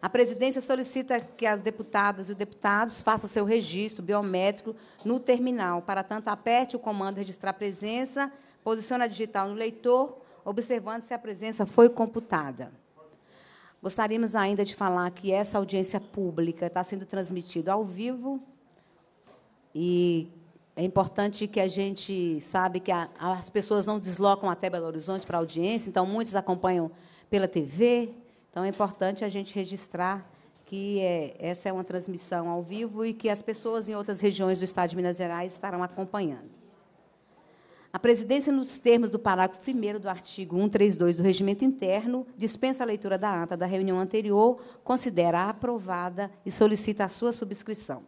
A presidência solicita que as deputadas e os deputados façam seu registro biométrico no terminal. Para tanto, aperte o comando registrar presença, posicione a digital no leitor, observando se a presença foi computada. Gostaríamos ainda de falar que essa audiência pública está sendo transmitida ao vivo e é importante que a gente sabe que a, as pessoas não deslocam até Belo Horizonte para a audiência, então muitos acompanham pela TV, então é importante a gente registrar que é, essa é uma transmissão ao vivo e que as pessoas em outras regiões do Estado de Minas Gerais estarão acompanhando. A presidência, nos termos do parágrafo 1 do artigo 132 do Regimento Interno, dispensa a leitura da ata da reunião anterior, considera aprovada e solicita a sua subscrição.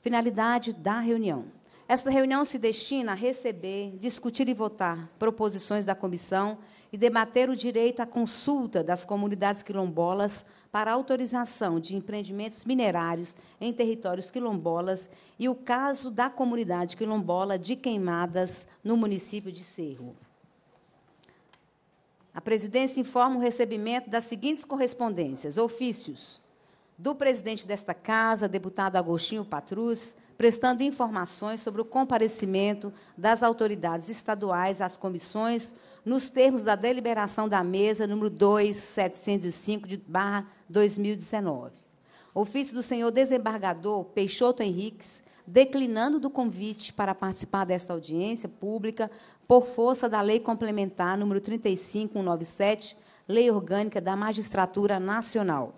Finalidade da reunião. Esta reunião se destina a receber, discutir e votar proposições da comissão e debater o direito à consulta das comunidades quilombolas para autorização de empreendimentos minerários em territórios quilombolas e o caso da comunidade quilombola de Queimadas, no município de Cerro. A presidência informa o recebimento das seguintes correspondências: ofícios do presidente desta casa, deputado Agostinho Patrus, prestando informações sobre o comparecimento das autoridades estaduais às comissões nos termos da deliberação da mesa número 2705 de barra 2019. Ofício do senhor desembargador Peixoto Henriques, declinando do convite para participar desta audiência pública por força da Lei Complementar número 35197, Lei Orgânica da Magistratura Nacional.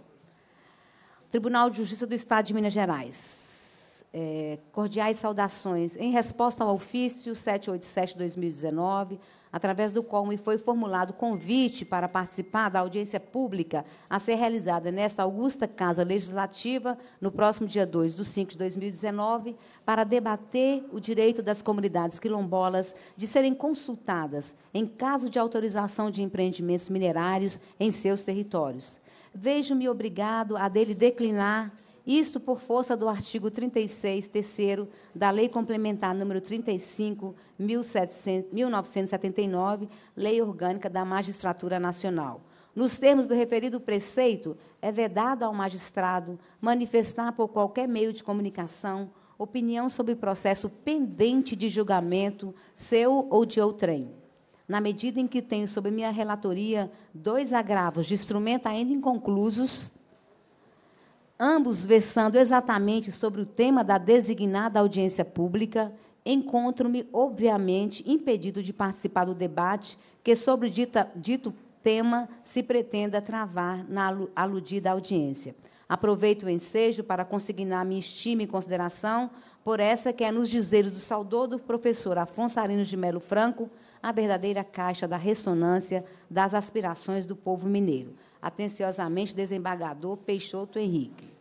Tribunal de Justiça do Estado de Minas Gerais. É, cordiais saudações. Em resposta ao ofício 787-2019, através do qual me foi formulado convite para participar da audiência pública a ser realizada nesta augusta Casa Legislativa, no próximo dia 2 de 5 de 2019, para debater o direito das comunidades quilombolas de serem consultadas em caso de autorização de empreendimentos minerários em seus territórios. Vejo-me obrigado a dele declinar isto por força do artigo 36, terceiro, da Lei Complementar número 35, 1979, Lei Orgânica da Magistratura Nacional. Nos termos do referido preceito, é vedado ao magistrado manifestar por qualquer meio de comunicação opinião sobre processo pendente de julgamento seu ou de outrem. Na medida em que tenho sobre minha relatoria dois agravos de instrumento ainda inconclusos, ambos versando exatamente sobre o tema da designada audiência pública, encontro-me, obviamente, impedido de participar do debate que, sobre dita, dito tema, se pretenda travar na aludida audiência. Aproveito o ensejo para consignar minha estima e consideração por essa que é nos dizeres do saudoso professor Afonso Arinos de Melo Franco, a verdadeira caixa da ressonância das aspirações do povo mineiro. Atenciosamente, desembargador Peixoto Henrique.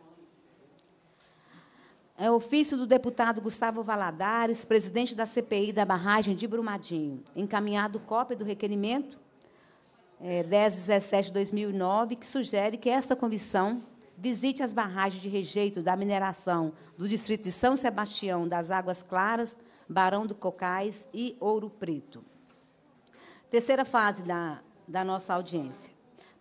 É ofício do deputado Gustavo Valadares, presidente da CPI da barragem de Brumadinho. Encaminhado cópia do requerimento é, 1017-2009, que sugere que esta comissão visite as barragens de rejeito da mineração do distrito de São Sebastião das Águas Claras, Barão do Cocais e Ouro Preto. Terceira fase da, da nossa audiência.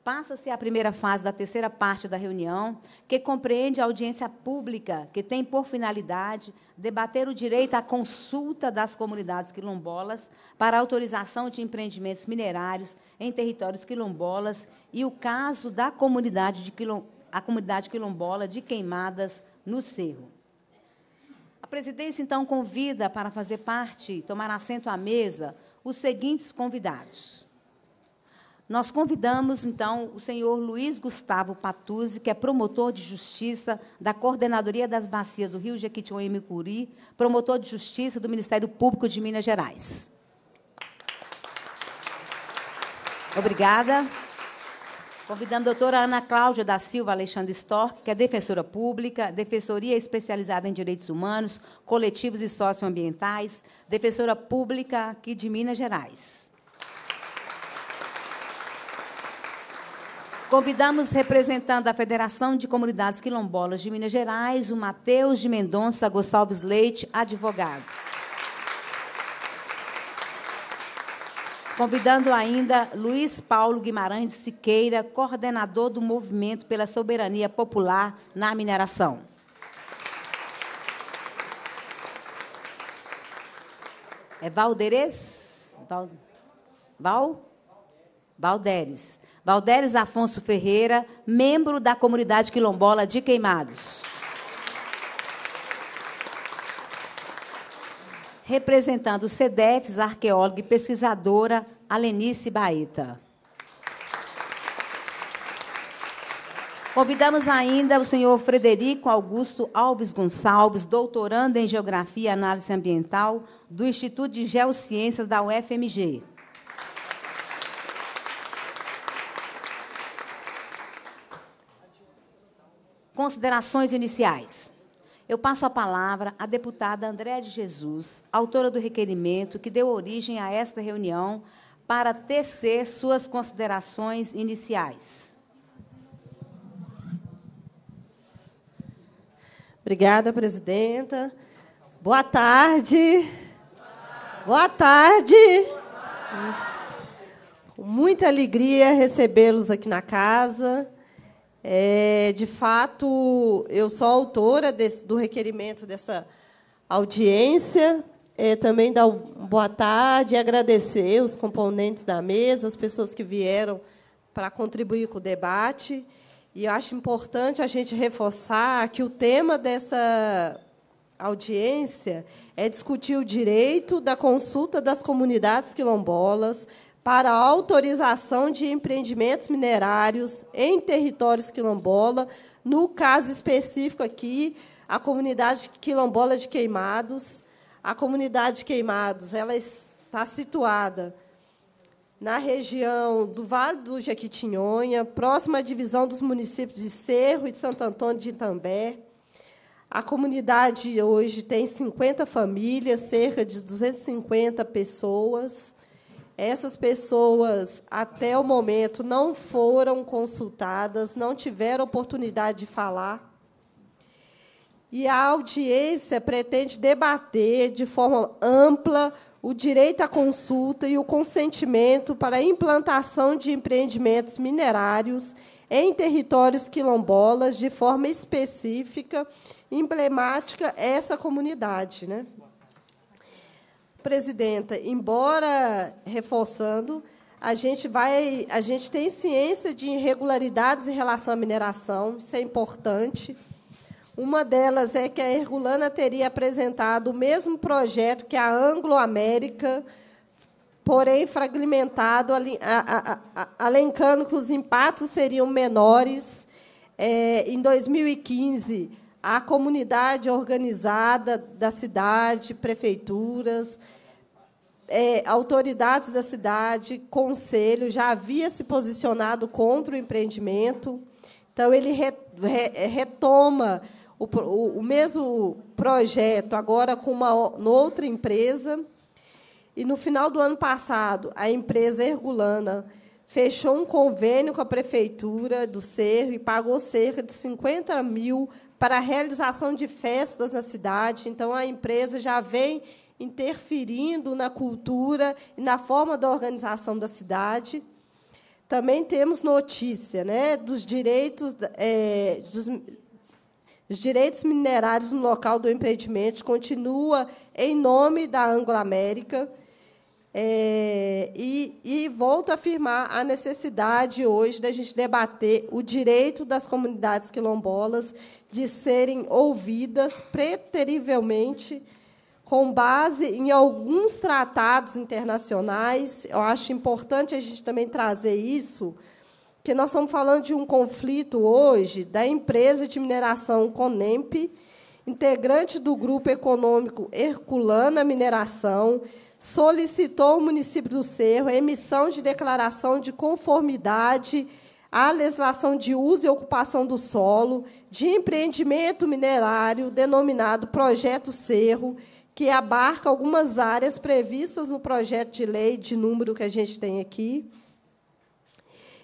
Passa-se a primeira fase da terceira parte da reunião, que compreende a audiência pública, que tem por finalidade debater o direito à consulta das comunidades quilombolas para autorização de empreendimentos minerários em territórios quilombolas e o caso da comunidade, de quilom a comunidade quilombola de queimadas no cerro. A presidência, então, convida para fazer parte, tomar assento à mesa, os seguintes convidados. Nós convidamos, então, o senhor Luiz Gustavo Patuzzi, que é promotor de justiça da Coordenadoria das Bacias do Rio Jequitinhonha e Micuri, promotor de justiça do Ministério Público de Minas Gerais. Obrigada. Convidamos a doutora Ana Cláudia da Silva Alexandre Stork, que é defensora pública, defensoria especializada em direitos humanos, coletivos e socioambientais, defensora pública aqui de Minas Gerais. Convidamos representando a Federação de Comunidades Quilombolas de Minas Gerais, o Matheus de Mendonça Gonçalves Leite, advogado. Convidando ainda Luiz Paulo Guimarães Siqueira, coordenador do Movimento pela Soberania Popular na Mineração. É Valderes? Val? Val? Valderes. Valderes Afonso Ferreira, membro da comunidade quilombola de Queimados. Representando o CDEFs, arqueóloga e pesquisadora Alenice Baeta. Convidamos ainda o senhor Frederico Augusto Alves Gonçalves, doutorando em Geografia e Análise Ambiental do Instituto de Geociências da UFMG. Considerações iniciais. Eu passo a palavra à deputada Andréa de Jesus, autora do requerimento que deu origem a esta reunião, para tecer suas considerações iniciais. Obrigada, presidenta. Boa tarde. Boa tarde. Boa tarde. Muita alegria recebê-los aqui na casa. É, de fato, eu sou autora desse, do requerimento dessa audiência. É, também dar um boa tarde e agradecer os componentes da mesa, as pessoas que vieram para contribuir com o debate. E acho importante a gente reforçar que o tema dessa audiência é discutir o direito da consulta das comunidades quilombolas para autorização de empreendimentos minerários em territórios quilombola, no caso específico aqui, a comunidade quilombola de Queimados. A comunidade de Queimados ela está situada na região do Vale do Jequitinhonha, próxima à divisão dos municípios de Cerro e de Santo Antônio de Itambé. A comunidade hoje tem 50 famílias, cerca de 250 pessoas. Essas pessoas, até o momento, não foram consultadas, não tiveram oportunidade de falar. E a audiência pretende debater de forma ampla o direito à consulta e o consentimento para a implantação de empreendimentos minerários em territórios quilombolas de forma específica, emblemática essa comunidade, né? presidenta, embora reforçando, a gente vai, a gente tem ciência de irregularidades em relação à mineração, isso é importante. Uma delas é que a Herculana teria apresentado o mesmo projeto que a Anglo-América, porém fragmentado, alencando que os impactos seriam menores. É, em 2015, a comunidade organizada da cidade, prefeituras, é, autoridades da cidade, conselho, já havia se posicionado contra o empreendimento. Então, ele re, re, retoma o, o, o, mesmo projeto, agora com uma outra empresa. E, no final do ano passado, a empresa Ergulana fechou um convênio com a prefeitura do Cerro e pagou cerca de 50 mil para a realização de festas na cidade. Então, a empresa já vem interferindo na cultura e na forma da organização da cidade. Também temos notícia né, dos direitos é, dos, os direitos minerários no local do empreendimento continua em nome da Anglo América. É, e, e volto a afirmar a necessidade hoje da gente debater o direito das comunidades quilombolas de serem ouvidas preterivelmente com base em alguns tratados internacionais. Eu acho importante a gente também trazer isso, que nós estamos falando de um conflito hoje da empresa de mineração Conemp, integrante do grupo econômico Herculana Mineração, solicitou ao município do Cerro a emissão de declaração de conformidade à legislação de uso e ocupação do solo de empreendimento minerário denominado Projeto Cerro, que abarca algumas áreas previstas no projeto de lei de número que a gente tem aqui.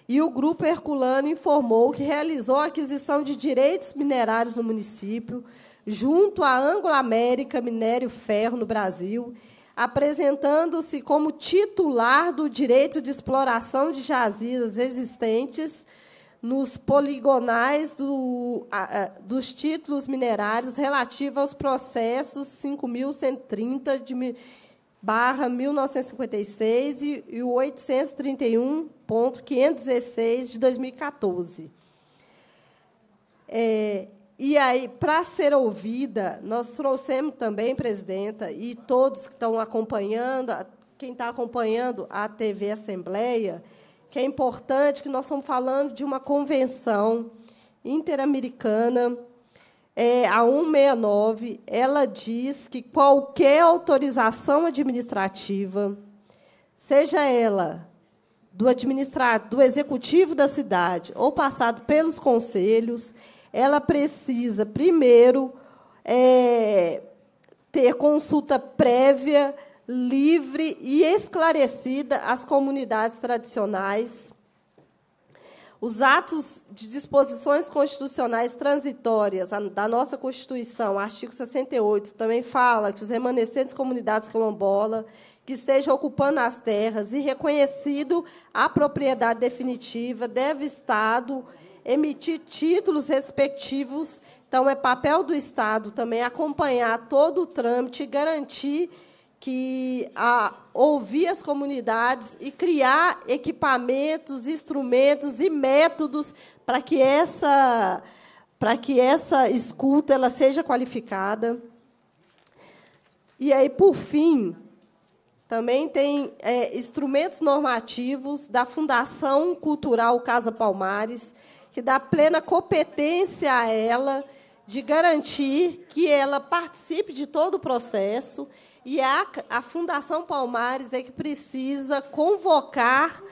E o Grupo Herculano informou que realizou a aquisição de direitos minerários no município, junto à Anglo América Minério Ferro no Brasil, apresentando-se como titular do direito de exploração de jazidas existentes nos poligonais do, a, a, dos títulos minerários relativos aos processos 5.130 de barra 1956 e, e 831.516 de 2014. É, e aí, para ser ouvida, nós trouxemos também, presidenta, e todos que estão acompanhando, quem está acompanhando a TV Assembleia, que é importante que nós estamos falando de uma convenção interamericana, é, a 169, ela diz que qualquer autorização administrativa, seja ela do, administra do executivo da cidade ou passado pelos conselhos, ela precisa, primeiro, é, ter consulta prévia, livre e esclarecida às comunidades tradicionais. Os atos de disposições constitucionais transitórias da nossa Constituição, artigo 68, também fala que os remanescentes comunidades quilombola que estejam ocupando as terras e reconhecido a propriedade definitiva deve Estado emitir títulos respectivos. Então, é papel do Estado também acompanhar todo o trâmite, garantir que a, ouvir as comunidades e criar equipamentos, instrumentos e métodos para que essa para que essa escuta ela seja qualificada. E aí, por fim, também tem é, instrumentos normativos da Fundação Cultural Casa Palmares, que dá plena competência a ela de garantir que ela participe de todo o processo e é a, a Fundação Palmares é que precisa convocar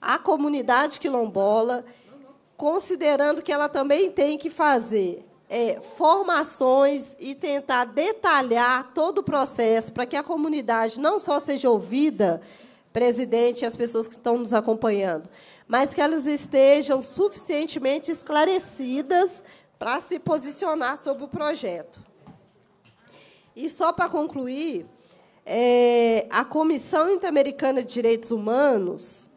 a comunidade quilombola, considerando que ela também tem que fazer é, formações e tentar detalhar todo o processo para que a comunidade não só seja ouvida, presidente e as pessoas que estão nos acompanhando, mas que elas estejam suficientemente esclarecidas para se posicionar sobre o projeto. E só para concluir, é, a Comissão Interamericana de Direitos Humanos,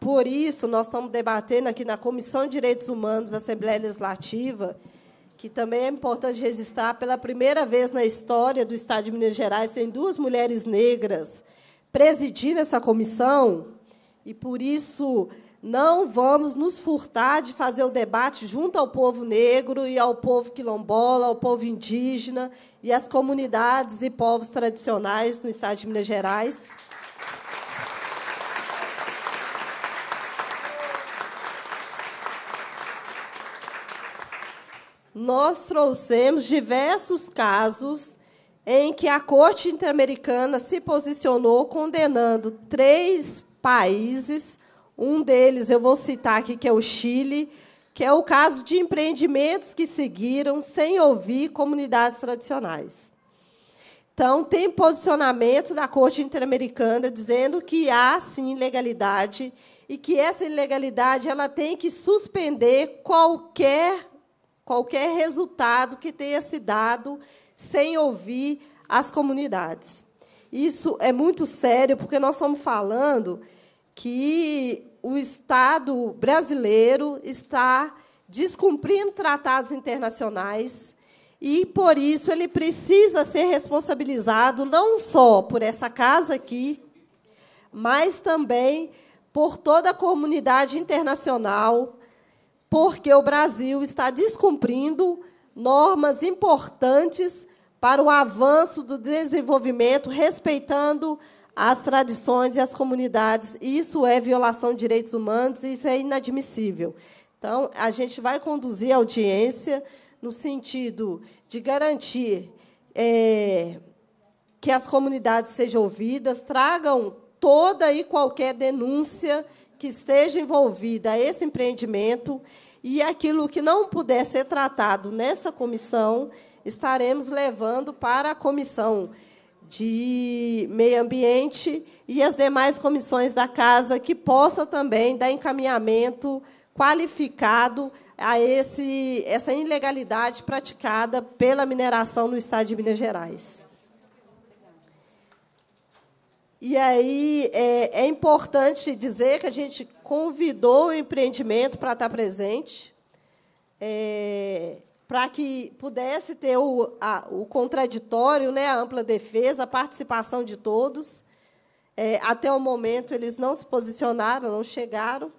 por isso nós estamos debatendo aqui na Comissão de Direitos Humanos da Assembleia Legislativa, que também é importante registrar, pela primeira vez na história do Estado de Minas Gerais, tem duas mulheres negras presidindo essa comissão, e por isso não vamos nos furtar de fazer o debate junto ao povo negro e ao povo quilombola, ao povo indígena e às comunidades e povos tradicionais no estado de Minas Gerais. Nós trouxemos diversos casos em que a Corte Interamericana se posicionou condenando três países. Um deles eu vou citar aqui, que é o Chile, que é o caso de empreendimentos que seguiram sem ouvir comunidades tradicionais. Então, tem posicionamento da Corte Interamericana dizendo que há, sim, ilegalidade e que essa ilegalidade ela tem que suspender qualquer, qualquer resultado que tenha se dado sem ouvir as comunidades. Isso é muito sério, porque nós estamos falando que o Estado brasileiro está descumprindo tratados internacionais e, por isso, ele precisa ser responsabilizado não só por essa casa aqui, mas também por toda a comunidade internacional, porque o Brasil está descumprindo normas importantes para o avanço do desenvolvimento, respeitando as tradições e as comunidades. Isso é violação de direitos humanos, e isso é inadmissível. Então, a gente vai conduzir a audiência no sentido de garantir é, que as comunidades sejam ouvidas, tragam toda e qualquer denúncia que esteja envolvida a esse empreendimento e aquilo que não puder ser tratado nessa comissão estaremos levando para a comissão de meio ambiente e as demais comissões da casa que possa também dar encaminhamento qualificado a esse, essa ilegalidade praticada pela mineração no estado de Minas Gerais. E aí é, é importante dizer que a gente convidou o empreendimento para estar presente. É, para que pudesse ter o, a, o contraditório, né, a ampla defesa, a participação de todos. É, até o momento, eles não se posicionaram, não chegaram,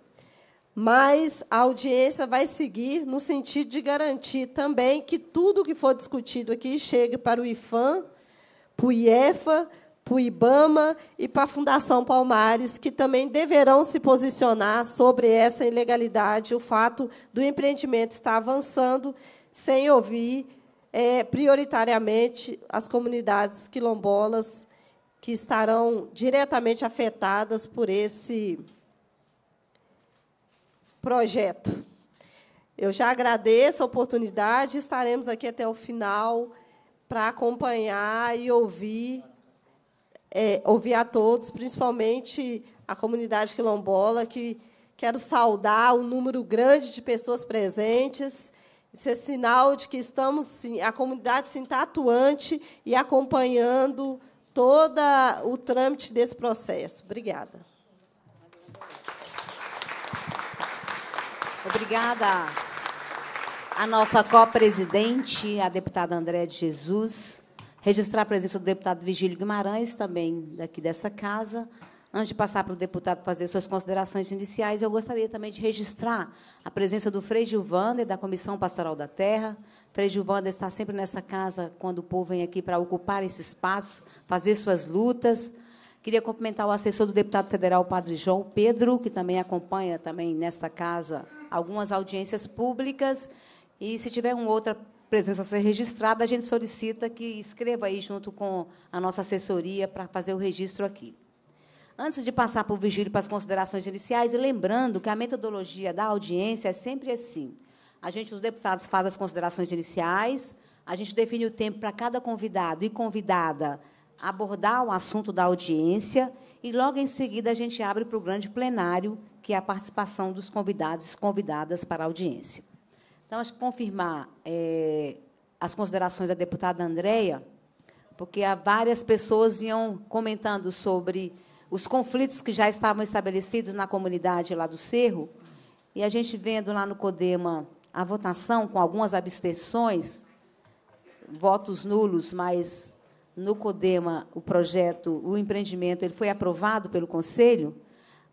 mas a audiência vai seguir no sentido de garantir também que tudo que for discutido aqui chegue para o IFAM, para o IEFA, para o IBAMA e para a Fundação Palmares, que também deverão se posicionar sobre essa ilegalidade, o fato do empreendimento estar avançando sem ouvir é, prioritariamente as comunidades quilombolas que estarão diretamente afetadas por esse projeto. Eu já agradeço a oportunidade, estaremos aqui até o final para acompanhar e ouvir, é, ouvir a todos, principalmente a comunidade quilombola, que quero saudar o número grande de pessoas presentes isso é sinal de que estamos, sim, a comunidade se está atuante e acompanhando todo o trâmite desse processo. Obrigada. Obrigada a nossa co-presidente, a deputada Andréa de Jesus. Registrar a presença do deputado Vigílio Guimarães, também daqui dessa casa. Antes de passar para o deputado fazer suas considerações iniciais, eu gostaria também de registrar a presença do Frei Gilvander, da Comissão Pastoral da Terra. Frei Gilvander está sempre nessa casa quando o povo vem aqui para ocupar esse espaço, fazer suas lutas. Queria cumprimentar o assessor do deputado federal, Padre João Pedro, que também acompanha também nesta casa algumas audiências públicas. E se tiver uma outra presença a ser registrada, a gente solicita que escreva aí junto com a nossa assessoria para fazer o registro aqui. Antes de passar para o Vigílio para as considerações iniciais, e lembrando que a metodologia da audiência é sempre assim. A gente, os deputados, faz as considerações iniciais, a gente define o tempo para cada convidado e convidada abordar o assunto da audiência e logo em seguida a gente abre para o grande plenário, que é a participação dos convidados e convidadas para a audiência. Então, acho que confirmar é, as considerações da deputada Andréia, porque há várias pessoas vinham comentando sobre os conflitos que já estavam estabelecidos na comunidade lá do Cerro, e a gente vendo lá no Codema a votação com algumas abstenções, votos nulos, mas no Codema o projeto, o empreendimento, ele foi aprovado pelo conselho,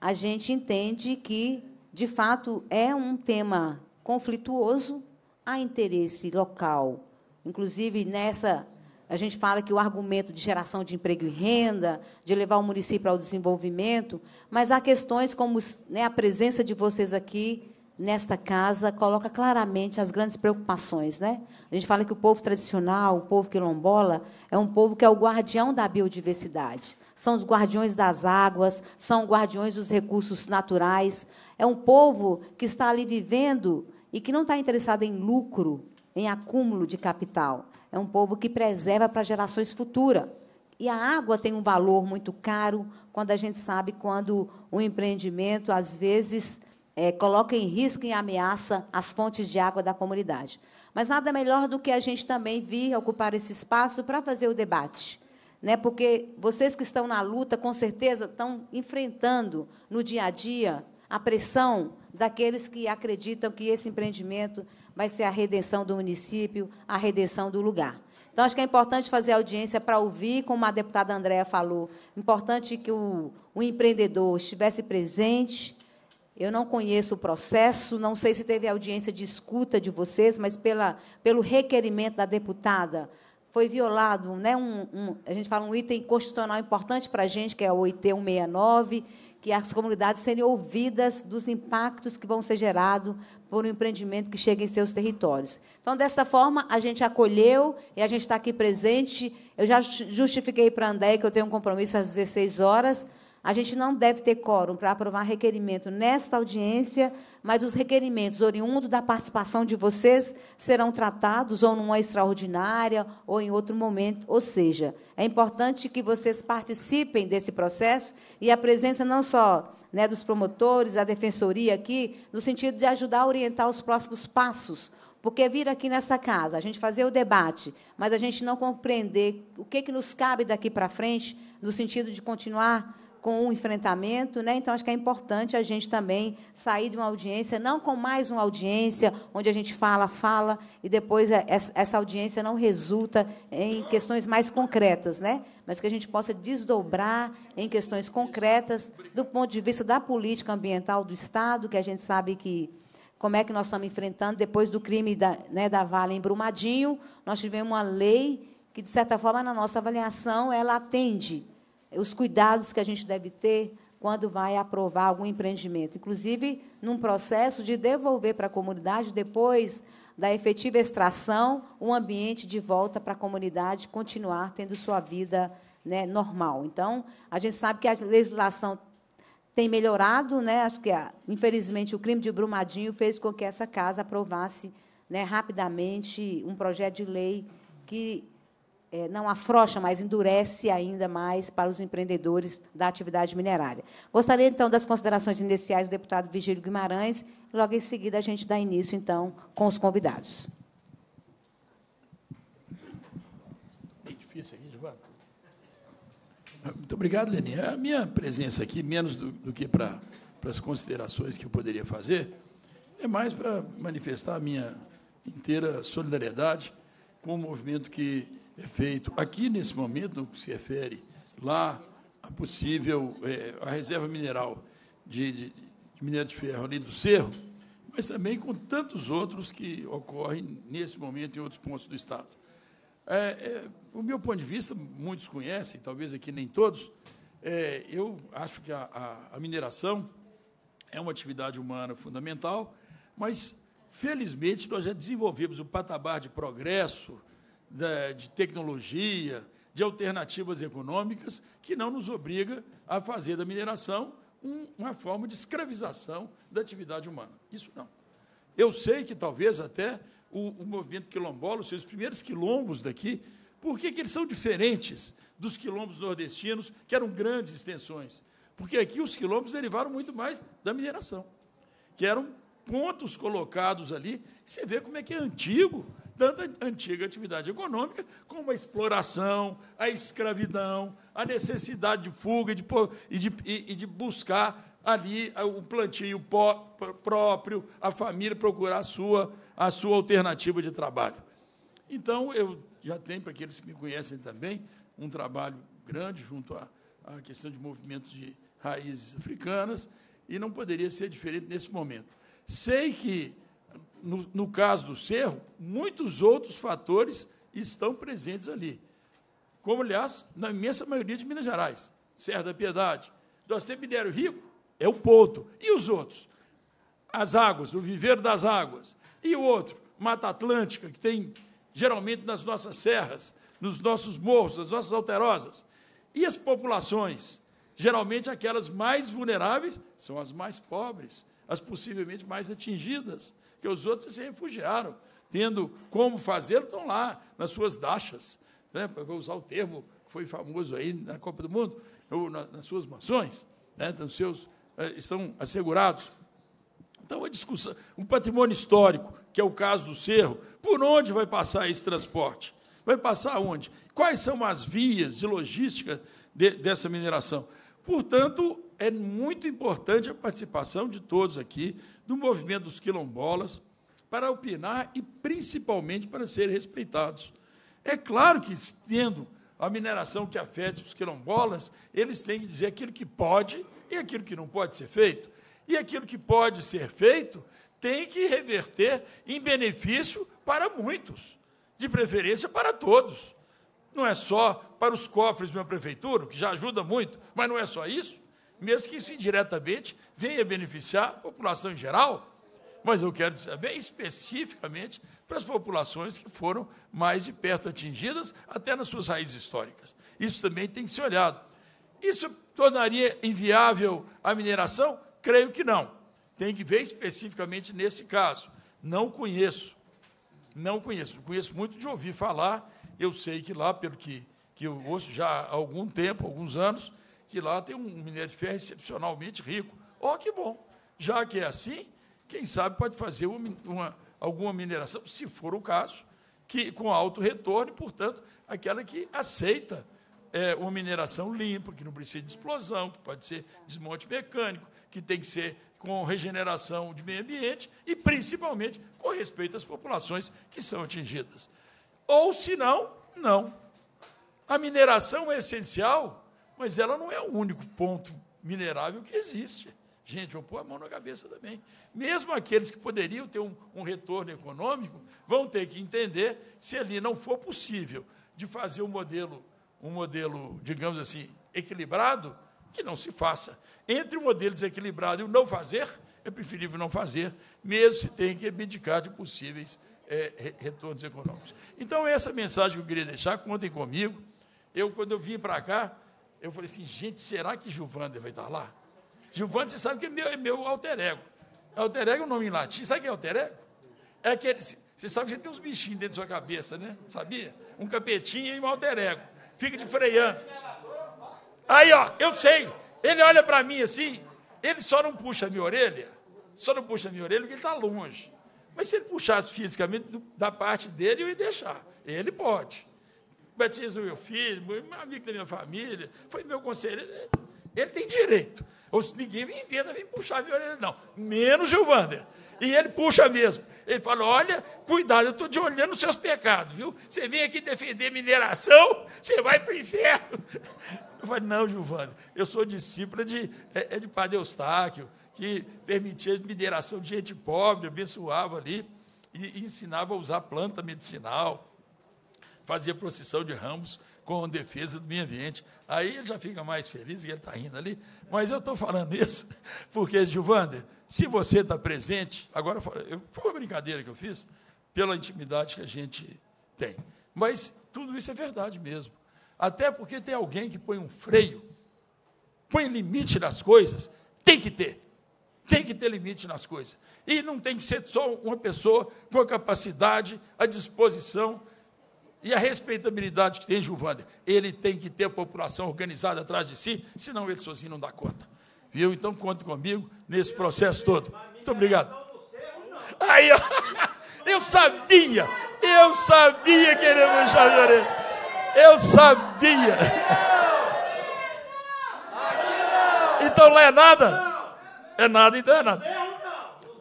a gente entende que, de fato, é um tema conflituoso, a interesse local, inclusive nessa a gente fala que o argumento de geração de emprego e renda, de levar o município ao desenvolvimento, mas há questões como né, a presença de vocês aqui nesta casa coloca claramente as grandes preocupações, né? A gente fala que o povo tradicional, o povo quilombola, é um povo que é o guardião da biodiversidade. São os guardiões das águas, são guardiões dos recursos naturais. É um povo que está ali vivendo e que não está interessado em lucro, em acúmulo de capital. É um povo que preserva para gerações futuras. E a água tem um valor muito caro quando a gente sabe quando o um empreendimento, às vezes, é, coloca em risco e ameaça as fontes de água da comunidade. Mas nada melhor do que a gente também vir ocupar esse espaço para fazer o debate. Né? Porque vocês que estão na luta, com certeza, estão enfrentando no dia a dia a pressão daqueles que acreditam que esse empreendimento vai ser a redenção do município, a redenção do lugar. Então, acho que é importante fazer audiência para ouvir, como a deputada Andréa falou, importante que o, o empreendedor estivesse presente. Eu não conheço o processo, não sei se teve audiência de escuta de vocês, mas pela, pelo requerimento da deputada, foi violado, né, um, um, a gente fala um item constitucional importante para a gente, que é o IT 169, que as comunidades serem ouvidas dos impactos que vão ser gerados por um empreendimento que chega em seus territórios. Então, dessa forma, a gente acolheu e a gente está aqui presente. Eu já justifiquei para a André que eu tenho um compromisso às 16 horas. A gente não deve ter quórum para aprovar requerimento nesta audiência, mas os requerimentos oriundos da participação de vocês serão tratados ou numa extraordinária ou em outro momento. Ou seja, é importante que vocês participem desse processo e a presença não só né, dos promotores, da defensoria aqui, no sentido de ajudar a orientar os próximos passos. Porque vir aqui nessa casa, a gente fazer o debate, mas a gente não compreender o que, que nos cabe daqui para frente, no sentido de continuar com o enfrentamento, né? Então acho que é importante a gente também sair de uma audiência, não com mais uma audiência onde a gente fala, fala e depois é, essa audiência não resulta em questões mais concretas, né? Mas que a gente possa desdobrar em questões concretas do ponto de vista da política ambiental do Estado, que a gente sabe que como é que nós estamos enfrentando depois do crime da, né, da Vale em Brumadinho, nós tivemos uma lei que de certa forma na nossa avaliação ela atende é, os cuidados que a gente deve ter quando vai aprovar algum empreendimento, inclusive num processo de devolver para a comunidade depois da efetiva extração um ambiente de volta para a comunidade continuar tendo sua vida né, normal. Então, a gente sabe que a legislação tem melhorado, né? Acho que infelizmente o crime de Brumadinho fez com que essa casa aprovasse né, rapidamente um projeto de lei que é, não afrouxa, mas endurece ainda mais para os empreendedores da atividade minerária. Gostaria, então, das considerações iniciais do deputado Vigílio Guimarães. Logo em seguida, a gente dá início, então, com os convidados. É difícil aqui, Muito obrigado, Lenin. A minha presença aqui, menos do, do que para, para as considerações que eu poderia fazer, é mais para manifestar a minha inteira solidariedade com o movimento que é feito. Aqui, nesse momento, no que se refere lá a possível é, a reserva mineral de, de, de, minério de ferro ali do Cerro, mas também com tantos outros que ocorrem nesse momento em outros pontos do Estado. É, é, o meu ponto de vista, muitos conhecem, talvez aqui nem todos, é, eu acho que a, a, a mineração é uma atividade humana fundamental, mas, felizmente, nós já desenvolvemos um patamar de progresso de, de tecnologia, de alternativas econômicas, que não nos obriga a fazer da mineração um, uma forma de escravização da atividade humana. Isso não. Eu sei que talvez até o, o movimento quilombola, os seus primeiros quilombos daqui, por que, que eles são diferentes dos quilombos nordestinos, que eram grandes extensões? Porque aqui os quilombos derivaram muito mais da mineração, que eram pontos colocados ali. Você vê como é que é antigo tanto a antiga atividade econômica como a exploração, a escravidão, a necessidade de fuga e de, e de, e de buscar ali ah, o plantio próprio, a família procurar a sua, a sua alternativa de trabalho. Então, eu já tenho, para aqueles que me conhecem também, um trabalho grande junto à, à questão de movimentos de raízes africanas, e não poderia ser diferente nesse momento. Sei que no, no caso do Cerro, muitos outros fatores estão presentes ali. Como, aliás, na imensa maioria de Minas Gerais. Serra da Piedade. Nós temos minério rico, é o ponto. E os outros? As águas, o viveiro das águas. E o outro? Mata Atlântica, que tem geralmente nas nossas serras, nos nossos morros, nas nossas alterosas. E as populações? Geralmente aquelas mais vulneráveis são as mais pobres, as possivelmente mais atingidas porque os outros se refugiaram, tendo como fazer, estão lá nas suas dachas, né? usar o termo que foi famoso aí na Copa do Mundo, ou na, nas suas mansões, né? então, seus, eh, estão assegurados. Então, a discussão, um patrimônio histórico, que é o caso do Cerro, por onde vai passar esse transporte? Vai passar onde? Quais são as vias de logística de, dessa mineração? Portanto, é muito importante a participação de todos aqui, do movimento dos quilombolas, para opinar e principalmente para serem respeitados. É claro que, tendo a mineração que afete os quilombolas, eles têm que dizer aquilo que pode e aquilo que não pode ser feito. E aquilo que pode ser feito tem que reverter em benefício para muitos, de preferência para todos. Não é só para os cofres de uma prefeitura, que já ajuda muito, mas não é só isso mesmo que isso indiretamente venha beneficiar a população em geral, mas eu quero saber especificamente para as populações que foram mais de perto atingidas, até nas suas raízes históricas. Isso também tem que ser olhado. Isso tornaria inviável a mineração? Creio que não. Tem que ver especificamente nesse caso. Não conheço. Não conheço. Conheço muito de ouvir falar. Eu sei que lá, pelo que, que eu ouço já há algum tempo, alguns anos, que lá tem um minério de ferro excepcionalmente rico. Ó, oh, que bom! Já que é assim, quem sabe pode fazer uma, uma, alguma mineração, se for o caso, que com alto retorno, e, portanto, aquela que aceita é, uma mineração limpa, que não precisa de explosão, que pode ser desmonte mecânico, que tem que ser com regeneração de meio ambiente e, principalmente, com respeito às populações que são atingidas. Ou, se não, não. A mineração é essencial mas ela não é o único ponto minerável que existe. Gente, vão pôr a mão na cabeça também. Mesmo aqueles que poderiam ter um, um retorno econômico vão ter que entender se ali não for possível de fazer um modelo, um modelo, digamos assim, equilibrado, que não se faça. Entre o modelo desequilibrado e o não fazer, é preferível não fazer, mesmo se tem que abdicar de possíveis é, retornos econômicos. Então, essa mensagem que eu queria deixar, contem comigo. Eu, quando eu vim para cá, eu falei assim, gente, será que Gilvander vai estar lá? Gilvander, você sabe que é meu, é meu alter ego. É alter ego é um nome em latim. Sabe o que é alter ego? É aquele. Você sabe que tem uns bichinhos dentro da sua cabeça, né? Sabia? Um capetinho e um alter ego. Fica de freando. Aí, ó, eu sei. Ele olha para mim assim, ele só não puxa a minha orelha, só não puxa a minha orelha porque ele está longe. Mas se ele puxasse fisicamente da parte dele, eu ia deixar. Ele pode batizo meu filho, um amigo da minha família, foi meu conselheiro. Ele tem direito. Ou se ninguém me entenda, vem puxar minha orelha, não. Menos Gilvander. E ele puxa mesmo. Ele fala: olha, cuidado, eu estou te olhando os seus pecados, viu? Você vem aqui defender mineração, você vai para o inferno. Eu falei, não, Gilvander, eu sou discípula de, é, é, de Padre Eustáquio, que permitia mineração de gente pobre, abençoava ali e, e ensinava a usar planta medicinal fazia procissão de ramos com defesa do meio ambiente. Aí ele já fica mais feliz e ele está rindo ali. Mas eu estou falando isso porque, Gilvander, se você está presente, agora foi uma brincadeira que eu fiz, pela intimidade que a gente tem. Mas tudo isso é verdade mesmo. Até porque tem alguém que põe um freio, põe limite nas coisas. Tem que ter. Tem que ter limite nas coisas. E não tem que ser só uma pessoa com a capacidade, a disposição e a respeitabilidade que tem Gilvander, ele tem que ter a população organizada atrás de si, senão ele sozinho não dá conta. Viu? Então conte comigo nesse processo todo. Muito obrigado. Aí, ó, eu sabia, eu sabia que ele ia puxar de orelha. Eu sabia. Então lá é nada? É nada, então é nada.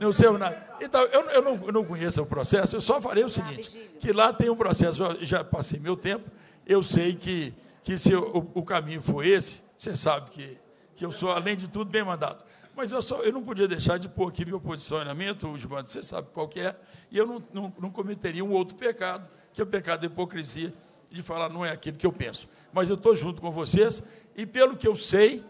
Não sei nada. Então, eu, eu, não, eu, não, conheço o processo, eu só farei o tá, seguinte, que lá tem um processo, eu já passei meu tempo, eu sei que, que se eu, o, o, caminho for esse, você sabe que, que eu sou, além de tudo, bem mandado. Mas eu, só, eu não podia deixar de pôr aqui meu posicionamento, Giovanni, você sabe qual que é, e eu não, não, não cometeria um outro pecado, que é o pecado da hipocrisia, de falar não é aquilo que eu penso. Mas eu estou junto com vocês, e pelo que eu sei,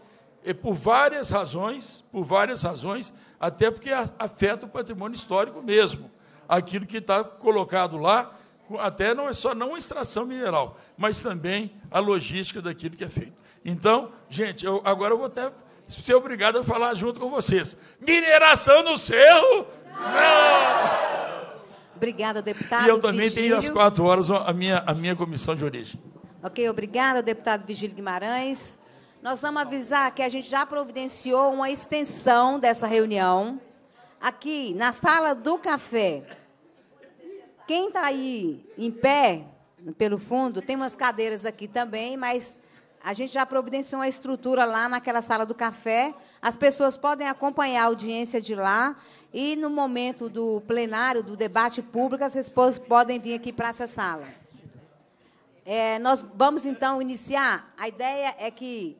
e por várias razões, por várias razões, até porque afeta o patrimônio histórico mesmo. Aquilo que está colocado lá, até não é só não a extração mineral, mas também a logística daquilo que é feito. Então, gente, eu, agora eu vou até ser obrigado a falar junto com vocês. Mineração no cerro? Não! Obrigada, deputado. E eu também Vigílio. tenho às quatro horas a minha, a minha comissão de origem. Ok, obrigada, deputado Vigílio Guimarães. Nós vamos avisar que a gente já providenciou uma extensão dessa reunião aqui na sala do café. Quem está aí em pé, pelo fundo, tem umas cadeiras aqui também, mas a gente já providenciou uma estrutura lá naquela sala do café. As pessoas podem acompanhar a audiência de lá e no momento do plenário, do debate público, as pessoas podem vir aqui para essa sala. É, nós vamos então iniciar. A ideia é que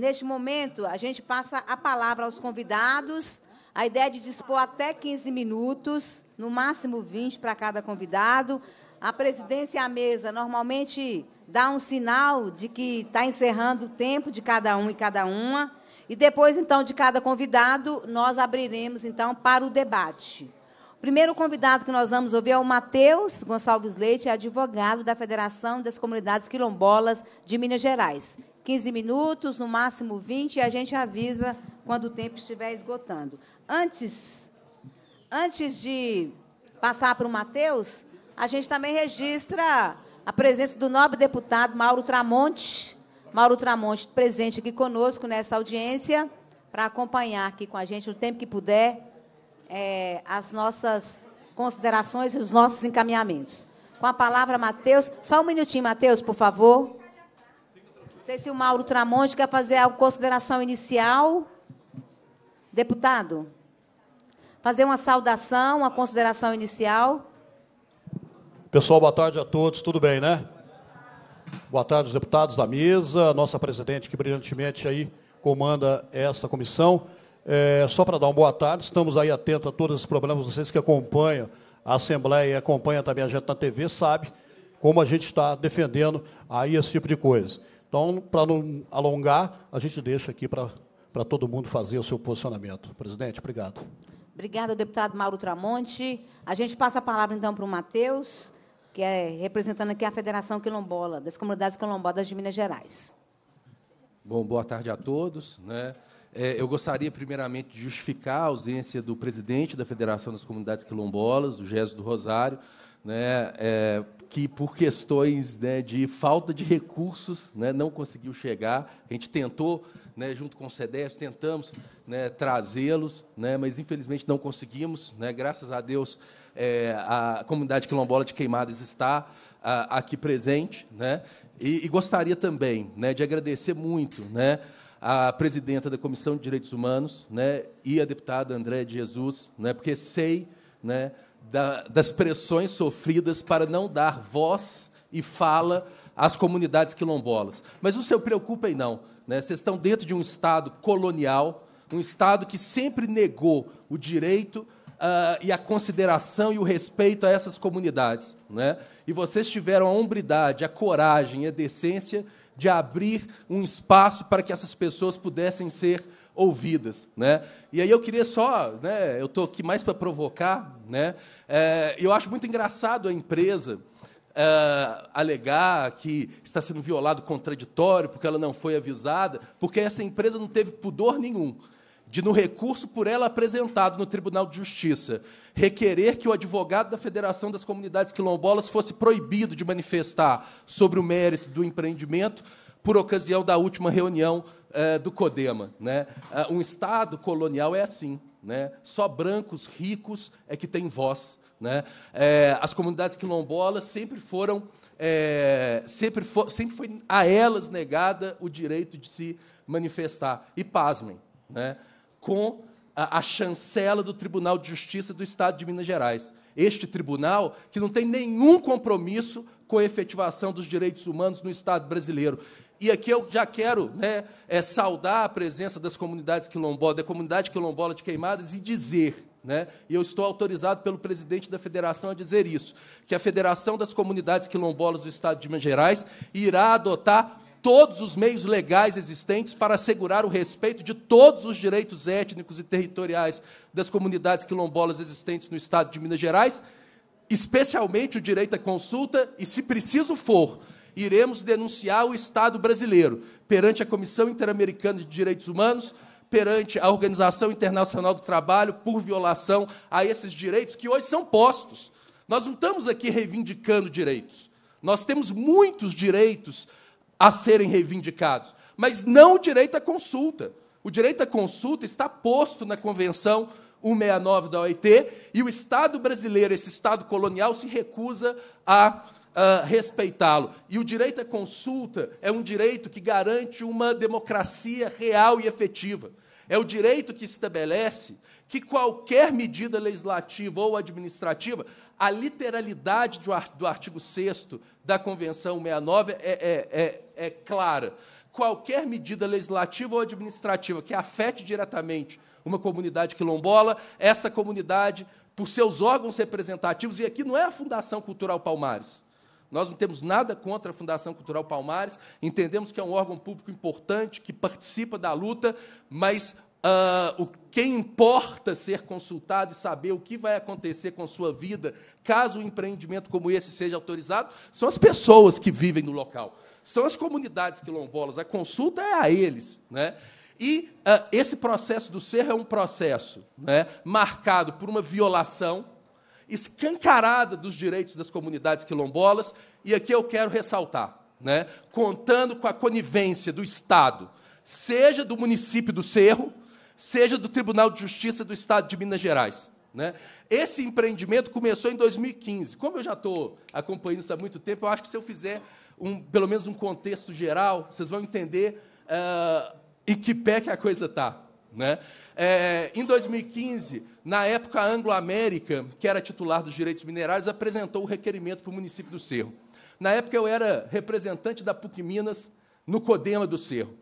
neste momento, a gente passa a palavra aos convidados. A ideia é de dispor até 15 minutos, no máximo 20 para cada convidado. A presidência e a mesa normalmente dá um sinal de que está encerrando o tempo de cada um e cada uma. E depois, então, de cada convidado, nós abriremos, então, para o debate. O primeiro convidado que nós vamos ouvir é o Matheus Gonçalves Leite, advogado da Federação das Comunidades Quilombolas de Minas Gerais. 15 minutos, no máximo 20, e a gente avisa quando o tempo estiver esgotando. Antes, antes de passar para o Matheus, a gente também registra a presença do nobre deputado Mauro Tramonte. Mauro Tramonte, presente aqui conosco nessa audiência, para acompanhar aqui com a gente, o tempo que puder, é, as nossas considerações e os nossos encaminhamentos. Com a palavra, Matheus. Só um minutinho, Matheus, por favor sei se o Mauro Tramonte quer fazer a consideração inicial. Deputado, fazer uma saudação, uma consideração inicial. Pessoal, boa tarde a todos, tudo bem, né? Boa tarde, deputados da mesa, nossa presidente que brilhantemente aí comanda essa comissão. É, só para dar uma boa tarde, estamos aí atentos a todos os problemas, vocês que acompanham a Assembleia e acompanham também a gente na TV, sabe como a gente está defendendo aí esse tipo de coisa. Então, para não alongar, a gente deixa aqui para, para todo mundo fazer o seu posicionamento. Presidente, obrigado. Obrigada, deputado Mauro Tramonte. A gente passa a palavra, então, para o Matheus, que é representando aqui a Federação Quilombola, das Comunidades Quilombolas de Minas Gerais. Bom, boa tarde a todos. Né? É, eu gostaria, primeiramente, de justificar a ausência do presidente da Federação das Comunidades Quilombolas, o Gésio do Rosário, né, é, que por questões né, de falta de recursos né, não conseguiu chegar. A gente tentou, né, junto com o CEDES, tentamos né, trazê-los, né, mas infelizmente não conseguimos. Né, graças a Deus, é, a comunidade quilombola de Queimadas está a, aqui presente. Né, e, e gostaria também né, de agradecer muito né, a presidenta da Comissão de Direitos Humanos né, e a deputada André de Jesus, né, porque sei né, da, das pressões sofridas para não dar voz e fala às comunidades quilombolas. Mas não se preocupem, não. Né? Vocês estão dentro de um Estado colonial, um Estado que sempre negou o direito Uh, e a consideração e o respeito a essas comunidades. Né? E vocês tiveram a hombridade, a coragem e a decência de abrir um espaço para que essas pessoas pudessem ser ouvidas. Né? E aí eu queria só, né, eu estou aqui mais para provocar, né? É, eu acho muito engraçado a empresa é, alegar que está sendo violado contraditório porque ela não foi avisada, porque essa empresa não teve pudor nenhum de, no recurso por ela apresentado no Tribunal de Justiça, requerer que o advogado da Federação das Comunidades Quilombolas fosse proibido de manifestar sobre o mérito do empreendimento por ocasião da última reunião eh, do Codema. Né? Eh, um Estado colonial é assim. Né? Só brancos ricos é que têm voz. Né? É, as comunidades quilombolas sempre foram, é, sempre, for, sempre foi a elas negada o direito de se manifestar. E pasmem, né? com a, a chancela do Tribunal de Justiça do Estado de Minas Gerais. Este tribunal, que não tem nenhum compromisso com a efetivação dos direitos humanos no Estado brasileiro. E aqui eu já quero né, é, saudar a presença das comunidades quilombolas, da comunidade quilombola de Queimadas e dizer, né, e eu estou autorizado pelo presidente da federação a dizer isso, que a Federação das Comunidades Quilombolas do Estado de Minas Gerais irá adotar todos os meios legais existentes para assegurar o respeito de todos os direitos étnicos e territoriais das comunidades quilombolas existentes no Estado de Minas Gerais, especialmente o direito à consulta e, se preciso for, iremos denunciar o Estado brasileiro perante a Comissão Interamericana de Direitos Humanos, perante a Organização Internacional do Trabalho, por violação a esses direitos que hoje são postos. Nós não estamos aqui reivindicando direitos. Nós temos muitos direitos a serem reivindicados, mas não o direito à consulta. O direito à consulta está posto na Convenção 169 da OIT e o Estado brasileiro, esse Estado colonial, se recusa a uh, respeitá-lo. E o direito à consulta é um direito que garante uma democracia real e efetiva. É o direito que estabelece que qualquer medida legislativa ou administrativa, a literalidade do artigo 6 da Convenção 69 é, é, é, é clara. Qualquer medida legislativa ou administrativa que afete diretamente uma comunidade quilombola, essa comunidade, por seus órgãos representativos, e aqui não é a Fundação Cultural Palmares, nós não temos nada contra a Fundação Cultural Palmares, entendemos que é um órgão público importante, que participa da luta, mas uh, o quem importa ser consultado e saber o que vai acontecer com sua vida caso um empreendimento como esse seja autorizado são as pessoas que vivem no local, são as comunidades quilombolas. A consulta é a eles, né? E uh, esse processo do cerro é um processo né, marcado por uma violação escancarada dos direitos das comunidades quilombolas, e aqui eu quero ressaltar, né, contando com a conivência do Estado, seja do município do Cerro, seja do Tribunal de Justiça do Estado de Minas Gerais. Né? Esse empreendimento começou em 2015. Como eu já estou acompanhando isso há muito tempo, eu acho que se eu fizer um, pelo menos um contexto geral, vocês vão entender uh, em que pé que a coisa está. Né? É, em 2015, na época, a Anglo-América, que era titular dos direitos minerais, apresentou o requerimento para o município do Cerro. Na época, eu era representante da PUC Minas no CODEMA do Cerro.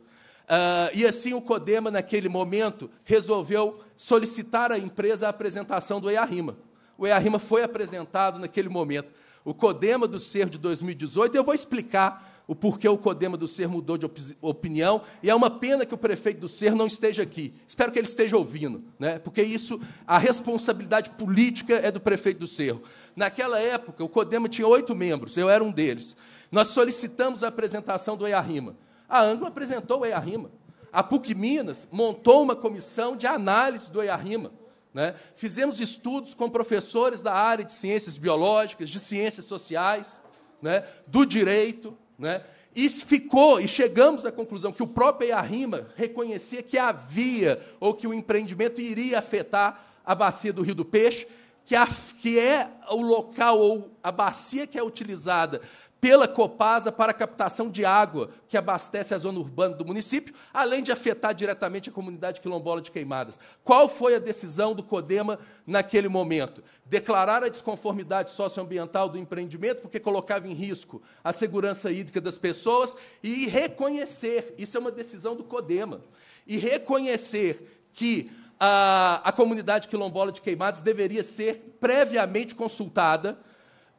Uh, e assim o CODEMA, naquele momento, resolveu solicitar à empresa a apresentação do EARIMA. O EARIMA foi apresentado naquele momento. O CODEMA do Cerro de 2018, eu vou explicar o porquê o Codema do Ser mudou de opinião, e é uma pena que o prefeito do Ser não esteja aqui. Espero que ele esteja ouvindo, né? porque isso, a responsabilidade política é do prefeito do Cerro. Naquela época, o Codema tinha oito membros, eu era um deles. Nós solicitamos a apresentação do EARIMA. A Anglo apresentou o EARIMA. A PUC Minas montou uma comissão de análise do EARIMA. Né? Fizemos estudos com professores da área de ciências biológicas, de ciências sociais, né? do direito, né? E ficou, e chegamos à conclusão que o próprio Iarrima reconhecia que havia, ou que o empreendimento iria afetar a bacia do Rio do Peixe, que, a, que é o local ou a bacia que é utilizada pela Copasa para a captação de água que abastece a zona urbana do município, além de afetar diretamente a comunidade quilombola de Queimadas. Qual foi a decisão do CODEMA naquele momento? Declarar a desconformidade socioambiental do empreendimento, porque colocava em risco a segurança hídrica das pessoas, e reconhecer isso é uma decisão do CODEMA e reconhecer que a, a comunidade quilombola de Queimadas deveria ser previamente consultada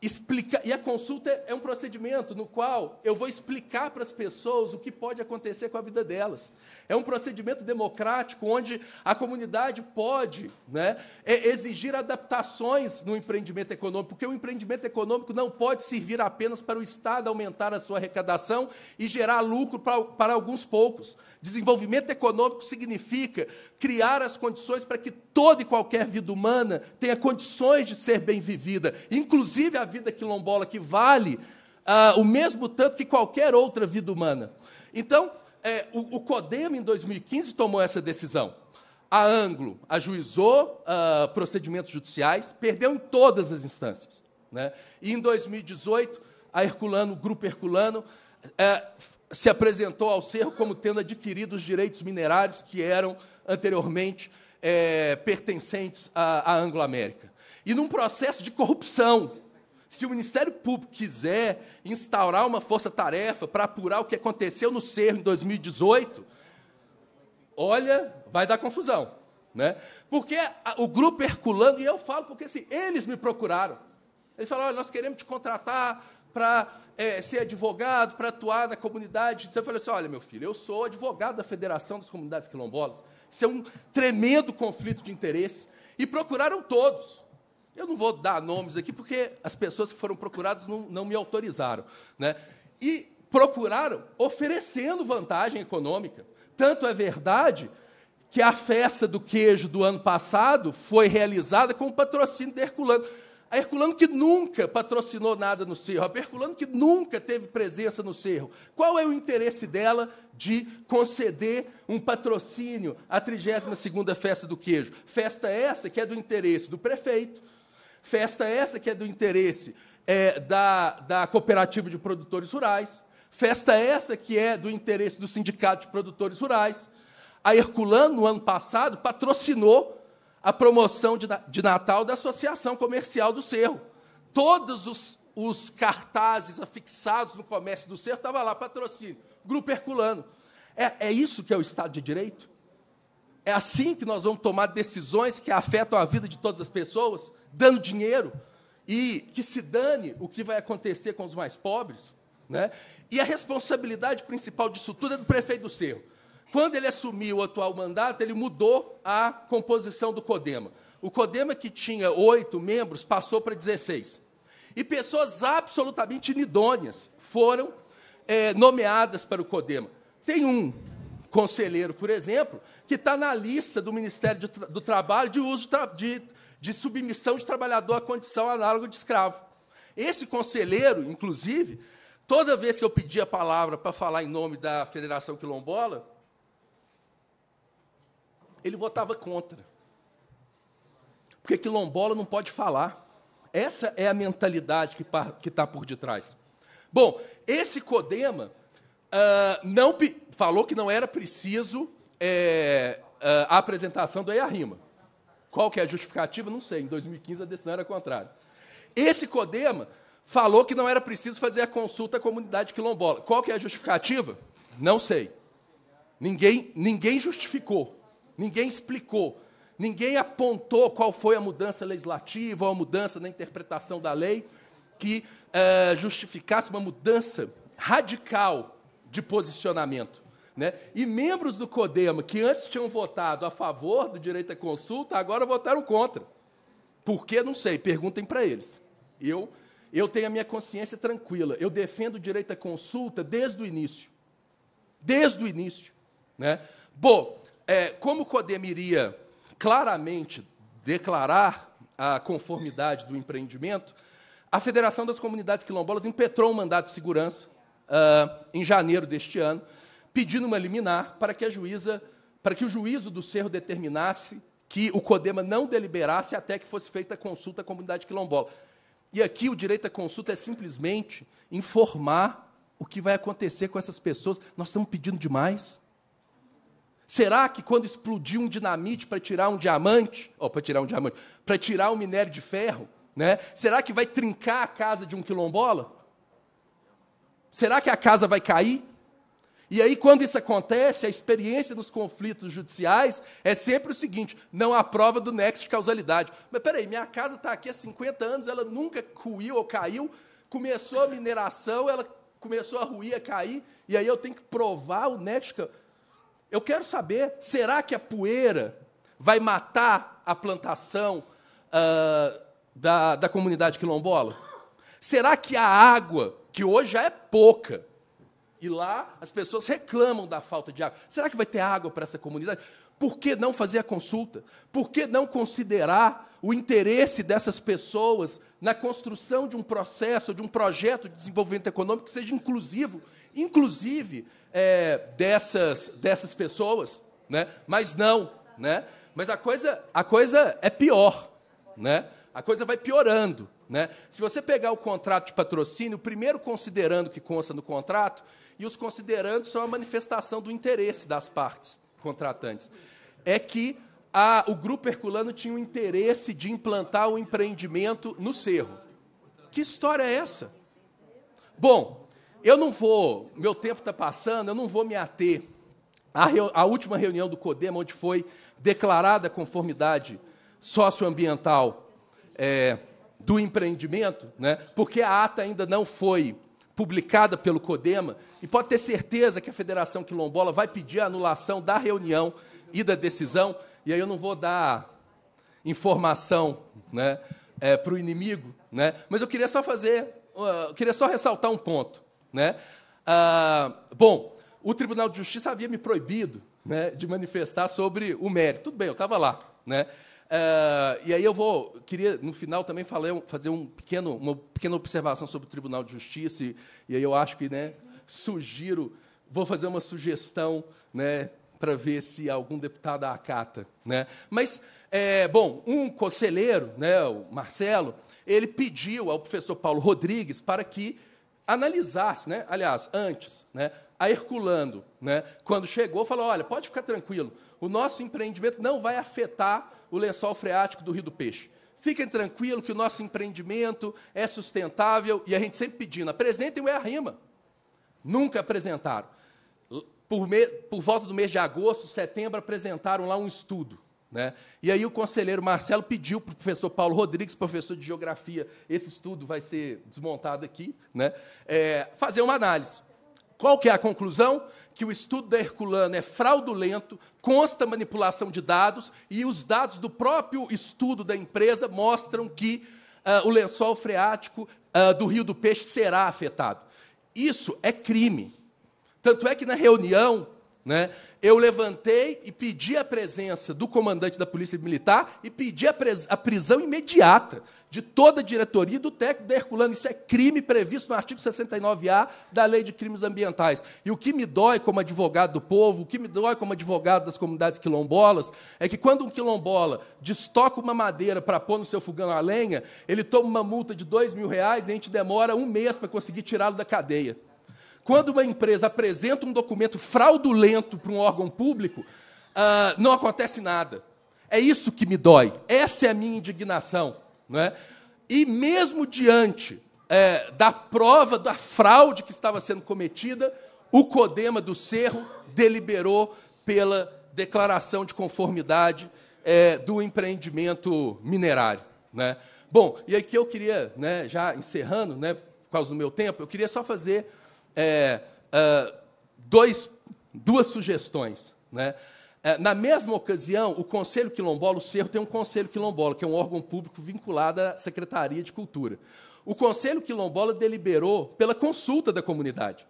explicar. E a consulta é, é um procedimento no qual eu vou explicar para as pessoas o que pode acontecer com a vida delas. É um procedimento democrático onde a comunidade pode né, é, exigir adaptações no empreendimento econômico, porque o empreendimento econômico não pode servir apenas para o Estado aumentar a sua arrecadação e gerar lucro para, para alguns poucos. Desenvolvimento econômico significa criar as condições para que toda e qualquer vida humana tenha condições de ser bem vivida, inclusive a vida quilombola, que vale ah, o mesmo tanto que qualquer outra vida humana. Então, é, o, o CODEM, em 2015, tomou essa decisão. A Anglo ajuizou ah, procedimentos judiciais, perdeu em todas as instâncias. Né? E em 2018, a Herculano, o Grupo Herculano, é, se apresentou ao Cerro como tendo adquirido os direitos minerários que eram anteriormente é, pertencentes à, à Anglo-América. E num processo de corrupção, se o Ministério Público quiser instaurar uma força-tarefa para apurar o que aconteceu no Cerro em 2018, olha, vai dar confusão. Né? Porque o grupo Herculano, e eu falo porque assim, eles me procuraram. Eles falaram: olha, nós queremos te contratar para é, ser advogado, para atuar na comunidade. Você então, falou assim: olha, meu filho, eu sou advogado da Federação das Comunidades Quilombolas. Isso é um tremendo conflito de interesse. E procuraram todos. Eu não vou dar nomes aqui, porque as pessoas que foram procuradas não, não me autorizaram. Né? E procuraram oferecendo vantagem econômica. Tanto é verdade que a festa do queijo do ano passado foi realizada com o patrocínio de Herculano. A Herculano que nunca patrocinou nada no Cerro, a Herculano que nunca teve presença no Cerro. Qual é o interesse dela de conceder um patrocínio à 32ª Festa do Queijo? Festa essa que é do interesse do prefeito, festa essa que é do interesse é, da, da Cooperativa de Produtores Rurais, festa essa que é do interesse do Sindicato de Produtores Rurais. A Herculano, no ano passado, patrocinou a promoção de, de Natal da Associação Comercial do Cerro. Todos os, os cartazes afixados no comércio do Cerro estavam lá, patrocínio, Grupo Herculano. É, é isso que é o Estado de Direito? É assim que nós vamos tomar decisões que afetam a vida de todas as pessoas, dando dinheiro e que se dane o que vai acontecer com os mais pobres? Né? E a responsabilidade principal disso tudo é do prefeito do Cerro. Quando ele assumiu o atual mandato, ele mudou a composição do CODEMA. O CODEMA, que tinha oito membros, passou para 16. E pessoas absolutamente inidôneas foram é, nomeadas para o CODEMA. Tem um conselheiro, por exemplo, que está na lista do Ministério do, Tra do Trabalho de uso tra de, de submissão de trabalhador à condição análoga de escravo. Esse conselheiro, inclusive, toda vez que eu pedi a palavra para falar em nome da Federação Quilombola, ele votava contra. Porque quilombola não pode falar. Essa é a mentalidade que está por detrás. Bom, esse Codema uh, não falou que não era preciso é, uh, a apresentação do EIA-RIMA. Qual que é a justificativa? Não sei. Em 2015 a decisão era contrária. Esse Codema falou que não era preciso fazer a consulta à comunidade quilombola. Qual que é a justificativa? Não sei. Ninguém, ninguém justificou. Ninguém explicou, ninguém apontou qual foi a mudança legislativa ou a mudança na interpretação da lei que eh, justificasse uma mudança radical de posicionamento. Né? E membros do CODEMA, que antes tinham votado a favor do direito à consulta, agora votaram contra. Por que? Não sei, perguntem para eles. Eu, eu tenho a minha consciência tranquila. Eu defendo o direito à consulta desde o início. Desde o início. Né? Bom, é, como Codem iria claramente declarar a conformidade do empreendimento, a Federação das Comunidades Quilombolas impetrou um mandato de segurança uh, em janeiro deste ano, pedindo uma liminar para que a juíza, para que o juízo do Cerro determinasse que o CODEMA não deliberasse até que fosse feita a consulta à comunidade quilombola. E aqui o direito à consulta é simplesmente informar o que vai acontecer com essas pessoas. Nós estamos pedindo demais. Será que quando explodiu um dinamite para tirar um diamante, ou para tirar um diamante, para tirar um minério de ferro, né? Será que vai trincar a casa de um quilombola? Será que a casa vai cair? E aí, quando isso acontece, a experiência nos conflitos judiciais é sempre o seguinte: não há prova do nexo de causalidade. Mas peraí, minha casa está aqui há 50 anos, ela nunca ruiu ou caiu, começou a mineração, ela começou a ruir, a cair, e aí eu tenho que provar o nexo de causalidade. Eu quero saber, será que a poeira vai matar a plantação uh, da, da comunidade quilombola? Será que a água, que hoje já é pouca, e lá as pessoas reclamam da falta de água, será que vai ter água para essa comunidade? Por que não fazer a consulta? Por que não considerar o interesse dessas pessoas na construção de um processo, de um projeto de desenvolvimento econômico que seja inclusivo inclusive é, dessas, dessas pessoas, né? Mas não, né? Mas a coisa, a coisa é pior, né? A coisa vai piorando, né? Se você pegar o contrato de patrocínio, o primeiro considerando que consta no contrato, e os considerandos são a manifestação do interesse das partes contratantes, é que a, o grupo Herculano tinha o interesse de implantar o empreendimento no Cerro. Que história é essa? Bom, eu não vou, meu tempo está passando, eu não vou me ater à, reu, à última reunião do Codema onde foi declarada a conformidade socioambiental é, do empreendimento, né? porque a ata ainda não foi publicada pelo CODEMA, e pode ter certeza que a Federação Quilombola vai pedir a anulação da reunião e da decisão, e aí eu não vou dar informação né, é, para o inimigo, né, mas eu queria só fazer, eu uh, queria só ressaltar um ponto. Né? Ah, bom, o Tribunal de Justiça havia me proibido né, de manifestar sobre o mérito. Tudo bem, eu estava lá. Né? Ah, e aí eu vou, queria no final também falei, fazer um pequeno, uma pequena observação sobre o Tribunal de Justiça, e, e aí eu acho que né, sugiro, vou fazer uma sugestão né, para ver se algum deputado acata. Né? Mas, é, bom, um conselheiro, né, o Marcelo, ele pediu ao professor Paulo Rodrigues para que analisasse, né? aliás, antes, né? a Herculando, né? quando chegou, falou: olha, pode ficar tranquilo, o nosso empreendimento não vai afetar o lençol freático do Rio do Peixe. Fiquem tranquilos que o nosso empreendimento é sustentável e a gente sempre pedindo, apresentem o E-Rima. Nunca apresentaram. Por, me, por volta do mês de agosto, setembro, apresentaram lá um estudo. Né? E aí o conselheiro Marcelo pediu para o professor Paulo Rodrigues, professor de geografia, esse estudo vai ser desmontado aqui, né? É, fazer uma análise. Qual que é a conclusão? Que o estudo da Herculano é fraudulento, consta manipulação de dados, e os dados do próprio estudo da empresa mostram que uh, o lençol freático uh, do Rio do Peixe será afetado. Isso é crime. Tanto é que na reunião né? Eu levantei e pedi a presença do comandante da Polícia Militar e pedi a, pres- a prisão imediata de toda a diretoria do técnico da Herculano. Isso é crime previsto no artigo 69A da Lei de Crimes Ambientais. E o que me dói como advogado do povo, o que me dói como advogado das comunidades quilombolas, é que quando um quilombola destoca uma madeira para pôr no seu fogão a lenha, ele toma uma multa de dois mil reais e a gente demora um mês para conseguir tirá-lo da cadeia. Quando uma empresa apresenta um documento fraudulento para um órgão público, uh, não acontece nada. É isso que me dói. Essa é a minha indignação. é? E mesmo diante é, da prova da fraude que estava sendo cometida, o Codema do Cerro deliberou pela declaração de conformidade é, do empreendimento minerário. Né? Bom, e aqui eu queria, né, já encerrando, né, por causa do meu tempo, eu queria só fazer é, é, dois, duas sugestões. Né? É, na mesma ocasião, o Conselho Quilombola, o Cerro tem um Conselho Quilombola, que é um órgão público vinculado à Secretaria de Cultura. O Conselho Quilombola deliberou pela consulta da comunidade.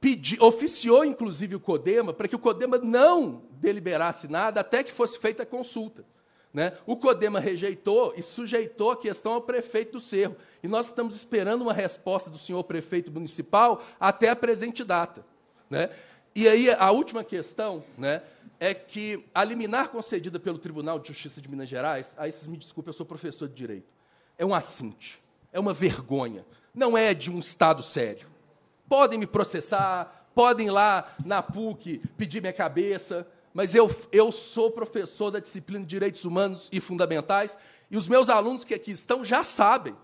Pedi, oficiou, inclusive, o CODEMA para que o CODEMA não deliberasse nada até que fosse feita a consulta. Né? O Codema rejeitou e sujeitou a questão ao prefeito do Cerro. E nós estamos esperando uma resposta do senhor prefeito municipal até a presente data. Né? E aí, a última questão né, é que a liminar concedida pelo Tribunal de Justiça de Minas Gerais, aí vocês me desculpem, eu sou professor de Direito, é um assinte, é uma vergonha, não é de um Estado sério. Podem me processar, podem ir lá na PUC pedir minha cabeça, mas eu, eu sou professor da disciplina de direitos humanos e fundamentais, e os meus alunos que aqui estão já sabem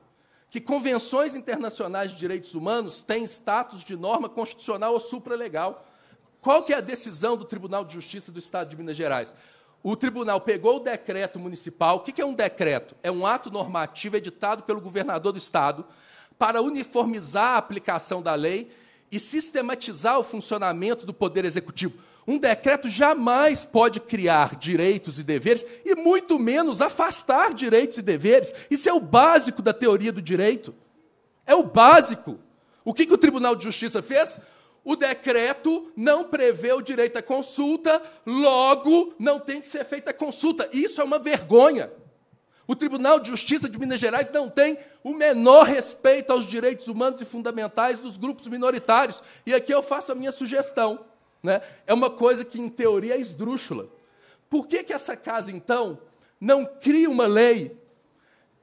que convenções internacionais de direitos humanos têm status de norma constitucional ou supralegal. Qual que é a decisão do Tribunal de Justiça do Estado de Minas Gerais? O tribunal pegou o decreto municipal. O que é um decreto? É um ato normativo editado pelo governador do Estado para uniformizar a aplicação da lei e sistematizar o funcionamento do Poder Executivo. Um decreto jamais pode criar direitos e deveres, e muito menos afastar direitos e deveres. Isso é o básico da teoria do direito. É o básico. O que, que o Tribunal de Justiça fez? O decreto não prevê o direito à consulta, logo não tem que ser feita a consulta. Isso é uma vergonha. O Tribunal de Justiça de Minas Gerais não tem o menor respeito aos direitos humanos e fundamentais dos grupos minoritários. E aqui eu faço a minha sugestão. Né? É uma coisa que, em teoria, é esdrúxula. Por que, que essa casa, então, não cria uma lei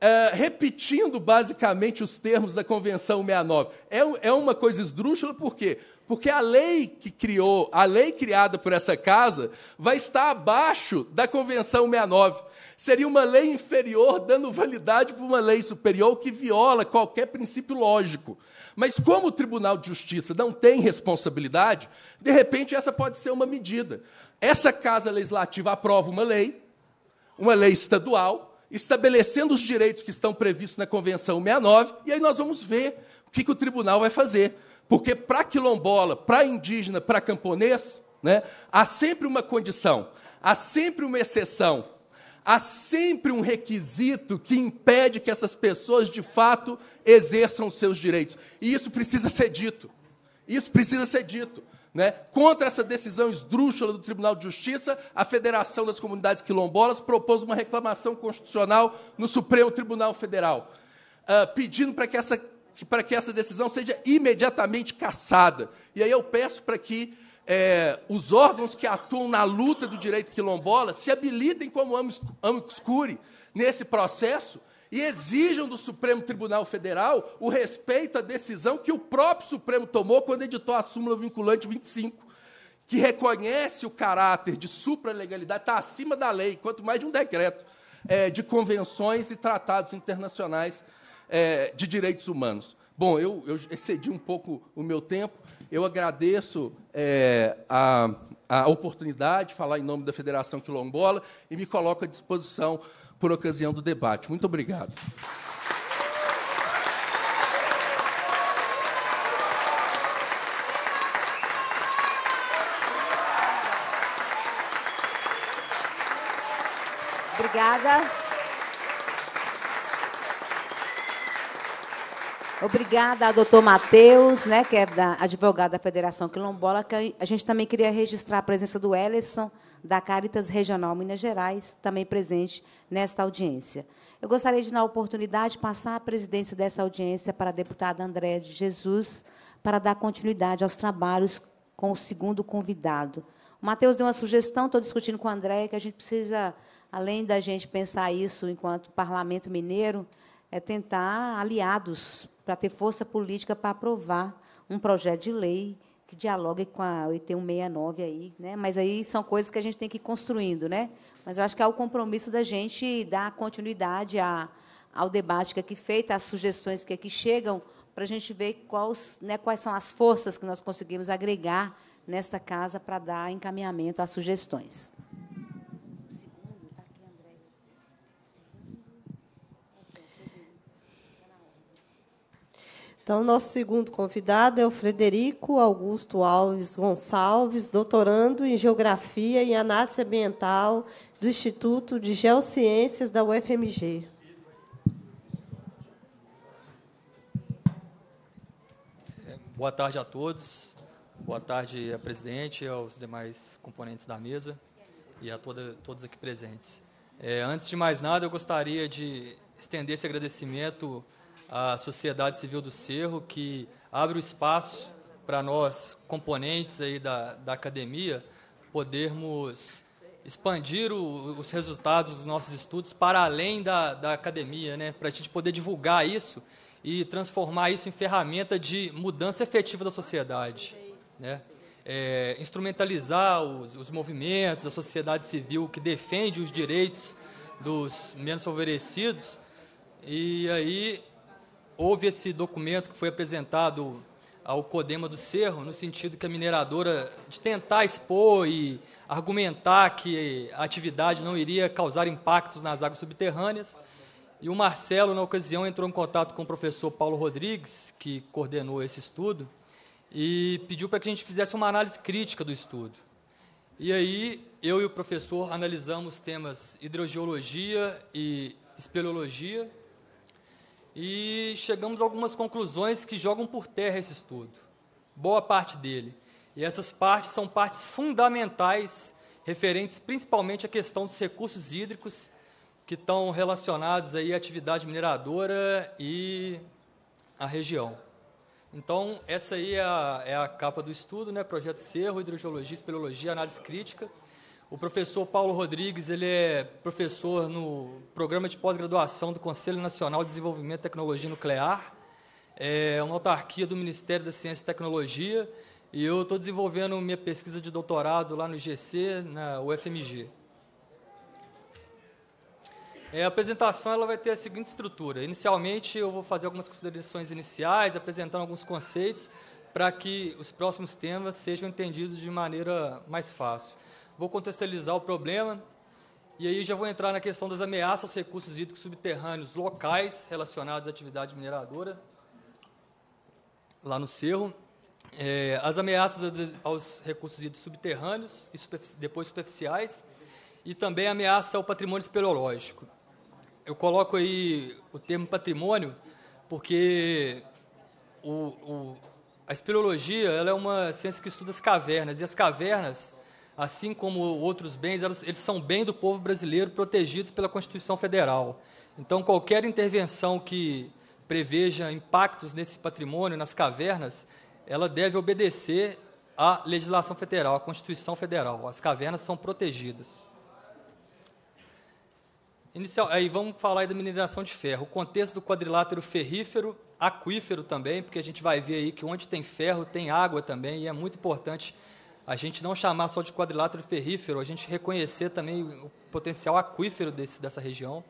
é, repetindo basicamente os termos da Convenção 69? É, é uma coisa esdrúxula, por quê? Porque a lei que criou, a lei criada por essa casa, vai estar abaixo da Convenção 69. Seria uma lei inferior dando validade para uma lei superior que viola qualquer princípio lógico. Mas como o Tribunal de Justiça não tem responsabilidade, de repente essa pode ser uma medida. Essa Casa Legislativa aprova uma lei, uma lei estadual, estabelecendo os direitos que estão previstos na Convenção 69, e aí nós vamos ver o que, que o tribunal vai fazer. Porque para quilombola, para indígena, para camponês, né, há sempre uma condição, há sempre uma exceção, há sempre um requisito que impede que essas pessoas de fato exerçam os seus direitos. E isso precisa ser dito. Isso precisa ser dito. Né? Contra essa decisão esdrúxula do Tribunal de Justiça, a Federação das Comunidades Quilombolas propôs uma reclamação constitucional no Supremo Tribunal Federal, uh, pedindo para que essa que para que essa decisão seja imediatamente cassada. E aí eu peço para que é, os órgãos que atuam na luta do direito quilombola se habilitem como amicus curiae nesse processo e exijam do Supremo Tribunal Federal o respeito à decisão que o próprio Supremo tomou quando editou a súmula vinculante 25, que reconhece o caráter de supralegalidade, está acima da lei, quanto mais de um decreto, é, de convenções e tratados internacionais é, de direitos humanos. Bom, eu, eu, excedi um pouco o meu tempo. Eu agradeço é, a, a, oportunidade de falar em nome da Federação Quilombola e me coloco à disposição por ocasião do debate. Muito obrigado. Obrigada. Obrigada ao doutor Matheus, né, que é da, advogado da Federação Quilombola, que a gente também queria registrar a presença do Ellison, da Caritas Regional Minas Gerais, também presente nesta audiência. Eu gostaria de, na oportunidade, passar a presidência dessa audiência para a deputada Andréa de Jesus, para dar continuidade aos trabalhos com o segundo convidado. O Matheus deu uma sugestão, estou discutindo com a Andréa, que a gente precisa, além da gente pensar isso enquanto parlamento mineiro, é tentar aliados para ter força política para aprovar um projeto de lei que dialogue com a 8169 aí, né? Mas aí são coisas que a gente tem que ir construindo, né? Mas eu acho que é o compromisso da gente dar continuidade a, ao debate que é aqui feito, às sugestões que é aqui chegam, para a gente ver quais, né, quais são as forças que nós conseguimos agregar nesta casa para dar encaminhamento às sugestões. Então, nosso segundo convidado é o Frederico Augusto Alves Gonçalves, doutorando em Geografia e Análise Ambiental do Instituto de Geociências da UFMG. Boa tarde a todos. Boa tarde, a presidente, aos demais componentes da mesa e a toda, todos aqui presentes. É, antes de mais nada, eu gostaria de estender esse agradecimento a sociedade civil do Cerro, que abre o espaço para nós, componentes aí da, da academia, podermos expandir o, os resultados dos nossos estudos para além da, da academia, né? para a gente poder divulgar isso e transformar isso em ferramenta de mudança efetiva da sociedade. Né? É, instrumentalizar os, os movimentos, a sociedade civil que defende os direitos dos menos favorecidos e aí houve esse documento que foi apresentado ao Codema do Cerro, no sentido que a mineradora, de tentar expor e argumentar que a atividade não iria causar impactos nas águas subterrâneas. E o Marcelo, na ocasião, entrou em contato com o professor Paulo Rodrigues, que coordenou esse estudo, e pediu para que a gente fizesse uma análise crítica do estudo. E aí, eu e o professor analisamos temas hidrogeologia e espeleologia, e chegamos a algumas conclusões que jogam por terra esse estudo, boa parte dele. E essas partes são partes fundamentais referentes principalmente à questão dos recursos hídricos que estão relacionados aí à atividade mineradora e à região. Então, essa aí é a, é a capa do estudo, né? Projeto Cerro, Hidrogeologia, Espeleologia, Análise Crítica. O professor Paulo Rodrigues, ele é professor no programa de pós-graduação do Conselho Nacional de Desenvolvimento e Tecnologia Nuclear, é uma autarquia do Ministério da Ciência e Tecnologia, e eu estou desenvolvendo minha pesquisa de doutorado lá no IGC, na UFMG. É, a apresentação ela vai ter a seguinte estrutura. Inicialmente, eu vou fazer algumas considerações iniciais, apresentando alguns conceitos, para que os próximos temas sejam entendidos de maneira mais fácil vou contextualizar o problema e aí já vou entrar na questão das ameaças aos recursos hídricos subterrâneos locais relacionados à atividade mineradora lá no Cerro. É, as ameaças aos recursos hídricos subterrâneos e superfici depois superficiais e também a ameaça ao patrimônio espeleológico. Eu coloco aí o termo patrimônio porque o, o, a espeleologia ela é uma ciência que estuda as cavernas e as cavernas assim como outros bens, eles são bem do povo brasileiro protegidos pela Constituição Federal. Então, qualquer intervenção que preveja impactos nesse patrimônio, nas cavernas, ela deve obedecer à legislação federal, à Constituição Federal. As cavernas são protegidas. Inicial, aí vamos falar aí da mineração de ferro. O contexto do quadrilátero ferrífero, aquífero também, porque a gente vai ver aí que onde tem ferro tem água também, e é muito importante a gente não chamar só de quadrilátero ferrífero, a gente reconhecer também o potencial aquífero desse, dessa região,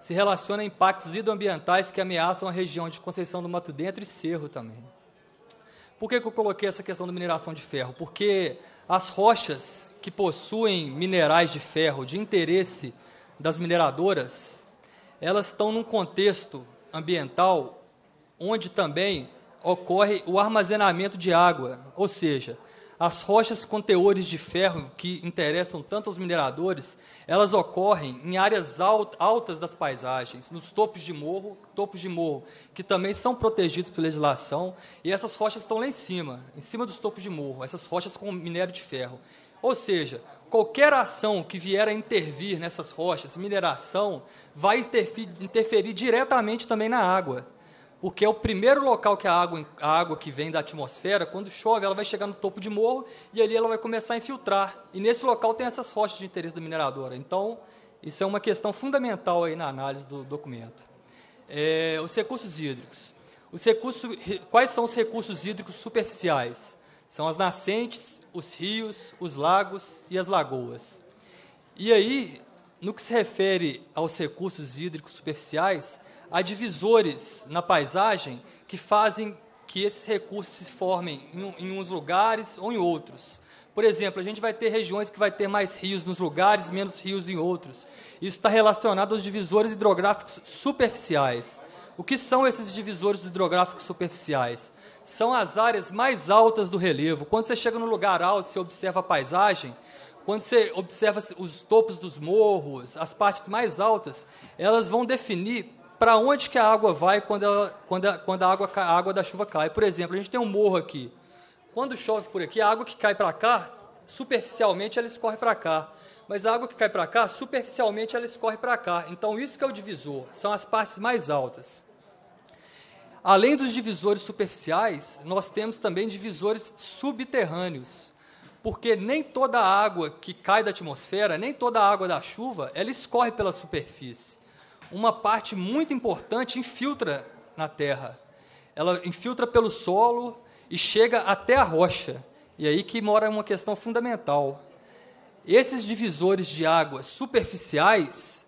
se relaciona a impactos hidroambientais que ameaçam a região de Conceição do Mato Dentro e Cerro também. Por que, que eu coloquei essa questão da mineração de ferro? Porque as rochas que possuem minerais de ferro de interesse das mineradoras, elas estão num contexto ambiental onde também ocorre o armazenamento de água, ou seja, as rochas com teores de ferro que interessam tanto aos mineradores, elas ocorrem em áreas altas das paisagens, nos topos de morro, topos de morro, que também são protegidos pela legislação, e essas rochas estão lá em cima, em cima dos topos de morro, essas rochas com minério de ferro. Ou seja, qualquer ação que vier a intervir nessas rochas, mineração, vai interferir diretamente também na água porque é o primeiro local que a água, a água que vem da atmosfera, quando chove, ela vai chegar no topo de morro e ali ela vai começar a infiltrar. E nesse local tem essas rochas de interesse da mineradora. Então, isso é uma questão fundamental aí na análise do documento. É, os recursos hídricos. Os recursos, quais são os recursos hídricos superficiais? São as nascentes, os rios, os lagos e as lagoas. E aí, no que se refere aos recursos hídricos superficiais, há divisores na paisagem que fazem que esses recursos se formem em, em uns lugares ou em outros. Por exemplo, a gente vai ter regiões que vai ter mais rios nos lugares, menos rios em outros. Isso está relacionado aos divisores hidrográficos superficiais. O que são esses divisores hidrográficos superficiais? São as áreas mais altas do relevo. Quando você chega no lugar alto, você observa a paisagem, quando você observa os topos dos morros, as partes mais altas, elas vão definir para onde que a água vai quando, ela, quando, a, quando a, água, a água da chuva cai. Por exemplo, a gente tem um morro aqui. Quando chove por aqui, a água que cai para cá, superficialmente ela escorre para cá. Mas a água que cai para cá, superficialmente ela escorre para cá. Então isso que é o divisor, são as partes mais altas. Além dos divisores superficiais, nós temos também divisores subterrâneos. Porque nem toda a água que cai da atmosfera, nem toda a água da chuva, ela escorre pela superfície uma parte muito importante infiltra na terra. Ela infiltra pelo solo e chega até a rocha. E aí que mora uma questão fundamental. Esses divisores de águas superficiais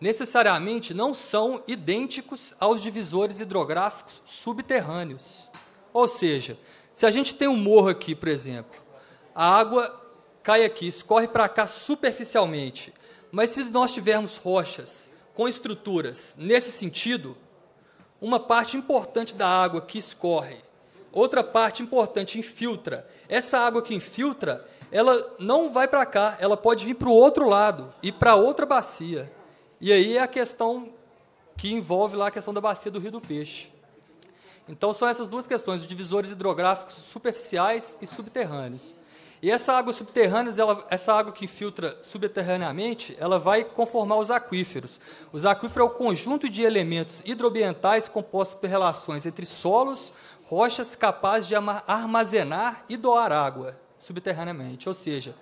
necessariamente não são idênticos aos divisores hidrográficos subterrâneos. Ou seja, se a gente tem um morro aqui, por exemplo, a água cai aqui, escorre para cá superficialmente, mas se nós tivermos rochas com estruturas. Nesse sentido, uma parte importante da água que escorre, outra parte importante infiltra. Essa água que infiltra, ela não vai para cá, ela pode vir para o outro lado e para outra bacia. E aí é a questão que envolve lá a questão da bacia do Rio do Peixe. Então são essas duas questões, os divisores hidrográficos superficiais e subterrâneos. E essa água subterrânea, ela, essa água que filtra subterraneamente, ela vai conformar os aquíferos. Os aquíferos é o conjunto de elementos hidroambientais compostos por relações entre solos, rochas capazes de armazenar e doar água subterraneamente. Ou seja,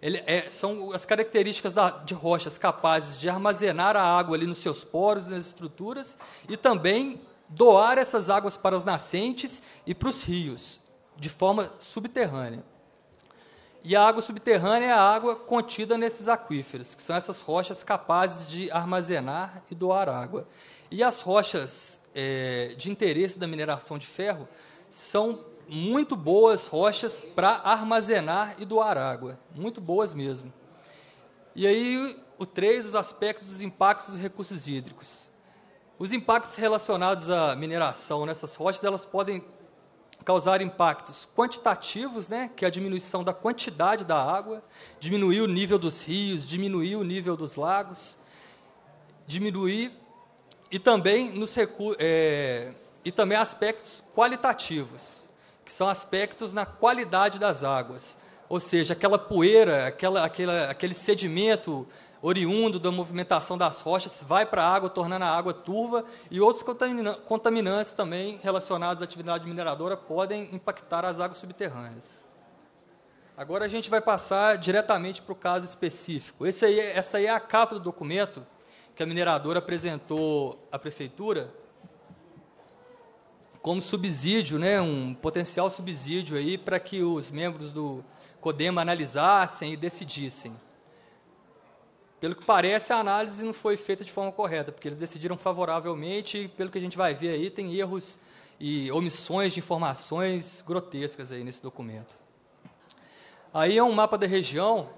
é, são as características da, de rochas capazes de armazenar a água ali nos seus poros, nas estruturas, e também doar essas águas para as nascentes e para os rios, de forma subterrânea. E a água subterrânea é a água contida nesses aquíferos, que são essas rochas capazes de armazenar e doar água. E as rochas é, de interesse da mineração de ferro são muito boas rochas para armazenar e doar água, muito boas mesmo. E aí, o três os aspectos dos impactos dos recursos hídricos. Os impactos relacionados à mineração nessas rochas, elas podem causar impactos quantitativos, né, que é a diminuição da quantidade da água, diminuir o nível dos rios, diminuir o nível dos lagos, diminuir e também nos é, e também aspectos qualitativos, que são aspectos na qualidade das águas, ou seja, aquela poeira, aquela, aquela, aquele sedimento oriundo da movimentação das rochas, vai para a água, tornando a água turva, e outros contaminantes também relacionados à atividade mineradora podem impactar as águas subterrâneas. Agora a gente vai passar diretamente para o caso específico. Aí, essa aí é a capa do documento que a mineradora apresentou à prefeitura como subsídio, né, um potencial subsídio aí para que os membros do CODEMA analisassem e decidissem. Pelo que parece, a análise não foi feita de forma correta, porque eles decidiram favoravelmente e, pelo que a gente vai ver aí, tem erros e omissões de informações grotescas aí nesse documento. Aí é um mapa da região.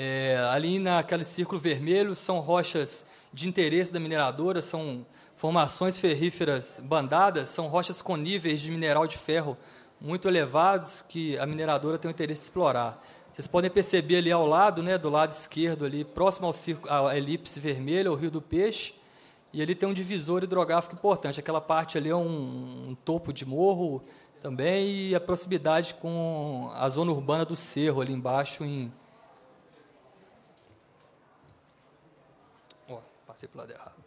É, ali naquele círculo vermelho são rochas de interesse da mineradora, são formações ferríferas bandadas, são rochas com níveis de mineral de ferro muito elevados que a mineradora tem o interesse de explorar. Vocês podem perceber ali ao lado, né, do lado esquerdo ali, próximo ao circo, à elipse vermelha, o Rio do Peixe, e ele tem um divisor hidrográfico importante. Aquela parte ali é um, um topo de morro também e a proximidade com a zona urbana do Cerro ali embaixo em Ó, passei pro lado errado.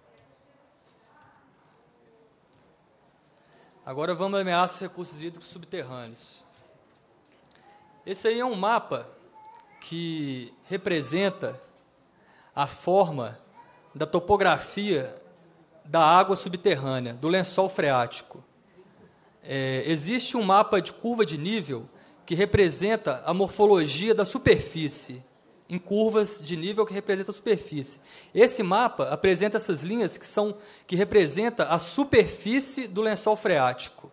Agora vamos a ameaças recursos hídricos subterrâneos. Esse aí é um mapa que representa a forma da topografia da água subterrânea, do lençol freático. É, existe um mapa de curva de nível que representa a morfologia da superfície, em curvas de nível que representa a superfície. Esse mapa apresenta essas linhas que são que representa a superfície do lençol freático.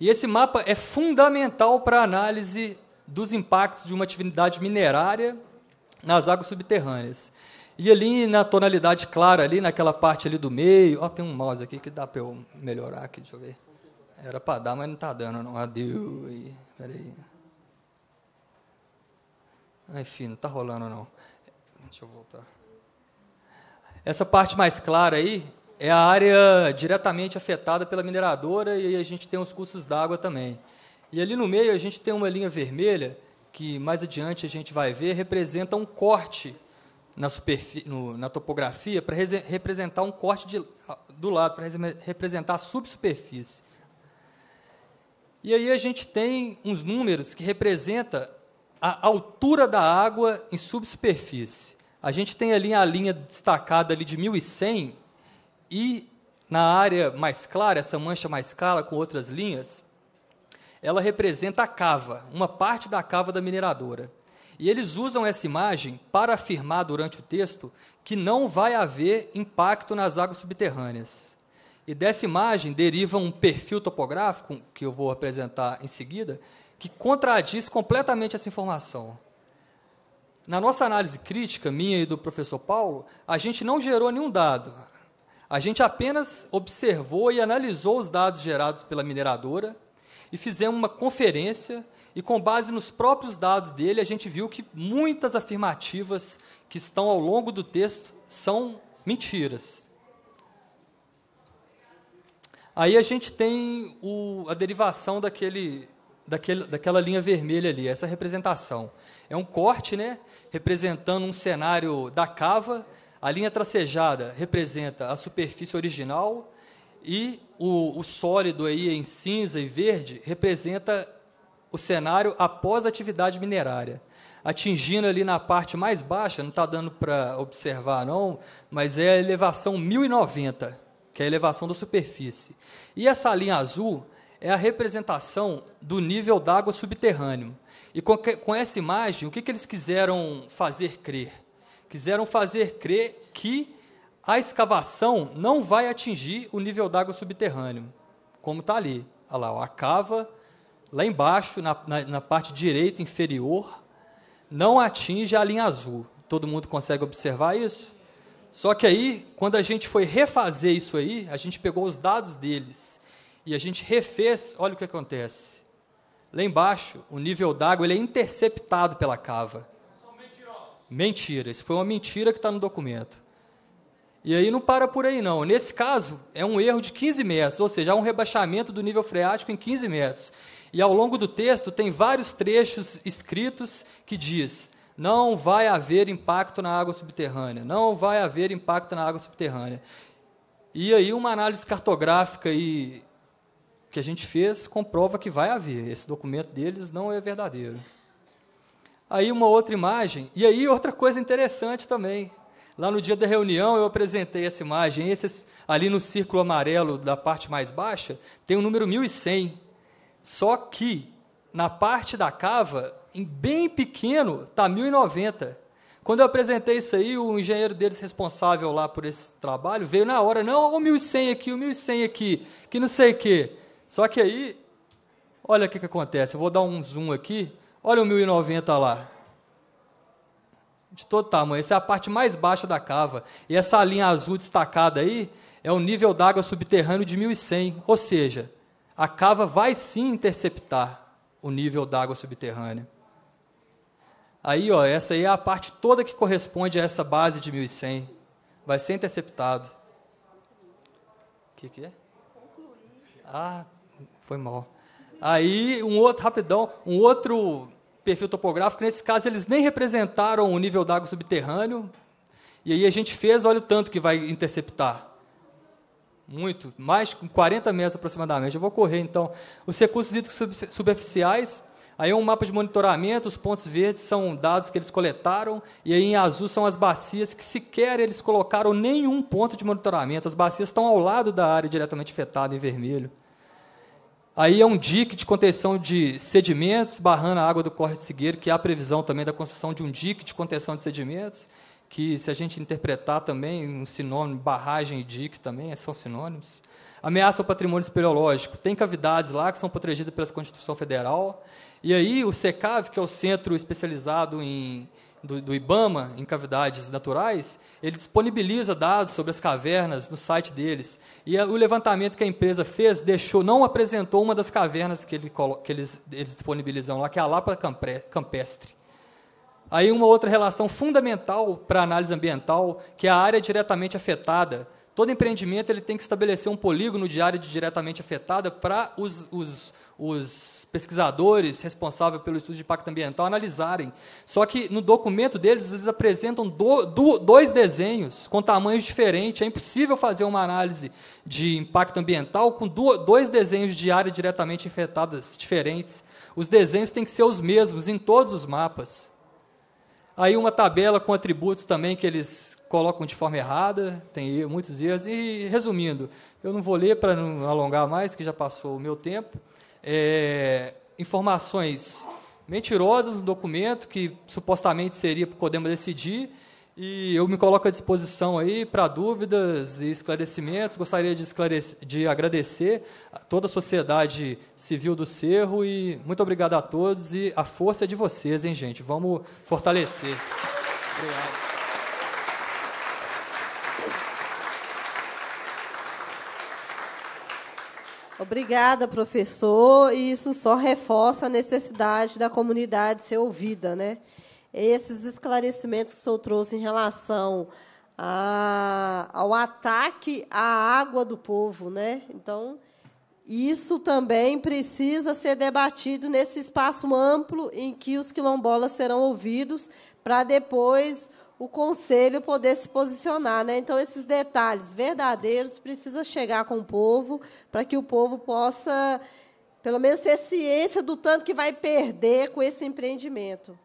E esse mapa é fundamental para a análise dos impactos de uma atividade minerária nas águas subterrâneas. E ali na tonalidade clara, ali naquela parte ali do meio, ó, tem um mouse aqui que dá para eu melhorar aqui, deixa eu ver. Era para dar, mas não está dando, não. Adeus. aí ah, Enfim, não está rolando, não. Deixa eu voltar. Essa parte mais clara aí é a área diretamente afetada pela mineradora e aí a gente tem os cursos d'água também. E ali no meio a gente tem uma linha vermelha que mais adiante a gente vai ver representa um corte na, no, na topografia para representar um corte de, do lado, para representar a subsuperfície. E aí a gente tem uns números que representa a altura da água em subsuperfície. A gente tem ali a linha destacada ali de 1100 e na área mais clara, essa mancha mais clara com outras linhas, ela representa a cava, uma parte da cava da mineradora. E eles usam essa imagem para afirmar durante o texto que não vai haver impacto nas águas subterrâneas. E dessa imagem deriva um perfil topográfico, que eu vou apresentar em seguida, que contradiz completamente essa informação. Na nossa análise crítica, minha e do professor Paulo, a gente não gerou nenhum dado. A gente apenas observou e analisou os dados gerados pela mineradora e fizemos uma conferência e com base nos próprios dados dele, a gente viu que muitas afirmativas que estão ao longo do texto são mentiras. Aí a gente tem o, a derivação daquele, daquele, daquela linha vermelha ali, essa representação. É um corte, né, representando um cenário da cava. A linha tracejada representa a superfície original, e o, o sólido aí em cinza e verde representa o cenário após a atividade minerária atingindo ali na parte mais baixa, não está dando para observar não, mas é a elevação 1090, que é a elevação da superfície. E essa linha azul é a representação do nível d'água subterrâneo. E com, com essa imagem, o que, que eles quiseram fazer crer? Quiseram fazer crer que a escavação não vai atingir o nível d'água subterrâneo, como está ali. Olha lá, ó, a cava, lá embaixo, na, na, na parte direita inferior, não atinge a linha azul. Todo mundo consegue observar isso? Só que aí, quando a gente foi refazer isso aí, a gente pegou os dados deles e a gente refez, olha o que acontece. Lá embaixo, o nível d'água ele é interceptado pela cava. Mentira, isso foi uma mentira que está no documento. E aí não para por aí, não. Nesse caso, é um erro de 15 metros, ou seja, há um rebaixamento do nível freático em 15 metros. E ao longo do texto, tem vários trechos escritos que diz não vai haver impacto na água subterrânea, não vai haver impacto na água subterrânea. E aí uma análise cartográfica e que a gente fez comprova que vai haver. Esse documento deles não é verdadeiro. Aí uma outra imagem, e aí outra coisa interessante também. Lá no dia da reunião eu apresentei essa imagem. Esse, ali no círculo amarelo da parte mais baixa tem o número 1100. Só que na parte da cava, em bem pequeno, está 1090. Quando eu apresentei isso aí, o engenheiro deles responsável lá por esse trabalho veio na hora, não, o 1100 aqui, o 1100 aqui, que não sei o quê. Só que aí, olha o que, que acontece. Eu vou dar um zoom aqui. Olha o 1090 lá de todo tamanho. Essa é a parte mais baixa da cava. E essa linha azul destacada aí é o nível d'água subterrâneo de 1100, ou seja, a cava vai sim interceptar o nível d'água subterrânea. Aí, ó, essa aí é a parte toda que corresponde a essa base de 1100. Vai ser interceptado. O que, que é? Ah, foi mal. Aí, um outro, rapidão, um outro perfil topográfico. Nesse caso, eles nem representaram o nível d'água subterrâneo. E aí a gente fez, olha o tanto que vai interceptar. Muito, mais de 40 metros aproximadamente. Eu vou correr, então. Os recursos hídricos superficiais, aí é um mapa de monitoramento, os pontos verdes são dados que eles coletaram, e aí em azul são as bacias que sequer eles colocaram nenhum ponto de monitoramento. As bacias estão ao lado da área diretamente afetada, em vermelho. Aí é um dique de contenção de sedimentos, barrando a água do córrego de Sigueiro, que há previsão também da construção de um dique de contenção de sedimentos, que se a gente interpretar também um sinônimo, barragem e dique também, são sinônimos. Ameaça ao patrimônio espeleológico. Tem cavidades lá que são protegidas pela Constituição Federal. E aí o SECAV, que é o Centro Especializado em do, do, IBAMA em cavidades naturais, ele disponibiliza dados sobre as cavernas no site deles. E a, o levantamento que a empresa fez deixou, não apresentou uma das cavernas que, ele, que eles, eles disponibilizam lá, que é a Lapa Campestre. Aí uma outra relação fundamental para a análise ambiental, que é a área diretamente afetada. Todo empreendimento ele tem que estabelecer um polígono de área de diretamente afetada para os, os os pesquisadores responsáveis pelo estudo de impacto ambiental analisarem. Só que no documento deles, eles apresentam do, do, dois desenhos com tamanhos diferentes. É impossível fazer uma análise de impacto ambiental com do, dois desenhos de área diretamente afetadas diferentes. Os desenhos têm que ser os mesmos em todos os mapas. Aí uma tabela com atributos também que eles colocam de forma errada, tem muitos erros. E resumindo, eu não vou ler para não alongar mais, que já passou o meu tempo é, informações mentirosas no documento, que supostamente seria para Podemos decidir, e eu me coloco à disposição aí para dúvidas e esclarecimentos. Gostaria de, esclarecer, de agradecer a toda a sociedade civil do Cerro e muito obrigado a todos e a força é de vocês, hein, gente? Vamos fortalecer. Obrigado. Obrigada, professor. E isso só reforça a necessidade da comunidade ser ouvida, né? Esses esclarecimentos que o senhor trouxe em relação a, ao ataque à água do povo, né? Então, isso também precisa ser debatido nesse espaço amplo em que os quilombolas serão ouvidos, para depois o conselho poder se posicionar. Né? Então, esses detalhes verdadeiros precisa chegar com o povo para que o povo possa, pelo menos, ter ciência do tanto que vai perder com esse empreendimento.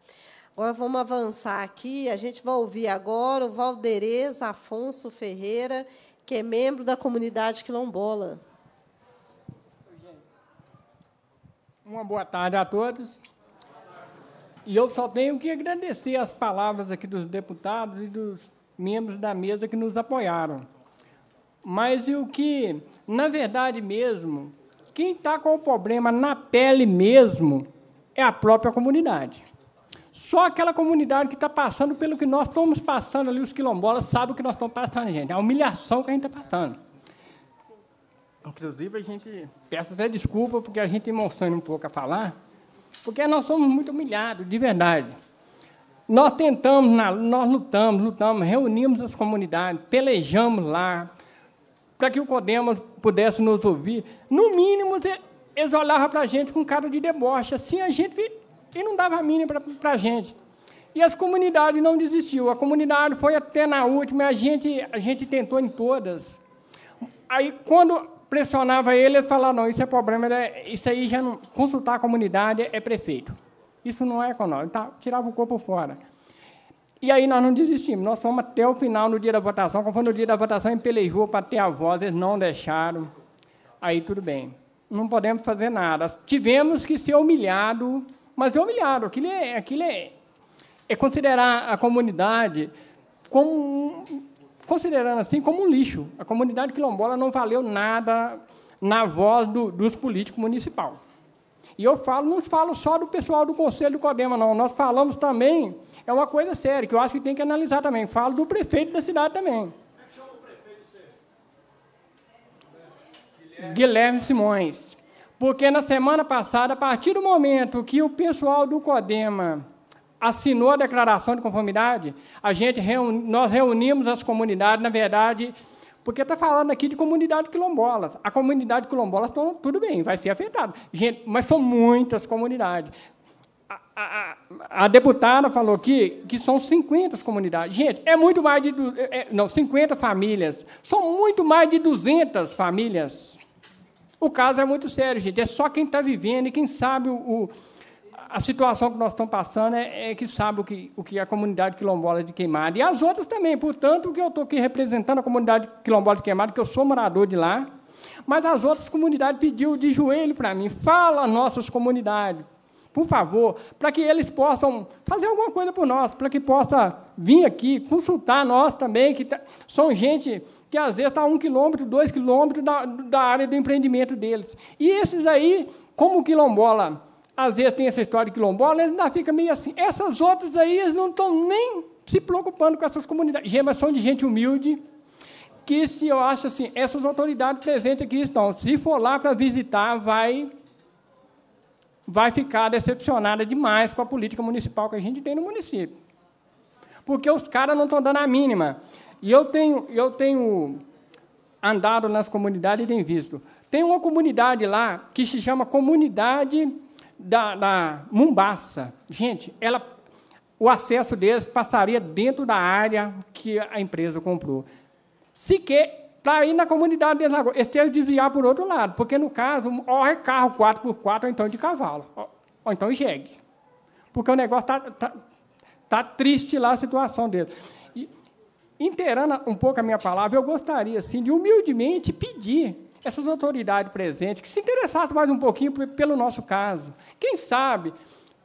Agora vamos avançar aqui. A gente vai ouvir agora o Valderez Afonso Ferreira, que é membro da comunidade quilombola. Uma boa tarde a todos. E eu só tenho que agradecer as palavras aqui dos deputados e dos membros da mesa que nos apoiaram. Mas e o que, na verdade mesmo, quem está com o problema na pele mesmo é a própria comunidade. Só aquela comunidade que está passando pelo que nós estamos passando ali, os quilombolas sabem o que nós estamos passando, gente. É a humilhação que a gente está passando. Inclusive, a gente peço até desculpa, porque a gente emociona um pouco a falar, porque nós somos muito humilhados, de verdade. Nós tentamos, nós lutamos, lutamos, reunimos as comunidades, pelejamos lá, para que o Podemos pudesse nos ouvir. No mínimo, eles olhavam para a gente com cara de deboche. Assim, a gente e não dava a mínima para a gente. E as comunidades não desistiu. A comunidade foi até na última, a gente, a gente tentou em todas. Aí, quando pressionava ele, ele falava, não, isso é problema, né? isso aí já não, consultar a comunidade é prefeito. Isso não é econômico, tá, tirava o corpo fora. E aí nós não desistimos, nós fomos até o final no dia da votação, quando foi no dia da votação, empelejou para ter a voz, eles não deixaram, aí tudo bem. Não podemos fazer nada. Tivemos que ser humilhado, mas é humilhado, aquilo é, aquilo é, é considerar a comunidade como um, considerando assim como um lixo. A comunidade quilombola não valeu nada na voz do, dos políticos municipais. E eu falo, não falo só do pessoal do Conselho do Codema, não. Nós falamos também, é uma coisa séria, que eu acho que tem que analisar também. Falo do prefeito da cidade também. Guilherme Simões. Porque na semana passada, a partir do momento que o pessoal do CODEMA assinou a declaração de conformidade, a gente reuni, nós reunimos as comunidades, na verdade, porque está falando aqui de comunidade quilombolas. A comunidade quilombola, tão, tudo bem, vai ser afetada. Gente, mas são muitas comunidades. A, a, a, deputada falou aqui que são 50 comunidades. Gente, é muito mais de. É, é, não, 50 famílias. São muito mais de 200 famílias. O caso é muito sério, gente. É só quem está vivendo e quem sabe o, o a situação que nós estamos passando é, é, que sabe o que, o que é a comunidade quilombola de Queimada e as outras também. Portanto, o que eu estou aqui representando a comunidade quilombola de Queimada, que eu sou morador de lá, mas as outras comunidades pediu de joelho para mim, fala nossas comunidades, por favor, para que eles possam fazer alguma coisa por nós, para que possa vir aqui consultar nós também, que tá, são gente que às vezes está a um quilômetro, dois quilômetros da, da área do empreendimento deles. E esses aí, como quilombola às vezes tem essa história de quilombola, eles ainda ficam meio assim. Essas outras aí, eles não estão nem se preocupando com essas comunidades. Gemas são de gente humilde, que se eu acho assim, essas autoridades presentes aqui estão. Se for lá para visitar, vai, vai ficar decepcionada demais com a política municipal que a gente tem no município. Porque os caras não estão dando a mínima. E eu tenho, eu tenho andado nas comunidades e tenho visto. Tem uma comunidade lá que se chama Comunidade da, da Mombaça, gente, ela, o acesso deles passaria dentro da área que a empresa comprou. se que está aí na comunidade deles agora. Eles têm que desviar por outro lado, porque, no caso, ou é carro 4x4 ou então de cavalo, ou, ou então jegue. Porque o negócio está tá, tá triste lá a situação deles inteirando um pouco a minha palavra, eu gostaria, assim, de humildemente pedir essas autoridades presentes, que se interessassem mais um pouquinho pelo nosso caso. Quem sabe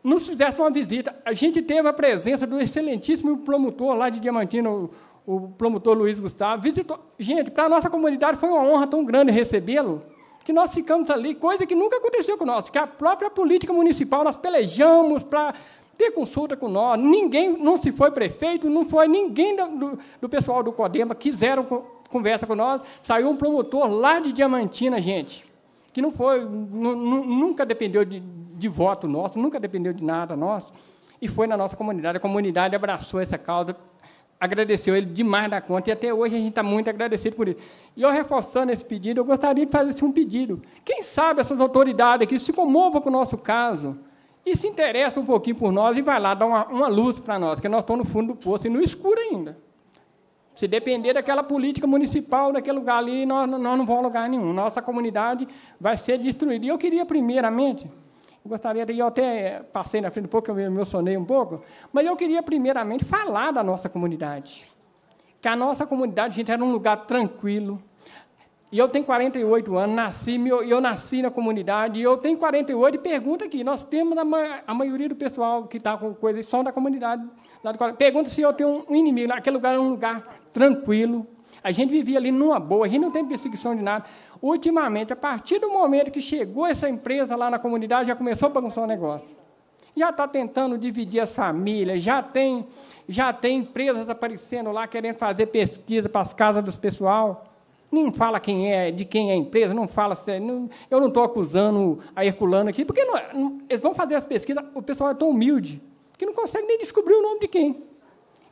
nos fizesse uma visita. A gente teve a presença do excelentíssimo promotor lá de Diamantino o, o promotor Luiz Gustavo. Visitou. Gente, para a nossa comunidade foi uma honra tão grande recebê-lo, que nós ficamos ali, coisa que nunca aconteceu com nós, que a própria política municipal, nós pelejamos para ter consulta com nós. Ninguém, não se foi prefeito, não foi ninguém do, do pessoal do CODEMA, quiseram conversa com nós, saiu um promotor lá de Diamantina, gente, que não foi, nunca dependeu de, de voto nosso, nunca dependeu de nada nosso, e foi na nossa comunidade. A comunidade abraçou essa causa, agradeceu ele demais da conta e até hoje a gente está muito agradecido por isso. E eu reforçando esse pedido, eu gostaria de fazer assim um pedido. Quem sabe essas autoridades aqui se comovam com o nosso caso e se interessam um pouquinho por nós e vai lá dar uma, uma luz para nós, que nós estamos no fundo do poço e no escuro ainda. Se depender daquela política municipal, daquele lugar ali, nós, nós não vamos a lugar nenhum. Nossa comunidade vai ser destruída. E eu queria, primeiramente, eu gostaria de. Eu até passei na frente um pouco, eu me emocionei um pouco, mas eu queria, primeiramente, falar da nossa comunidade. Que a nossa comunidade, a gente, era um lugar tranquilo. E eu tenho 48 anos, nasci, eu nasci na comunidade, e eu tenho 48, e pergunta aqui, nós temos a, ma a maioria do pessoal que está com coisas, são da comunidade Pergunta se eu tenho um inimigo. Aquele lugar é um lugar tranquilo. A gente vivia ali numa boa, a gente não tem perseguição de nada. Ultimamente, a partir do momento que chegou essa empresa lá na comunidade, já começou a bagunçar o negócio. Já está tentando dividir as famílias, já tem, já tem empresas aparecendo lá querendo fazer pesquisa para as casas dos pessoal. Nem fala quem é, de quem é a empresa, não fala sério. Não, eu não estou acusando a Herculano aqui, porque não, é, não, eles vão fazer as pesquisas, o pessoal é tão humilde que não consegue nem descobrir o nome de quem.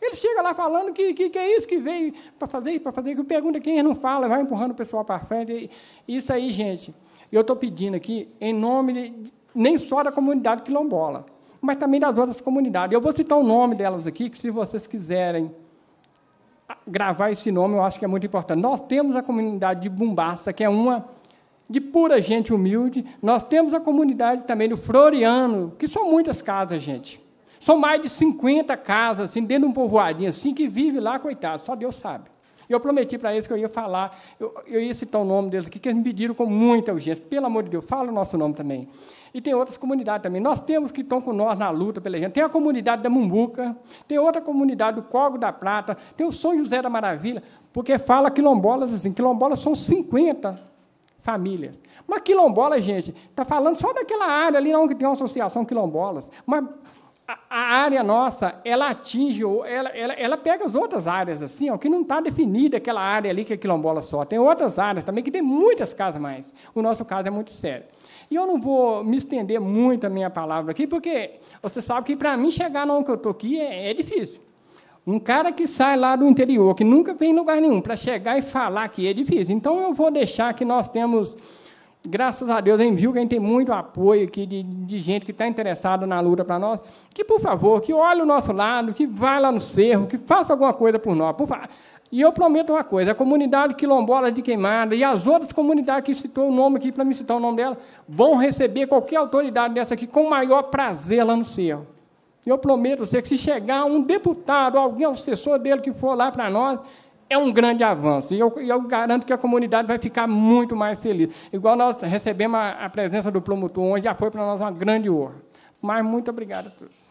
Ele chega lá falando que, que, que é isso que veio para fazer, para fazer, que pergunta quem não fala, vai empurrando o pessoal para frente. Isso aí, gente, eu estou pedindo aqui, em nome de, nem só da comunidade quilombola, mas também das outras comunidades. Eu vou citar o nome delas aqui, que se vocês quiserem gravar esse nome, eu acho que é muito importante. Nós temos a comunidade de Bumbaça, que é uma de pura gente humilde. Nós temos a comunidade também do Floriano, que são muitas casas, gente. São mais de 50 casas, assim, dentro de um povoadinho, assim, que vive lá, coitado, só Deus sabe. Eu prometi para eles que eu ia falar, eu, eu, ia citar o nome deles aqui, que eles me pediram com muita urgência. Pelo amor de Deus, fala o nosso nome também. E tem outras comunidades também. Nós temos que estão com nós na luta pela gente. Tem a comunidade da Mumbuca, tem outra comunidade do Corgo da Prata, tem o São José da Maravilha, porque fala quilombolas assim. Quilombolas são 50 famílias. Mas quilombola, gente, está falando só daquela área ali não que tem uma associação quilombolas. Mas a, área nossa, ela atinge, ela, ela, ela pega as outras áreas, assim, ó, que não está definida aquela área ali que é quilombola só. Tem outras áreas também que tem muitas casas mais. O nosso caso é muito sério. E eu não vou me estender muito a minha palavra aqui, porque você sabe que para mim chegar onde eu estou aqui é, é difícil. Um cara que sai lá do interior, que nunca vem em lugar nenhum, para chegar e falar que é difícil. Então eu vou deixar que nós temos graças a Deus, em quem tem muito apoio aqui de, de gente que está interessada na luta para nós, que, por favor, que olhe o nosso lado, que vá lá no cerro, que faça alguma coisa por nós, por favor. E eu prometo uma coisa, a comunidade quilombola de Queimada e as outras comunidades que citou o nome aqui, para me citar o nome dela, vão receber qualquer autoridade dessa aqui com o maior prazer lá no cerro. Eu prometo a você que se chegar um deputado, alguém, assessor dele que for lá para nós, é um grande avanço. E eu, eu, garanto que a comunidade vai ficar muito mais feliz. Igual nós recebemos a, a presença do promotor, onde já foi para nós uma grande honra. Mas muito obrigado a todos.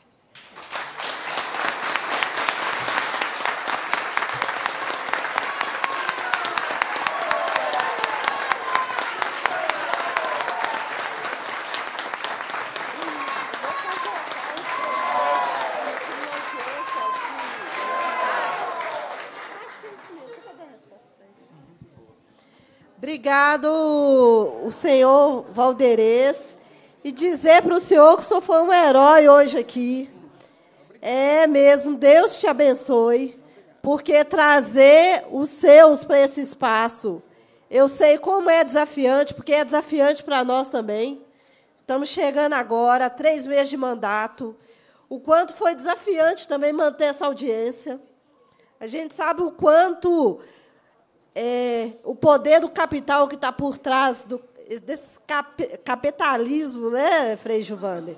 Obrigado, o senhor Valderez. E dizer para o senhor que o senhor foi um herói hoje aqui. É mesmo, Deus te abençoe, porque trazer os seus para esse espaço, eu sei como é desafiante, porque é desafiante para nós também. Estamos chegando agora, três meses de mandato. O quanto foi desafiante também manter essa audiência. A gente sabe o quanto é, o poder do capital que está por trás do, desse cap, capitalismo, né, Frei Giovanni?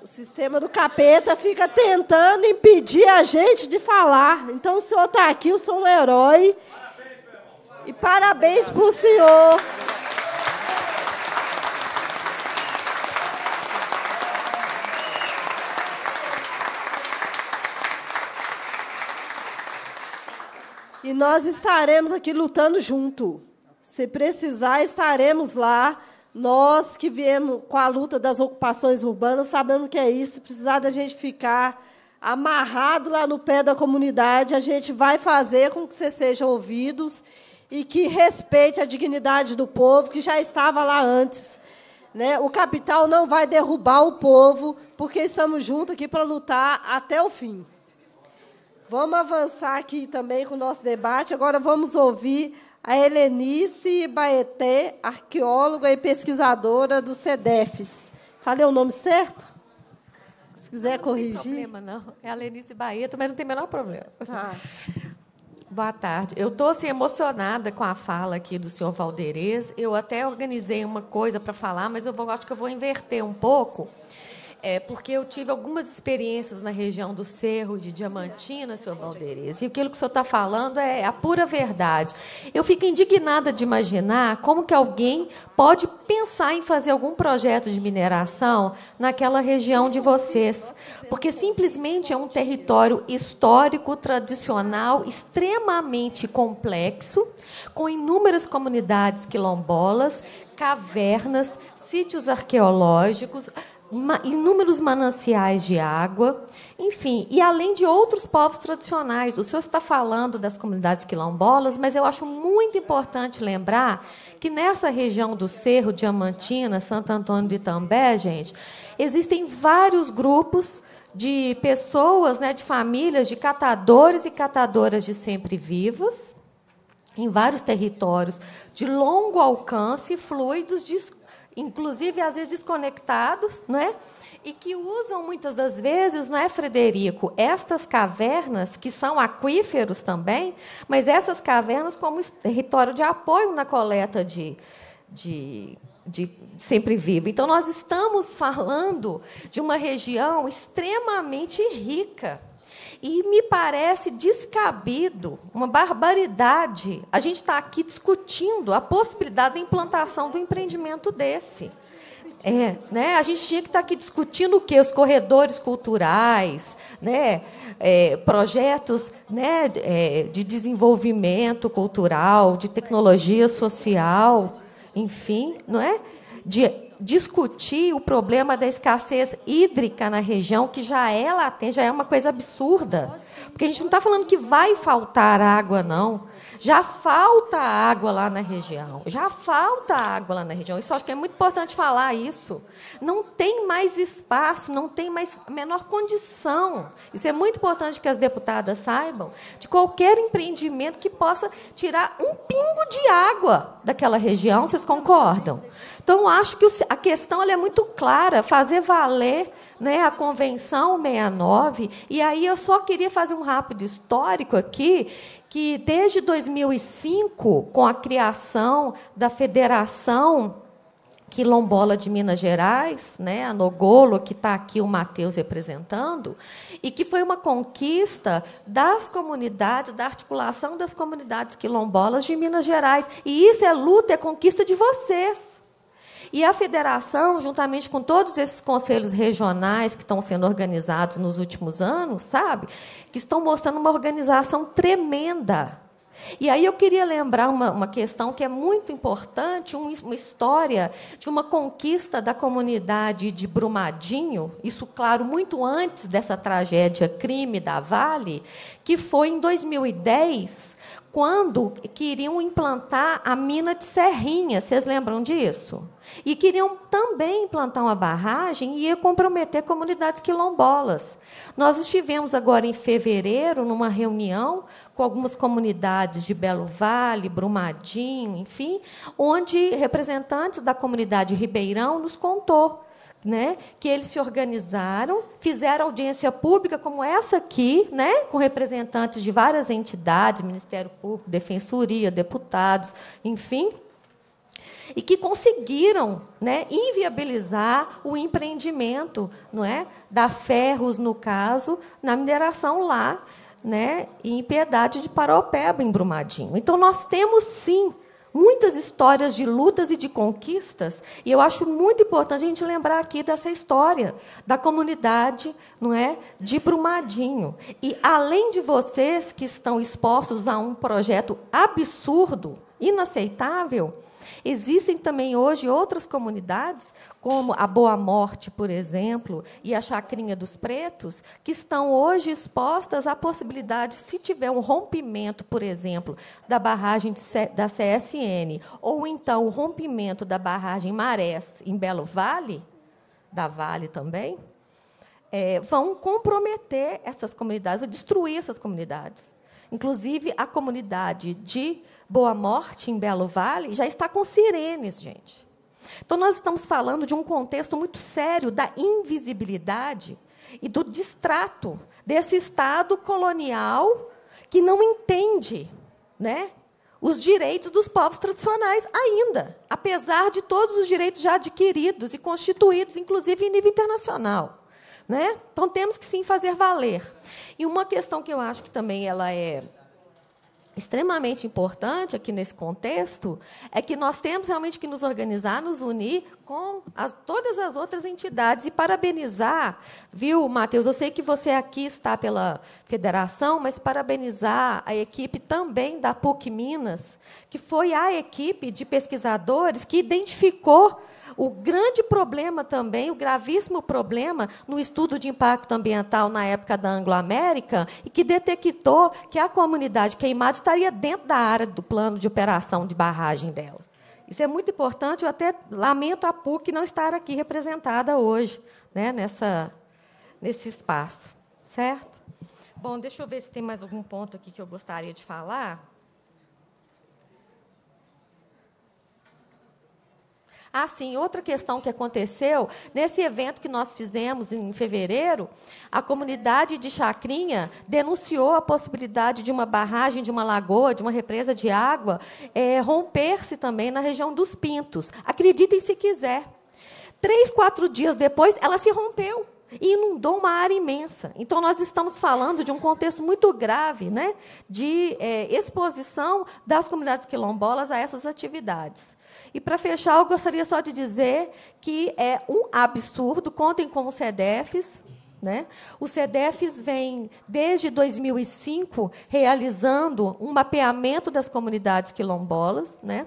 O sistema do capeta fica tentando impedir a gente de falar. Então, o senhor está aqui, o senhor é um herói. E parabéns para o senhor. E nós estaremos aqui lutando junto. Se precisar, estaremos lá. Nós que viemos com a luta das ocupações urbanas, sabemos que é isso. Se precisar da gente ficar amarrado lá no pé da comunidade, a gente vai fazer com que vocês sejam ouvidos e que respeite a dignidade do povo que já estava lá antes. Né? O capital não vai derrubar o povo, porque estamos juntos aqui para lutar até o fim. Vamos avançar aqui também com o nosso debate. Agora vamos ouvir a Helenice Baeté, arqueóloga e pesquisadora do CEDEFES. Falei o nome certo? Se quiser não corrigir. Não tem problema, não. É a Helenice Baeta, mas não tem o menor problema. Tá. Boa tarde. Eu estou assim, emocionada com a fala aqui do senhor Valderez. Eu até organizei uma coisa para falar, mas eu vou, acho que eu vou inverter um pouco. É, porque eu tive algumas experiências na região do Cerro de Diamantina, senhor Valderez, e aquilo que o senhor está falando é a pura verdade. Eu fico indignada de imaginar como que alguém pode pensar em fazer algum projeto de mineração naquela região de vocês, porque simplesmente é um território histórico, tradicional, extremamente complexo, com inúmeras comunidades quilombolas, cavernas, sítios arqueológicos, inúmeros mananciais de água, enfim, e além de outros povos tradicionais. O senhor está falando das comunidades quilombolas, mas eu acho muito importante lembrar que nessa região do Cerro, Diamantina, Santo Antônio do Itambé, gente, existem vários grupos de pessoas, né, de famílias, de catadores e catadoras de sempre vivos, em vários territórios de longo alcance, fluidos de inclusive às vezes desconectados, né, E que usam muitas das vezes, não é, Frederico, estas cavernas que são aquíferos também, mas essas cavernas como território de apoio na coleta de, de de sempre vivo. Então nós estamos falando de uma região extremamente rica e me parece descabido, uma barbaridade, a gente está aqui discutindo a possibilidade da implantação do empreendimento desse. É, né? A gente tinha que estar tá aqui discutindo o quê? Os corredores culturais, né? É, projetos né? É, de desenvolvimento cultural, de tecnologia social, enfim, não é? De discutir o problema da escassez hídrica na região, que já é latente, já é uma coisa absurda. Porque a gente não está falando que vai faltar água, não. Já falta água lá na região. Já falta água lá na região. Isso acho que é muito importante falar isso. Não tem mais espaço, não tem mais menor condição. Isso é muito importante que as deputadas saibam de qualquer empreendimento que possa tirar um pingo de água daquela região. Vocês concordam? Então, acho que a questão é muito clara, fazer valer né, a Convenção 69. E aí eu só queria fazer um rápido histórico aqui, que desde 2005, com a criação da Federação quilombola de Minas Gerais, né, a Nogolo, que está aqui o Matheus representando, e que foi uma conquista das comunidades, da articulação das comunidades quilombolas de Minas Gerais. E isso é luta, é conquista de vocês. E a federação, juntamente com todos esses conselhos regionais que estão sendo organizados nos últimos anos, sabe? Que estão mostrando uma organização tremenda. E aí eu queria lembrar uma, uma questão que é muito importante, um, uma história de uma conquista da comunidade de Brumadinho, isso, claro, muito antes dessa tragédia crime da Vale, que foi em 2010, quando queriam implantar a mina de Serrinha. Vocês lembram disso? E queriam também implantar uma barragem e ia comprometer comunidades quilombolas. Nós estivemos agora em fevereiro numa reunião com algumas comunidades de Belo Vale, Brumadinho, enfim, onde representantes da comunidade Ribeirão nos contou né, que eles se organizaram, fizeram audiência pública como essa aqui, né, com representantes de várias entidades, Ministério Público, Defensoria, deputados, enfim, e que conseguiram né, inviabilizar o empreendimento não é, da Ferros, no caso, na mineração lá, né, em Piedade de Paropeba, em Brumadinho. Então, nós temos, sim, muitas histórias de lutas e de conquistas, e eu acho muito importante a gente lembrar aqui dessa história da comunidade, não é, de Brumadinho. E além de vocês que estão expostos a um projeto absurdo, inaceitável, Existem também hoje outras comunidades, como a Boa Morte, por exemplo, e a Chacrinha dos Pretos, que estão hoje expostas à possibilidade, se tiver um rompimento, por exemplo, da barragem de, da CSN, ou então o rompimento da barragem Marés, em Belo Vale, da Vale também, é, vão comprometer essas comunidades, vão destruir essas comunidades. Inclusive, a comunidade de Boa Morte, em Belo Vale, já está com sirenes, gente. Então, nós estamos falando de um contexto muito sério da invisibilidade e do distrato desse Estado colonial que não entende né, os direitos dos povos tradicionais ainda, apesar de todos os direitos já adquiridos e constituídos, inclusive em nível internacional. Né? Então, temos que sim fazer valer. E uma questão que eu acho que também ela é extremamente importante aqui nesse contexto é que nós temos realmente que nos organizar, nos unir com as, todas as outras entidades e parabenizar, viu, Matheus? Eu sei que você aqui está pela federação, mas parabenizar a equipe também da PUC Minas, que foi a equipe de pesquisadores que identificou o grande problema também, o gravíssimo problema, no estudo de impacto ambiental na época da Anglo-América, e que detectou que a comunidade queimada estaria dentro da área do plano de operação de barragem dela. Isso é muito importante, eu até lamento a PUC não estar aqui representada hoje, né, nessa, nesse espaço. Certo? Bom, deixa eu ver se tem mais algum ponto aqui que eu gostaria de falar. Ah, sim, outra questão que aconteceu, nesse evento que nós fizemos em fevereiro, a comunidade de Chacrinha denunciou a possibilidade de uma barragem, de uma lagoa, de uma represa de água é, romper-se também na região dos Pintos. Acreditem se quiser. Três, quatro dias depois, ela se rompeu e inundou uma área imensa. Então, nós estamos falando de um contexto muito grave né, de é, exposição das comunidades quilombolas a essas atividades. E para fechar, eu gostaria só de dizer que é um absurdo, contem com os CDFs, né? O CDFs vem, desde 2005, realizando um mapeamento das comunidades quilombolas. Né?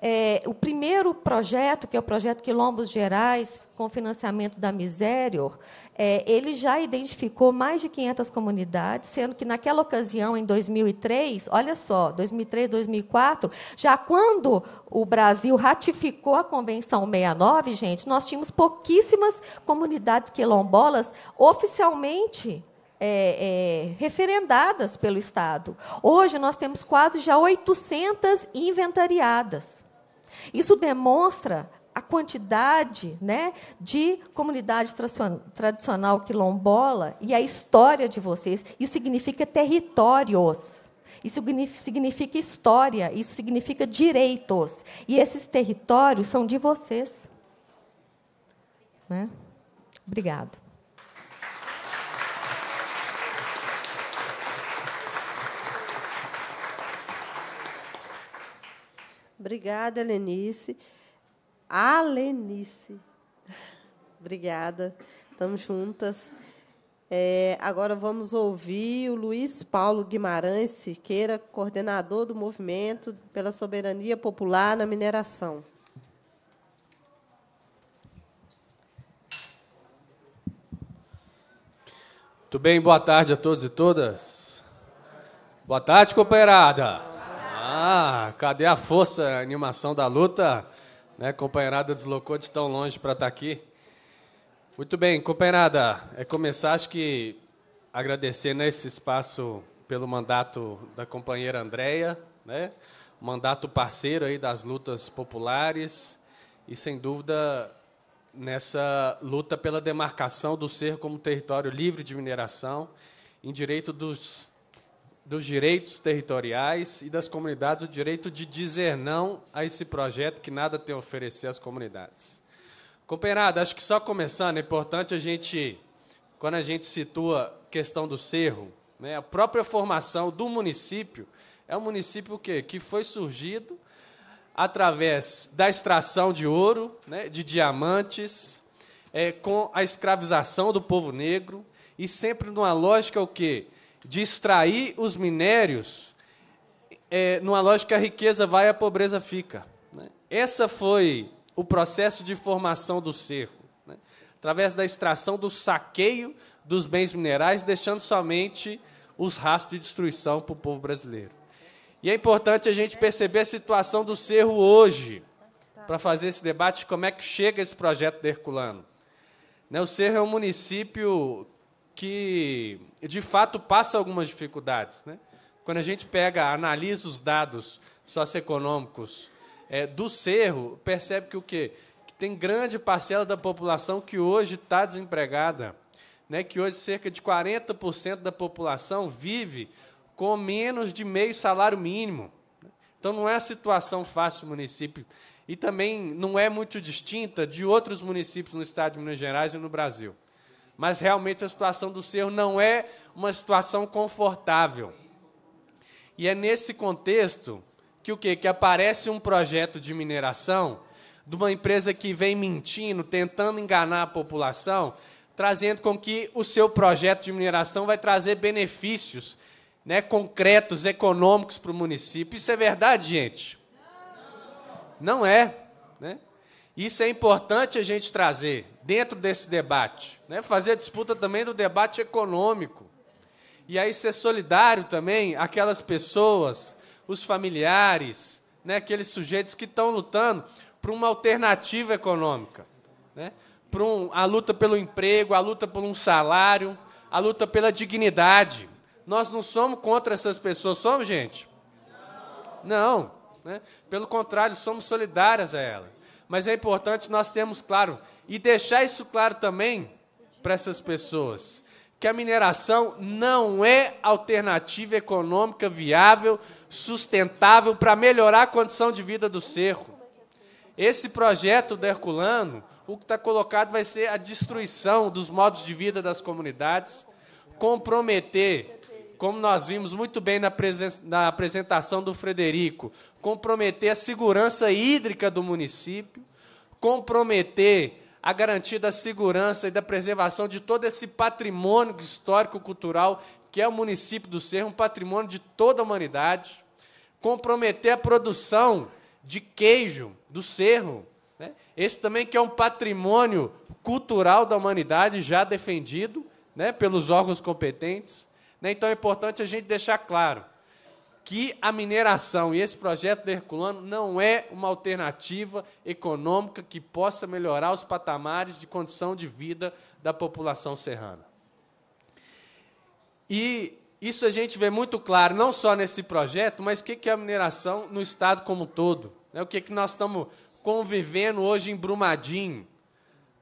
É, o primeiro projeto, que é o projeto Quilombos Gerais, com financiamento da Misério, é, ele já identificou mais de 500 comunidades, sendo que naquela ocasião, em 2003, olha só, 2003, 2004, já quando o Brasil ratificou a Convenção 69, gente, nós tínhamos pouquíssimas comunidades quilombolas oficialmente é, é, referendadas pelo Estado. Hoje, nós temos quase já 800 inventariadas. Isso demonstra a quantidade né, de comunidade tradicional quilombola e a história de vocês. Isso significa territórios. Isso significa história, isso significa direitos. E esses territórios são de vocês. Né? Obrigada. Obrigada, Lenice. Alenice. Obrigada. Estamos juntas. É, agora vamos ouvir o Luiz Paulo Guimarães Siqueira, coordenador do Movimento pela Soberania Popular na Mineração. Muito bem, boa tarde a todos e todas. Boa tarde, companheirada. Ah, cadê a força, a animação da luta? Né, companheirada deslocou de tão longe para estar tá aqui. Muito bem, companheirada, é começar, acho que agradecendo né, esse espaço pelo mandato da companheira Andréia, né? mandato parceiro aí das lutas populares e, sem dúvida, nessa luta pela demarcação do ser como território livre de mineração, em direito dos dos direitos territoriais e das comunidades o direito de dizer não a esse projeto que nada tem a oferecer às comunidades. Companheirada, acho que só começando, é importante a gente, quando a gente situa a questão do cerro, né, a própria formação do município é um município que, que foi surgido através da extração de ouro, né, de diamantes, é, com a escravização do povo negro, e sempre numa lógica o quê? de extrair os minérios, é, numa lógica que a riqueza vai e a pobreza fica. Né? Essa foi o processo de formação do Cerro, né? através da extração do saqueio dos bens minerais, deixando somente os rastros de destruição para o povo brasileiro. E é importante a gente perceber a situação do cerro hoje, para fazer esse debate, como é que chega esse projeto de Herculano. Né, o Cerro é um município que de fato passa algumas dificuldades. Né? Quando a gente pega, analisa os dados socioeconômicos é, do Cerro, percebe que o quê? Que tem grande parcela da população que hoje está desempregada, né? que hoje cerca de 40% da população vive com menos de meio salário mínimo. Né? Então não é a situação fácil o município e também não é muito distinta de outros municípios no estado de Minas Gerais e no Brasil mas realmente a situação do cerro não é uma situação confortável. E é nesse contexto que o quê? Que aparece um projeto de mineração de uma empresa que vem mentindo, tentando enganar a população, trazendo com que o seu projeto de mineração vai trazer benefícios né, concretos, econômicos para o município. Isso é verdade, gente? Não é. Isso é importante a gente trazer dentro desse debate. Né? Fazer a disputa também do debate econômico. E aí ser solidário também aquelas pessoas, os familiares, né? aqueles sujeitos que estão lutando por uma alternativa econômica. Né? Por um, a luta pelo emprego, a luta por um salário, a luta pela dignidade. Nós não somos contra essas pessoas, somos, gente? Não. Né? Pelo contrário, somos solidárias a elas mas é importante nós termos claro e deixar isso claro também para essas pessoas que a mineração não é alternativa econômica viável, sustentável para melhorar a condição de vida do cerro. Esse projeto do Herculano, o que está colocado vai ser a destruição dos modos de vida das comunidades, comprometer, como nós vimos muito bem na, na apresentação do Frederico, comprometer a segurança hídrica do município, comprometer a garantia da segurança e da preservação de todo esse patrimônio histórico-cultural que é o município do Cerro, um patrimônio de toda a humanidade, comprometer a produção de queijo do Cerro, né? esse também que é um patrimônio cultural da humanidade já defendido né, pelos órgãos competentes. Né? Então é importante a gente deixar claro que a mineração e esse projeto do Herculano não é uma alternativa econômica que possa melhorar os patamares de condição de vida da população serrana. E isso a gente vê muito claro, não só nesse projeto, mas o que é a mineração no Estado como um todo. Né? O que, é que nós estamos convivendo hoje em Brumadinho,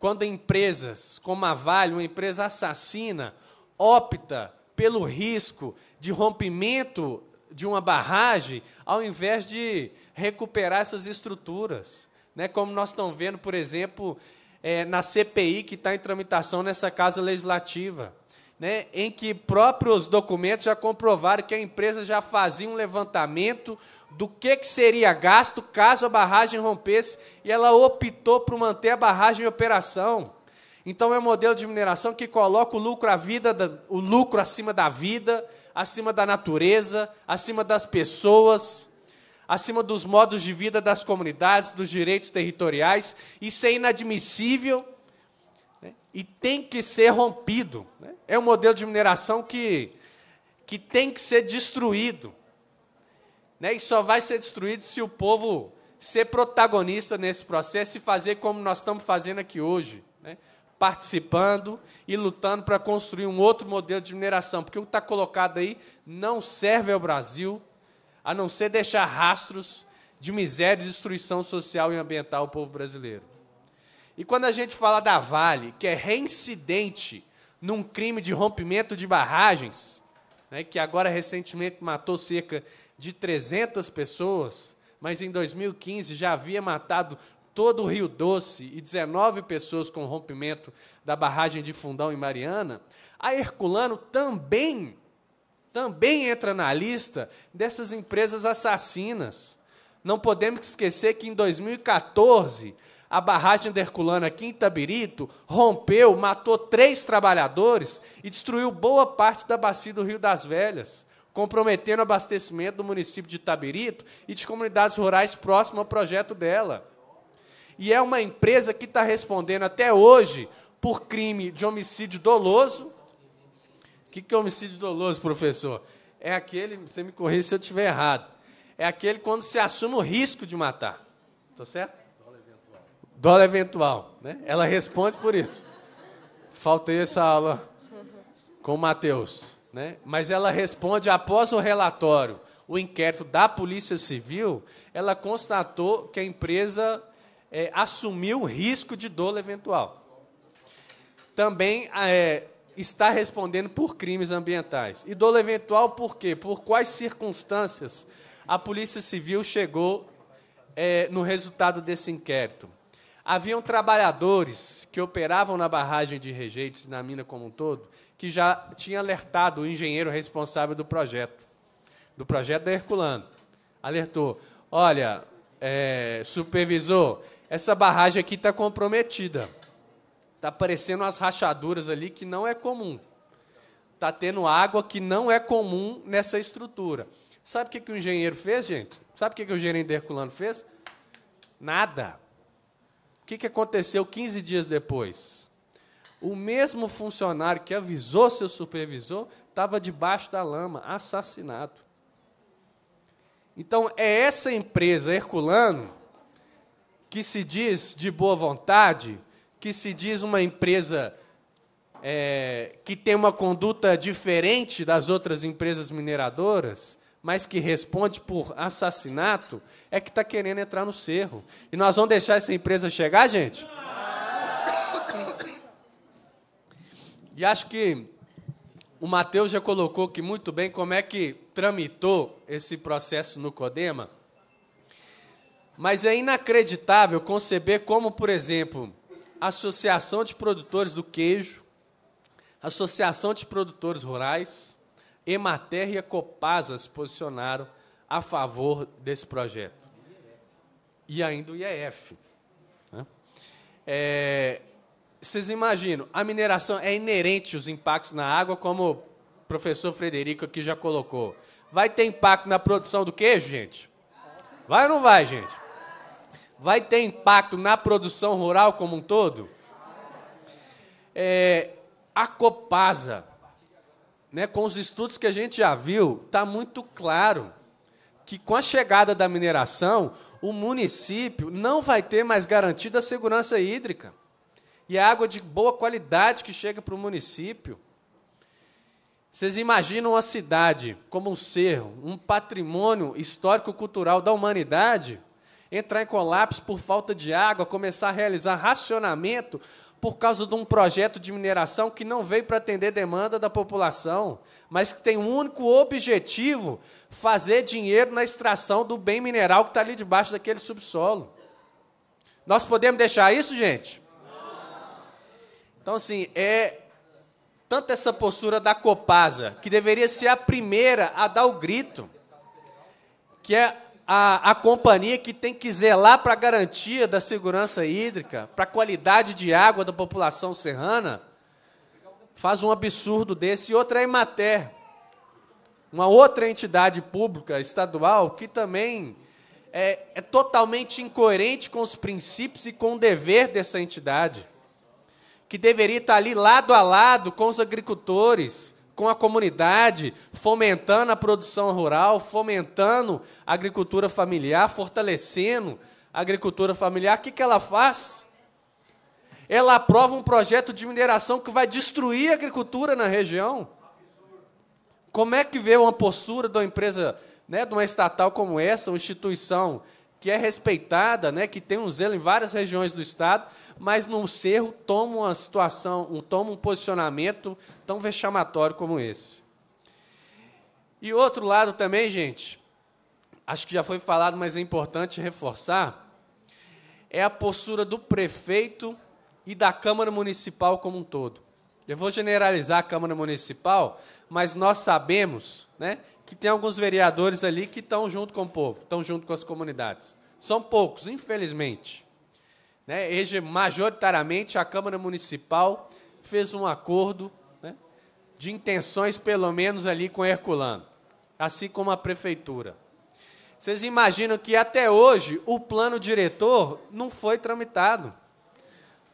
quando empresas como a Vale, uma empresa assassina, opta pelo risco de rompimento de uma barragem, ao invés de recuperar essas estruturas. Né? Como nós estamos vendo, por exemplo, é, na CPI que está em tramitação nessa Casa Legislativa. Né, em que próprios documentos já comprovaram que a empresa já fazia um levantamento do que, que seria gasto caso a barragem rompesse e ela optou por manter a barragem em operação. Então é um modelo de mineração que coloca o lucro, a vida, o lucro acima da vida, acima da natureza, acima das pessoas, acima dos modos de vida das comunidades, dos direitos territoriais. Isso é inadmissível né? e tem que ser rompido. Né? É um modelo de mineração que, que tem que ser destruído. Né? E só vai ser destruído se o povo ser protagonista nesse processo e fazer como nós estamos fazendo aqui hoje participando e lutando para construir um outro modelo de mineração, porque o que está colocado aí não serve ao Brasil, a não ser deixar rastros de miséria e destruição social e ambiental ao povo brasileiro. E quando a gente fala da Vale, que é reincidente num crime de rompimento de barragens, né, que agora recentemente matou cerca de 300 pessoas, mas em 2015 já havia matado todo o Rio Doce e 19 pessoas com rompimento da barragem de Fundão e Mariana, a Herculano também também entra na lista dessas empresas assassinas. Não podemos esquecer que em 2014 a barragem da Herculano aqui em Tabirito rompeu, matou três trabalhadores e destruiu boa parte da bacia do Rio das Velhas comprometendo o abastecimento do município de Tabirito e de comunidades rurais próximas ao projeto dela e é uma empresa que está respondendo até hoje por crime de homicídio doloso. O que, que é homicídio doloso, professor? É aquele, você me corrija se eu estiver errado, é aquele quando se assume o risco de matar. Estou certo? Dólar eventual. Dólar eventual. Né? Ela responde por isso. Faltei essa aula com o Matheus. Né? Mas ela responde após o relatório, o inquérito da Polícia Civil, ela constatou que a empresa é, assumir o risco de dolo eventual. Também é, está respondendo por crimes ambientais. E dolo eventual por quê? Por quais circunstâncias a Polícia Civil chegou é, no resultado desse inquérito? Haviam trabalhadores que operavam na barragem de rejeitos na mina como um todo que já tinha alertado o engenheiro responsável do projeto, do projeto da Herculano. Alertou: olha, é, supervisor, essa barragem aqui está comprometida. Está aparecendo umas rachaduras ali que não é comum. Está tendo água que não é comum nessa estrutura. Sabe o que, que o engenheiro fez, gente? Sabe o que, que o gerente Herculano fez? Nada. O que, que aconteceu 15 dias depois? O mesmo funcionário que avisou seu supervisor estava debaixo da lama, assassinado. Então, é essa empresa, Herculano, que se diz de boa vontade, que se diz uma empresa é, que tem uma conduta diferente das outras empresas mineradoras, mas que responde por assassinato, é que está querendo entrar no cerro. E nós vamos deixar essa empresa chegar, gente? E acho que o Matheus já colocou aqui muito bem como é que tramitou esse processo no CODEMA. Mas é inacreditável conceber como, por exemplo, a Associação de Produtores do Queijo, Associação de Produtores Rurais, Emater e a Copasa se posicionaram a favor desse projeto. E ainda o IEF. Né? É, vocês imaginam, a mineração é inerente os impactos na água, como o professor Frederico aqui já colocou. Vai ter impacto na produção do queijo, gente? Vai ou não vai, gente? vai ter impacto na produção rural como um todo? É, a Copasa, né, com os estudos que a gente já viu, está muito claro que com a chegada da mineração, o município não vai ter mais garantida a segurança hídrica. E a água de boa qualidade que chega para o município. Vocês imaginam uma cidade como um cerro, um patrimônio histórico-cultural da humanidade, entrar em colapso por falta de água, começar a realizar racionamento por causa de um projeto de mineração que não veio para atender demanda da população, mas que tem um único objetivo: fazer dinheiro na extração do bem mineral que está ali debaixo daquele subsolo. Nós podemos deixar isso, gente? Então, assim, é tanto essa postura da Copasa, que deveria ser a primeira a dar o grito, que é a, a companhia que tem que zelar para a garantia da segurança hídrica, para a qualidade de água da população serrana, faz um absurdo desse. E outra é a Imater, uma outra entidade pública estadual que também é, é totalmente incoerente com os princípios e com o dever dessa entidade, que deveria estar ali lado a lado com os agricultores com a comunidade, fomentando a produção rural, fomentando a agricultura familiar, fortalecendo a agricultura familiar. O que, que ela faz? Ela aprova um projeto de mineração que vai destruir a agricultura na região. Como é que vê uma postura de uma empresa, né, de uma estatal como essa, uma instituição que é respeitada, né, que tem um zelo em várias regiões do estado, mas no Cerro toma uma situação, um, toma um posicionamento tão vexamatório como esse. E outro lado também, gente, acho que já foi falado, mas é importante reforçar, é a postura do prefeito e da Câmara Municipal como um todo. Eu vou generalizar a Câmara Municipal, mas nós sabemos né, que tem alguns vereadores ali que estão junto com o povo, estão junto com as comunidades. São poucos, infelizmente. Né? Majoritariamente, a Câmara Municipal fez um acordo né, de intenções, pelo menos ali com Herculano, assim como a Prefeitura. Vocês imaginam que até hoje o plano diretor não foi tramitado.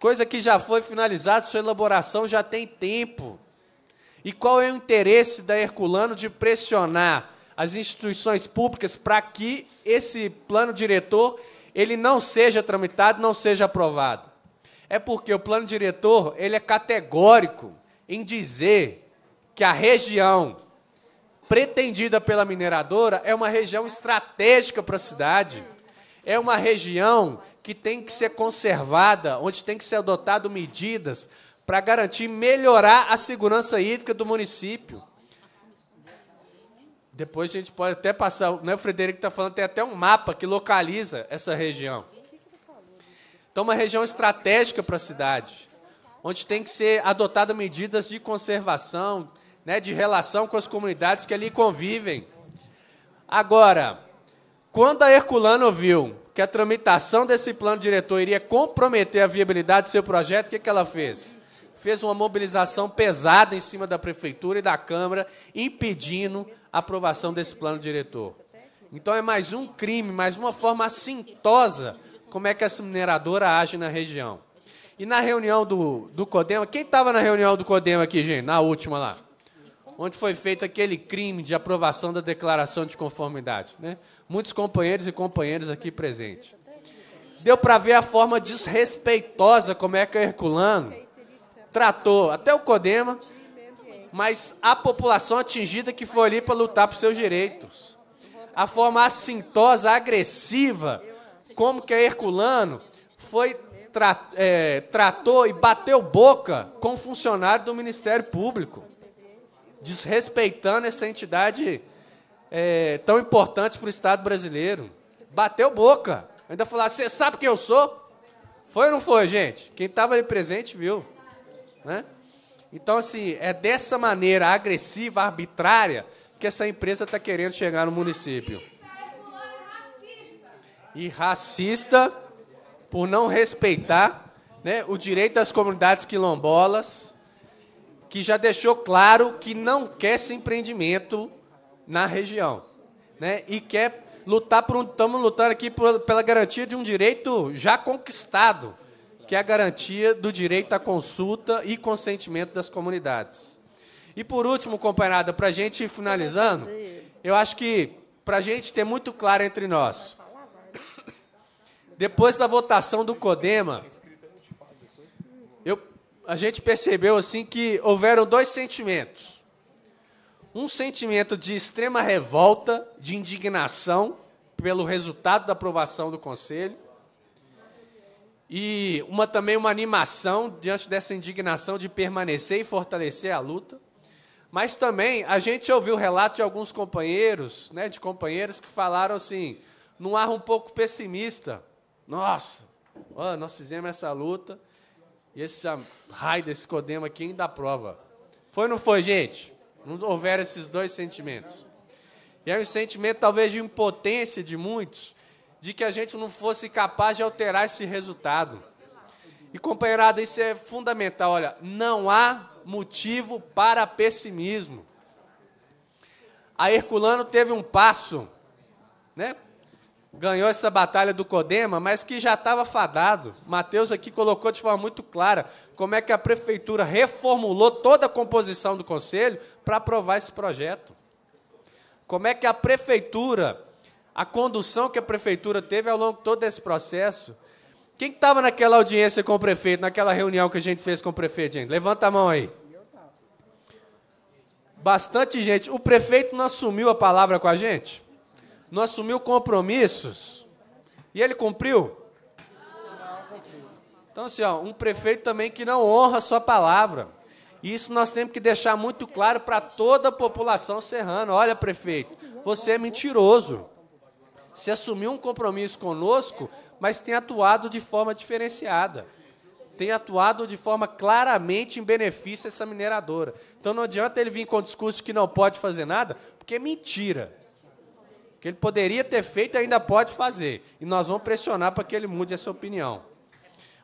Coisa que já foi finalizada, sua elaboração já tem tempo. E qual é o interesse da Herculano de pressionar as instituições públicas para que esse plano diretor ele não seja tramitado, não seja aprovado. É porque o plano diretor ele é categórico em dizer que a região pretendida pela mineradora é uma região estratégica para a cidade, é uma região que tem que ser conservada, onde tem que ser adotado medidas para garantir melhorar a segurança hídrica do município. Depois a gente pode até passar, né, o Frederico está falando, tem até um mapa que localiza essa região. Então, uma região estratégica para a cidade, onde tem que ser adotada medidas de conservação, né, de relação com as comunidades que ali convivem. Agora, quando a Herculano viu que a tramitação desse plano diretor iria comprometer a viabilidade do seu projeto, o que, que ela fez? Fez uma mobilização pesada em cima da prefeitura e da Câmara, impedindo aprovação desse plano diretor. Então é mais um crime, mais uma forma assintosa como é que essa mineradora age na região. E na reunião do, do CODEMA, quem estava na reunião do CODEMA aqui, gente? Na última lá. Onde foi feito aquele crime de aprovação da declaração de conformidade. Né? Muitos companheiros e companheiras aqui presentes. Deu para ver a forma desrespeitosa como é que o Herculano tratou até o CODEMA mas a população atingida que foi ali para lutar por seus direitos. A forma assintosa, agressiva, como que a Herculano, foi tra é, tratou e bateu boca com funcionário do Ministério Público, desrespeitando essa entidade é, tão importante para o Estado brasileiro. Bateu boca. Ainda falar, você sabe quem eu sou? Foi ou não foi, gente? Quem estava ali presente viu. Né? Então, assim, é dessa maneira agressiva, arbitrária, que essa empresa está querendo chegar no município. E racista por não respeitar né, o direito das comunidades quilombolas, que já deixou claro que não quer esse empreendimento na região. Né, e quer lutar por um. Estamos lutando aqui por, pela garantia de um direito já conquistado que é a garantia do direito à consulta e consentimento das comunidades. E por último, companheirada, para a gente ir finalizando, eu acho que para a gente ter muito claro entre nós, depois da votação do Codema, eu, a gente percebeu assim que houveram dois sentimentos. Um sentimento de extrema revolta, de indignação pelo resultado da aprovação do Conselho, e uma também uma animação diante dessa indignação de permanecer e fortalecer a luta. Mas também a gente ouviu relato de alguns companheiros, né, de companheiras que falaram assim, num ar um pouco pessimista. Nossa, ó, nós fizemos essa luta e esse raio desse Codema aqui ainda prova. Foi ou não foi, gente? Não houveram esses dois sentimentos. E é um sentimento talvez de impotência de muitos, de que a gente não fosse capaz de alterar esse resultado. E companheirada, isso é fundamental. Olha, não há motivo para pessimismo. A Herculano teve um passo, né? Ganhou essa batalha do Codema, mas que já estava fadado. Mateus aqui colocou de forma muito clara como é que a prefeitura reformulou toda a composição do conselho para aprovar esse projeto. Como é que a prefeitura a condução que a prefeitura teve ao longo de todo esse processo. Quem estava naquela audiência com o prefeito, naquela reunião que a gente fez com o prefeito, gente? Levanta a mão aí. Bastante gente. O prefeito não assumiu a palavra com a gente? Não assumiu compromissos? E ele cumpriu? Então, assim, ó, um prefeito também que não honra a sua palavra. E isso nós temos que deixar muito claro para toda a população serrana. Olha, prefeito, você é mentiroso se assumiu um compromisso conosco, mas tem atuado de forma diferenciada. Tem atuado de forma claramente em benefício dessa mineradora. Então não adianta ele vir com o discurso de que não pode fazer nada, porque é mentira. O que ele poderia ter feito ainda pode fazer. E nós vamos pressionar para que ele mude essa opinião.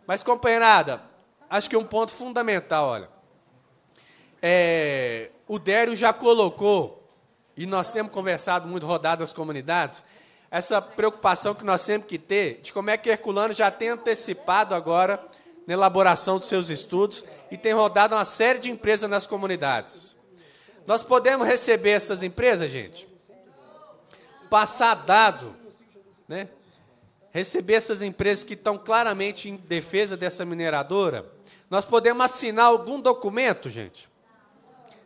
Mas, companheirada, acho que é um ponto fundamental, olha. É, o Dério já colocou, e nós temos conversado muito rodado as comunidades, essa preocupação que nós temos que ter de como é que Herculano já tem antecipado agora na elaboração dos seus estudos e tem rodado uma série de empresas nas comunidades. Nós podemos receber essas empresas, gente? Passar dado, né? Receber essas empresas que estão claramente em defesa dessa mineradora. Nós podemos assinar algum documento, gente?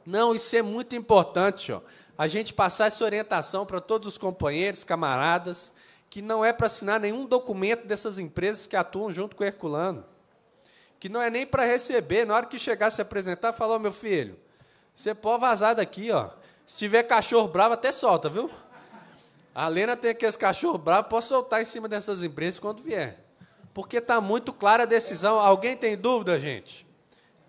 Não, isso é muito importante, ó a gente passar essa orientação para todos os companheiros, camaradas, que não é para assinar nenhum documento dessas empresas que atuam junto com o Herculano. Que não é nem para receber, na hora que chegar a se apresentar, falou meu filho, você é pode vazar daqui, ó. Se tiver cachorro bravo, até solta, viu? A Lena tem aqueles cachorro bravo, pode soltar em cima dessas empresas quando vier. Porque está muito clara a decisão. Alguém tem dúvida, gente?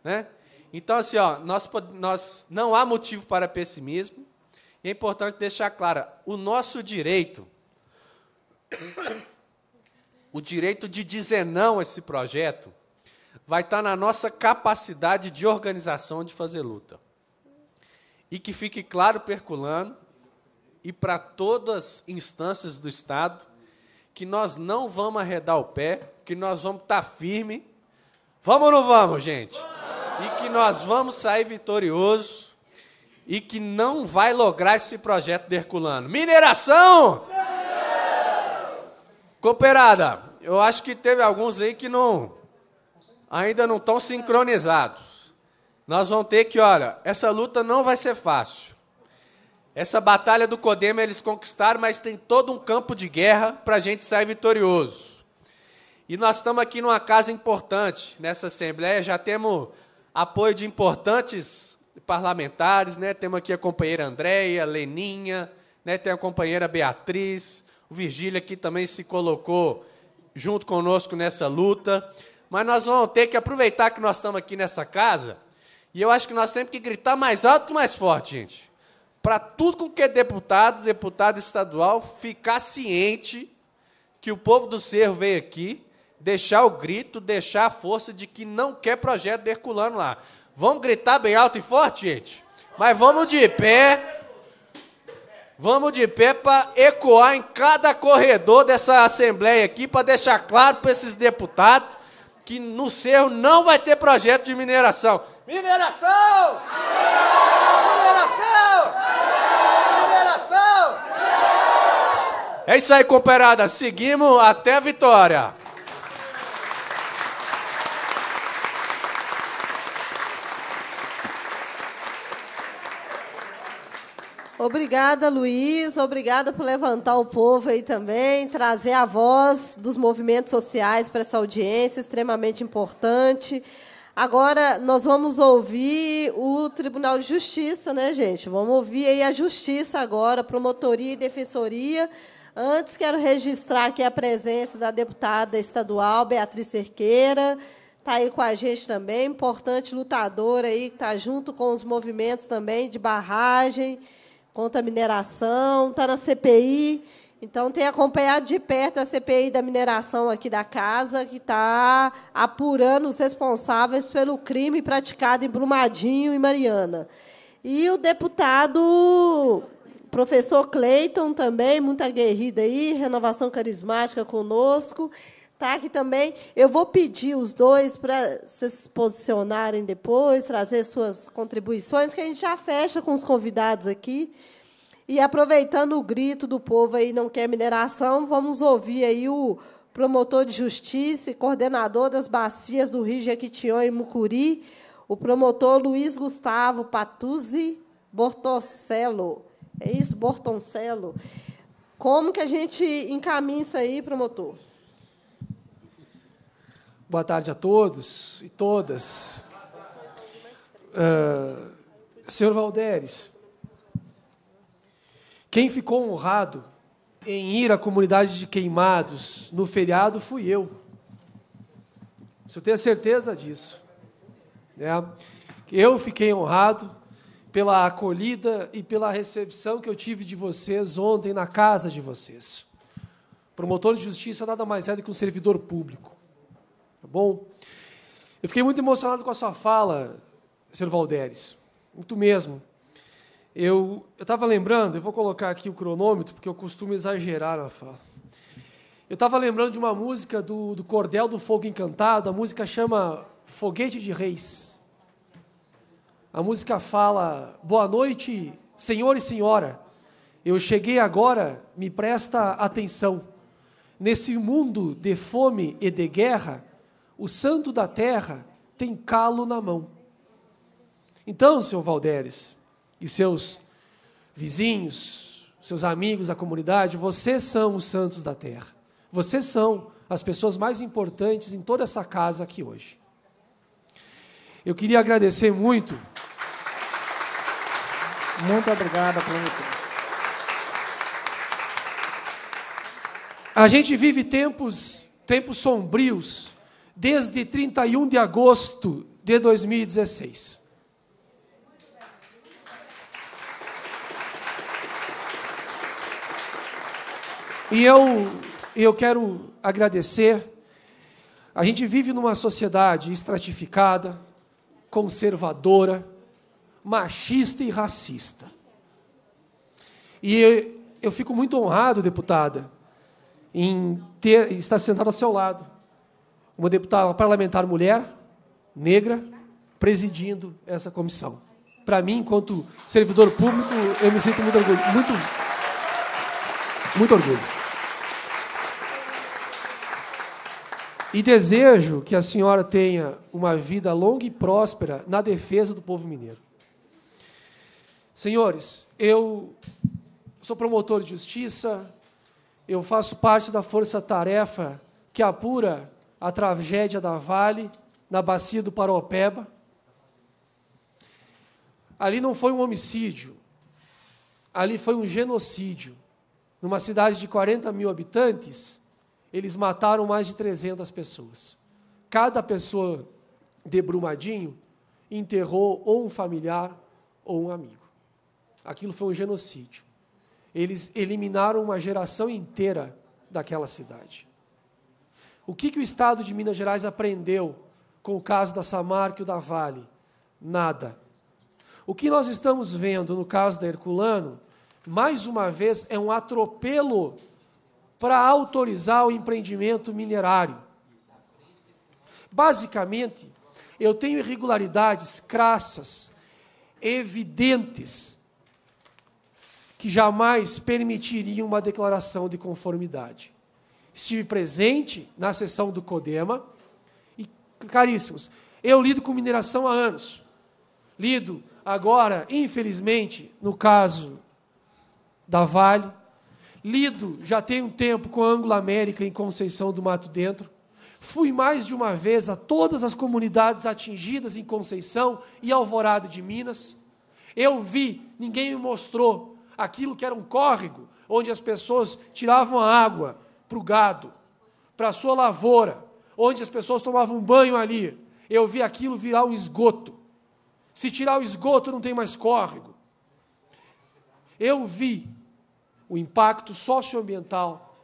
Né? Então, assim, ó, nós, nós, não há motivo para pessimismo. E é importante deixar claro: o nosso direito, o direito de dizer não a esse projeto, vai estar tá na nossa capacidade de organização de fazer luta. E que fique claro para e para todas as instâncias do Estado que nós não vamos arredar o pé, que nós vamos estar tá firme. Vamos ou não vamos, gente? E que nós vamos sair vitoriosos e que não vai lograr esse projeto de Herculano. Mineração! Não! Cooperada, eu acho que teve alguns aí que não ainda não estão sincronizados. Nós vamos ter que, olha, essa luta não vai ser fácil. Essa batalha do Codema eles conquistaram, mas tem todo um campo de guerra para a gente sair vitorioso. E nós estamos aqui numa casa importante nessa Assembleia, já temos apoio de importantes parlamentares, né? Temos aqui a companheira Andréia, Leninha, né? Tem a companheira Beatriz, o Virgílio aqui também se colocou junto conosco nessa luta. Mas nós vamos ter que aproveitar que nós estamos aqui nessa casa, e eu acho que nós temos que gritar mais alto e mais forte, gente. Para tudo com que é deputado, deputado estadual, ficar ciente que o povo do Cerro veio aqui, deixar o grito, deixar a força de que não quer projeto de Herculano lá. Vamos gritar bem alto e forte, gente? Mas vamos de pé. Vamos de pé para ecoar em cada corredor dessa assembleia aqui, para deixar claro para esses deputados que no Cerro não vai ter projeto de mineração. Mineração! Mineração! Mineração! É isso aí, comparada. Seguimos até a vitória. Obrigada, Luiz. Obrigada por levantar o povo aí também, trazer a voz dos movimentos sociais para essa audiência, extremamente importante. Agora nós vamos ouvir o Tribunal de Justiça, né, gente? Vamos ouvir aí a Justiça agora, Promotoria e Defensoria. Antes, quero registrar aqui a presença da deputada estadual Beatriz Cerqueira, está aí com a gente também, importante lutadora aí, que está junto com os movimentos também de barragem, contra a mineração, está na CPI. Então, tem acompanhado de perto a CPI da mineração aqui da casa, que está apurando os responsáveis pelo crime praticado em Brumadinho e Mariana. E o deputado professor Cleiton também, muito aguerrido aí, renovação carismática conosco. Tá aqui também. Eu vou pedir os dois para se posicionarem depois, trazer suas contribuições, que a gente já fecha com os convidados aqui. E aproveitando o grito do povo aí não quer mineração, vamos ouvir aí o promotor de justiça e coordenador das bacias do Rio Jequitinhon e Mucuri, o promotor Luiz Gustavo Patuzzi Bortoncelo. É isso, Bortoncelo. Como que a gente encaminha isso aí, promotor? Boa tarde a todos e todas. Uh, senhor Valderes, quem ficou honrado em ir à comunidade de queimados no feriado fui eu. Isso eu tenho certeza disso. Né? Eu fiquei honrado pela acolhida e pela recepção que eu tive de vocês ontem na casa de vocês. Promotor de justiça nada mais é do que um servidor público. Tá bom? Eu fiquei muito emocionado com a sua fala, Sr. Valderes. Muito mesmo. Eu estava lembrando, eu vou colocar aqui o cronômetro, porque eu costumo exagerar na fala. Eu estava lembrando de uma música do, do Cordel do Fogo Encantado, a música chama Foguete de Reis. A música fala: Boa noite, senhor e senhora. Eu cheguei agora, me presta atenção. Nesse mundo de fome e de guerra, o santo da terra tem calo na mão. Então, seu Valderes e seus vizinhos, seus amigos da comunidade, vocês são os santos da terra. Vocês são as pessoas mais importantes em toda essa casa aqui hoje. Eu queria agradecer muito. Muito obrigada, Planeta. A gente vive tempos, tempos sombrios desde 31 de agosto de 2016. E eu, eu quero agradecer. A gente vive numa sociedade estratificada, conservadora, machista e racista. E eu, eu fico muito honrado, deputada, em ter, estar sentado ao seu lado uma deputada, uma parlamentar mulher, negra, presidindo essa comissão. Para mim, enquanto servidor público, eu me sinto muito orgulho, muito, muito orgulho. E desejo que a senhora tenha uma vida longa e próspera na defesa do povo mineiro. Senhores, eu sou promotor de justiça, eu faço parte da força-tarefa que apura a tragédia da Vale, na bacia do Paropeba. Ali não foi um homicídio, ali foi um genocídio. Numa cidade de 40 mil habitantes, eles mataram mais de 300 pessoas. Cada pessoa de Brumadinho enterrou ou um familiar ou um amigo. Aquilo foi um genocídio. Eles eliminaram uma geração inteira daquela cidade. O que, que o Estado de Minas Gerais aprendeu com o caso da Samarco e o da Vale? Nada. O que nós estamos vendo no caso da Herculano, mais uma vez, é um atropelo para autorizar o empreendimento minerário. Basicamente, eu tenho irregularidades crassas, evidentes, que jamais permitiriam uma declaração de conformidade estive presente na sessão do CODEMA. E, caríssimos, eu lido com mineração há anos. Lido agora, infelizmente, no caso da Vale. Lido já tem um tempo com a Anglo América em Conceição do Mato Dentro. Fui mais de uma vez a todas as comunidades atingidas em Conceição e Alvorada de Minas. Eu vi, ninguém me mostrou aquilo que era um córrego, onde as pessoas tiravam a água para o gado, para a sua lavoura, onde as pessoas tomavam banho ali. Eu vi aquilo virar um esgoto. Se tirar o esgoto, não tem mais córrego. Eu vi o impacto socioambiental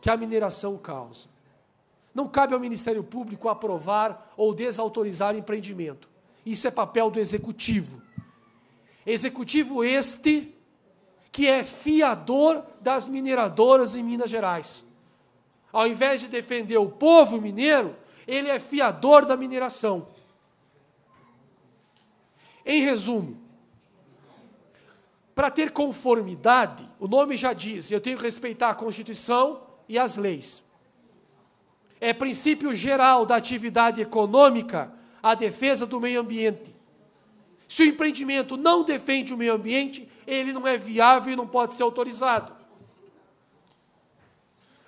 que a mineração causa. Não cabe ao Ministério Público aprovar ou desautorizar empreendimento. Isso é papel do executivo. Executivo este que é fiador das mineradoras em Minas Gerais ao invés de defender o povo mineiro, ele é fiador da mineração. Em resumo, para ter conformidade, o nome já diz, eu tenho que respeitar a Constituição e as leis. É princípio geral da atividade econômica a defesa do meio ambiente. Se o empreendimento não defende o meio ambiente, ele não é viável e não pode ser autorizado.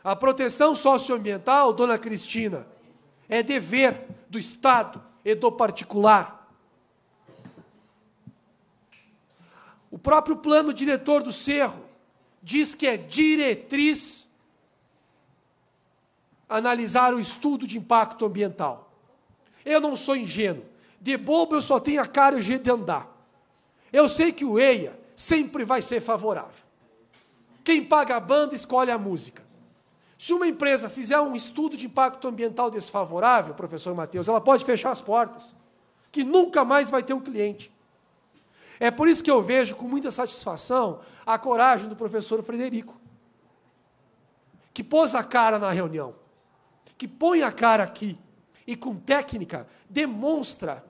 A proteção socioambiental, dona Cristina, é dever do Estado e do particular. O próprio plano diretor do Cerro diz que é diretriz analisar o estudo de impacto ambiental. Eu não sou ingênuo. De bobo eu só tenho a cara e o jeito de andar. Eu sei que o EIA sempre vai ser favorável. Quem paga a banda escolhe a música. Se uma empresa fizer um estudo de impacto ambiental desfavorável, professor Matheus, ela pode fechar as portas, que nunca mais vai ter um cliente. É por isso que eu vejo com muita satisfação a coragem do professor Frederico, que pôs a cara na reunião, que põe a cara aqui e, com técnica, demonstra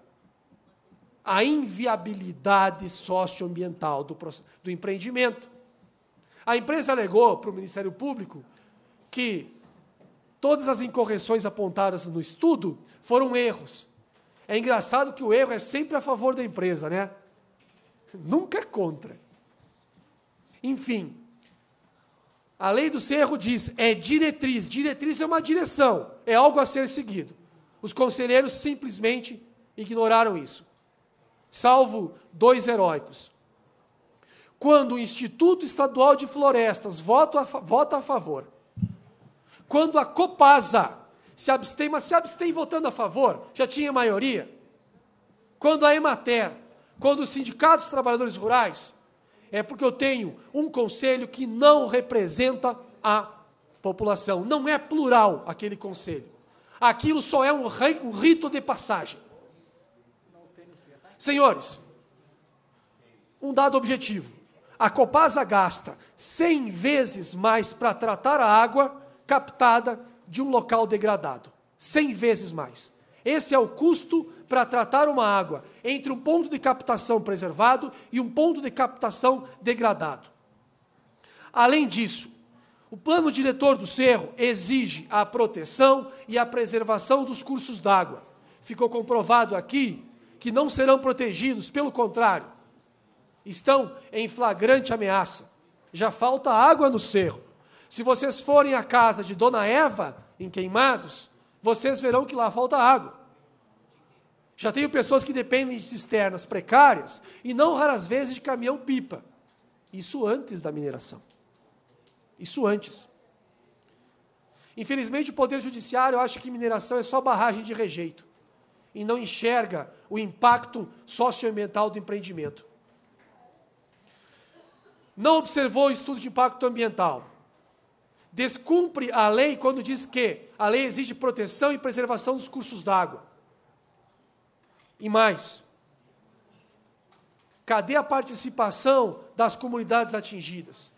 a inviabilidade socioambiental do, do empreendimento. A empresa alegou para o Ministério Público que todas as incorreções apontadas no estudo foram erros. É engraçado que o erro é sempre a favor da empresa, né? Nunca é contra. Enfim, a lei do cerro diz: é diretriz. Diretriz é uma direção, é algo a ser seguido. Os conselheiros simplesmente ignoraram isso, salvo dois heróicos. Quando o Instituto Estadual de Florestas vota a, vota a favor quando a Copasa se abstém, mas se abstém votando a favor, já tinha maioria. Quando a Emater, quando os sindicatos dos trabalhadores rurais, é porque eu tenho um conselho que não representa a população. Não é plural aquele conselho. Aquilo só é um, rei, um rito de passagem. Senhores, um dado objetivo. A Copasa gasta 100 vezes mais para tratar a água captada de um local degradado. Cem vezes mais. Esse é o custo para tratar uma água entre um ponto de captação preservado e um ponto de captação degradado. Além disso, o plano diretor do cerro exige a proteção e a preservação dos cursos d'água. Ficou comprovado aqui que não serão protegidos, pelo contrário, estão em flagrante ameaça. Já falta água no cerro. Se vocês forem à casa de Dona Eva, em Queimados, vocês verão que lá falta água. Já tenho pessoas que dependem de cisternas precárias e não raras vezes de caminhão-pipa. Isso antes da mineração. Isso antes. Infelizmente, o Poder Judiciário acha que mineração é só barragem de rejeito e não enxerga o impacto socioambiental do empreendimento. Não observou o estudo de impacto ambiental descumpre a lei quando diz que a lei exige proteção e preservação dos cursos d'água. E mais, cadê a participação das comunidades atingidas?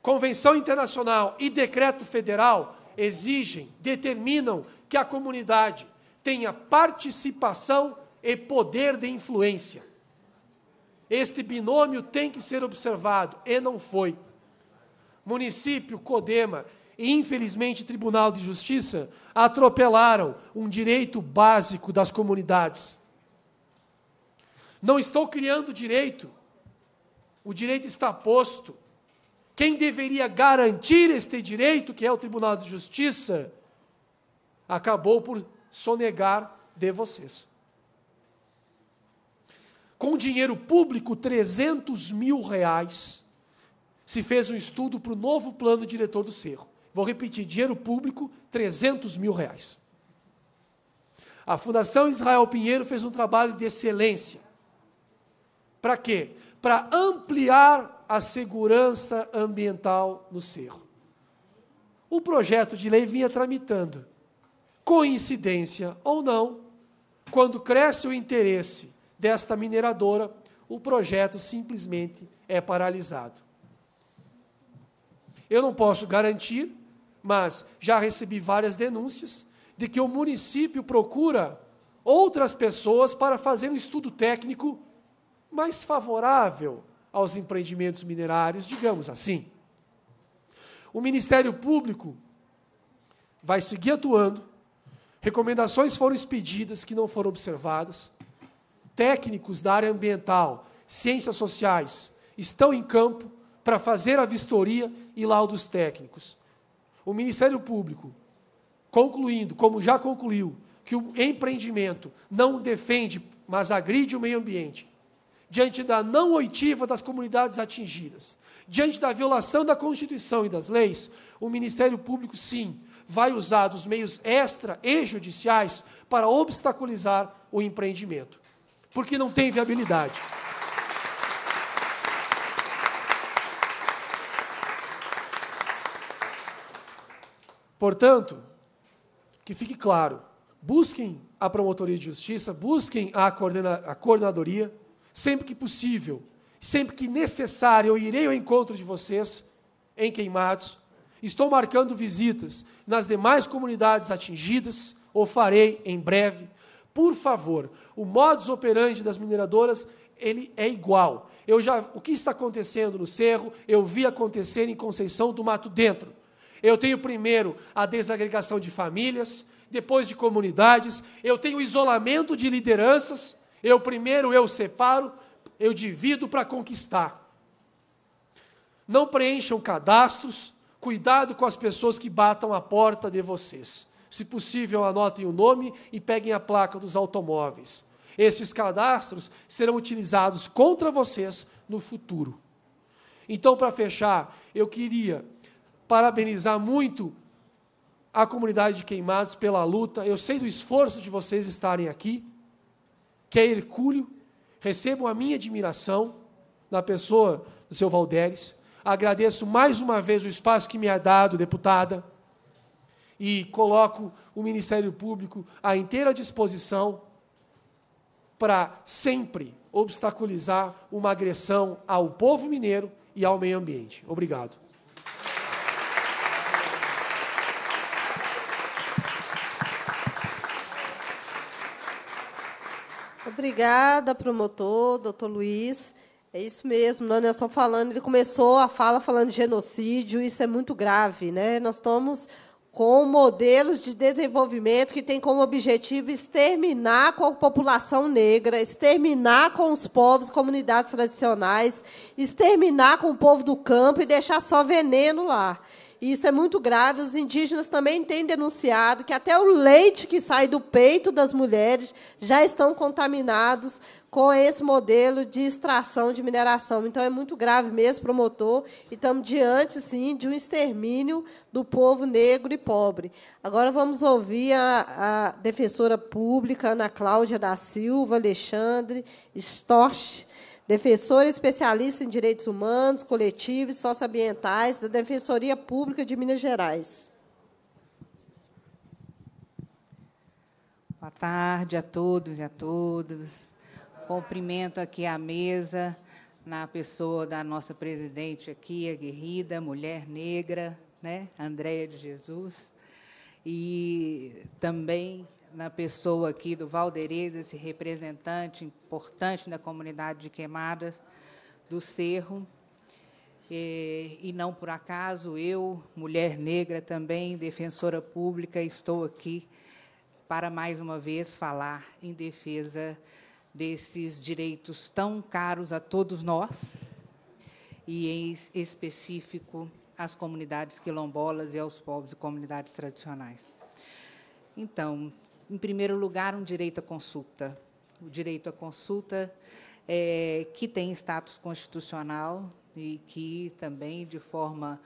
Convenção internacional e decreto federal exigem, determinam que a comunidade tenha participação e poder de influência. Este binômio tem que ser observado e não foi município, CODEMA e, infelizmente, Tribunal de Justiça atropelaram um direito básico das comunidades. Não estou criando direito, o direito está posto. Quem deveria garantir este direito, que é o Tribunal de Justiça, acabou por sonegar de vocês. Com dinheiro público, 300 mil reais se fez um estudo para o novo plano diretor do Cerro. Vou repetir, dinheiro público, 300 mil reais. A Fundação Israel Pinheiro fez um trabalho de excelência. Para quê? Para ampliar a segurança ambiental no Cerro. O projeto de lei vinha tramitando. Coincidência ou não, quando cresce o interesse desta mineradora, o projeto simplesmente é paralisado. Eu não posso garantir, mas já recebi várias denúncias de que o município procura outras pessoas para fazer um estudo técnico mais favorável aos empreendimentos minerários, digamos assim. O Ministério Público vai seguir atuando. Recomendações foram expedidas que não foram observadas. Técnicos da área ambiental, ciências sociais estão em campo para fazer a vistoria e laudos técnicos. O Ministério Público, concluindo, como já concluiu, que o empreendimento não defende, mas agride o meio ambiente, diante da não oitiva das comunidades atingidas, diante da violação da Constituição e das leis, o Ministério Público, sim, vai usar os meios extra e judiciais para obstaculizar o empreendimento, porque não tem viabilidade. Portanto, que fique claro, busquem a Promotoria de Justiça, busquem a, coordena a Coordenadoria, sempre que possível, sempre que necessário, eu irei ao encontro de vocês em Queimados. Estou marcando visitas nas demais comunidades atingidas, ou farei em breve. Por favor, o modus operandi das mineradoras, ele é igual. Eu já, o que está acontecendo no Cerro, eu vi acontecer em Conceição do Mato Dentro. Eu tenho primeiro a desagregação de famílias, depois de comunidades, eu tenho isolamento de lideranças, eu primeiro eu separo, eu divido para conquistar. Não preencham cadastros, cuidado com as pessoas que batam a porta de vocês. Se possível, anotem o nome e peguem a placa dos automóveis. Esses cadastros serão utilizados contra vocês no futuro. Então, para fechar, eu queria parabenizar muito a comunidade de Queimados pela luta. Eu sei do esforço de vocês estarem aqui, que é hercúleo. Recebam a minha admiração na pessoa do seu Valdéres. Agradeço mais uma vez o espaço que me é dado, deputada, e coloco o Ministério Público à inteira disposição para sempre obstaculizar uma agressão ao povo mineiro e ao meio ambiente. Obrigado. Obrigada, promotor, doutor Luiz. É isso mesmo, nós estamos falando, ele começou a fala falando de genocídio, isso é muito grave, né? Nós estamos com modelos de desenvolvimento que têm como objetivo exterminar com a população negra, exterminar com os povos, comunidades tradicionais, exterminar com o povo do campo e deixar só veneno lá. E isso é muito grave. Os indígenas também têm denunciado que até o leite que sai do peito das mulheres já estão contaminados com esse modelo de extração de mineração. Então é muito grave mesmo, promotor, e estamos diante sim de um extermínio do povo negro e pobre. Agora vamos ouvir a, a defensora pública Ana Cláudia da Silva Alexandre Storch defensora especialista em direitos humanos, coletivos e socioambientais da Defensoria Pública de Minas Gerais. Boa tarde a todos e a todas. Cumprimento aqui a mesa na pessoa da nossa presidente aqui, a guerrida, mulher negra, né? Andréia de Jesus. E também na pessoa aqui do Valdereza, esse representante importante da comunidade de Queimadas do Cerro. E, e não por acaso eu, mulher negra também, defensora pública, estou aqui para mais uma vez falar em defesa desses direitos tão caros a todos nós e em específico às comunidades quilombolas e aos povos e comunidades tradicionais. Então, em primeiro lugar, um direito à consulta. O direito à consulta é, que tem status constitucional e que também, de forma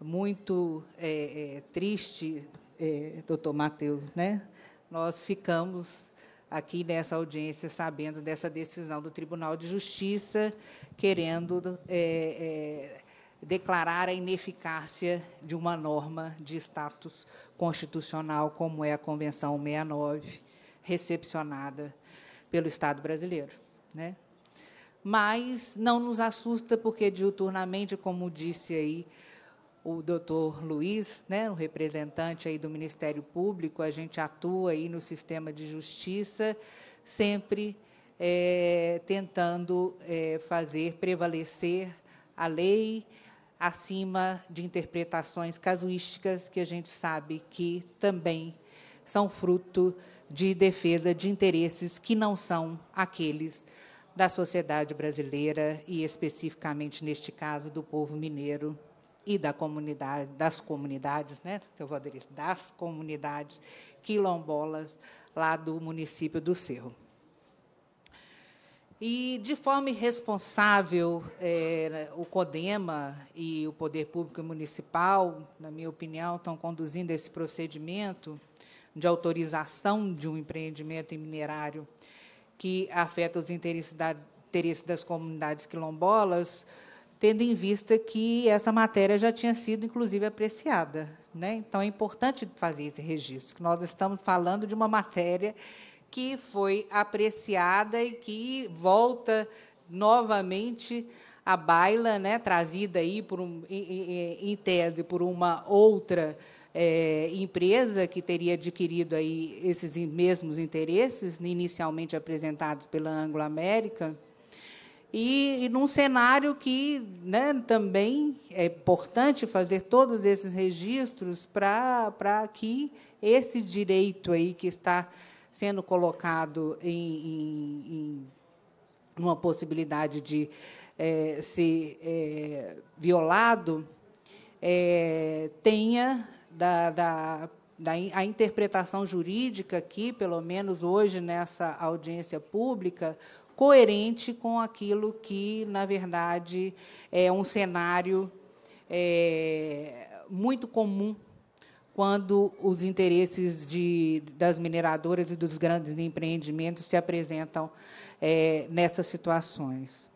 muito é, é, triste, é, doutor Matheus, né? nós ficamos aqui nessa audiência sabendo dessa decisão do Tribunal de Justiça, querendo é, é, declarar a ineficácia de uma norma de status constitucional, como é a Convenção 69, recepcionada pelo Estado brasileiro. Né? Mas não nos assusta, porque diuturnamente, como disse aí o doutor Luiz, né, o representante aí do Ministério Público, a gente atua aí no sistema de justiça, sempre é, tentando é, fazer prevalecer a lei, acima de interpretações casuísticas que a gente sabe que também são fruto de defesa de interesses que não são aqueles da sociedade brasileira e especificamente neste caso do povo mineiro e da comunidade, das comunidades, né, eu vou dizer, das comunidades quilombolas lá do município do Cerro. E, de forma irresponsável, é, o CODEMA e o Poder Público Municipal, na minha opinião, estão conduzindo esse procedimento de autorização de um empreendimento em minerário que afeta os interesses, da, interesses das comunidades quilombolas, tendo em vista que essa matéria já tinha sido, inclusive, apreciada. Né? Então, é importante fazer esse registro, que nós estamos falando de uma matéria que foi apreciada e que volta novamente à baila, né, trazida aí por um, em, em tese por uma outra é, empresa que teria adquirido aí esses mesmos interesses, né, inicialmente apresentados pela Anglo-América, e, e, num cenário que né, também é importante fazer todos esses registros para que esse direito aí que está sendo colocado em, em, em uma possibilidade de é, ser é, violado, é, tenha da, da, da, a interpretação jurídica aqui, pelo menos hoje nessa audiência pública, coerente com aquilo que, na verdade, é um cenário é, muito comum quando os interesses de, das mineradoras e dos grandes empreendimentos se apresentam é, nessas situações.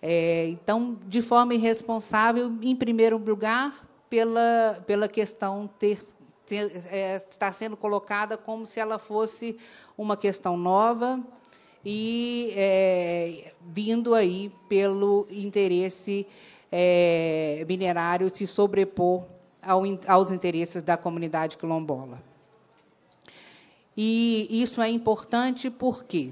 É, então, de forma irresponsável, em primeiro lugar, pela, pela questão ter, ter é, estar sendo colocada como se ela fosse uma questão nova e é, vindo aí pelo interesse é, minerário se sobrepor aos interesses da comunidade quilombola. E isso é importante porque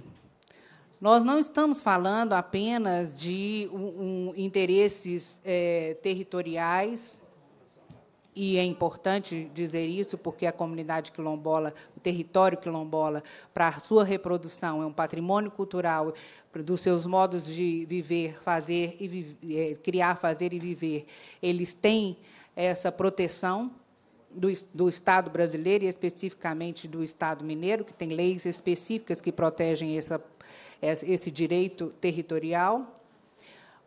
nós não estamos falando apenas de um, um, interesses é, territoriais, e é importante dizer isso porque a comunidade quilombola, o território quilombola, para a sua reprodução, é um patrimônio cultural dos seus modos de viver, fazer e é, criar, fazer e viver. Eles têm essa proteção do, do, Estado brasileiro e especificamente do Estado mineiro, que tem leis específicas que protegem essa, esse direito territorial,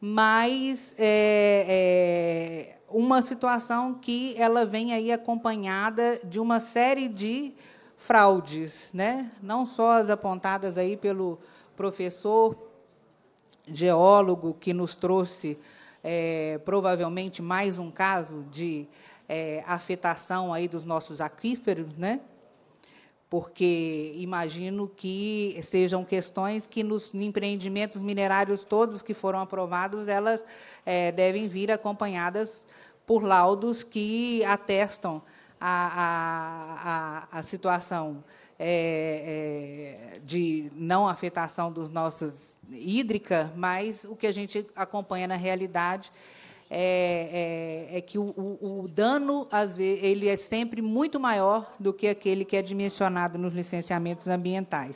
mas é, é uma situação que ela vem aí acompanhada de uma série de fraudes, né? não só as apontadas aí pelo professor geólogo que nos trouxe é, provavelmente mais um caso de é, afetação aí dos nossos aquíferos, né? porque imagino que sejam questões que nos empreendimentos minerários todos que foram aprovados elas é, devem vir acompanhadas por laudos que atestam a, a, a, a situação é, é, de não afetação dos nossos hídrica, mas o que a gente acompanha na realidade é, é, é que o, o, o dano às vezes, ele é sempre muito maior do que aquele que é dimensionado nos licenciamentos ambientais.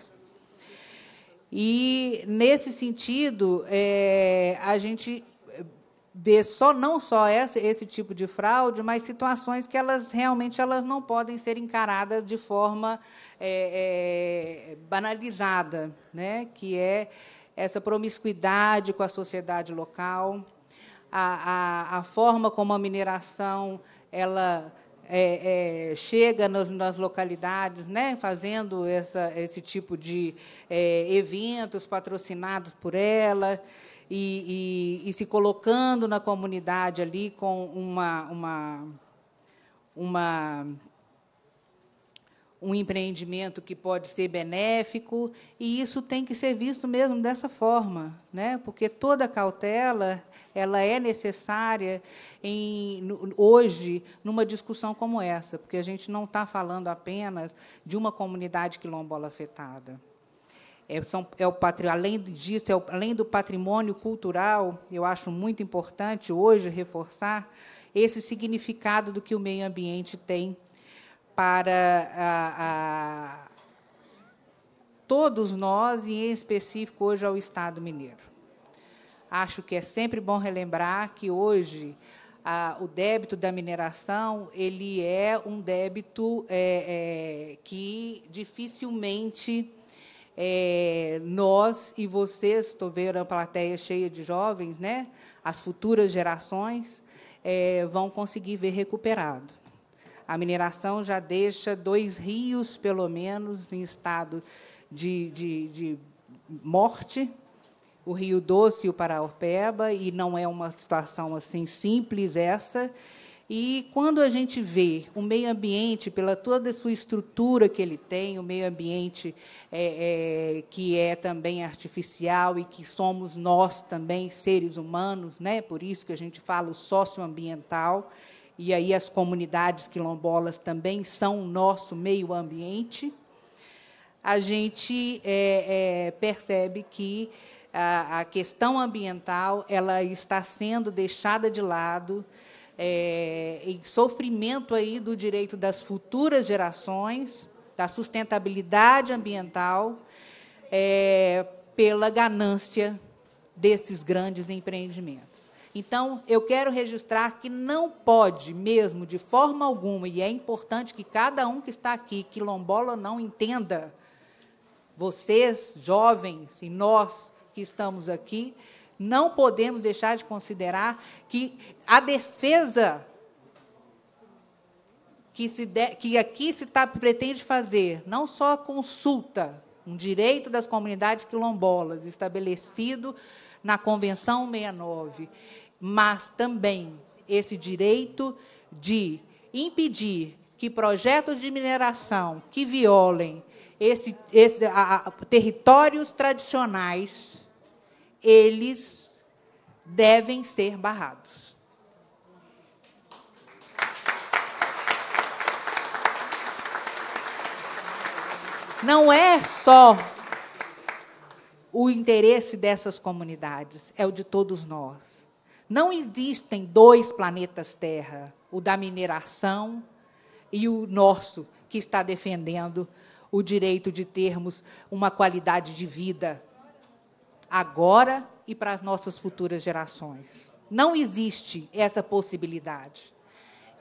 E nesse sentido, é, a gente de só não só esse, esse tipo de fraude, mas situações que elas realmente elas não podem ser encaradas de forma é, é, banalizada, né? que é essa promiscuidade com a sociedade local, a, a, a forma como a mineração ela é, é, chega nas, nas, localidades, né, fazendo essa, esse tipo de é, eventos patrocinados por ela e, e, e se colocando na comunidade ali com uma, uma, uma um empreendimento que pode ser benéfico, e isso tem que ser visto mesmo dessa forma, né? porque toda cautela ela é necessária em, hoje numa discussão como essa, porque a gente não está falando apenas de uma comunidade quilombola afetada. É, são, é o Além disso, é o, além do patrimônio cultural, eu acho muito importante hoje reforçar esse significado do que o meio ambiente tem para a, a todos nós, e em específico hoje ao Estado mineiro. Acho que é sempre bom relembrar que hoje a, o débito da mineração ele é um débito é, é, que dificilmente é, nós e vocês, estou vendo a plateia cheia de jovens, né? as futuras gerações, é, vão conseguir ver recuperado. A mineração já deixa dois rios, pelo menos, em estado de, de, de morte, o Rio Doce e o Paraopeba, e não é uma situação assim simples essa, e quando a gente vê o meio ambiente, pela toda a sua estrutura que ele tem, o meio ambiente é, é, que é também artificial e que somos nós também, seres humanos, né? por isso que a gente fala o socioambiental, e aí as comunidades quilombolas também são o nosso meio ambiente, a gente é, é percebe que a, a questão ambiental ela está sendo deixada de lado é, em sofrimento aí do direito das futuras gerações, da sustentabilidade ambiental, é, pela ganância desses grandes empreendimentos. Então, eu quero registrar que não pode mesmo, de forma alguma, e é importante que cada um que está aqui, quilombola ou não, entenda, vocês, jovens, e nós que estamos aqui, não podemos deixar de considerar que a defesa que, se de, que aqui se tá, pretende fazer, não só a consulta, um direito das comunidades quilombolas estabelecido na Convenção 69, mas também esse direito de impedir que projetos de mineração que violem esse, esse, a, a, territórios tradicionais eles devem ser barrados. Não é só o interesse dessas comunidades, é o de todos nós. Não existem dois planetas Terra, o da mineração e o nosso, que está defendendo o direito de termos uma qualidade de vida agora e para as nossas futuras gerações. Não existe essa possibilidade.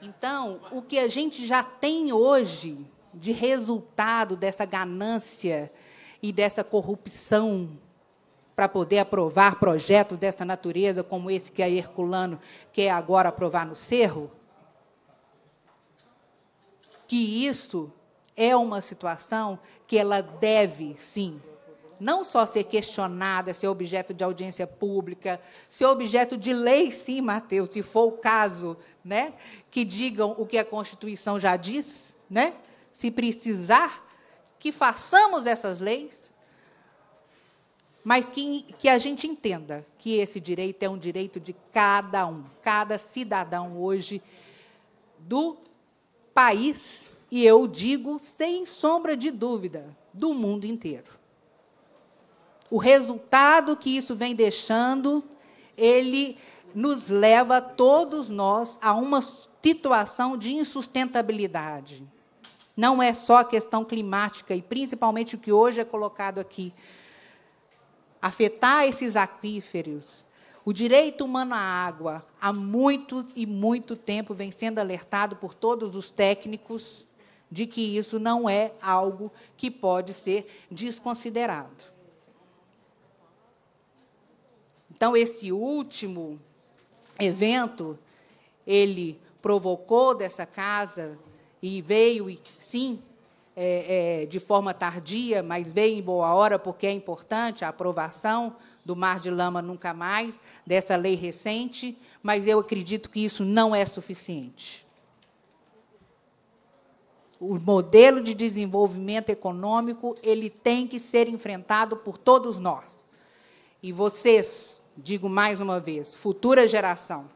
Então, o que a gente já tem hoje de resultado dessa ganância e dessa corrupção para poder aprovar projetos dessa natureza, como esse que a Herculano quer agora aprovar no Cerro, que isso é uma situação que ela deve, sim, não só ser questionada, ser objeto de audiência pública, ser objeto de lei, sim, Mateus, se for o caso, né? que digam o que a Constituição já diz, né? se precisar, que façamos essas leis, mas que, que a gente entenda que esse direito é um direito de cada um, cada cidadão hoje do país, e eu digo sem sombra de dúvida, do mundo inteiro o resultado que isso vem deixando, ele nos leva todos nós a uma situação de insustentabilidade. Não é só a questão climática e principalmente o que hoje é colocado aqui. Afetar esses aquíferos, o direito humano à água, há muito e muito tempo vem sendo alertado por todos os técnicos de que isso não é algo que pode ser desconsiderado. Então, esse último evento, ele provocou dessa casa e veio, e sim, é, é, de forma tardia, mas veio em boa hora, porque é importante a aprovação do Mar de Lama Nunca Mais, dessa lei recente, mas eu acredito que isso não é suficiente. O modelo de desenvolvimento econômico ele tem que ser enfrentado por todos nós. E vocês, digo mais uma vez, futura geração,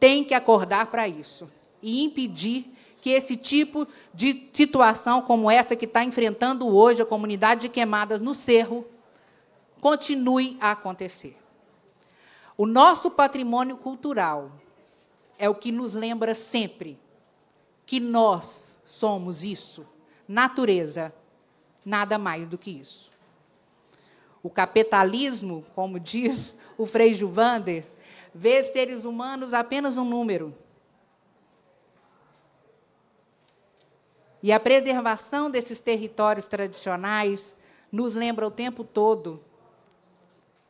tem que acordar para isso e impedir que esse tipo de situação como essa que está enfrentando hoje a comunidade de queimadas no Cerro continue a acontecer. O nosso patrimônio cultural é o que nos lembra sempre que nós somos isso, natureza, nada mais do que isso. O capitalismo, como diz o Frei Juvander, vê seres humanos apenas um número. E a preservação desses territórios tradicionais nos lembra o tempo todo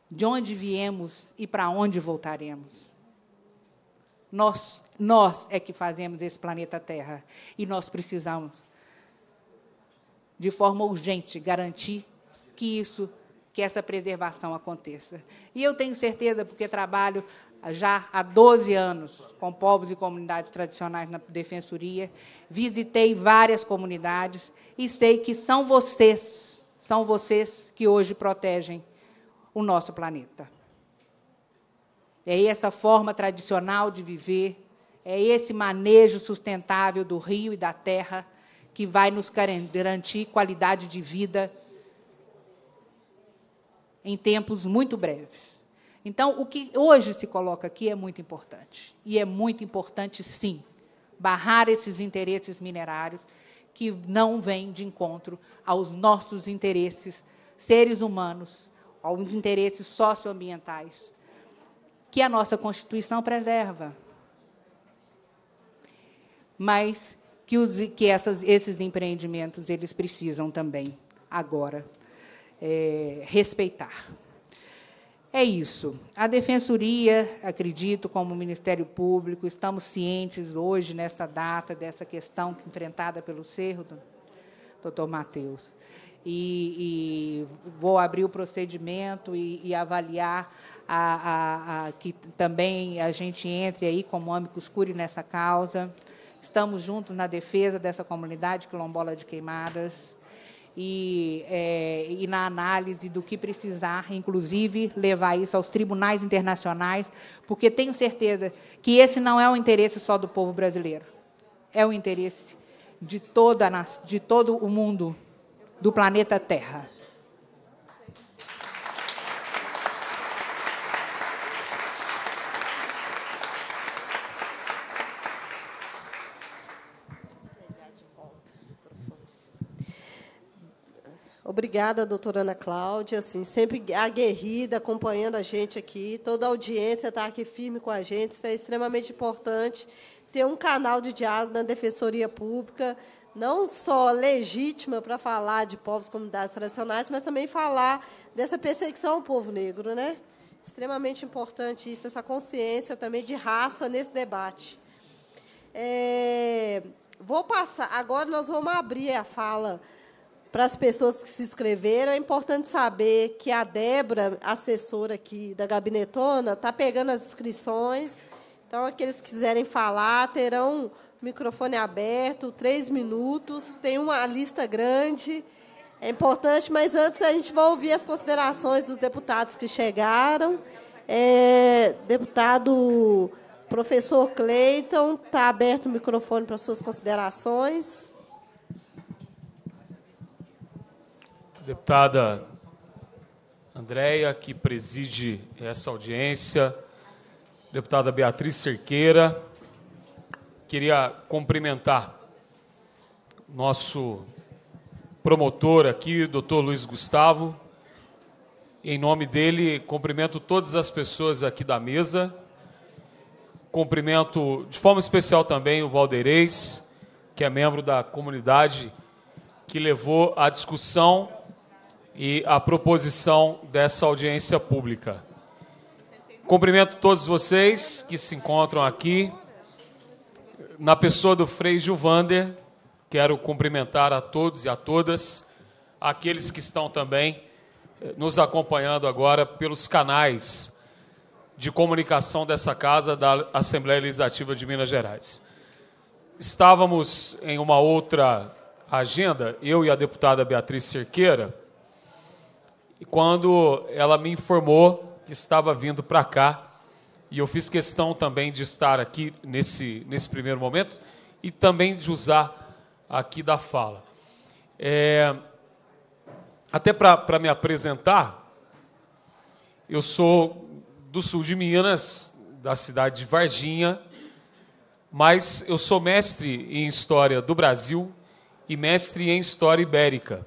de onde viemos e para onde voltaremos. Nós, nós é que fazemos esse planeta Terra e nós precisamos, de forma urgente, garantir que isso que essa preservação aconteça. E eu tenho certeza, porque trabalho já há 12 anos com povos e comunidades tradicionais na defensoria, visitei várias comunidades e sei que são vocês, são vocês que hoje protegem o nosso planeta. É essa forma tradicional de viver, é esse manejo sustentável do rio e da terra que vai nos garantir qualidade de vida em tempos muito breves. Então, o que hoje se coloca aqui é muito importante. E é muito importante, sim, barrar esses interesses minerários que não vêm de encontro aos nossos interesses, seres humanos, aos interesses socioambientais, que a nossa Constituição preserva. Mas que, os, que essas, esses empreendimentos eles precisam também, agora, é, respeitar. É isso. A Defensoria, acredito, como Ministério Público, estamos cientes hoje, nessa data, dessa questão enfrentada pelo Cerro, doutor Matheus. E, e, vou abrir o procedimento e, e avaliar a, a, a, que também a gente entre aí como âmbito escuro nessa causa. Estamos juntos na defesa dessa comunidade quilombola de Queimadas e, é, e na análise do que precisar, inclusive levar isso aos tribunais internacionais, porque tenho certeza que esse não é o interesse só do povo brasileiro, é o interesse de, toda, de todo o mundo, do planeta Terra. Obrigada, doutora Ana Cláudia, assim, sempre aguerrida, acompanhando a gente aqui. Toda a audiência está aqui firme com a gente. Isso é extremamente importante. Ter um canal de diálogo na Defensoria Pública, não só legítima para falar de povos e comunidades tradicionais, mas também falar dessa perseguição ao povo negro. Né? Extremamente importante isso, essa consciência também de raça nesse debate. É... Vou passar. Agora nós vamos abrir a fala para as pessoas que se inscreveram, é importante saber que a Débora, assessora aqui da Gabinetona, está pegando as inscrições. Então, aqueles que quiserem falar, terão microfone aberto, três minutos, tem uma lista grande. É importante, mas antes a gente vai ouvir as considerações dos deputados que chegaram. É, deputado professor Cleiton, está aberto o microfone para suas considerações. Deputada Andréia, que preside essa audiência, deputada Beatriz Cerqueira, queria cumprimentar nosso promotor aqui, doutor Luiz Gustavo. Em nome dele, cumprimento todas as pessoas aqui da mesa. Cumprimento de forma especial também o Valdeirês, que é membro da comunidade que levou a discussão e a proposição dessa audiência pública. Cumprimento todos vocês que se encontram aqui. Na pessoa do Frei Gilvander, quero cumprimentar a todos e a todas, aqueles que estão também eh, nos acompanhando agora pelos canais de comunicação dessa casa da Assembleia Legislativa de Minas Gerais. Estávamos em uma outra agenda, eu e a deputada Beatriz Cerqueira, e quando ela me informou que estava vindo para cá, e eu fiz questão também de estar aqui nesse, nesse primeiro momento e também de usar aqui da fala. É, até para me apresentar, eu sou do sul de Minas, da cidade de Varginha, mas eu sou mestre em História do Brasil e mestre em História Ibérica.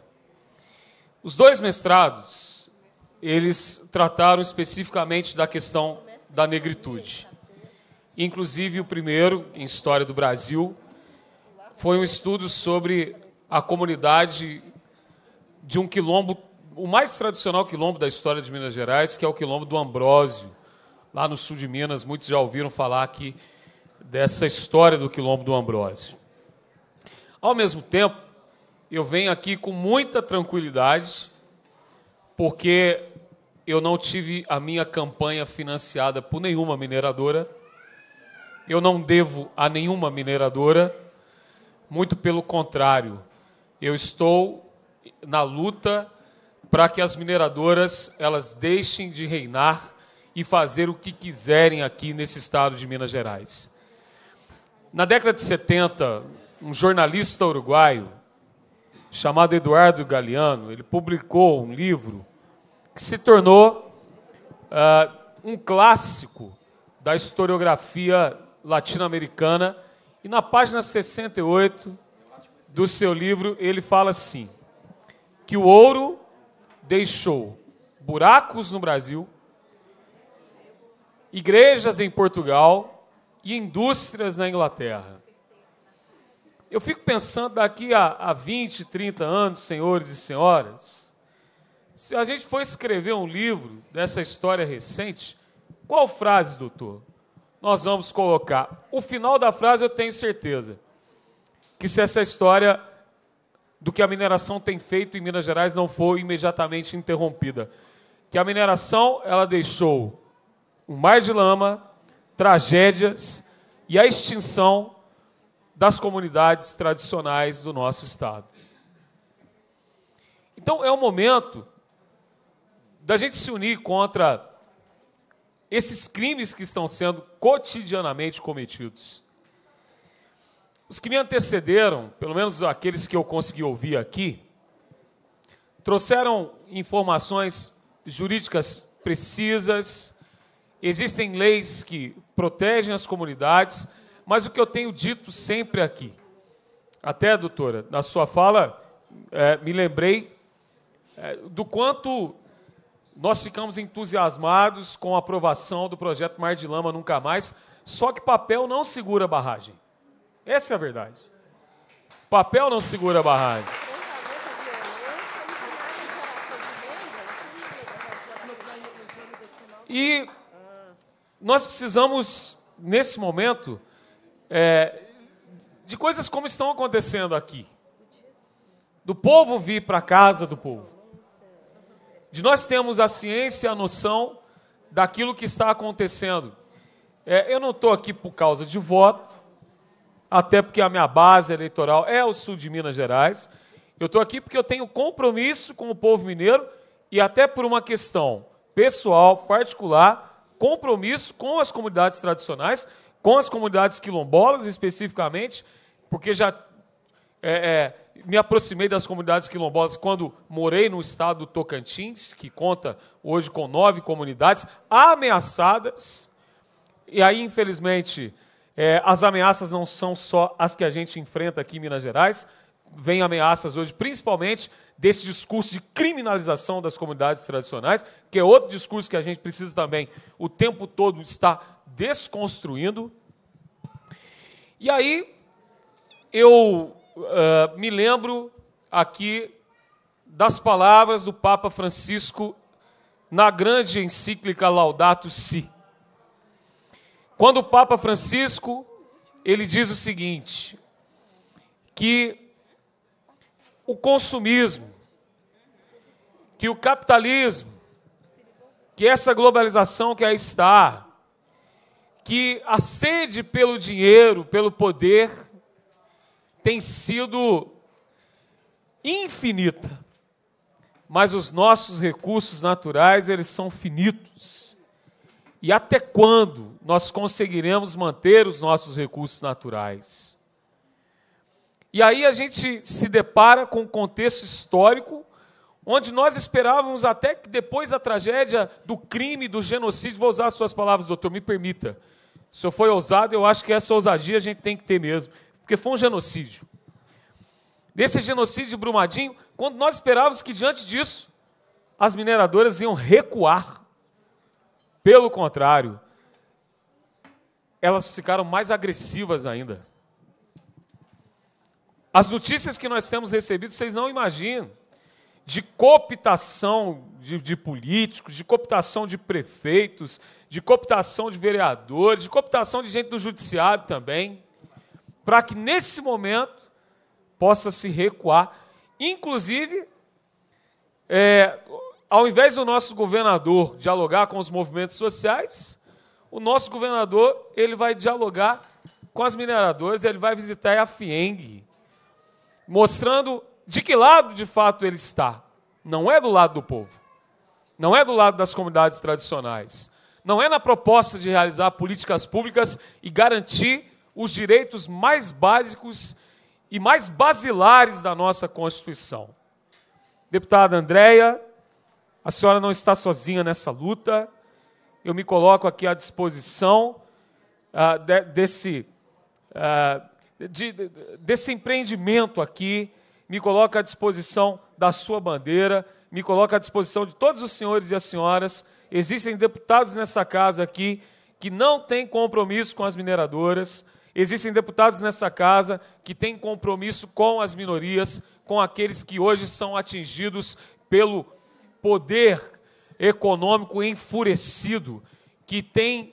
Os dois mestrados, eles trataram especificamente da questão da negritude. Inclusive, o primeiro, em História do Brasil, foi um estudo sobre a comunidade de um quilombo, o mais tradicional quilombo da história de Minas Gerais, que é o quilombo do Ambrósio. Lá no sul de Minas, muitos já ouviram falar aqui dessa história do quilombo do Ambrósio. Ao mesmo tempo, eu venho aqui com muita tranquilidade, porque eu não tive a minha campanha financiada por nenhuma mineradora. Eu não devo a nenhuma mineradora, muito pelo contrário, eu estou na luta para que as mineradoras elas deixem de reinar e fazer o que quiserem aqui nesse estado de Minas Gerais. Na década de 70, um jornalista uruguaio chamado Eduardo Galeano, ele publicou um livro que se tornou uh, um clássico da historiografia latino-americana. E na página 68 do seu livro, ele fala assim: que o ouro deixou buracos no Brasil, igrejas em Portugal e indústrias na Inglaterra. Eu fico pensando daqui a, a 20, 30 anos, senhores e senhoras, se a gente for escrever um livro dessa história recente, qual frase, doutor? Nós vamos colocar. O final da frase eu tenho certeza. Que se essa história do que a mineração tem feito em Minas Gerais não for imediatamente interrompida. Que a mineração ela deixou um mar de lama, tragédias e a extinção das comunidades tradicionais do nosso estado. Então é o momento da gente se unir contra esses crimes que estão sendo cotidianamente cometidos. Os que me antecederam, pelo menos aqueles que eu consegui ouvir aqui, trouxeram informações jurídicas precisas, existem leis que protegem as comunidades mas o que eu tenho dito sempre aqui, até, doutora, na sua fala, é, me lembrei é, do quanto nós ficamos entusiasmados com a aprovação do projeto Mar de Lama Nunca Mais, só que papel não segura barragem. Essa é a verdade. Papel não segura barragem. E nós precisamos, nesse momento, é, de coisas como estão acontecendo aqui. Do povo vir para a casa do povo. De nós termos a ciência, a noção daquilo que está acontecendo. É, eu não estou aqui por causa de voto, até porque a minha base eleitoral é o sul de Minas Gerais. Eu estou aqui porque eu tenho compromisso com o povo mineiro e até por uma questão pessoal, particular, compromisso com as comunidades tradicionais com as comunidades quilombolas especificamente, porque já é, é, me aproximei das comunidades quilombolas quando morei no estado do Tocantins, que conta hoje com nove comunidades ameaçadas. E aí, infelizmente, é, as ameaças não são só as que a gente enfrenta aqui em Minas Gerais. Vêm ameaças hoje, principalmente desse discurso de criminalização das comunidades tradicionais, que é outro discurso que a gente precisa também o tempo todo estar desconstruindo. E aí eu uh, me lembro aqui das palavras do Papa Francisco na grande encíclica Laudato Si. Quando o Papa Francisco ele diz o seguinte, que o consumismo, que o capitalismo, que essa globalização que aí está, que a sede pelo dinheiro, pelo poder, tem sido infinita. Mas os nossos recursos naturais, eles são finitos. E até quando nós conseguiremos manter os nossos recursos naturais? E aí a gente se depara com um contexto histórico onde nós esperávamos até que depois da tragédia do crime, do genocídio, vou usar as suas palavras, doutor, me permita. Se eu for ousado, eu acho que essa ousadia a gente tem que ter mesmo, porque foi um genocídio. Nesse genocídio de Brumadinho, quando nós esperávamos que diante disso as mineradoras iam recuar, pelo contrário, elas ficaram mais agressivas ainda. As notícias que nós temos recebido, vocês não imaginam de cooptação de, de, políticos, de cooptação de prefeitos, de cooptação de vereadores, de cooptação de gente do judiciário também, para que nesse momento possa se recuar. Inclusive, é, ao invés do nosso governador dialogar com os movimentos sociais, o nosso governador ele vai dialogar com as mineradoras, ele vai visitar a FIENG, mostrando de que lado de fato ele está. Não é do lado do povo, não é do lado das comunidades tradicionais, não é na proposta de realizar políticas públicas e garantir os direitos mais básicos e mais basilares da nossa Constituição. Deputada Andréia, a senhora não está sozinha nessa luta. Eu me coloco aqui à disposição uh, de, desse, uh, de, de, desse empreendimento aqui me coloca à disposição da sua bandeira, me coloca à disposição de todos os senhores e as senhoras. Existem deputados nessa casa aqui que não têm compromisso com as mineradoras, existem deputados nessa casa que têm compromisso com as minorias, com aqueles que hoje são atingidos pelo poder econômico enfurecido, que tem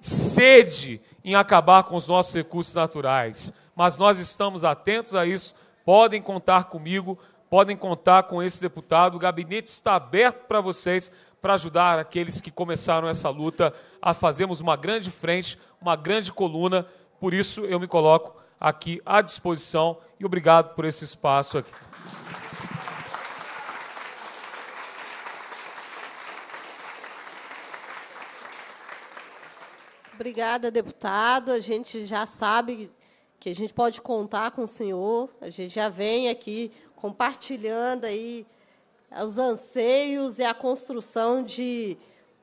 sede em acabar com os nossos recursos naturais. Mas nós estamos atentos a isso, podem contar comigo, podem contar com esse deputado. O gabinete está aberto para vocês para ajudar aqueles que começaram essa luta a fazermos uma grande frente, uma grande coluna. Por isso eu me coloco aqui à disposição e obrigado por esse espaço aqui. Obrigada, deputado. A gente já sabe que a gente pode contar com o Senhor. A gente já vem aqui compartilhando aí eh, os anseios e a construção de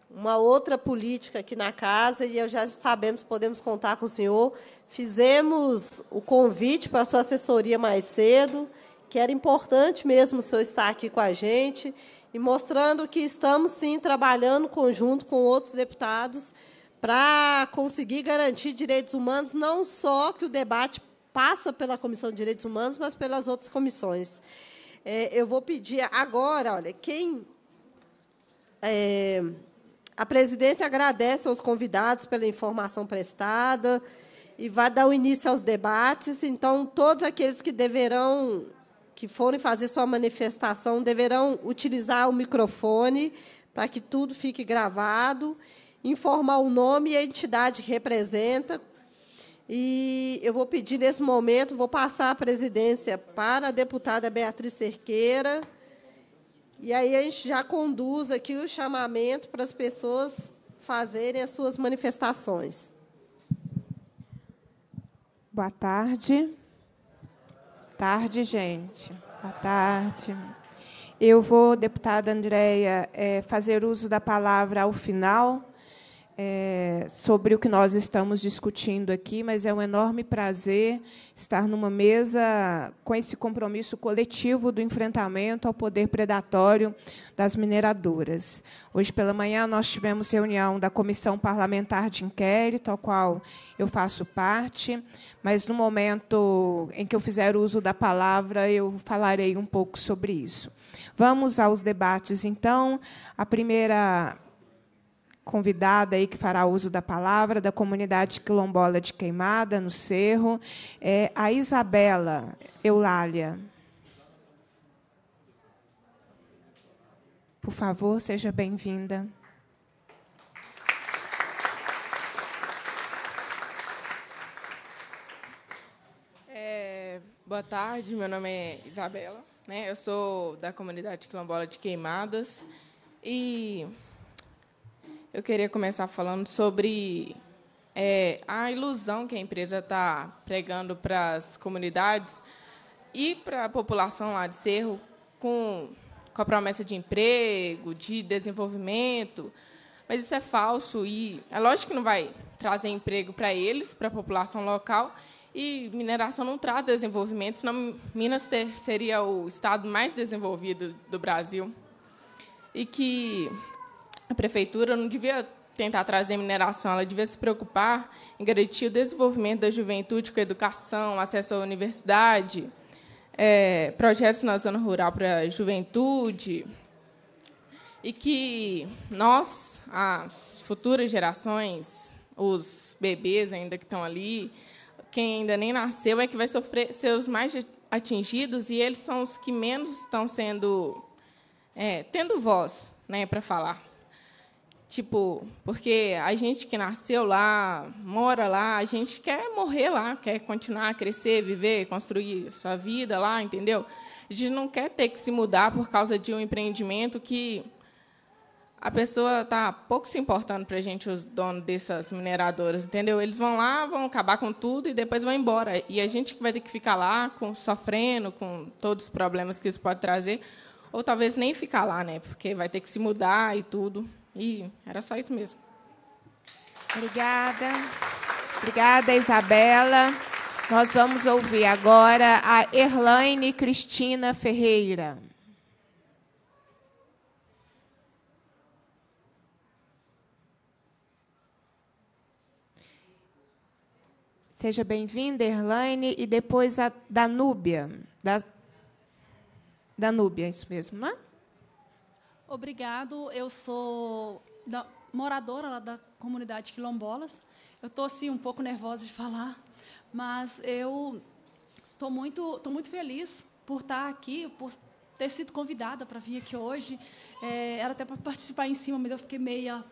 uma outra política aqui na casa e eu já sabemos, podemos contar com o senhor. Fizemos o convite para a sua assessoria mais cedo, que era importante mesmo o senhor estar aqui com a gente e mostrando que estamos sim trabalhando conjunto com outros deputados para conseguir garantir direitos humanos, não só que o debate passa pela Comissão de Direitos Humanos, mas pelas outras comissões. É, eu vou pedir agora, olha, quem. É, a presidência agradece aos convidados pela informação prestada e vai dar o início aos debates. Então, todos aqueles que deverão, que forem fazer sua manifestação, deverão utilizar o microfone para que tudo fique gravado informar o nome e a entidade que representa. E eu vou pedir nesse momento, vou passar a presidência para a deputada Beatriz Cerqueira. E aí a gente já conduz aqui o chamamento para as pessoas fazerem as suas manifestações. Boa tarde. Tarde, gente. Boa tarde. Eu vou, deputada Andréia, eh, fazer uso da palavra ao final é, sobre o que nós estamos discutindo aqui, mas é um enorme prazer estar numa mesa com esse compromisso coletivo do enfrentamento ao poder predatório das mineradoras. Hoje pela manhã nós tivemos reunião da Comissão Parlamentar de Inquérito, ao qual eu faço parte, mas no momento em que eu fizer uso da palavra, eu falarei um pouco sobre isso. Vamos aos debates, então. A primeira convidada aí que fará uso da palavra, da comunidade quilombola de Queimada, no Cerro, é a Isabela Eulália. Por favor, seja bem-vinda. É, boa tarde, meu nome é Isabela, né? eu sou da comunidade quilombola de Queimadas e eu queria começar falando sobre é, a ilusão que a empresa está pregando para as comunidades e para a população lá de Cerro, com, com a promessa de emprego, de desenvolvimento. Mas isso é falso e é lógico que não vai trazer emprego para eles, para a população local. E mineração não traz desenvolvimento, senão Minas seria o estado mais desenvolvido do Brasil. E que a prefeitura não devia tentar trazer mineração, ela devia se preocupar em garantir o desenvolvimento da juventude com educação, acesso à universidade, é, projetos na zona rural para a juventude, e que nós, as futuras gerações, os bebês ainda que estão ali, quem ainda nem nasceu é que vai sofrer, ser os mais atingidos, e eles são os que menos estão sendo, é, tendo voz né, para falar. Tipo, porque a gente que nasceu lá, mora lá, a gente quer morrer lá, quer continuar a crescer, viver, construir sua vida lá, entendeu? A gente não quer ter que se mudar por causa de um empreendimento que a pessoa está pouco se importando para a gente, os donos dessas mineradoras, entendeu? Eles vão lá, vão acabar com tudo e depois vão embora. E a gente que vai ter que ficar lá, com, sofrendo com todos os problemas que isso pode trazer, ou talvez nem ficar lá, né? Porque vai ter que se mudar e tudo. E era só isso mesmo. Obrigada. Obrigada, Isabela. Nós vamos ouvir agora a Erlaine Cristina Ferreira. Seja bem-vinda, Erlaine, e depois a Danúbia. Da, Danúbia, isso mesmo, não é? Obrigado. Eu sou da, moradora lá da comunidade Quilombolas. Eu estou assim um pouco nervosa de falar, mas eu estou muito, tô muito feliz por estar tá aqui, por ter sido convidada para vir aqui hoje. É, era até para participar em cima, mas eu fiquei meia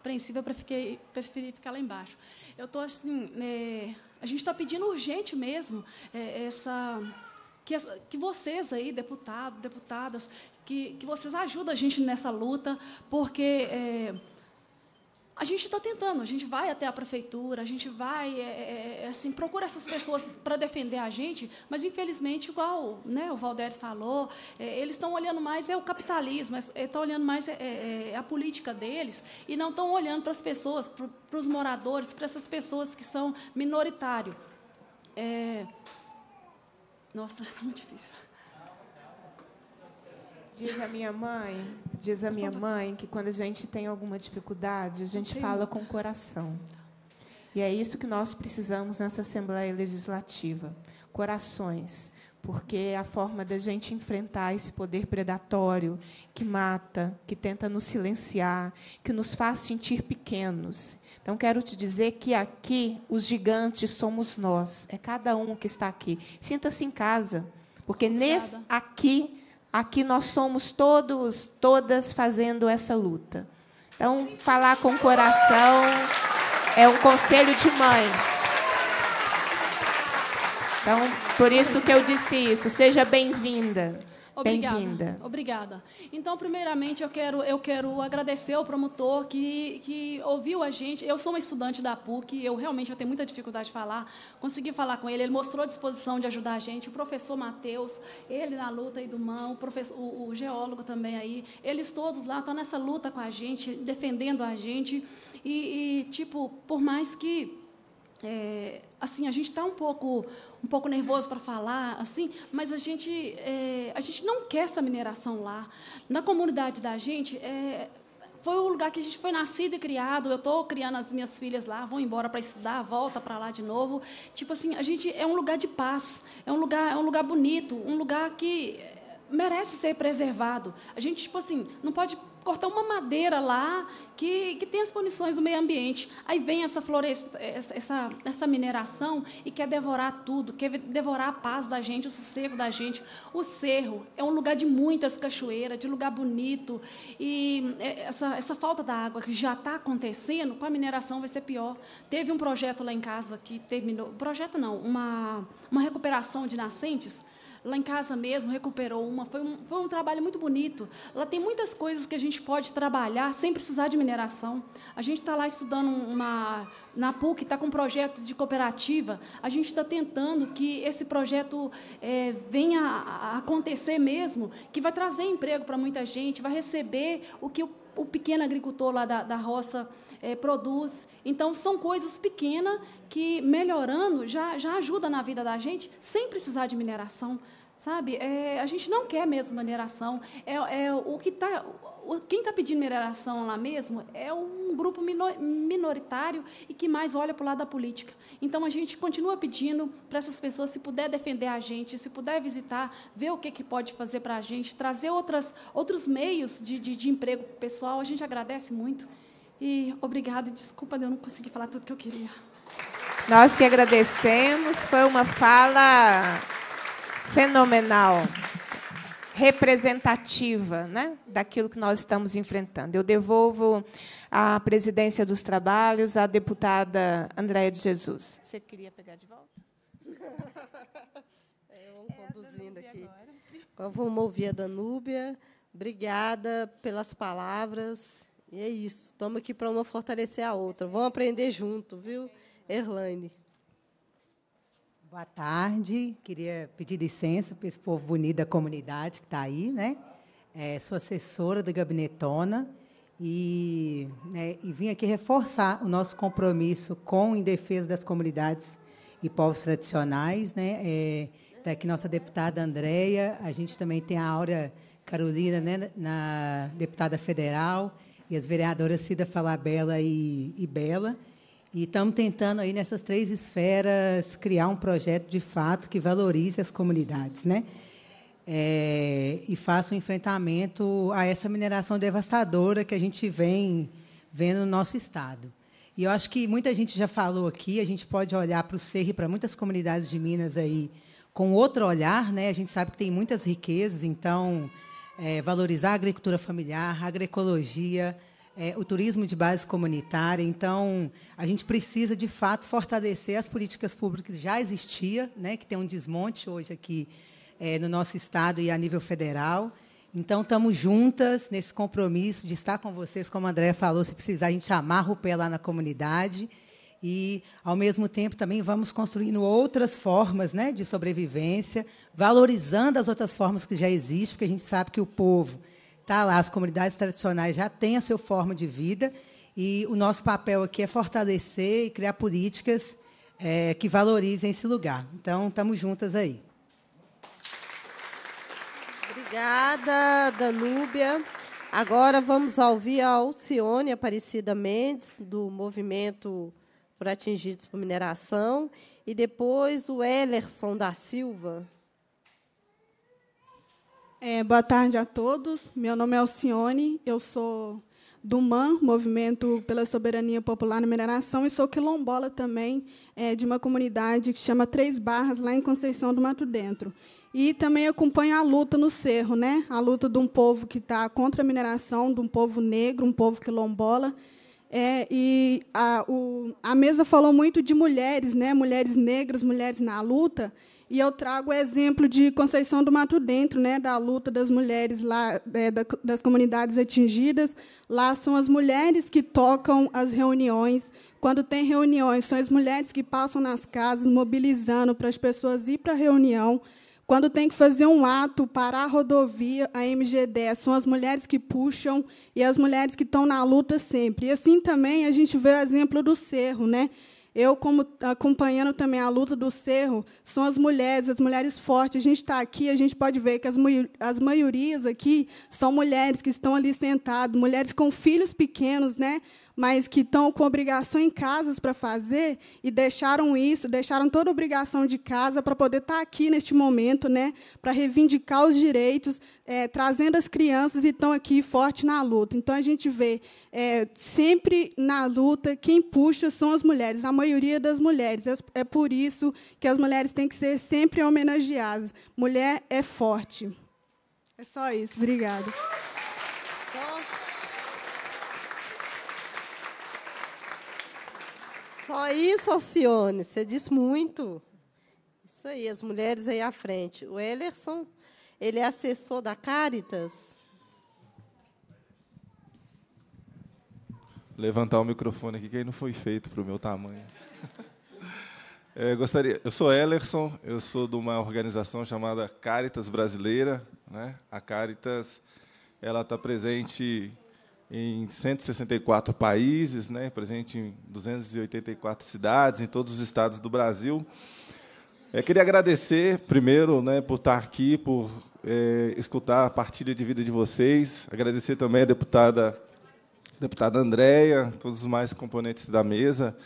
apreensiva para preferir ficar lá embaixo. Eu estou assim, é, a gente está pedindo urgente mesmo é, essa que, que vocês aí, deputados, deputadas, que, que vocês ajudem a gente nessa luta, porque é, a gente está tentando, a gente vai até a prefeitura, a gente vai, é, é, é assim, procura essas pessoas para defender a gente, mas infelizmente, igual né, o Valdéres falou, é, eles estão olhando mais é o capitalismo, estão é, olhando mais é, a política deles e não estão olhando para as pessoas, para os moradores, para essas pessoas que são minoritário. Nossa, tá muito difícil. Diz a minha mãe, diz a minha mãe que quando a gente tem alguma dificuldade, a gente fala com o coração. E é isso que nós precisamos nessa Assembleia Legislativa. Corações porque é a forma da gente enfrentar esse poder predatório que mata, que tenta nos silenciar, que nos faz sentir pequenos. Então, quero te dizer que aqui os gigantes somos nós, é cada um que está aqui. Sinta-se em casa, porque nesse, aqui, aqui nós somos todos, todas fazendo essa luta. Então, falar com o coração é um conselho de mãe. Então, por isso que eu disse isso. Seja bem-vinda. Obrigada. Obrigada. Então, primeiramente, eu quero, eu quero agradecer ao promotor que, que ouviu a gente. Eu sou uma estudante da PUC, eu realmente eu tenho muita dificuldade de falar. Consegui falar com ele, ele mostrou a disposição de ajudar a gente. O professor Matheus, ele na luta aí do mão, o, professor, o, o geólogo também aí. Eles todos lá estão nessa luta com a gente, defendendo a gente. E, e tipo, por mais que. É, assim, a gente está um pouco um pouco nervoso para falar, assim, mas a gente, é, a gente não quer essa mineração lá. Na comunidade da gente, é, foi o lugar que a gente foi nascido e criado. Eu estou criando as minhas filhas lá, vão embora para estudar, volta para lá de novo. Tipo assim, a gente é um lugar de paz, é um lugar, é um lugar bonito, um lugar que merece ser preservado. A gente, tipo assim, não pode cortar uma madeira lá que, que tem as condições do meio ambiente. Aí vem essa floresta, essa, essa mineração e quer devorar tudo, quer devorar a paz da gente, o sossego da gente. O cerro é um lugar de muitas cachoeiras, de lugar bonito. E é, essa, essa falta da água que já está acontecendo, com a mineração vai ser pior. Teve um projeto lá em casa que terminou projeto não, uma, uma recuperação de nascentes lá em casa mesmo recuperou uma. Foi um, foi um trabalho muito bonito. Lá tem muitas coisas que a gente pode trabalhar sem precisar de mineração. A gente está lá estudando uma, na PUC, está com um projeto de cooperativa. A gente está tentando que esse projeto é, venha a acontecer mesmo, que vai trazer emprego para muita gente, vai receber o que o o pequeno agricultor lá da, da roça é, produz. Então, são coisas pequenas que, melhorando, já, já ajuda na vida da gente, sem precisar de mineração. Sabe, é, a gente não quer mesmo mineração. É, é o que tá, o, quem está pedindo mineração lá mesmo é um grupo minor, minoritário e que mais olha para o lado da política. Então, a gente continua pedindo para essas pessoas, se puder defender a gente, se puder visitar, ver o que, que pode fazer para a gente, trazer outras, outros meios de, de, de emprego pessoal. A gente agradece muito. E obrigada e desculpa, eu não consegui falar tudo que eu queria. Nós que agradecemos, foi uma fala fenomenal, representativa né, daquilo que nós estamos enfrentando. Eu devolvo a presidência dos trabalhos à deputada Andréia de Jesus. Você queria pegar de volta? É, eu é conduzindo aqui. Agora vamos ouvir a Danúbia. Obrigada pelas palavras. E é isso. Estamos aqui para uma fortalecer a outra. Vamos aprender junto, viu, Erlane? Boa tarde. Queria pedir licença para esse povo bonito da comunidade que está aí, né? É, sou assessora da Gabinetona e, né, e vim aqui reforçar o nosso compromisso com em defesa das comunidades e povos tradicionais, né? É, tá aqui nossa deputada Andreia, a gente também tem a Áurea Carolina, né, na deputada federal, e as vereadoras Cida Falabella e, e Bela. E estamos tentando aí nessas três esferas criar um projeto de fato que valorize as comunidades, né? É, e faça um enfrentamento a essa mineração devastadora que a gente vem vendo no nosso estado. E eu acho que muita gente já falou aqui, a gente pode olhar para o Cerro e para muitas comunidades de Minas aí com outro olhar, né? A gente sabe que tem muitas riquezas, então é, valorizar a agricultura familiar, a agroecologia, é, o turismo de base comunitária. Então, a gente precisa, de fato, fortalecer as políticas públicas que já existia, né, que tem um desmonte hoje aqui é, no nosso Estado e a nível federal. Então, estamos juntas nesse compromisso de estar com vocês, como a André falou, se precisar, a gente amarra o pé lá na comunidade. E, ao mesmo tempo, também vamos construindo outras formas né, de sobrevivência, valorizando as outras formas que já existem, porque a gente sabe que o povo Tá lá, as comunidades tradicionais já têm a sua forma de vida e o nosso papel aqui é fortalecer e criar políticas é, que valorizem esse lugar. Então, estamos juntas aí. Obrigada, Danúbia. Agora vamos ouvir a Alcione Aparecida Mendes, do Movimento por Atingidos por Mineração, e depois o Ellerson da Silva, é, boa tarde a todos. Meu nome é Alcione, eu sou do MAN, Movimento pela Soberania Popular na Mineração, e sou quilombola também, é, de uma comunidade que chama Três Barras, lá em Conceição do Mato Dentro. E também acompanho a luta no Cerro, né? a luta de um povo que está contra a mineração, de um povo negro, um povo quilombola, é, e a, o, a mesa falou muito de mulheres, né? mulheres negras, mulheres na luta, e eu trago o exemplo de Conceição do Mato Dentro, né, da luta das mulheres lá, é, das comunidades atingidas. Lá são as mulheres que tocam as reuniões. Quando tem reuniões, são as mulheres que passam nas casas, mobilizando para as pessoas ir para a reunião. Quando tem que fazer um ato, parar a rodovia, a MG10, são as mulheres que puxam e as mulheres que estão na luta sempre. E assim também a gente vê o exemplo do Cerro, né? Eu, como acompanhando também a luta do Cerro, são as mulheres, as mulheres fortes. A gente está aqui, a gente pode ver que as, as maiorias aqui são mulheres que estão ali sentadas, mulheres com filhos pequenos, né? mas que estão com obrigação em casas para fazer e deixaram isso, deixaram toda a obrigação de casa para poder estar tá aqui neste momento, né, para reivindicar os direitos, é, trazendo as crianças e estão aqui forte na luta. Então a gente vê é, sempre na luta quem puxa são as mulheres, a maioria das mulheres. É, é por isso que as mulheres têm que ser sempre homenageadas. Mulher é forte. É só isso. Obrigada. Só isso, Alcione, você diz muito. Isso aí, as mulheres aí à frente. O Ellerson, ele é assessor da Caritas. Levantar o microfone aqui, que aí não foi feito para o meu tamanho. É, gostaria, eu sou Ellerson, eu sou de uma organização chamada Caritas Brasileira. Né? A Caritas ela está presente em 164 países, né, presente em 284 cidades, em todos os estados do Brasil. É, queria agradecer, primeiro, né, por estar aqui, por é, escutar a partilha de vida de vocês. Agradecer também a deputada, deputada Andréia, todos os mais componentes da mesa.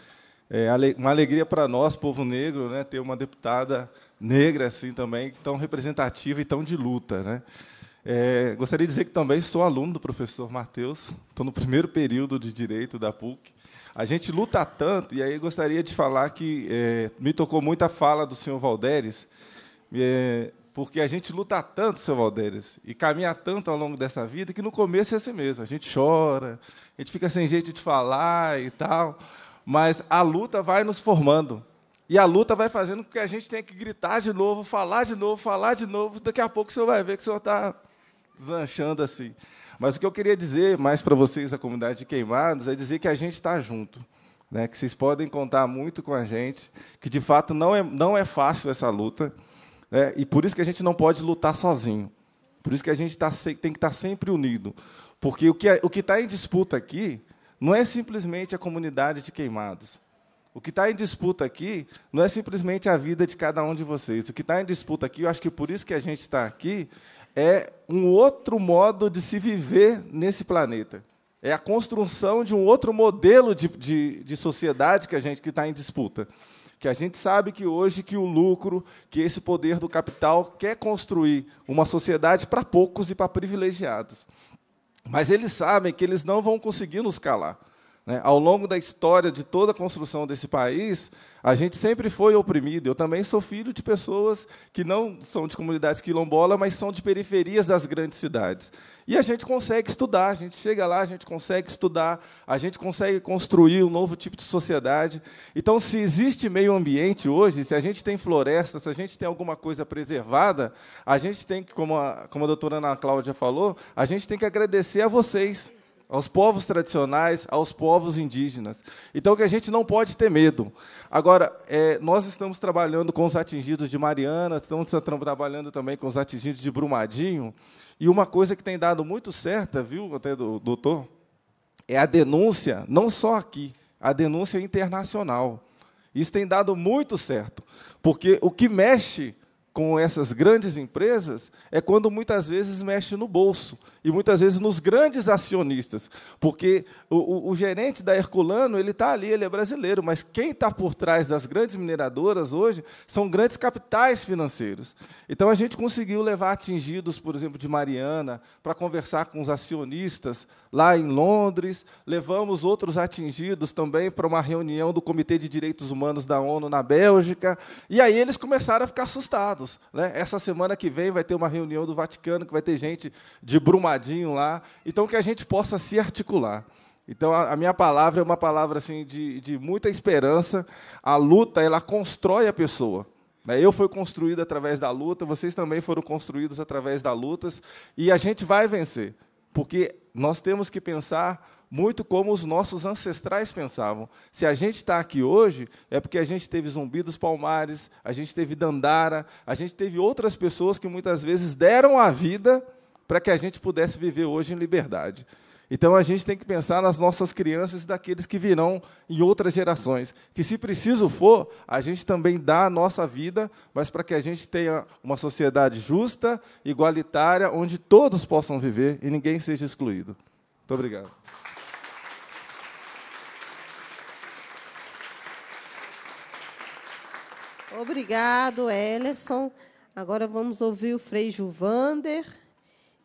É uma alegria para nós, povo negro, né, ter uma deputada negra assim também, tão representativa e tão de luta. Né? É, gostaria de dizer que também sou aluno do professor Matheus, estou no primeiro período de Direito da PUC. A gente luta tanto, e aí gostaria de falar que é, me tocou muito a fala do senhor Valderes, é, porque a gente luta tanto, senhor Valderes, e caminha tanto ao longo dessa vida, que no começo é assim mesmo, a gente chora, a gente fica sem jeito de falar e tal, mas a luta vai nos formando. E a luta vai fazendo com que a gente tenha que gritar de novo, falar de novo, falar de novo. Daqui a pouco o senhor vai ver que o senhor está deslanchando assim. Mas o que eu queria dizer mais para vocês da comunidade de Queimados é dizer que a gente está junto. Né, que vocês podem contar muito com a gente, que de fato não é, não é fácil essa luta, né, e por isso que a gente não pode lutar sozinho, por isso que a gente tá, tem que estar tá sempre unido, porque o que é, o está em disputa aqui não é simplesmente a comunidade de queimados, o que está em disputa aqui não é simplesmente a vida de cada um de vocês, o que está em disputa aqui, eu acho que por isso que a gente está aqui, é um outro modo de se viver nesse planeta. É a construção de um outro modelo de, de, de sociedade que a gente que está em disputa. Que a gente sabe que hoje que o lucro, que esse poder do capital quer construir uma sociedade para poucos e para privilegiados. Mas eles sabem que eles não vão conseguir nos calar. Né? Ao longo da história de toda a construção desse país, a gente sempre foi oprimido. Eu também sou filho de pessoas que não são de comunidades quilombola, mas são de periferias das grandes cidades. E a gente consegue estudar, a gente chega lá, a gente consegue estudar, a gente consegue construir um novo tipo de sociedade. Então, se existe meio ambiente hoje, se a gente tem floresta, se a gente tem alguma coisa preservada, a gente tem que, como a, como a doutora Ana Cláudia falou, a gente tem que agradecer a vocês aos povos tradicionais, aos povos indígenas. Então, que a gente não pode ter medo. Agora, é, nós estamos trabalhando com os atingidos de Mariana, estamos trabalhando também com os atingidos de Brumadinho, e uma coisa que tem dado muito certa, viu, até do doutor, é a denúncia, não só aqui, a denúncia internacional. Isso tem dado muito certo, porque o que mexe com essas grandes empresas é quando muitas vezes mexe no bolso e muitas vezes nos grandes acionistas, porque o, o, o gerente da Herculano ele está ali, ele é brasileiro, mas quem está por trás das grandes mineradoras hoje são grandes capitais financeiros. Então a gente conseguiu levar atingidos, por exemplo, de Mariana para conversar com os acionistas lá em Londres, levamos outros atingidos também para uma reunião do Comitê de Direitos Humanos da ONU na Bélgica e aí eles começaram a ficar assustados né? Essa semana que vem vai ter uma reunião do Vaticano, que vai ter gente de Brumadinho lá. Então, que a gente possa se articular. Então, a, minha palavra é uma palavra assim, de, de muita esperança. A luta ela constrói a pessoa. Né? Eu fui construído através da luta, vocês também foram construídos através das lutas, e a gente vai vencer, porque nós temos que pensar muito como os nossos ancestrais pensavam. Se a gente está aqui hoje, é porque a gente teve Zumbi dos Palmares, a gente teve Dandara, a gente teve outras pessoas que muitas vezes deram a vida para que a gente pudesse viver hoje em liberdade. Então a gente tem que pensar nas nossas crianças e daqueles que virão em outras gerações. Que se preciso for, a gente também dá a nossa vida, mas para que a gente tenha uma sociedade justa, igualitária, onde todos possam viver e ninguém seja excluído. Muito obrigado. Obrigado, Ellerson. Agora vamos ouvir o Frei Juvander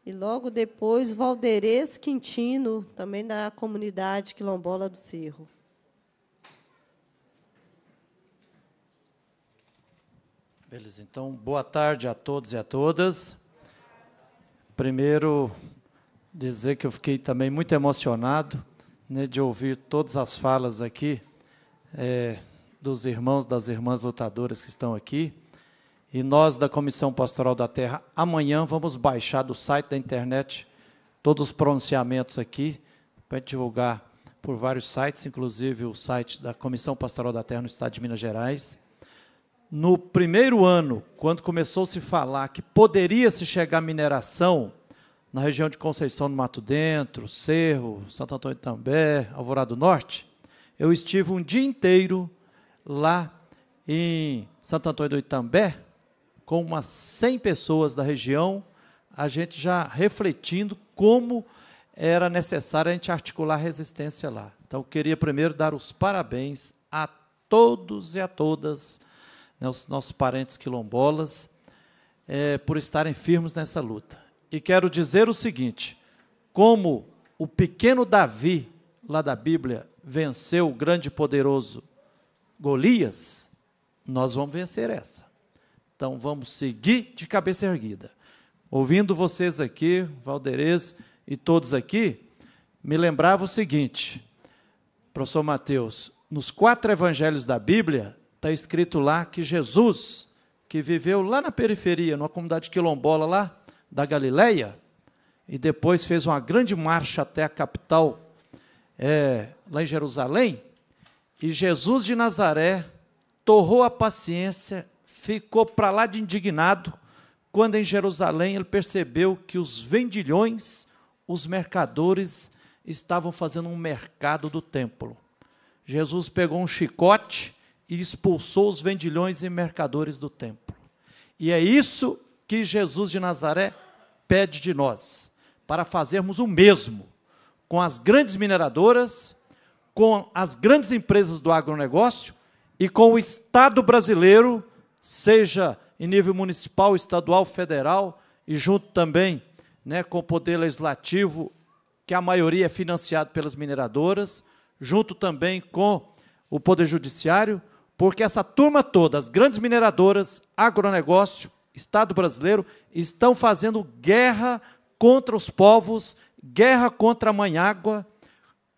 e logo depois Valderes Quintino, também da comunidade quilombola do Cirro. Beleza, então boa tarde a todos e a todas. Primeiro, dizer que eu fiquei também muito emocionado né, de ouvir todas as falas aqui. É, dos irmãos, das irmãs lutadoras que estão aqui. E nós da Comissão Pastoral da Terra, amanhã vamos baixar do site da internet todos os pronunciamentos aqui, para divulgar por vários sites, inclusive o site da Comissão Pastoral da Terra no Estado de Minas Gerais. No primeiro ano, quando começou -se a se falar que poderia se chegar mineração na região de Conceição do Mato Dentro, Cerro, Santo Antônio de També, Alvorado Norte, eu estive um dia inteiro lá em Santo Antônio do Itambé, com umas 100 pessoas da região, a gente já refletindo como era necessário a gente articular a resistência lá. Então, eu queria primeiro dar os parabéns a todos e a todas, né, os nossos parentes quilombolas, é, por estarem firmes nessa luta. E quero dizer o seguinte: como o pequeno Davi, lá da Bíblia, venceu o grande e poderoso Golias, nós vamos vencer essa. Então vamos seguir de cabeça erguida. Ouvindo vocês aqui, Valderez e todos aqui, me lembrava o seguinte, professor Mateus, nos quatro evangelhos da Bíblia está escrito lá que Jesus, que viveu lá na periferia, numa comunidade quilombola lá da Galileia, e depois fez uma grande marcha até a capital, é, lá em Jerusalém, e Jesus de Nazaré torrou a paciência, ficou para lá de indignado, quando em Jerusalém ele percebeu que os vendilhões, os mercadores, estavam fazendo um mercado do templo. Jesus pegou um chicote e expulsou os vendilhões e mercadores do templo. E é isso que Jesus de Nazaré pede de nós, para fazermos o mesmo com as grandes mineradoras, com as grandes empresas do agronegócio e com o Estado brasileiro, seja em nível municipal, estadual, federal, e junto também né, com o Poder Legislativo, que a maioria é financiado pelas mineradoras, junto também com o Poder Judiciário, porque essa turma toda, as grandes mineradoras, agronegócio, Estado brasileiro, estão fazendo guerra contra os povos, guerra contra a mãe água,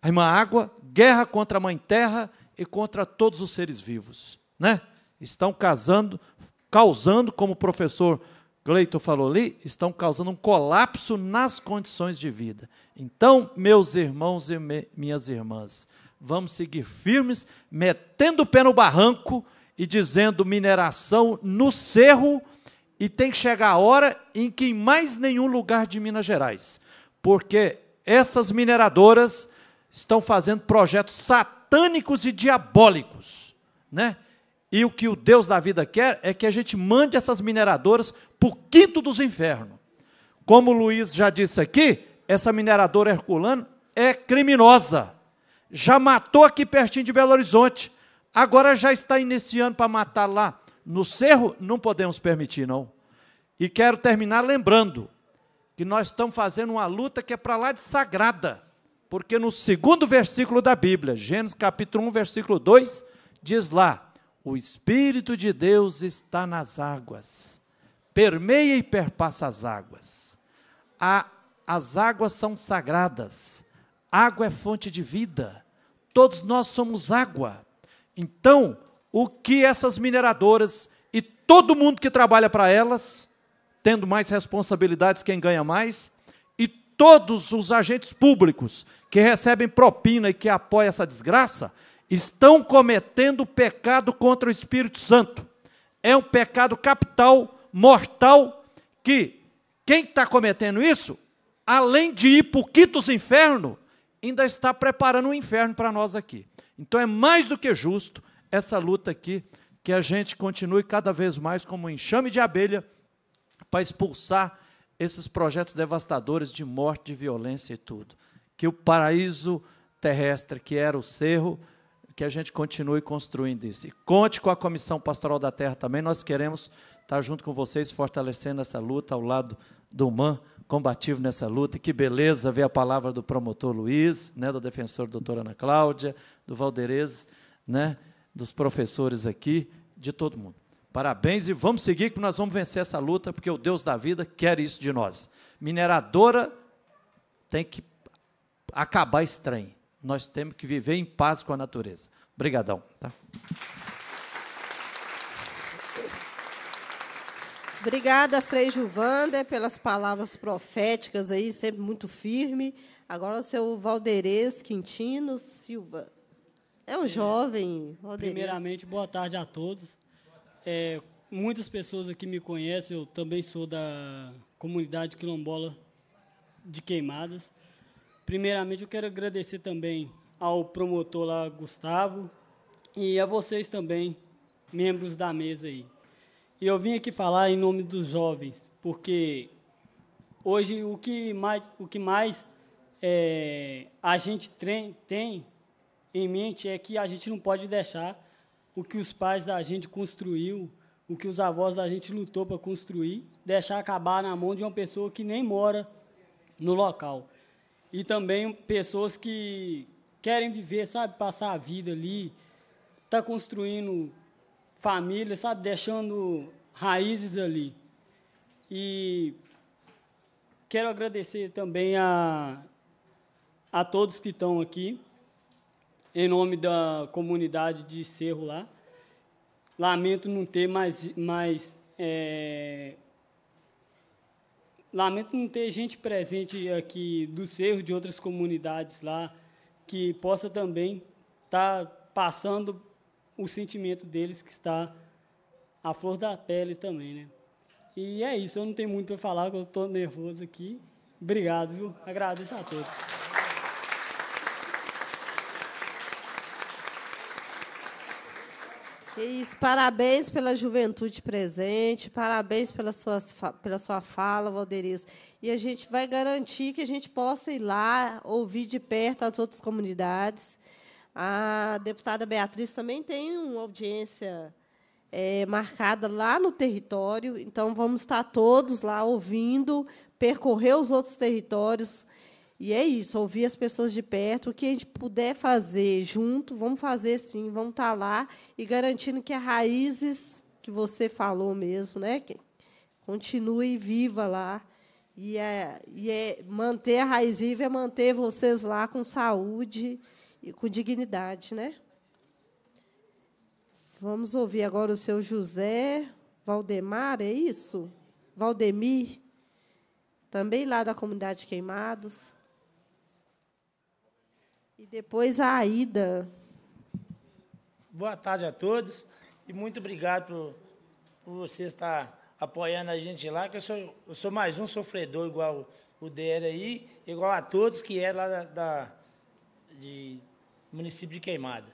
a irmã água, guerra contra a mãe terra e contra todos os seres vivos, né? Estão casando, causando, como o professor Gleito falou ali, estão causando um colapso nas condições de vida. Então, meus irmãos e me, minhas irmãs, vamos seguir firmes, metendo o pé no barranco e dizendo mineração no cerro, e tem que chegar a hora em que em mais nenhum lugar de Minas Gerais, porque essas mineradoras estão fazendo projetos satânicos e diabólicos, né? E o que o Deus da vida quer é que a gente mande essas mineradoras para o quinto dos infernos. Como o Luiz já disse aqui, essa mineradora Herculano é criminosa. Já matou aqui pertinho de Belo Horizonte. Agora já está iniciando para matar lá no cerro. Não podemos permitir, não. E quero terminar lembrando que nós estamos fazendo uma luta que é para lá de sagrada. Porque no segundo versículo da Bíblia, Gênesis capítulo 1, versículo 2, diz lá: O Espírito de Deus está nas águas, permeia e perpassa as águas. A, as águas são sagradas, água é fonte de vida, todos nós somos água. Então, o que essas mineradoras e todo mundo que trabalha para elas, tendo mais responsabilidades, quem ganha mais, todos os agentes públicos que recebem propina e que apoiam essa desgraça estão cometendo pecado contra o Espírito Santo. É um pecado capital, mortal, que quem está cometendo isso, além de ir para o quitos inferno, ainda está preparando o um inferno para nós aqui. Então é mais do que justo essa luta aqui, que a gente continue cada vez mais como um enxame de abelha para expulsar esses projetos devastadores de morte, de violência e tudo. Que o paraíso terrestre, que era o cerro, que a gente continue construindo isso. E conte com a Comissão Pastoral da Terra também, nós queremos estar junto com vocês, fortalecendo essa luta ao lado do MAN, combativo nessa luta. E que beleza ver a palavra do promotor Luiz, né, da defensora doutora Ana Cláudia, do Valderez, né, dos professores aqui, de todo mundo. Parabéns e vamos seguir que nós vamos vencer essa luta, porque o Deus da vida quer isso de nós. Mineradora tem que acabar estranho. Nós temos que viver em paz com a natureza. Obrigadão. Tá? Obrigada, Frei Gilvander, pelas palavras proféticas aí, sempre muito firme. Agora, o seu Valderez Quintino Silva. É um é. jovem, Valderez. Primeiramente, boa tarde a todos. É, muitas pessoas aqui me conhecem, eu também sou da comunidade quilombola de Queimadas. Primeiramente, eu quero agradecer também ao promotor lá, Gustavo, e a vocês também, membros da mesa aí. E eu vim aqui falar em nome dos jovens, porque hoje o que mais, o que mais é, a gente tem, tem em mente é que a gente não pode deixar o que os pais da gente construiu, o que os avós da gente lutou para construir, deixar acabar na mão de uma pessoa que nem mora no local. E também pessoas que querem viver, sabe, passar a vida ali, tá construindo família, sabe, deixando raízes ali. E quero agradecer também a, a todos que estão aqui em nome da comunidade de Cerro lá. Lamento não ter mais, mais é, lamento não ter gente presente aqui do Cerro, de outras comunidades lá, que possa também estar tá passando o sentimento deles que está à flor da pele também, né? E é isso, eu não tenho muito para falar, eu estou nervoso aqui. Obrigado, viu? Agradeço a todos. Que isso, parabéns pela juventude presente, parabéns pela, sua pela sua fala, Valderiz. E a gente vai garantir que a gente possa ir lá, ouvir de perto as outras comunidades. A deputada Beatriz também tem uma audiência é, marcada lá no território, então vamos estar todos lá ouvindo, percorrer os outros territórios e é isso, ouvir as pessoas de perto, o que a gente puder fazer junto, vamos fazer sim, vamos estar tá lá e garantindo que as raízes que você falou mesmo, né, que continue viva lá. E é, e é manter a raiz viva é manter vocês lá com saúde e com dignidade, né? Vamos ouvir agora o seu José Valdemar, é isso? Valdemir, também lá da comunidade Queimados. E depois a Aida. Boa tarde a todos e muito obrigado por, por você estar apoiando a gente lá, que eu sou, eu sou mais um sofredor igual o Der aí, igual a todos que é lá da, da de município de Queimada.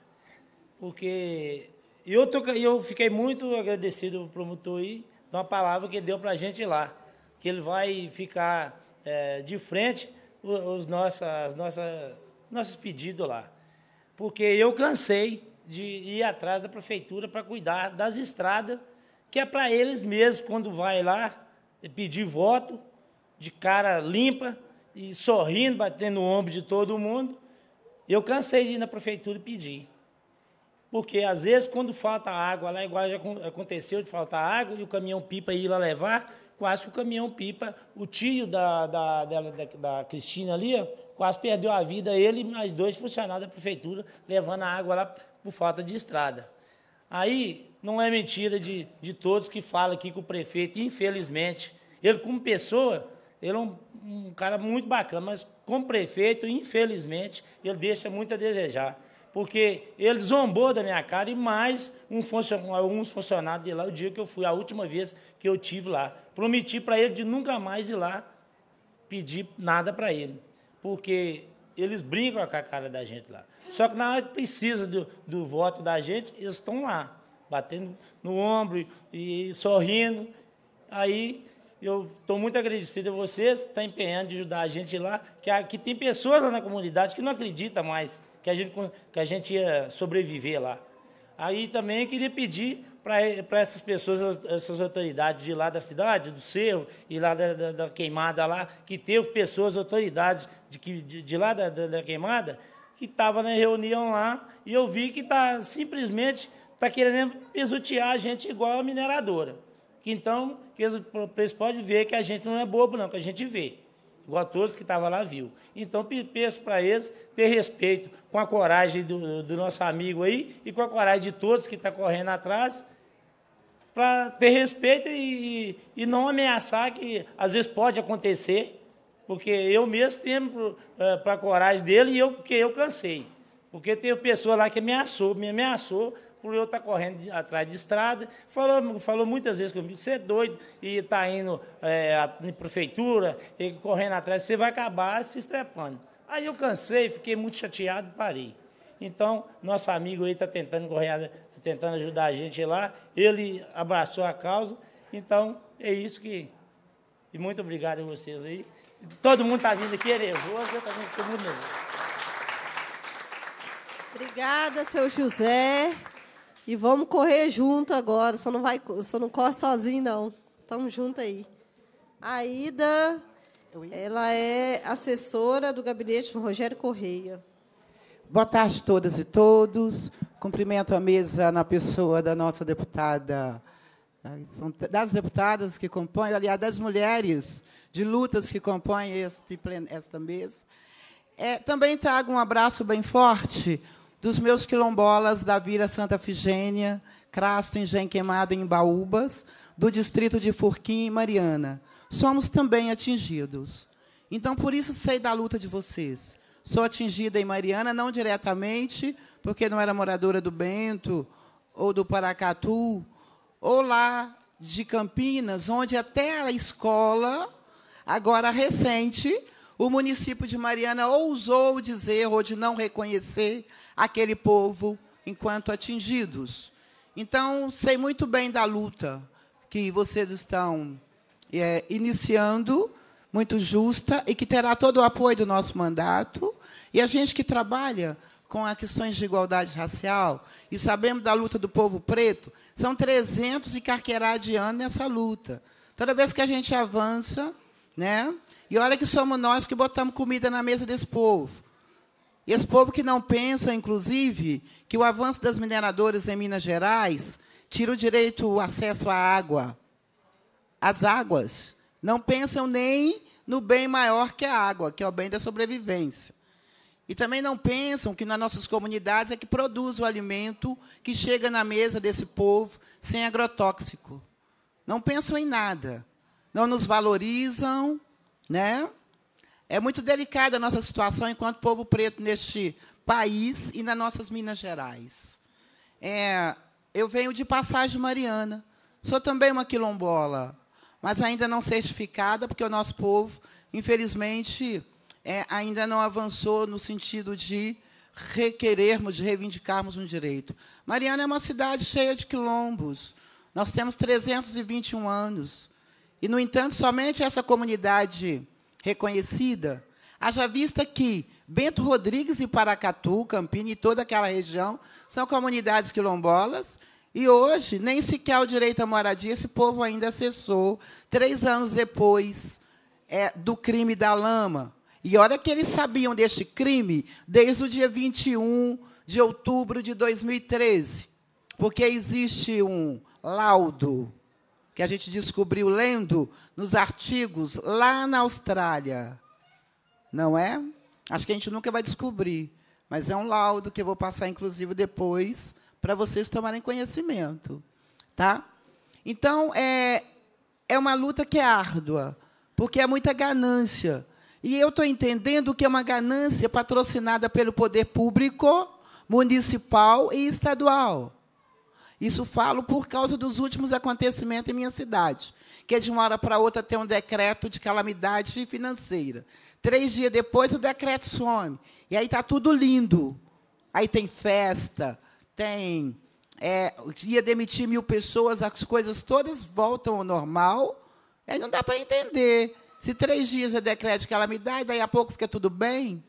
Porque eu, tô, eu fiquei muito agradecido ao promotor aí, de uma palavra que ele deu para a gente lá, que ele vai ficar é, de frente os, os as nossas nossos pedidos lá. Porque eu cansei de ir atrás da prefeitura para cuidar das estradas, que é para eles mesmos, quando vai lá pedir voto, de cara limpa e sorrindo, batendo o ombro de todo mundo. Eu cansei de ir na prefeitura e pedir. Porque, às vezes, quando falta água lá, igual já aconteceu de faltar água, e o caminhão-pipa ir lá levar, quase que o caminhão-pipa, o tio da, da, da, da, da Cristina ali, ó, quase perdeu a vida ele e mais dois funcionários da prefeitura levando a água lá por falta de estrada. Aí não é mentira de, de todos que falam aqui com o prefeito, infelizmente, ele como pessoa, ele é um, um cara muito bacana, mas como prefeito, infelizmente, ele deixa muito a desejar porque ele zombou da minha cara e mais um alguns funcionários de lá, o dia que eu fui, a última vez que eu tive lá. Prometi para ele de nunca mais ir lá pedir nada para ele porque eles brincam com a cara da gente lá. Só que na hora que precisa do, do voto da gente, eles estão lá, batendo no ombro e, sorrindo. Aí eu estou muito agradecido a vocês, está empenhando de ajudar a gente lá, que aqui tem pessoas lá na comunidade que não acreditam mais que a gente, que a gente ia sobreviver lá. Aí também queria pedir para essas pessoas, essas autoridades de lá da cidade, do cerro e lá da, da, da queimada lá, que teve pessoas, autoridades de, de, de lá da, da, da queimada, que estavam na reunião lá, e eu vi que está simplesmente está querendo pisotear a gente igual a mineradora. Que então, que eles, eles podem ver que a gente não é bobo, não, que a gente vê. Igual a todos que estavam lá viu. Então, peço para eles ter respeito com a coragem do, do nosso amigo aí e com a coragem de todos que estão tá correndo atrás para ter respeito e, e não ameaçar, que às vezes pode acontecer, porque eu mesmo tenho eh, para a coragem dele e eu, porque eu cansei. Porque teve pessoa lá que ameaçou, me ameaçou por eu estar tá correndo atrás de estrada. Falou, falou muitas vezes comigo, você é doido e está indo é, eh, na prefeitura, e correndo atrás, você vai acabar se estrepando. Aí eu cansei, fiquei muito chateado e parei. Então, nosso amigo aí está tentando correr tentando ajudar a gente lá. Ele abraçou a causa. Então, é isso que. E muito obrigado a vocês aí. Todo mundo está vindo aqui, é nervoso, eu também estou muito nervoso. Obrigada, seu José. E vamos correr junto agora. Só não vai, só não corre sozinho não. Tamo junto aí. A Ida, ela é assessora do gabinete do Rogério Correia. Boa tarde a todas e todos. Cumprimento a mesa na pessoa da nossa deputada, né, das deputadas que compõem, aliás, das mulheres de lutas que compõem este, esta mesa. É, também trago um abraço bem forte dos meus quilombolas da Vila Santa Figênia, Crasto, Engenho Queimado, em Baúbas, do distrito de Furquim e Mariana. Somos também atingidos. Então, por isso, sei da luta de vocês. Sou atingida em Mariana, não diretamente, porque não era moradora do Bento ou do Paracatu, ou lá de Campinas, onde até a escola, agora recente, o município de Mariana ousou dizer ou de não reconhecer aquele povo enquanto atingidos. Então, sei muito bem da luta que vocês estão é, iniciando, muito justa, e que terá todo o apoio do nosso mandato. E a gente que trabalha com as questões de igualdade racial e sabemos da luta do povo preto, são 300 e carqueirá de ano nessa luta. Toda vez que a gente avança, né? E olha que somos nós que botamos comida na mesa desse povo. E esse povo que não pensa, inclusive, que o avanço das mineradoras em Minas Gerais tira o direito o acesso à água. As águas não pensam nem no bem maior que a água, que é o bem da sobrevivência. E também não pensam que nas nossas comunidades é que produz o alimento que chega na mesa desse povo sem agrotóxico. Não pensam em nada. Não nos valorizam, né? É muito delicada a nossa situação enquanto povo preto neste país e nas nossas Minas Gerais. É, eu venho de Passagem Mariana. Sou também uma quilombola, mas ainda não certificada, porque o nosso povo, infelizmente, é, ainda não avançou no sentido de requerermos, de reivindicarmos um direito. Mariana é uma cidade cheia de quilombos. Nós temos 321 anos. E, no entanto, somente essa comunidade reconhecida, haja vista que Bento Rodrigues e Paracatu, Campina e toda aquela região são comunidades quilombolas, e hoje nem sequer o direito à moradia esse povo ainda acessou, três anos depois é, do crime da lama. E olha que eles sabiam deste crime desde o dia 21 de outubro de 2013, porque existe um laudo que a gente descobriu lendo nos artigos lá na Austrália. Não é? Acho que a gente nunca vai descobrir, mas é um laudo que eu vou passar inclusive depois para vocês tomarem conhecimento, tá? Então, é é uma luta que é árdua, porque é muita ganância. E eu estou entendendo que é uma ganância patrocinada pelo poder público, municipal e estadual. Isso falo por causa dos últimos acontecimentos em minha cidade, que é de uma hora para outra tem um decreto de calamidade financeira. Três dias depois o decreto some. E aí está tudo lindo. Aí tem festa, tem. É, ia demitir mil pessoas, as coisas todas voltam ao normal. Aí não dá para entender. Se três dias é decreto que ela me dá e daí a pouco fica tudo bem,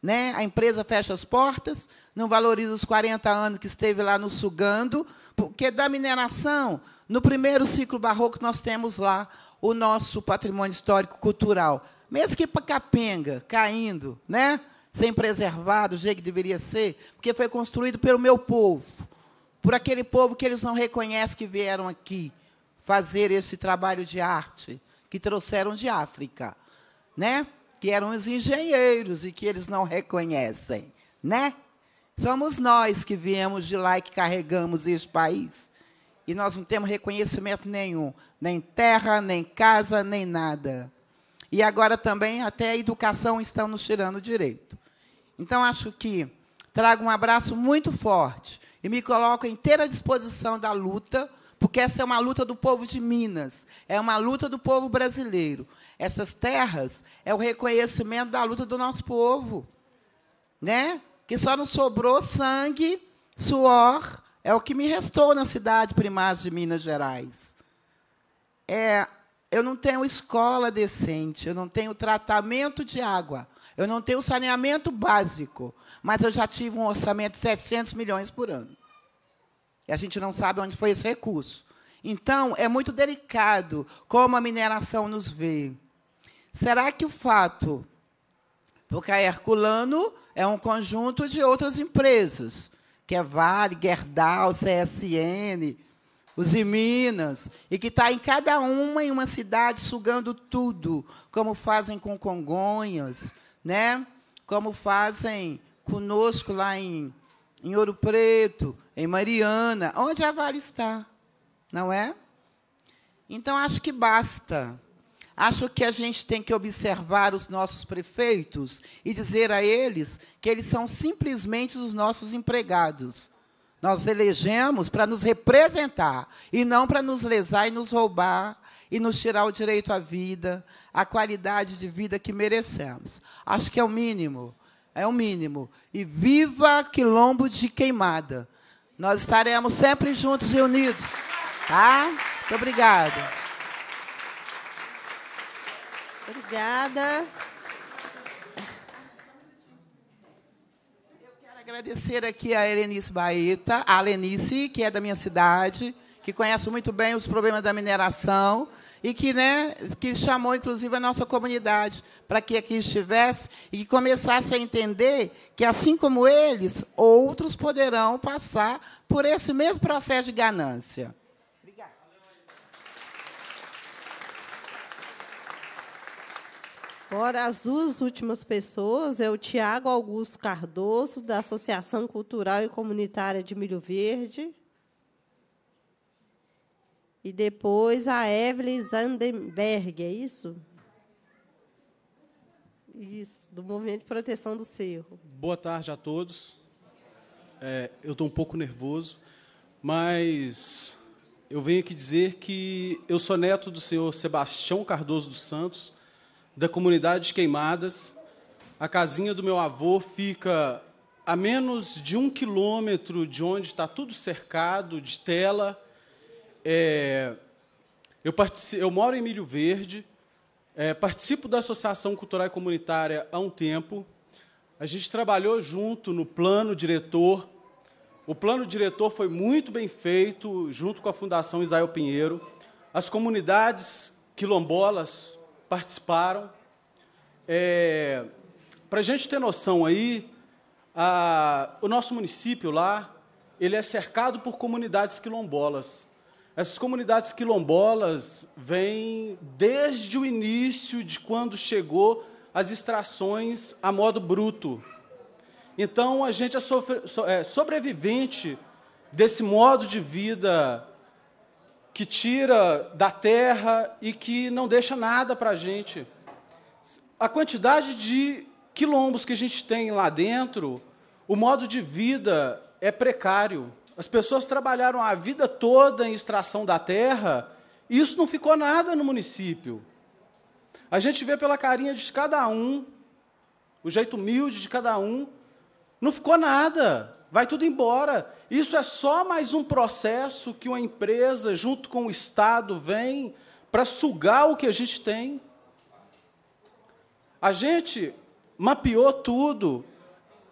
né? a empresa fecha as portas, não valoriza os 40 anos que esteve lá no sugando, porque da mineração, no primeiro ciclo barroco, nós temos lá o nosso patrimônio histórico cultural. Mesmo que para capenga, caindo, né? sem preservado, o jeito que deveria ser, porque foi construído pelo meu povo, por aquele povo que eles não reconhecem que vieram aqui fazer esse trabalho de arte que trouxeram de África, né? Que eram os engenheiros e que eles não reconhecem, né? Somos nós que viemos de lá e que carregamos esse país. E nós não temos reconhecimento nenhum, nem terra, nem casa, nem nada. E agora também até a educação estão nos tirando direito. Então acho que trago um abraço muito forte e me coloco inteira disposição da luta porque essa é uma luta do povo de Minas, é uma luta do povo brasileiro. Essas terras é o reconhecimento da luta do nosso povo, né? Que só não sobrou sangue, suor, é o que me restou na cidade primaz de Minas Gerais. É, eu não tenho escola decente, eu não tenho tratamento de água, eu não tenho saneamento básico, mas eu já tive um orçamento de 700 milhões por ano. E a gente não sabe onde foi esse recurso. Então, é muito delicado como a mineração nos vê. Será que o fato, porque a Herculano é um conjunto de outras empresas, que é Vale, Gerdau, CSN, os e Minas, e que está em cada uma em uma cidade sugando tudo, como fazem com Congonhas, né? como fazem conosco lá em em Ouro Preto, em Mariana, onde a Vale está, não é? Então, acho que basta. Acho que a gente tem que observar os nossos prefeitos e dizer a eles que eles são simplesmente os nossos empregados. Nós elegemos para nos representar e não para nos lesar e nos roubar e nos tirar o direito à vida, à qualidade de vida que merecemos. Acho que é o mínimo é o mínimo. E viva Quilombo de Queimada. Nós estaremos sempre juntos e unidos. Tá? Muito obrigada. Obrigada. Eu quero agradecer aqui a Helenice Baeta, a Lenice, que é da minha cidade, que conhece muito bem os problemas da mineração e que, né, que chamou, inclusive, a nossa comunidade para que aqui estivesse e que começasse a entender que, assim como eles, outros poderão passar por esse mesmo processo de ganância. Obrigada. Agora, as duas últimas pessoas é o Tiago Augusto Cardoso, da Associação Cultural e Comunitária de Milho Verde. E depois a Evelyn Zandenberg, é isso? Isso, do Movimento de Proteção do Cerro. Boa tarde a todos. É, eu estou um pouco nervoso, mas eu venho aqui dizer que eu sou neto do senhor Sebastião Cardoso dos Santos, da comunidade de Queimadas. A casinha do meu avô fica a menos de um quilômetro de onde está tudo cercado de tela é, eu, eu, moro em Milho Verde, é, participo da Associação Cultural e Comunitária há um tempo. A gente trabalhou junto no plano diretor. O plano diretor foi muito bem feito, junto com a Fundação Isael Pinheiro. As comunidades quilombolas participaram. É, Para a gente ter noção aí, a, o nosso município lá, ele é cercado por comunidades quilombolas. Essas comunidades quilombolas vêm desde o início de quando chegou as extrações a modo bruto. Então, a gente é, sofre, so, é sobrevivente desse modo de vida que tira da terra e que não deixa nada para a gente. A quantidade de quilombos que a gente tem lá dentro, o modo de vida é precário. As pessoas trabalharam a vida toda em extração da terra e isso não ficou nada no município. A gente vê pela carinha de cada um, o jeito humilde de cada um, não ficou nada, vai tudo embora. Isso é só mais um processo que uma empresa, junto com o Estado, vem para sugar o que a gente tem. A gente mapeou tudo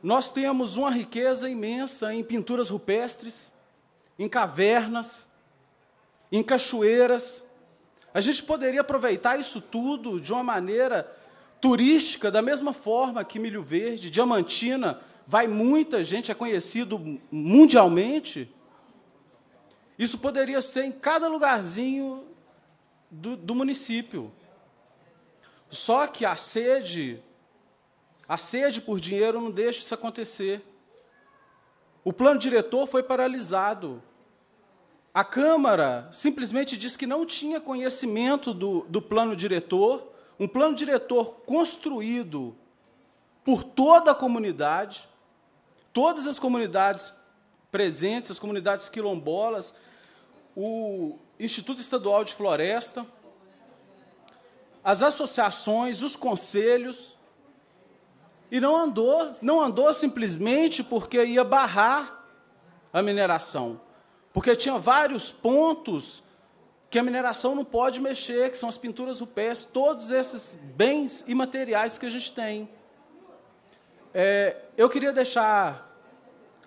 nós temos uma riqueza imensa em pinturas rupestres, em cavernas, em cachoeiras. A gente poderia aproveitar isso tudo de uma maneira turística, da mesma forma que Milho Verde, Diamantina, vai muita gente, é conhecido mundialmente. Isso poderia ser em cada lugarzinho do, do município. Só que a sede a sede por dinheiro não deixa isso acontecer. O plano diretor foi paralisado. A Câmara simplesmente disse que não tinha conhecimento do, do plano diretor, um plano diretor construído por toda a comunidade, todas as comunidades presentes, as comunidades quilombolas, o Instituto Estadual de Floresta, as associações, os conselhos, e não andou, não andou simplesmente porque ia barrar a mineração, porque tinha vários pontos que a mineração não pode mexer, que são as pinturas rupestres, todos esses bens e materiais que a gente tem. É, eu queria deixar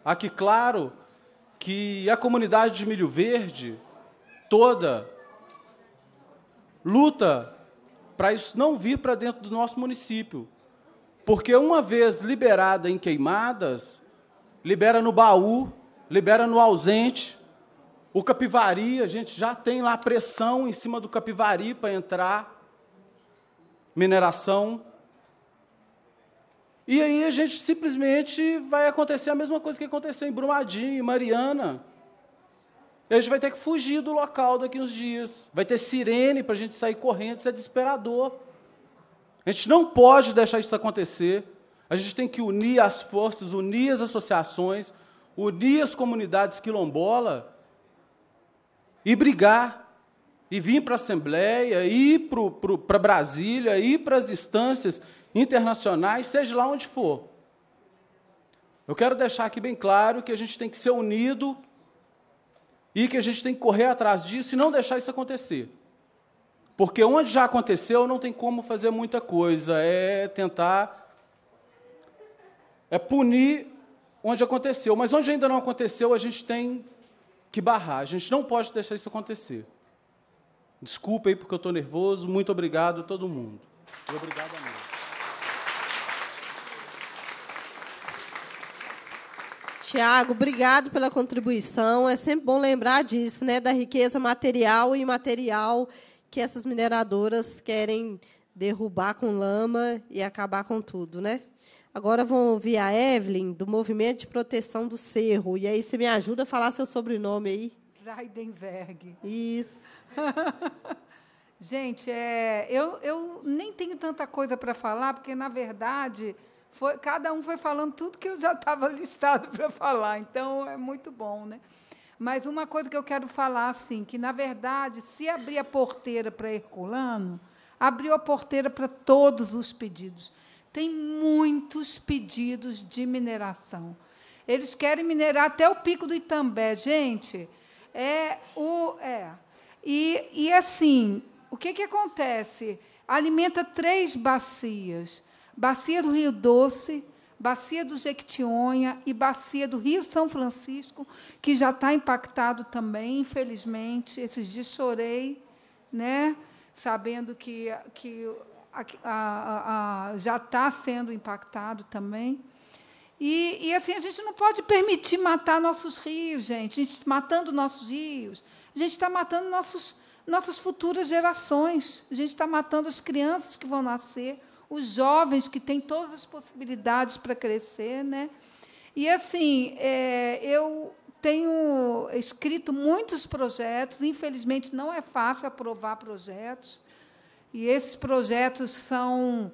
aqui claro que a comunidade de Milho Verde toda luta para isso não vir para dentro do nosso município. Porque uma vez liberada em queimadas, libera no baú, libera no ausente. O capivari, a gente já tem lá pressão em cima do capivari para entrar. Mineração. E aí a gente simplesmente vai acontecer a mesma coisa que aconteceu em Brumadinho, em Mariana. E a gente vai ter que fugir do local daqui uns dias. Vai ter sirene para a gente sair correndo, isso é desesperador. A gente não pode deixar isso acontecer. A gente tem que unir as forças, unir as associações, unir as comunidades quilombola e brigar. E vir para a Assembleia, ir para Brasília, ir para as instâncias internacionais, seja lá onde for. Eu quero deixar aqui bem claro que a gente tem que ser unido e que a gente tem que correr atrás disso e não deixar isso acontecer. Porque onde já aconteceu não tem como fazer muita coisa, é tentar é punir onde aconteceu, mas onde ainda não aconteceu, a gente tem que barrar. A gente não pode deixar isso acontecer. Desculpa aí porque eu estou nervoso. Muito obrigado a todo mundo. E obrigado a mim. Tiago, obrigado pela contribuição. É sempre bom lembrar disso, né, da riqueza material e imaterial que essas mineradoras querem derrubar com lama e acabar com tudo, né? Agora vão ouvir a Evelyn, do Movimento de Proteção do Cerro. E aí você me ajuda a falar seu sobrenome aí. Raidenberg. Isso. Gente, é, eu, eu nem tenho tanta coisa para falar, porque, na verdade, foi, cada um foi falando tudo que eu já estava listado para falar. Então, é muito bom, né? Mas uma coisa que eu quero falar, assim, que, na verdade, se abrir a porteira para Herculano, abriu a porteira para todos os pedidos. Tem muitos pedidos de mineração. Eles querem minerar até o pico do Itambé, gente. É o é. E, e assim, o que, que acontece? Alimenta três bacias: bacia do Rio Doce, bacia do Jequitinhonha e bacia do Rio São Francisco, que já está impactado também, infelizmente. Esses dias chorei, né? sabendo que, que a, a, a, já está sendo impactado também. E, e, assim, a gente não pode permitir matar nossos rios, gente. A gente tá matando nossos rios, a gente está matando nossos, nossas futuras gerações. A gente está matando as crianças que vão nascer, os jovens que têm todas as possibilidades para crescer, né? E assim, é, eu tenho escrito muitos projetos. Infelizmente, não é fácil aprovar projetos. E esses projetos são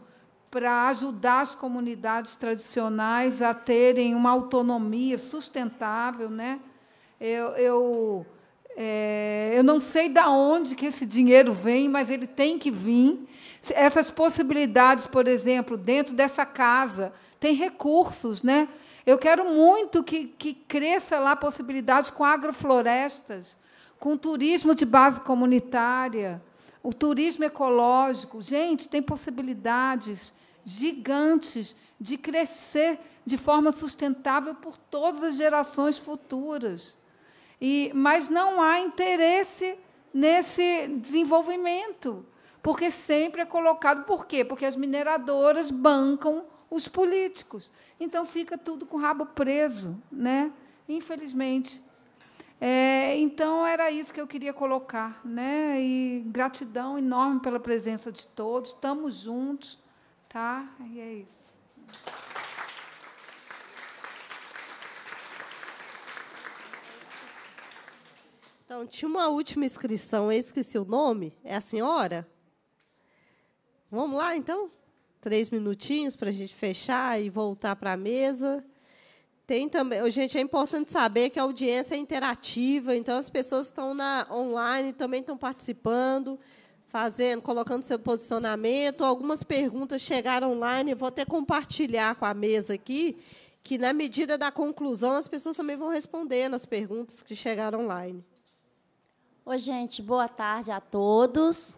para ajudar as comunidades tradicionais a terem uma autonomia sustentável, né? Eu, eu é, eu não sei da onde que esse dinheiro vem, mas ele tem que vir. Essas possibilidades, por exemplo, dentro dessa casa, tem recursos, né? Eu quero muito que, que cresça lá possibilidades com agroflorestas, com turismo de base comunitária, o turismo ecológico. Gente, tem possibilidades gigantes de crescer de forma sustentável por todas as gerações futuras. E, mas não há interesse nesse desenvolvimento, porque sempre é colocado. Por quê? Porque as mineradoras bancam os políticos. Então fica tudo com o rabo preso, né? Infelizmente. É, então era isso que eu queria colocar, né? E gratidão enorme pela presença de todos. Estamos juntos, tá? E é isso. Então, tinha uma última inscrição, eu esqueci o nome, é a senhora? Vamos lá, então? Três minutinhos para a gente fechar e voltar para a mesa. Tem também, gente, é importante saber que a audiência é interativa, então as pessoas estão na online também estão participando, fazendo, colocando seu posicionamento. Algumas perguntas chegaram online, vou até compartilhar com a mesa aqui, que na medida da conclusão as pessoas também vão respondendo as perguntas que chegaram online. Oi, gente, boa tarde a todos.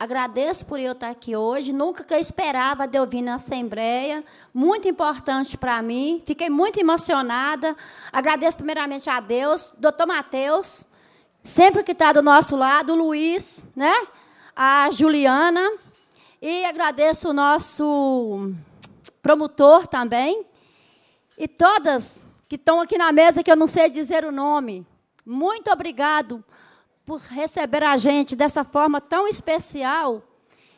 Agradeço por eu estar aqui hoje. Nunca que eu esperava de eu vir na Assembleia. Muito importante para mim. Fiquei muito emocionada. Agradeço primeiramente a Deus, doutor Matheus, sempre que está do nosso lado, o Luiz, né? a Juliana. E agradeço o nosso promotor também. E todas que estão aqui na mesa, que eu não sei dizer o nome. Muito obrigado por receber a gente dessa forma tão especial,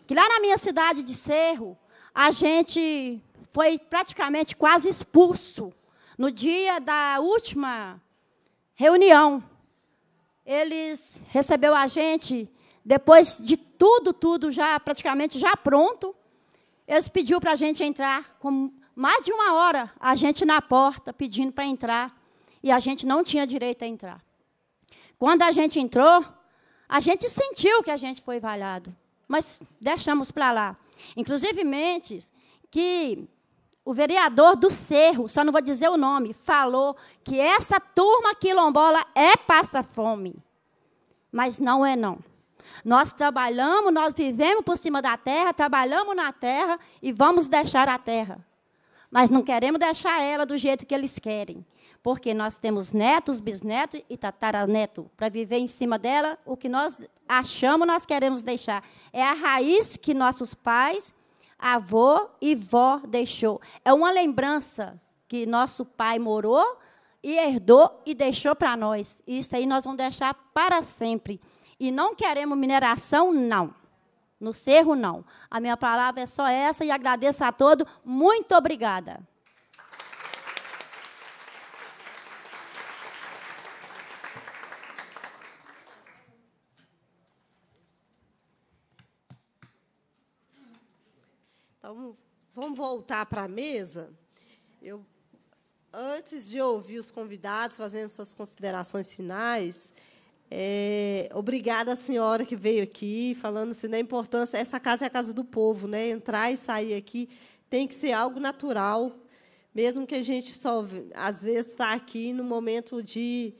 que lá na minha cidade de Cerro, a gente foi praticamente quase expulso no dia da última reunião. Eles recebeu a gente depois de tudo, tudo já praticamente já pronto. Eles pediu para a gente entrar com mais de uma hora a gente na porta pedindo para entrar e a gente não tinha direito a entrar. Quando a gente entrou, a gente sentiu que a gente foi valhado, mas deixamos para lá. Inclusive, que o vereador do Cerro, só não vou dizer o nome, falou que essa turma quilombola é passa-fome. Mas não é não. Nós trabalhamos, nós vivemos por cima da terra, trabalhamos na terra e vamos deixar a terra. Mas não queremos deixar ela do jeito que eles querem porque nós temos netos, bisnetos e tataraneto. Para viver em cima dela, o que nós achamos, nós queremos deixar. É a raiz que nossos pais, avô e vó deixou. É uma lembrança que nosso pai morou e herdou e deixou para nós. Isso aí nós vamos deixar para sempre. E não queremos mineração, não. No cerro, não. A minha palavra é só essa e agradeço a todos. Muito obrigada. Então, vamos voltar para a mesa. Eu, antes de ouvir os convidados fazendo suas considerações finais, é, obrigada a senhora que veio aqui falando assim, da importância. Essa casa é a casa do povo, né? Entrar e sair aqui tem que ser algo natural, mesmo que a gente só às vezes está aqui no momento de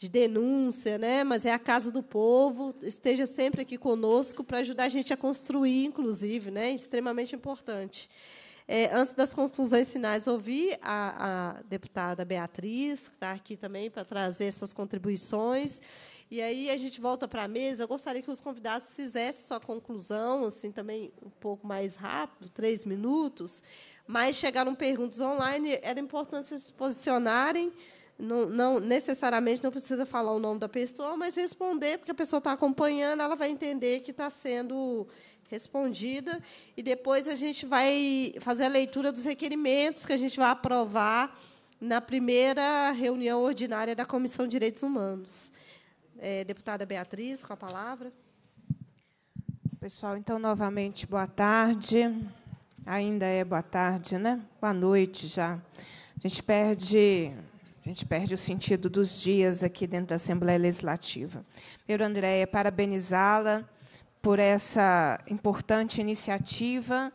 de denúncia, né? mas é a casa do povo. Esteja sempre aqui conosco para ajudar a gente a construir, inclusive, né? extremamente importante. É, antes das conclusões finais, ouvi a, a deputada Beatriz, que está aqui também para trazer suas contribuições. E aí a gente volta para a mesa. Eu gostaria que os convidados fizessem sua conclusão, assim, também um pouco mais rápido, três minutos. Mas chegaram perguntas online, era importante vocês se posicionarem não, não, necessariamente não precisa falar o nome da pessoa, mas responder, porque a pessoa está acompanhando, ela vai entender que está sendo respondida. E depois a gente vai fazer a leitura dos requerimentos que a gente vai aprovar na primeira reunião ordinária da Comissão de Direitos Humanos. É, deputada Beatriz, com a palavra. Pessoal, então, novamente, boa tarde. Ainda é boa tarde, né? Boa noite já. A gente perde a gente perde o sentido dos dias aqui dentro da Assembleia Legislativa. Primeiro, Andréia, parabenizá-la por essa importante iniciativa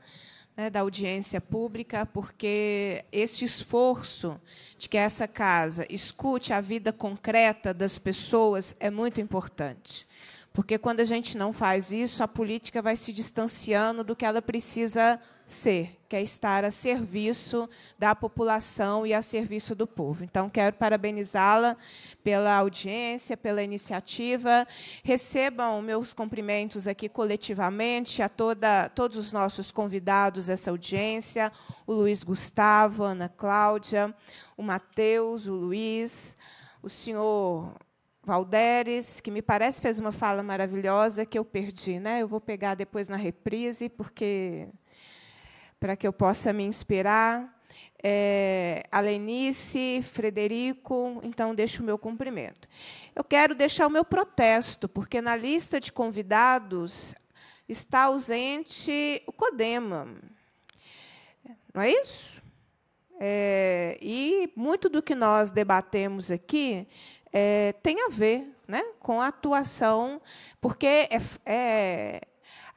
né, da audiência pública, porque esse esforço de que essa casa escute a vida concreta das pessoas é muito importante. Porque quando a gente não faz isso, a política vai se distanciando do que ela precisa ser, é estar a serviço da população e a serviço do povo. Então, quero parabenizá-la pela audiência, pela iniciativa. Recebam meus cumprimentos aqui coletivamente a toda, todos os nossos convidados dessa audiência, o Luiz Gustavo, a Ana Cláudia, o Matheus, o Luiz, o senhor Valderes, que me parece fez uma fala maravilhosa que eu perdi, né? Eu vou pegar depois na reprise, porque para que eu possa me inspirar. É, Alenice, Frederico, então deixo o meu cumprimento. Eu quero deixar o meu protesto, porque na lista de convidados está ausente o Codema. Não é isso? É, e muito do que nós debatemos aqui é, tem a ver né, com a atuação, porque é, é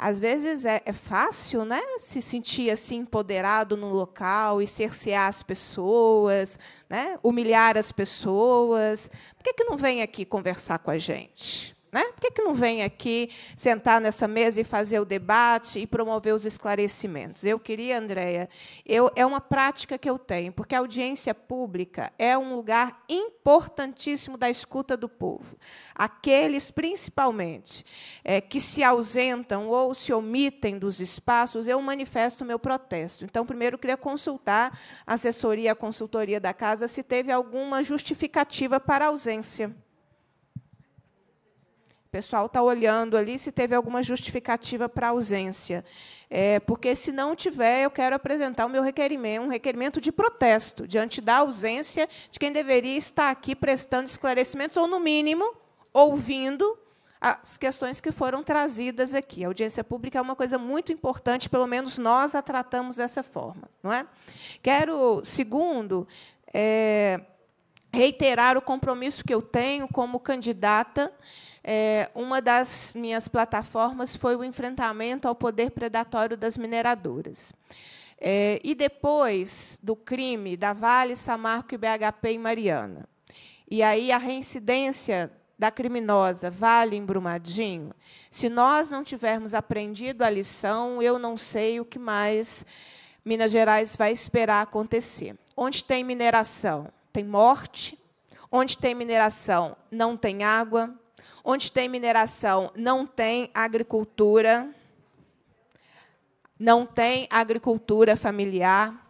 às vezes é, é fácil né, se sentir assim empoderado no local e cercear as pessoas, né, humilhar as pessoas. Por que, que não vem aqui conversar com a gente? Né? Por que, que não vem aqui sentar nessa mesa e fazer o debate e promover os esclarecimentos? Eu queria, Andréia, eu, é uma prática que eu tenho, porque a audiência pública é um lugar importantíssimo da escuta do povo. Aqueles, principalmente, é, que se ausentam ou se omitem dos espaços, eu manifesto o meu protesto. Então, primeiro, eu queria consultar a assessoria, a consultoria da casa, se teve alguma justificativa para a ausência. O pessoal está olhando ali se teve alguma justificativa para ausência. É, porque, se não tiver, eu quero apresentar o meu requerimento, um requerimento de protesto, diante da ausência de quem deveria estar aqui prestando esclarecimentos, ou, no mínimo, ouvindo as questões que foram trazidas aqui. A audiência pública é uma coisa muito importante, pelo menos nós a tratamos dessa forma. Não é? Quero, segundo, é, reiterar o compromisso que eu tenho como candidata. É, uma das minhas plataformas foi o enfrentamento ao poder predatório das mineradoras. É, e depois do crime da Vale, Samarco e BHP em Mariana. E aí a reincidência da criminosa Vale em Brumadinho, se nós não tivermos aprendido a lição, eu não sei o que mais Minas Gerais vai esperar acontecer. Onde tem mineração, tem morte. Onde tem mineração, não tem água. Onde tem mineração, não tem agricultura. Não tem agricultura familiar.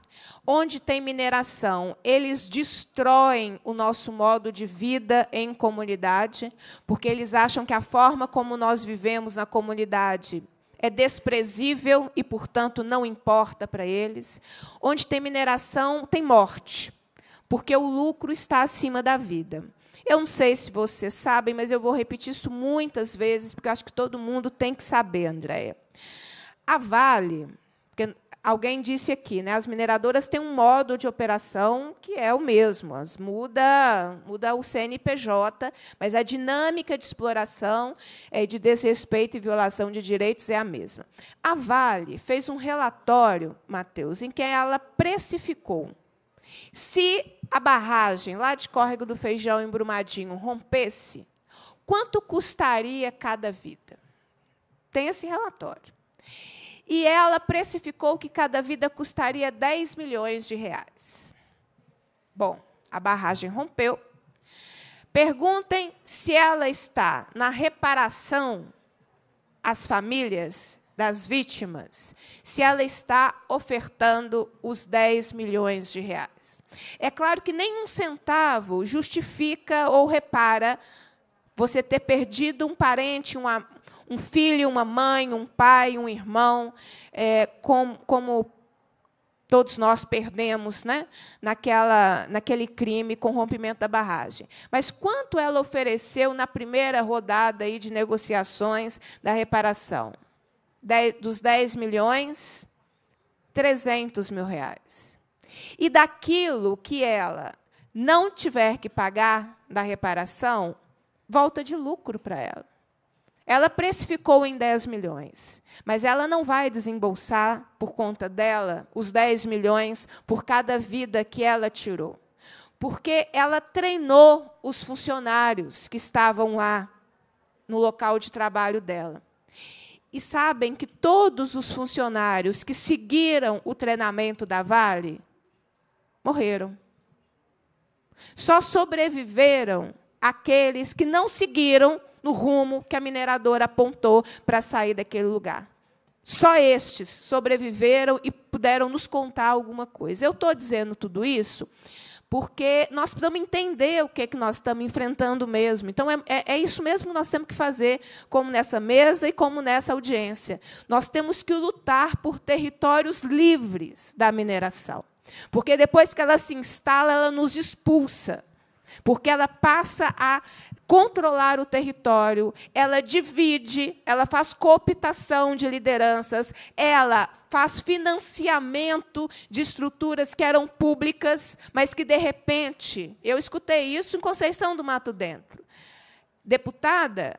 Onde tem mineração, eles destroem o nosso modo de vida em comunidade, porque eles acham que a forma como nós vivemos na comunidade é desprezível e, portanto, não importa para eles. Onde tem mineração, tem morte porque o lucro está acima da vida. Eu não sei se vocês sabem, mas eu vou repetir isso muitas vezes, porque acho que todo mundo tem que saber, Andréia. A Vale, alguém disse aqui, né, as mineradoras têm um modo de operação que é o mesmo, as muda, muda o CNPJ, mas a dinâmica de exploração, é, de desrespeito e violação de direitos é a mesma. A Vale fez um relatório, Matheus, em que ela precificou se a barragem lá de Córrego do Feijão, em Brumadinho, rompesse, quanto custaria cada vida? Tem esse relatório. E ela precificou que cada vida custaria 10 milhões de reais. Bom, a barragem rompeu. Perguntem se ela está na reparação às famílias das vítimas, se ela está ofertando os 10 milhões de reais. É claro que nenhum centavo justifica ou repara você ter perdido um parente, uma, um filho, uma mãe, um pai, um irmão, é, com, como todos nós perdemos né, naquela, naquele crime com rompimento da barragem. Mas quanto ela ofereceu na primeira rodada aí de negociações da reparação? dos 10 milhões, 300 mil reais. E daquilo que ela não tiver que pagar da reparação, volta de lucro para ela. Ela precificou em 10 milhões, mas ela não vai desembolsar por conta dela os 10 milhões por cada vida que ela tirou. Porque ela treinou os funcionários que estavam lá no local de trabalho dela e sabem que todos os funcionários que seguiram o treinamento da Vale morreram. Só sobreviveram aqueles que não seguiram no rumo que a mineradora apontou para sair daquele lugar. Só estes sobreviveram e puderam nos contar alguma coisa. Eu estou dizendo tudo isso porque nós precisamos entender o que é que nós estamos enfrentando mesmo. Então, é, é, é, isso mesmo que nós temos que fazer, como nessa mesa e como nessa audiência. Nós temos que lutar por territórios livres da mineração. Porque depois que ela se instala, ela nos expulsa porque ela passa a controlar o território, ela divide, ela faz cooptação de lideranças, ela faz financiamento de estruturas que eram públicas, mas que de repente, eu escutei isso em Conceição do Mato Dentro. Deputada,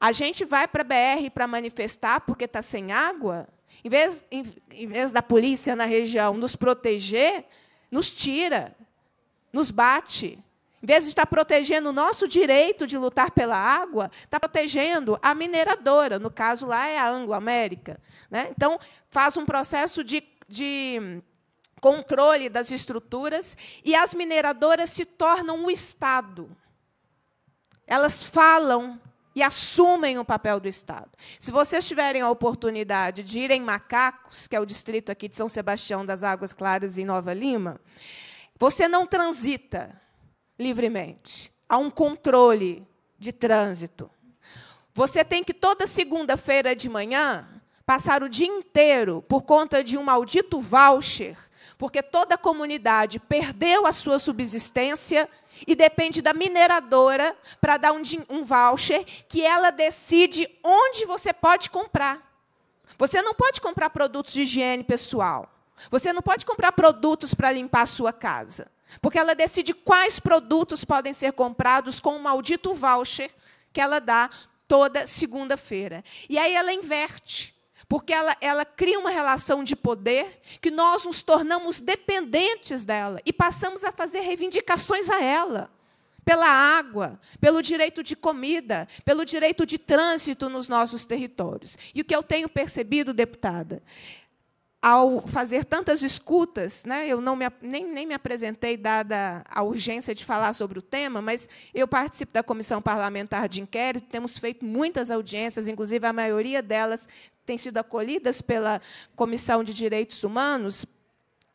a gente vai para a BR para manifestar porque está sem água? Em vez, em, em vez da polícia na região nos proteger, nos tira, nos bate. Em vez de estar protegendo o nosso direito de lutar pela água, está protegendo a mineradora, no caso lá é a Anglo-América. Né? Então, faz um processo de, de controle das estruturas e as mineradoras se tornam o Estado. Elas falam e assumem o papel do Estado. Se vocês tiverem a oportunidade de ir em Macacos, que é o distrito aqui de São Sebastião das Águas Claras, em Nova Lima, você não transita, livremente. Há um controle de trânsito. Você tem que toda segunda-feira de manhã passar o dia inteiro por conta de um maldito voucher, porque toda a comunidade perdeu a sua subsistência e depende da mineradora para dar um, um voucher que ela decide onde você pode comprar. Você não pode comprar produtos de higiene pessoal. Você não pode comprar produtos para limpar a sua casa. Porque ela decide quais produtos podem ser comprados com o maldito voucher que ela dá toda segunda-feira. E aí ela inverte, porque ela, ela cria uma relação de poder que nós nos tornamos dependentes dela e passamos a fazer reivindicações a ela. Pela água, pelo direito de comida, pelo direito de trânsito nos nossos territórios. E o que eu tenho percebido, deputada, ao fazer tantas escutas, né, eu não me, nem, nem me apresentei, dada a urgência de falar sobre o tema, mas eu participo da Comissão Parlamentar de Inquérito, temos feito muitas audiências, inclusive a maioria delas tem sido acolhidas pela Comissão de Direitos Humanos,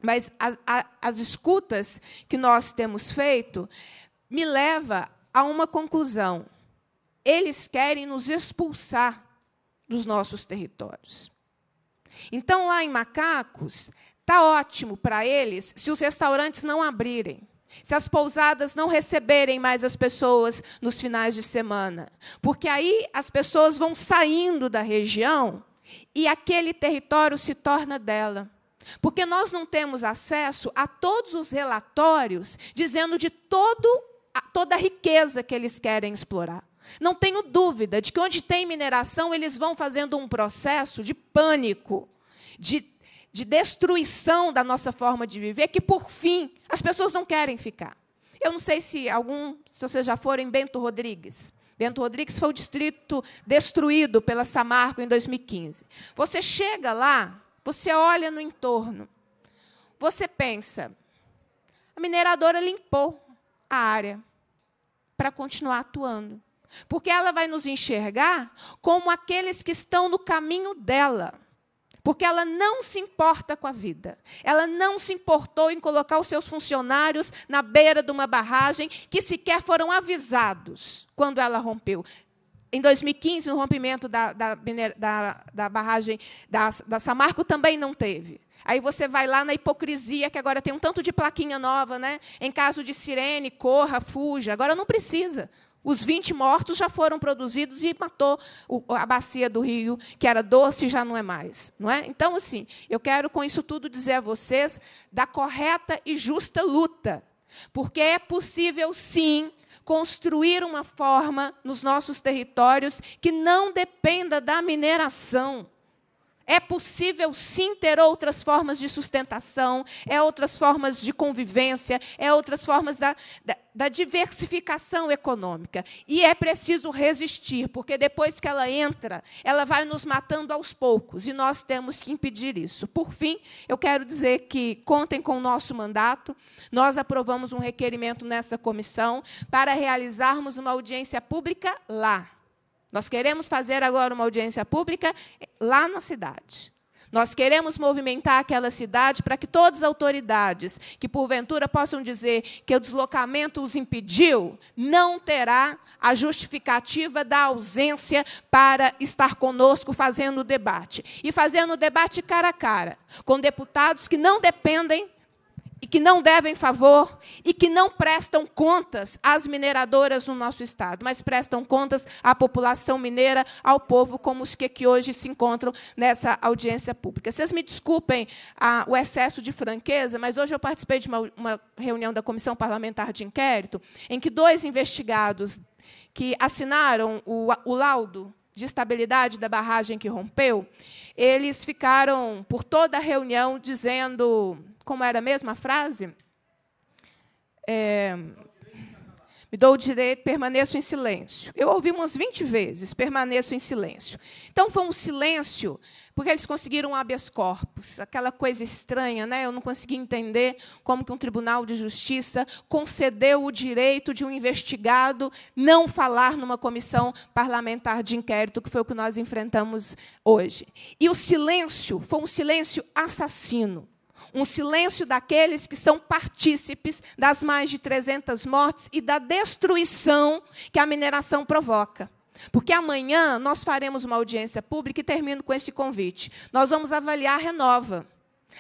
mas a, a, as escutas que nós temos feito me leva a uma conclusão. Eles querem nos expulsar dos nossos territórios. Então, lá em Macacos, está ótimo para eles se os restaurantes não abrirem. Se as pousadas não receberem mais as pessoas nos finais de semana, porque aí as pessoas vão saindo da região e aquele território se torna dela. Porque nós não temos acesso a todos os relatórios dizendo de todo, a, toda a riqueza que eles querem explorar. Não tenho dúvida de que onde tem mineração, eles vão fazendo um processo de pânico, de, de destruição da nossa forma de viver, que, por fim, as pessoas não querem ficar. Eu não sei se algum, se vocês já foram em Bento Rodrigues. Bento Rodrigues foi o distrito destruído pela Samarco em 2015. Você chega lá, você olha no entorno, você pensa, a mineradora limpou a área para continuar atuando. Porque ela vai nos enxergar como aqueles que estão no caminho dela. Porque ela não se importa com a vida. Ela não se importou em colocar os seus funcionários na beira de uma barragem que sequer foram avisados quando ela rompeu. Em 2015, no rompimento da, da, da, da barragem da, da Samarco, também não teve. Aí você vai lá na hipocrisia, que agora tem um tanto de plaquinha nova, né? Em caso de sirene, corra, fuja. Agora não precisa. Os 20 mortos já foram produzidos e matou a bacia do rio, que era doce, já não é mais. Não é? Então, assim, eu quero com isso tudo dizer a vocês da correta e justa luta. Porque é possível, sim, construir uma forma nos nossos territórios que não dependa da mineração. É possível sim ter outras formas de sustentação, é outras formas de convivência, é outras formas da, da, da diversificação econômica. E é preciso resistir, porque depois que ela entra, ela vai nos matando aos poucos, e nós temos que impedir isso. Por fim, eu quero dizer que contem com o nosso mandato. Nós aprovamos um requerimento nessa comissão para realizarmos uma audiência pública lá nós queremos fazer agora uma audiência pública lá na cidade. Nós queremos movimentar aquela cidade para que todas as autoridades que porventura possam dizer que o deslocamento os impediu, não terá a justificativa da ausência para estar conosco fazendo o debate. E fazendo o debate cara a cara, com deputados que não dependem e que não devem favor e que não prestam contas às mineradoras no nosso estado, mas prestam contas à população mineira, ao povo, como os que, que hoje se encontram nessa audiência pública. Vocês me desculpem ah, o excesso de franqueza, mas hoje eu participei de uma, uma reunião da Comissão Parlamentar de Inquérito, em que dois investigados que assinaram o, o laudo de estabilidade da barragem que rompeu, eles ficaram por toda a reunião dizendo como era mesmo a frase? É, me dou o direito, permaneço em silêncio. Eu ouvi umas 20 vezes, permaneço em silêncio. Então foi um silêncio, porque eles conseguiram um habeas corpus, aquela coisa estranha, né? Eu não consegui entender como que um tribunal de justiça concedeu o direito de um investigado não falar numa comissão parlamentar de inquérito, que foi o que nós enfrentamos hoje. E o silêncio foi um silêncio assassino um silêncio daqueles que são partícipes das mais de 300 mortes e da destruição que a mineração provoca. Porque amanhã nós faremos uma audiência pública e termino com esse convite. Nós vamos avaliar a Renova.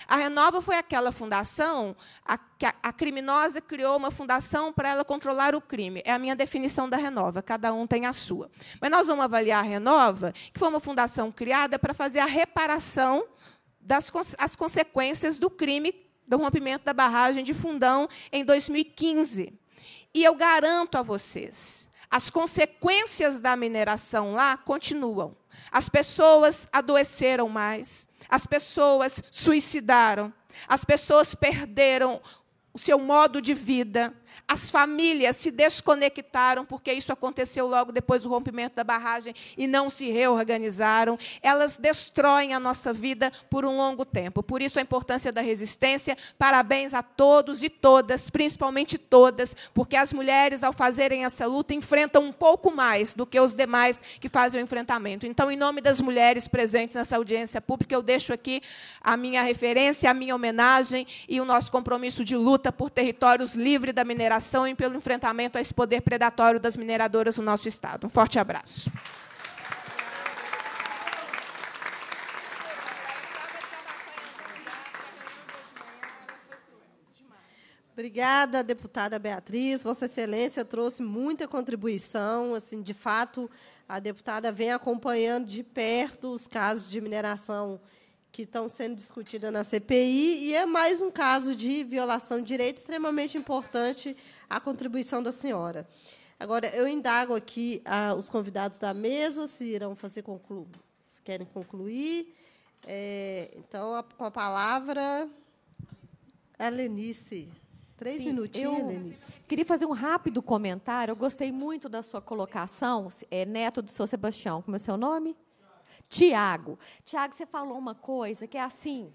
A Renova foi aquela fundação, a, a criminosa criou uma fundação para ela controlar o crime. É a minha definição da Renova, cada um tem a sua. Mas nós vamos avaliar a Renova, que foi uma fundação criada para fazer a reparação das as consequências do crime do rompimento da barragem de Fundão em 2015. E eu garanto a vocês, as consequências da mineração lá continuam. As pessoas adoeceram mais, as pessoas suicidaram, as pessoas perderam o seu modo de vida. As famílias se desconectaram, porque isso aconteceu logo depois do rompimento da barragem e não se reorganizaram. Elas destroem a nossa vida por um longo tempo. Por isso a importância da resistência. Parabéns a todos e todas, principalmente todas, porque as mulheres, ao fazerem essa luta, enfrentam um pouco mais do que os demais que fazem o enfrentamento. Então, em nome das mulheres presentes nessa audiência pública, eu deixo aqui a minha referência, a minha homenagem e o nosso compromisso de luta luta por territórios livres da mineração e pelo enfrentamento a esse poder predatório das mineradoras no nosso Estado. Um forte abraço. Obrigada, deputada Beatriz. Vossa Excelência trouxe muita contribuição. Assim, de fato, a deputada vem acompanhando de perto os casos de mineração que estão sendo discutidas na CPI, e é mais um caso de violação de direito extremamente importante a contribuição da senhora. Agora, eu indago aqui ah, os convidados da mesa se irão fazer concluir, se querem concluir. É, então, a, com a palavra, a Lenice. Três Sim, minutinhos, eu Lenice. Queria fazer um rápido comentário. Eu gostei muito da sua colocação, é, neto do São Sebastião. Como é o seu nome? Tiago. Tiago, você falou uma coisa que é assim.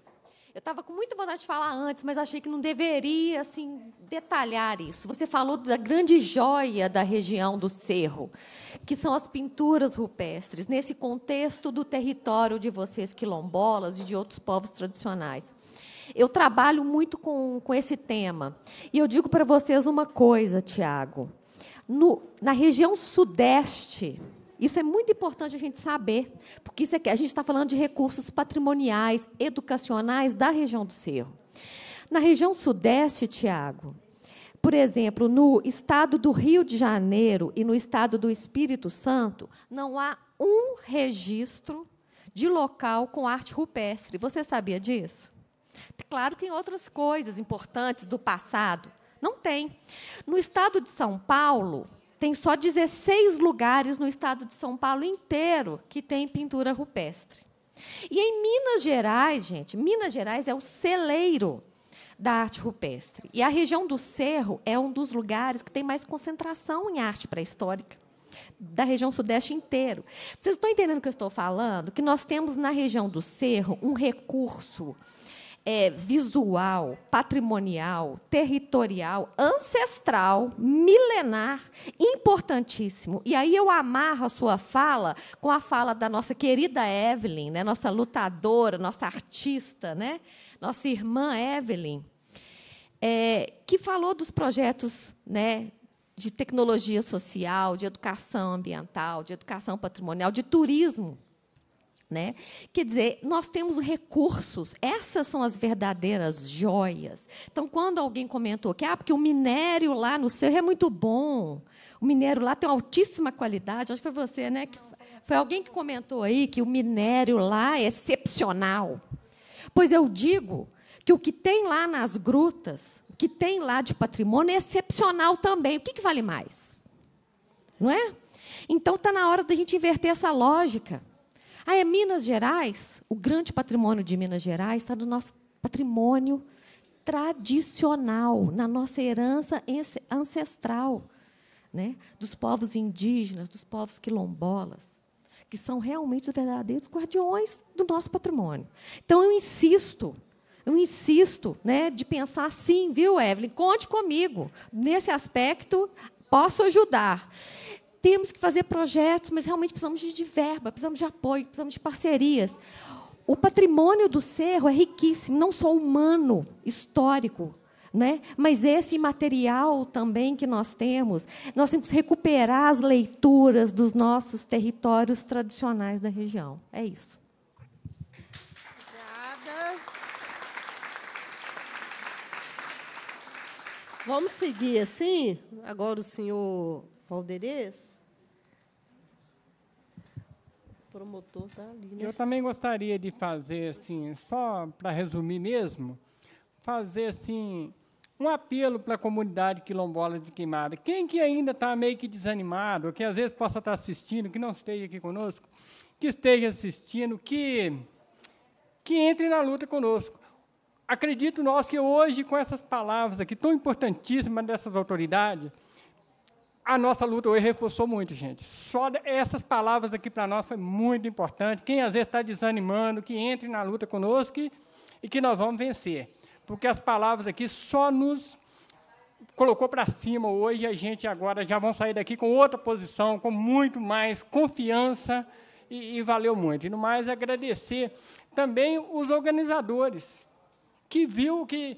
Eu estava com muita vontade de falar antes, mas achei que não deveria assim detalhar isso. Você falou da grande joia da região do Cerro, que são as pinturas rupestres, nesse contexto do território de vocês quilombolas e de outros povos tradicionais. Eu trabalho muito com, com esse tema. E eu digo para vocês uma coisa, Tiago. na região sudeste isso é muito importante a gente saber, porque isso aqui, é a gente está falando de recursos patrimoniais, educacionais da região do Cerro. Na região sudeste, Tiago, por exemplo, no estado do Rio de Janeiro e no estado do Espírito Santo, não há um registro de local com arte rupestre. Você sabia disso? Claro que tem outras coisas importantes do passado. Não tem. No estado de São Paulo, tem só 16 lugares no estado de São Paulo inteiro que tem pintura rupestre. E em Minas Gerais, gente, Minas Gerais é o celeiro da arte rupestre. E a região do Cerro é um dos lugares que tem mais concentração em arte pré-histórica da região sudeste inteiro. Vocês estão entendendo o que eu estou falando? Que nós temos na região do Cerro um recurso é, visual, patrimonial, territorial, ancestral, milenar, importantíssimo. E aí eu amarro a sua fala com a fala da nossa querida Evelyn, né? nossa lutadora, nossa artista, né? nossa irmã Evelyn, é, que falou dos projetos né, de tecnologia social, de educação ambiental, de educação patrimonial, de turismo né? Quer dizer, nós temos recursos, essas são as verdadeiras joias. Então, quando alguém comentou que ah, porque o minério lá no seu é muito bom, o minério lá tem altíssima qualidade, acho que foi você, né? Que, foi alguém que comentou aí que o minério lá é excepcional. Pois eu digo que o que tem lá nas grutas, o que tem lá de patrimônio é excepcional também. O que, que vale mais? Não é? Então, está na hora da gente inverter essa lógica. Ah, é Minas Gerais? O grande patrimônio de Minas Gerais está no nosso patrimônio tradicional, na nossa herança ancestral, né? dos povos indígenas, dos povos quilombolas, que são realmente os verdadeiros guardiões do nosso patrimônio. Então, eu insisto, eu insisto né, de pensar assim, viu, Evelyn? Conte comigo. Nesse aspecto, posso ajudar temos que fazer projetos, mas realmente precisamos de verba, precisamos de apoio, precisamos de parcerias. O patrimônio do Cerro é riquíssimo, não só humano, histórico, né? mas esse material também que nós temos. Nós temos que recuperar as leituras dos nossos territórios tradicionais da região. É isso. Obrigada. Vamos seguir assim? Agora o senhor Valderez promotor está ali. Né? Eu também gostaria de fazer, assim, só para resumir mesmo, fazer assim um apelo para a comunidade quilombola de Queimada. Quem que ainda está meio que desanimado, que às vezes possa estar tá assistindo, que não esteja aqui conosco, que esteja assistindo, que, que entre na luta conosco. Acredito nós que hoje, com essas palavras aqui tão importantíssimas dessas autoridades, a nossa luta hoje reforçou muito, gente. Só essas palavras aqui para nós foi muito importante. Quem às vezes está desanimando, que entre na luta conosco e, e que nós vamos vencer. Porque as palavras aqui só nos colocou para cima hoje. A gente agora já vão sair daqui com outra posição, com muito mais confiança e, e valeu muito. E no mais, agradecer também os organizadores que viu que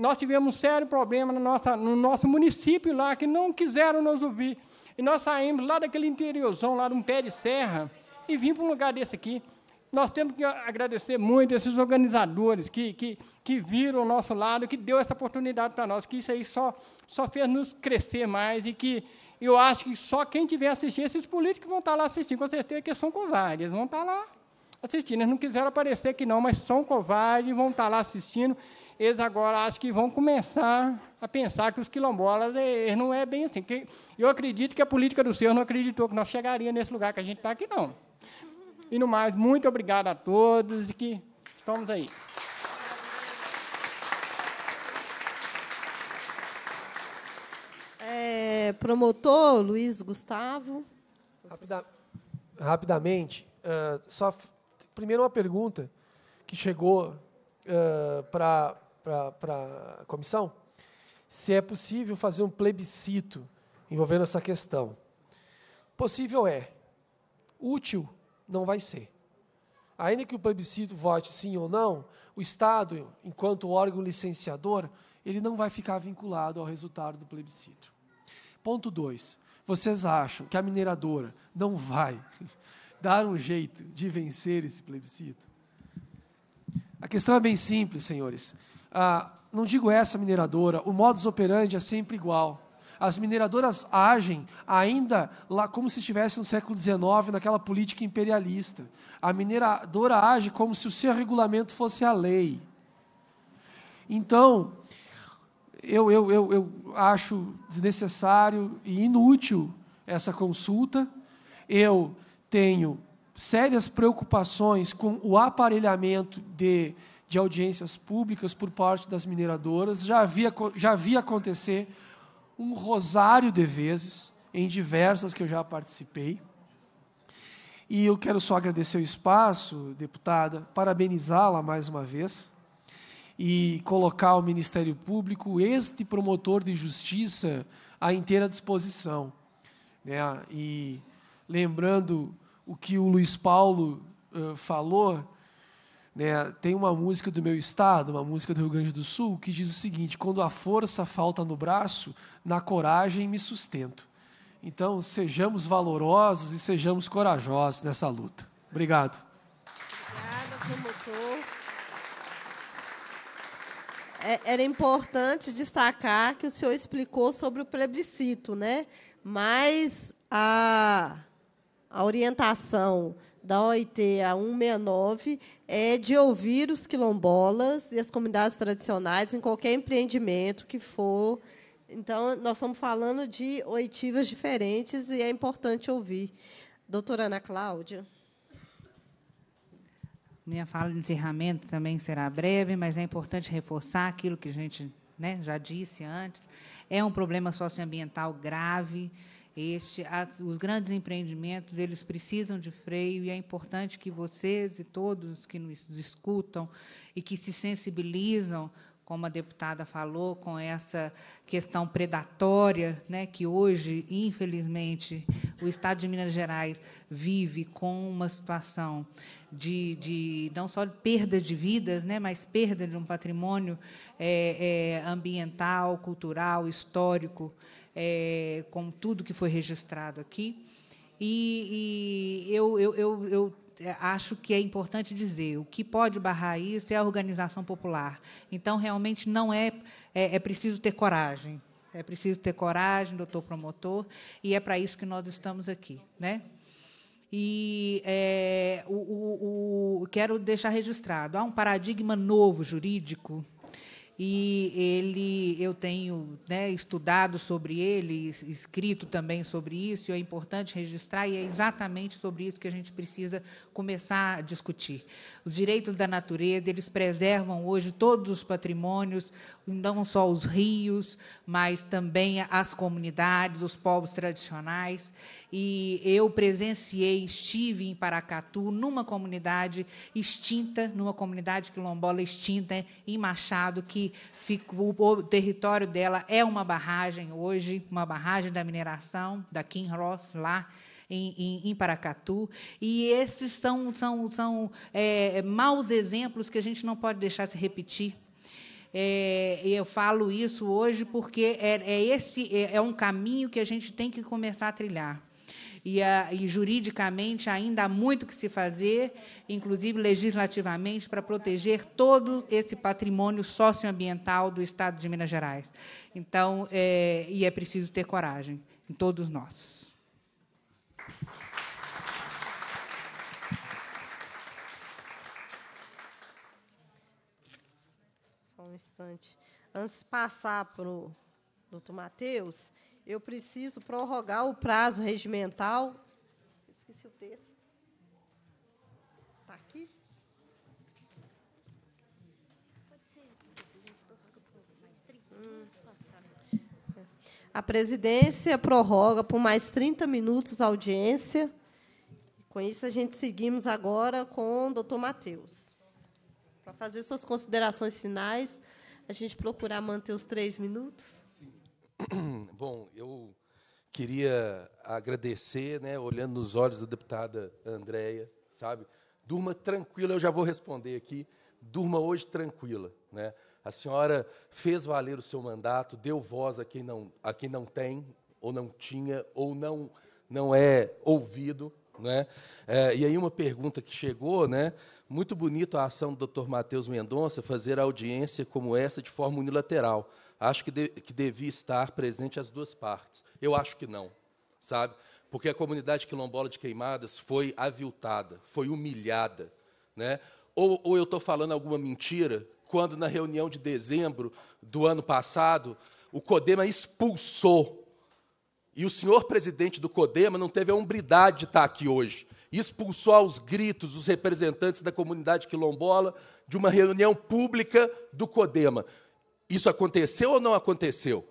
nós tivemos um sério problema no nosso, no nosso município lá, que não quiseram nos ouvir. E nós saímos lá daquele interiorzão, lá de um pé de serra, e vim para um lugar desse aqui. Nós temos que agradecer muito esses organizadores que, que, que viram o nosso lado, que deu essa oportunidade para nós, que isso aí só, só fez nos crescer mais e que eu acho que só quem tiver assistindo, esses políticos vão estar lá assistindo, com certeza que são covardes, eles vão estar lá assistindo. Eles não quiseram aparecer aqui não, mas são covardes, vão estar lá assistindo eles agora acho que vão começar a pensar que os quilombolas eh, eles não é bem assim. Que eu acredito que a política do senhor não acreditou que nós chegaria nesse lugar que a gente está aqui, não. E no mais, muito obrigado a todos e que estamos aí. É, promotor Luiz Gustavo. Rapida, rapidamente, uh, só primeiro uma pergunta que chegou uh, ah, para para a comissão, se é possível fazer um plebiscito envolvendo essa questão. Possível é. Útil não vai ser. Ainda que o plebiscito vote sim ou não, o Estado, enquanto órgão licenciador, ele não vai ficar vinculado ao resultado do plebiscito. Ponto 2. Vocês acham que a mineradora não vai dar um jeito de vencer esse plebiscito? A questão é bem simples, senhores ah, não digo essa mineradora, o modus operandi é sempre igual. As mineradoras agem ainda lá como se estivesse no século XIX, naquela política imperialista. A mineradora age como se o seu regulamento fosse a lei. Então, eu, eu, eu, eu acho desnecessário e inútil essa consulta. Eu tenho sérias preocupações com o aparelhamento de de audiências públicas por parte das mineradoras, já havia, já havia acontecer um rosário de vezes, em diversas que eu já participei. E eu quero só agradecer o espaço, deputada, parabenizá-la mais uma vez e colocar o Ministério Público este promotor de justiça à inteira disposição. Né? E lembrando o que o Luiz Paulo uh, falou, né? Tem uma música do meu estado, uma música do Rio Grande do Sul, que diz o seguinte: quando a força falta no braço, na coragem me sustento. Então, sejamos valorosos e sejamos corajosos nessa luta. Obrigado. Obrigada, promotor. É, era importante destacar que o senhor explicou sobre o plebiscito, né? Mas a, a orientação da OIT a 169 é de ouvir os quilombolas e as comunidades tradicionais em qualquer empreendimento que for. Então, nós estamos falando de oitivas diferentes e é importante ouvir. Doutora Ana Cláudia. Minha fala de encerramento também será breve, mas é importante reforçar aquilo que a gente né, já disse antes. É um problema socioambiental grave este, os grandes empreendimentos eles precisam de freio e é importante que vocês e todos que nos escutam e que se sensibilizam como a deputada falou, com essa questão predatória, né, que hoje, infelizmente, o Estado de Minas Gerais vive com uma situação de, de não só de perda de vidas, né, mas perda de um patrimônio é, é, ambiental, cultural, histórico é, com tudo que foi registrado aqui. E, e eu, eu, eu, eu acho que é importante dizer, o que pode barrar isso é a organização popular. Então, realmente, não é, é, é preciso ter coragem. É preciso ter coragem, doutor promotor, e é para isso que nós estamos aqui. Né? E é, o, o, o, quero deixar registrado: há um paradigma novo jurídico e ele eu tenho né, estudado sobre ele, escrito também sobre isso, e é importante registrar, e é exatamente sobre isso que a gente precisa começar a discutir. Os direitos da natureza, eles preservam hoje todos os patrimônios, não só os rios, mas também as comunidades, os povos tradicionais. E eu presenciei, estive em Paracatu, numa comunidade extinta, numa comunidade quilombola extinta, em Machado, que ficou, o território dela é uma barragem hoje, uma barragem da mineração, da King Ross, lá em, em, em, Paracatu. E esses são, são, são é, maus exemplos que a gente não pode deixar se repetir. É, eu falo isso hoje porque é, é, esse é, é um caminho que a gente tem que começar a trilhar e, a, ah, e juridicamente ainda há muito que se fazer, inclusive legislativamente, para proteger todo esse patrimônio socioambiental do Estado de Minas Gerais. Então, é, e é preciso ter coragem em todos nós. Só um instante. Antes de passar para o doutor Matheus, eu preciso prorrogar o prazo regimental. Esqueci o texto. Está aqui? A presidência prorroga por mais 30 minutos a audiência. Com isso, a gente seguimos agora com o doutor Matheus. Para fazer suas considerações finais, a gente procurar manter os três minutos. Bom, eu queria agradecer, né, olhando nos olhos da deputada Andréia, sabe? Durma tranquila, eu já vou responder aqui. Durma hoje tranquila, né? A senhora fez valer o seu mandato, deu voz a quem não, a quem não tem, ou não tinha, ou não, não é ouvido. Né? É, e aí uma pergunta que chegou, né? Muito bonito a ação do Dr. Matheus Mendonça fazer audiência como essa de forma unilateral acho que, de, que devia estar presente as duas partes. Eu acho que não, sabe? Porque a comunidade quilombola de Queimadas foi aviltada, foi humilhada, né? Ou, ou eu estou falando alguma mentira quando na reunião de dezembro do ano passado o Codema expulsou e o senhor presidente do Codema não teve a hombridade de estar aqui hoje expulsou aos gritos os representantes da comunidade quilombola de uma reunião pública do CODEMA. Isso aconteceu ou não aconteceu?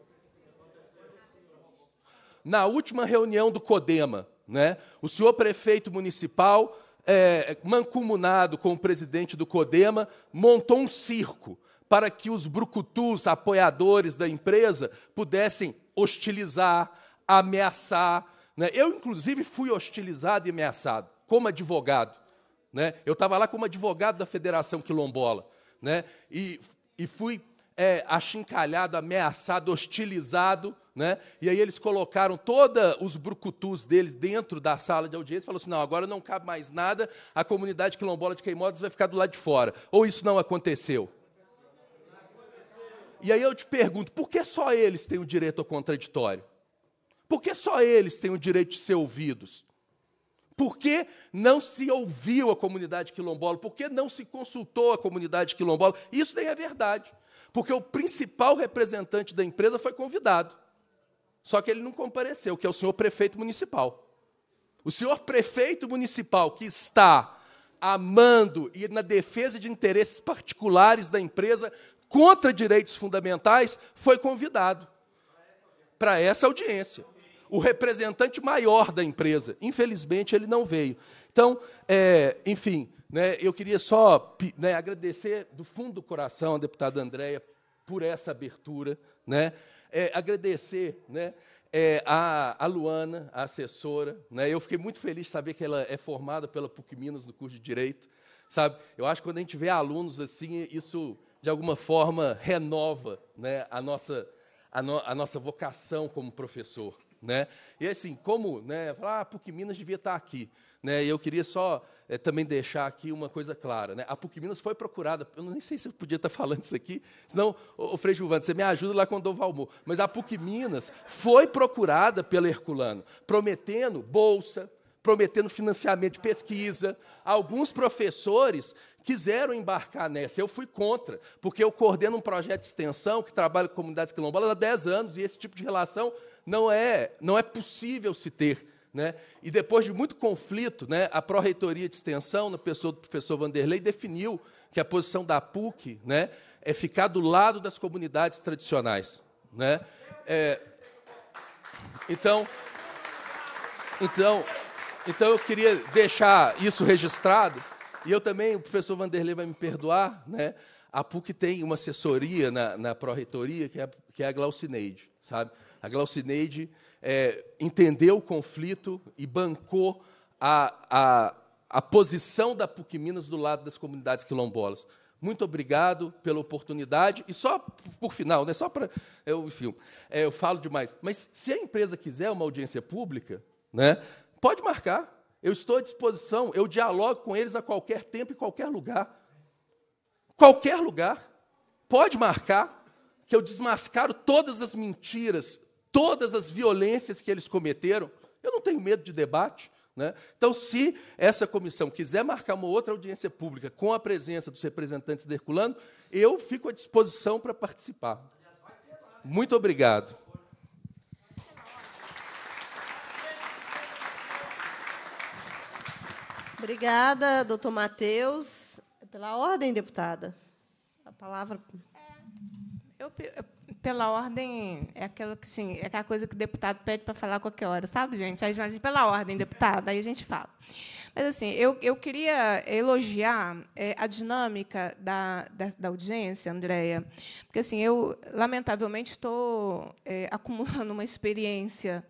Na última reunião do CODEMA, né, o senhor prefeito municipal, é, mancomunado com o presidente do CODEMA, montou um circo para que os brucutus, apoiadores da empresa, pudessem hostilizar, ameaçar. Né? Eu, inclusive, fui hostilizado e ameaçado, como advogado. Né? Eu estava lá como advogado da Federação Quilombola. Né? E, e fui é, achincalhado, ameaçado, hostilizado, né? E aí eles colocaram todos os brucutus deles dentro da sala de audiência e falaram assim, não, agora não cabe mais nada, a comunidade quilombola de Queimodas vai ficar do lado de fora. Ou isso não aconteceu? E aí eu te pergunto, por que só eles têm o direito ao contraditório? Por que só eles têm o direito de ser ouvidos? Por que não se ouviu a comunidade quilombola? Por que não se consultou a comunidade quilombola? Isso nem é verdade. Porque o principal representante da empresa foi convidado. Só que ele não compareceu, que é o senhor prefeito municipal. O senhor prefeito municipal que está amando e na defesa de interesses particulares da empresa contra direitos fundamentais foi convidado para essa audiência. O representante maior da empresa. Infelizmente, ele não veio. Então, é, enfim, né, eu queria só né, agradecer do fundo do coração a deputada Andréia por essa abertura, né, é, agradecer né, é, a, a, Luana, a assessora. Né, eu fiquei muito feliz de saber que ela é formada pela PUC Minas no curso de Direito. Sabe? Eu acho que quando a gente vê alunos assim, isso, de alguma forma, renova né, a, nossa, a, no, a, nossa vocação como professor. E assim, como né, falar, ah, a PUC Minas devia estar aqui. eu queria só é, também deixar aqui uma coisa clara. Né? A PUC Minas foi procurada, eu nem sei se eu podia estar falando isso aqui, senão, o, o Frei Gilvando, você me ajuda lá com o Dovalmor. Mas a PUC Minas foi procurada pelo Herculano, prometendo bolsa, prometendo financiamento de pesquisa. Alguns professores quiseram embarcar nessa. Eu fui contra, porque eu coordeno um projeto de extensão que trabalha com comunidades quilombolas há 10 anos e esse tipo de relação não é, não é possível se ter né? E depois de muito conflito, né, a Pró-Reitoria de Extensão, na pessoa do professor Vanderlei, definiu que a posição da PUC né, é ficar do lado das comunidades tradicionais. Né? É, então, então, então, eu queria deixar isso registrado. E eu também, o professor Vanderlei vai me perdoar, né? a PUC tem uma assessoria na, na Pró-Reitoria, que é, que é a Glaucineide. Sabe? A Glaucineide é, entendeu o conflito e bancou a, a, a posição da PUC Minas do lado das comunidades quilombolas. Muito obrigado pela oportunidade. E só por final, né, só para. Eu, é, enfim, é, eu falo demais. Mas se a empresa quiser uma audiência pública, né, pode marcar. Eu estou à disposição, eu dialogo com eles a qualquer tempo e qualquer lugar. Qualquer lugar. Pode marcar, que eu desmascaro todas as mentiras, todas as violências que eles cometeram. Eu não tenho medo de debate. Né? Então, se essa comissão quiser marcar uma outra audiência pública com a presença dos representantes de Herculano, eu fico à disposição para participar. Muito obrigado. Obrigada, doutor Matheus. É pela ordem, deputada. A palavra. É, eu, eu pela ordem é aquela que assim, é aquela coisa que o deputado pede para falar a qualquer hora, sabe, gente? Aí a gente pela ordem, deputado, aí a gente fala. Mas assim, eu, eu queria elogiar é, a dinâmica da, da, da audiência, Andréia, porque assim, eu lamentavelmente estou é, acumulando uma experiência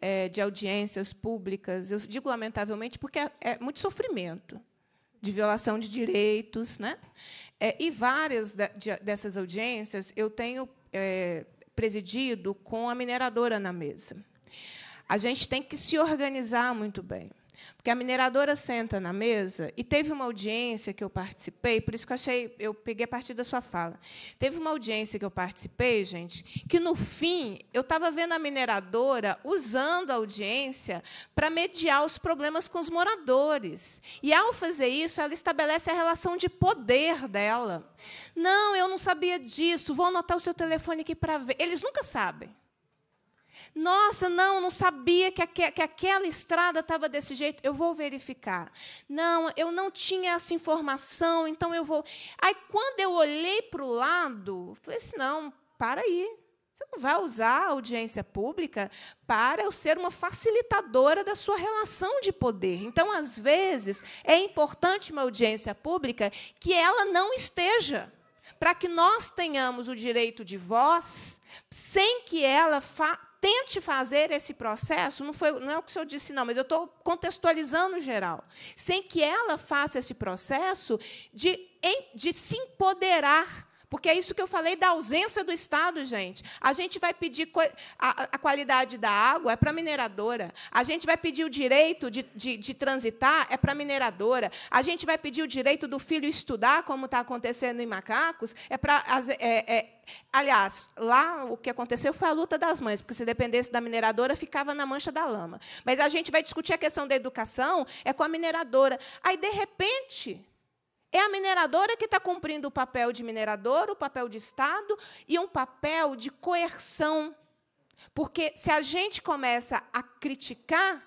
é, de audiências públicas. Eu digo lamentavelmente porque é, é muito sofrimento de violação de direitos, né? É, e várias de, de, dessas audiências eu tenho é, presidido com a mineradora na mesa. A gente tem que se organizar muito bem. Porque a mineradora senta na mesa e teve uma audiência que eu participei, por isso que eu achei, eu peguei a partir da sua fala. Teve uma audiência que eu participei, gente, que no fim eu estava vendo a mineradora usando a audiência para mediar os problemas com os moradores. E ao fazer isso, ela estabelece a relação de poder dela. Não, eu não sabia disso, vou anotar o seu telefone aqui para ver. Eles nunca sabem. Nossa, não, não sabia que, aqu que aquela estrada estava desse jeito. Eu vou verificar. Não, eu não tinha essa informação, então eu vou. Aí, quando eu olhei para o lado, falei assim: não, para aí. Você não vai usar a audiência pública para eu ser uma facilitadora da sua relação de poder. Então, às vezes, é importante uma audiência pública que ela não esteja para que nós tenhamos o direito de voz, sem que ela tente fazer esse processo, não, foi, não é o que o senhor disse, não, mas eu estou contextualizando geral, sem que ela faça esse processo de, de se empoderar porque é isso que eu falei da ausência do Estado, gente. A gente vai pedir a, qualidade da água é para a mineradora. A gente vai pedir o direito de, de, de transitar é para a mineradora. A gente vai pedir o direito do filho estudar, como está acontecendo em Macacos, é para é, é, Aliás, lá o que aconteceu foi a luta das mães, porque se dependesse da mineradora, ficava na mancha da lama. Mas a gente vai discutir a questão da educação é com a mineradora. Aí, de repente, é a mineradora que está cumprindo o papel de minerador, o papel de Estado e um papel de coerção. Porque se a gente começa a criticar,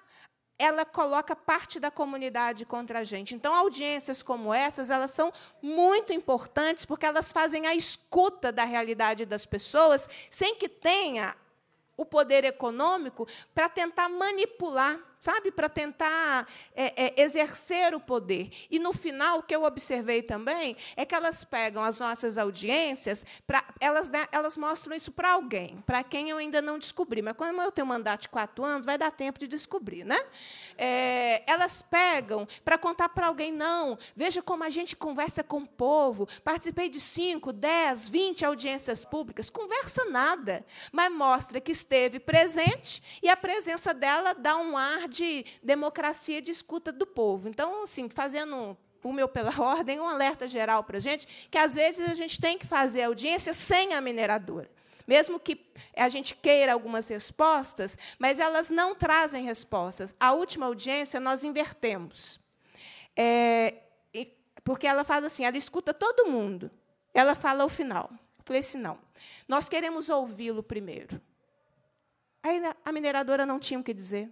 ela coloca parte da comunidade contra a gente. Então, audiências como essas, elas são muito importantes porque elas fazem a escuta da realidade das pessoas sem que tenha o poder econômico para tentar manipular sabe, para tentar é, é, exercer o poder. E no final, o que eu observei também é que elas pegam as nossas audiências, pra, elas, né, elas mostram isso para alguém, para quem eu ainda não descobri. Mas como eu tenho um mandato de quatro anos, vai dar tempo de descobrir, né? É, elas pegam para contar para alguém, não, veja como a gente conversa com o povo. Participei de cinco dez vinte audiências públicas, conversa nada, mas mostra que esteve presente e a presença dela dá um ar de democracia de escuta do povo. Então, assim, fazendo o meu pela ordem, um alerta geral para a gente, que às vezes a gente tem que fazer audiência sem a mineradora. Mesmo que a gente queira algumas respostas, mas elas não trazem respostas. A última audiência nós invertemos. É, porque ela faz assim, ela escuta todo mundo. Ela fala ao final. Eu falei assim, não. Nós queremos ouvi-lo primeiro. Aí a mineradora não tinha o que dizer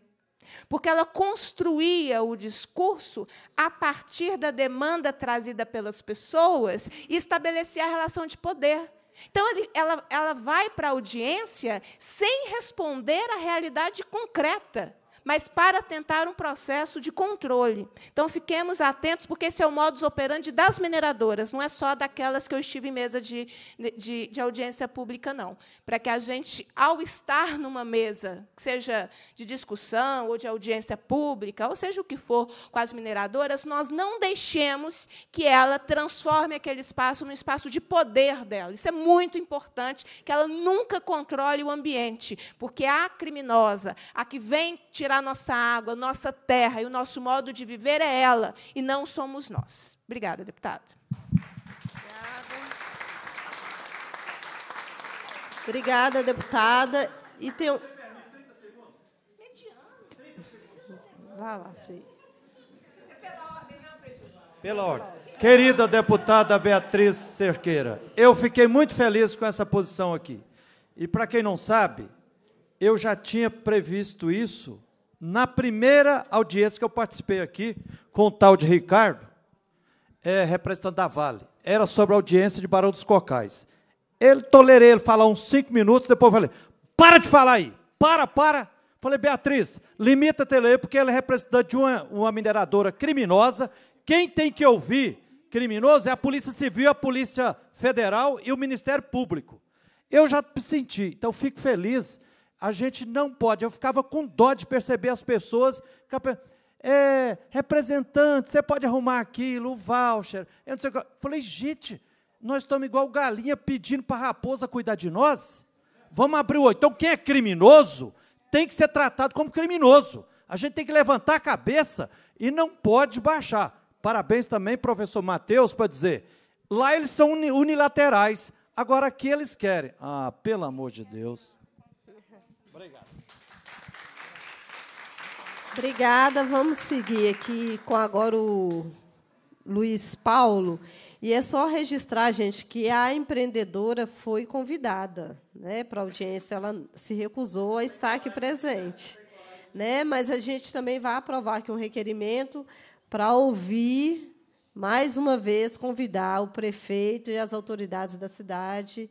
porque ela construía o discurso a partir da demanda trazida pelas pessoas e estabelecia a relação de poder. Então, ela, ela vai para a audiência sem responder à realidade concreta mas para tentar um processo de controle. Então, fiquemos atentos, porque esse é o modus operandi das mineradoras, não é só daquelas que eu estive em mesa de, de, de audiência pública, não. Para que a gente, ao estar numa mesa, seja de discussão ou de audiência pública, ou seja o que for com as mineradoras, nós não deixemos que ela transforme aquele espaço num espaço de poder dela. Isso é muito importante, que ela nunca controle o ambiente, porque a criminosa, a que vem tirar a nossa água, a nossa terra e o nosso modo de viver é ela e não somos nós. Obrigada, deputado. Obrigada, Obrigada deputada. E tem um... Vá lá, Frei. Pela ordem. Querida deputada Beatriz Cerqueira, eu fiquei muito feliz com essa posição aqui. E, para quem não sabe, eu já tinha previsto isso na primeira audiência que eu participei aqui com o tal de Ricardo, é, representante da Vale, era sobre a audiência de Barão dos Cocais. Ele tolerei ele falar uns cinco minutos, depois falei, para de falar aí, para, para. Falei, Beatriz, limita a tele, porque ele é representante de uma, uma mineradora criminosa. Quem tem que ouvir criminoso é a Polícia Civil, a Polícia Federal e o Ministério Público. Eu já me senti, então fico feliz a gente não pode. Eu ficava com dó de perceber as pessoas. É, representante, você pode arrumar aquilo, o voucher. Eu não sei o que. Falei, gente, nós estamos igual galinha pedindo para a raposa cuidar de nós. Vamos abrir o olho. Então, quem é criminoso tem que ser tratado como criminoso. A gente tem que levantar a cabeça e não pode baixar. Parabéns também, professor Matheus, para dizer. Lá eles são unilaterais. Agora aqui eles querem. Ah, pelo amor de Deus. Obrigado. Obrigada. Vamos seguir aqui com agora o Luiz Paulo. E é só registrar, gente, que a empreendedora foi convidada né, para a audiência, ela se recusou a estar aqui presente. Né, mas a gente também vai aprovar aqui um requerimento para ouvir, mais uma vez, convidar o prefeito e as autoridades da cidade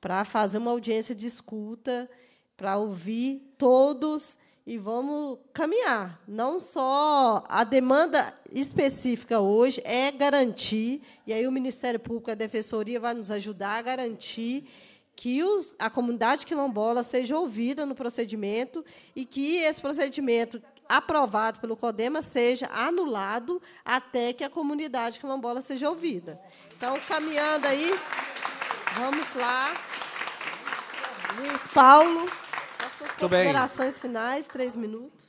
para fazer uma audiência de escuta para ouvir todos e vamos caminhar. Não só a demanda específica hoje é garantir, e aí o Ministério Público e a Defensoria vai nos ajudar a garantir que os, a comunidade quilombola seja ouvida no procedimento e que esse procedimento aprovado pelo CODEMA seja anulado até que a comunidade quilombola seja ouvida. Então, caminhando aí, vamos lá. Luiz Paulo. Suas considerações bem. finais, três minutos.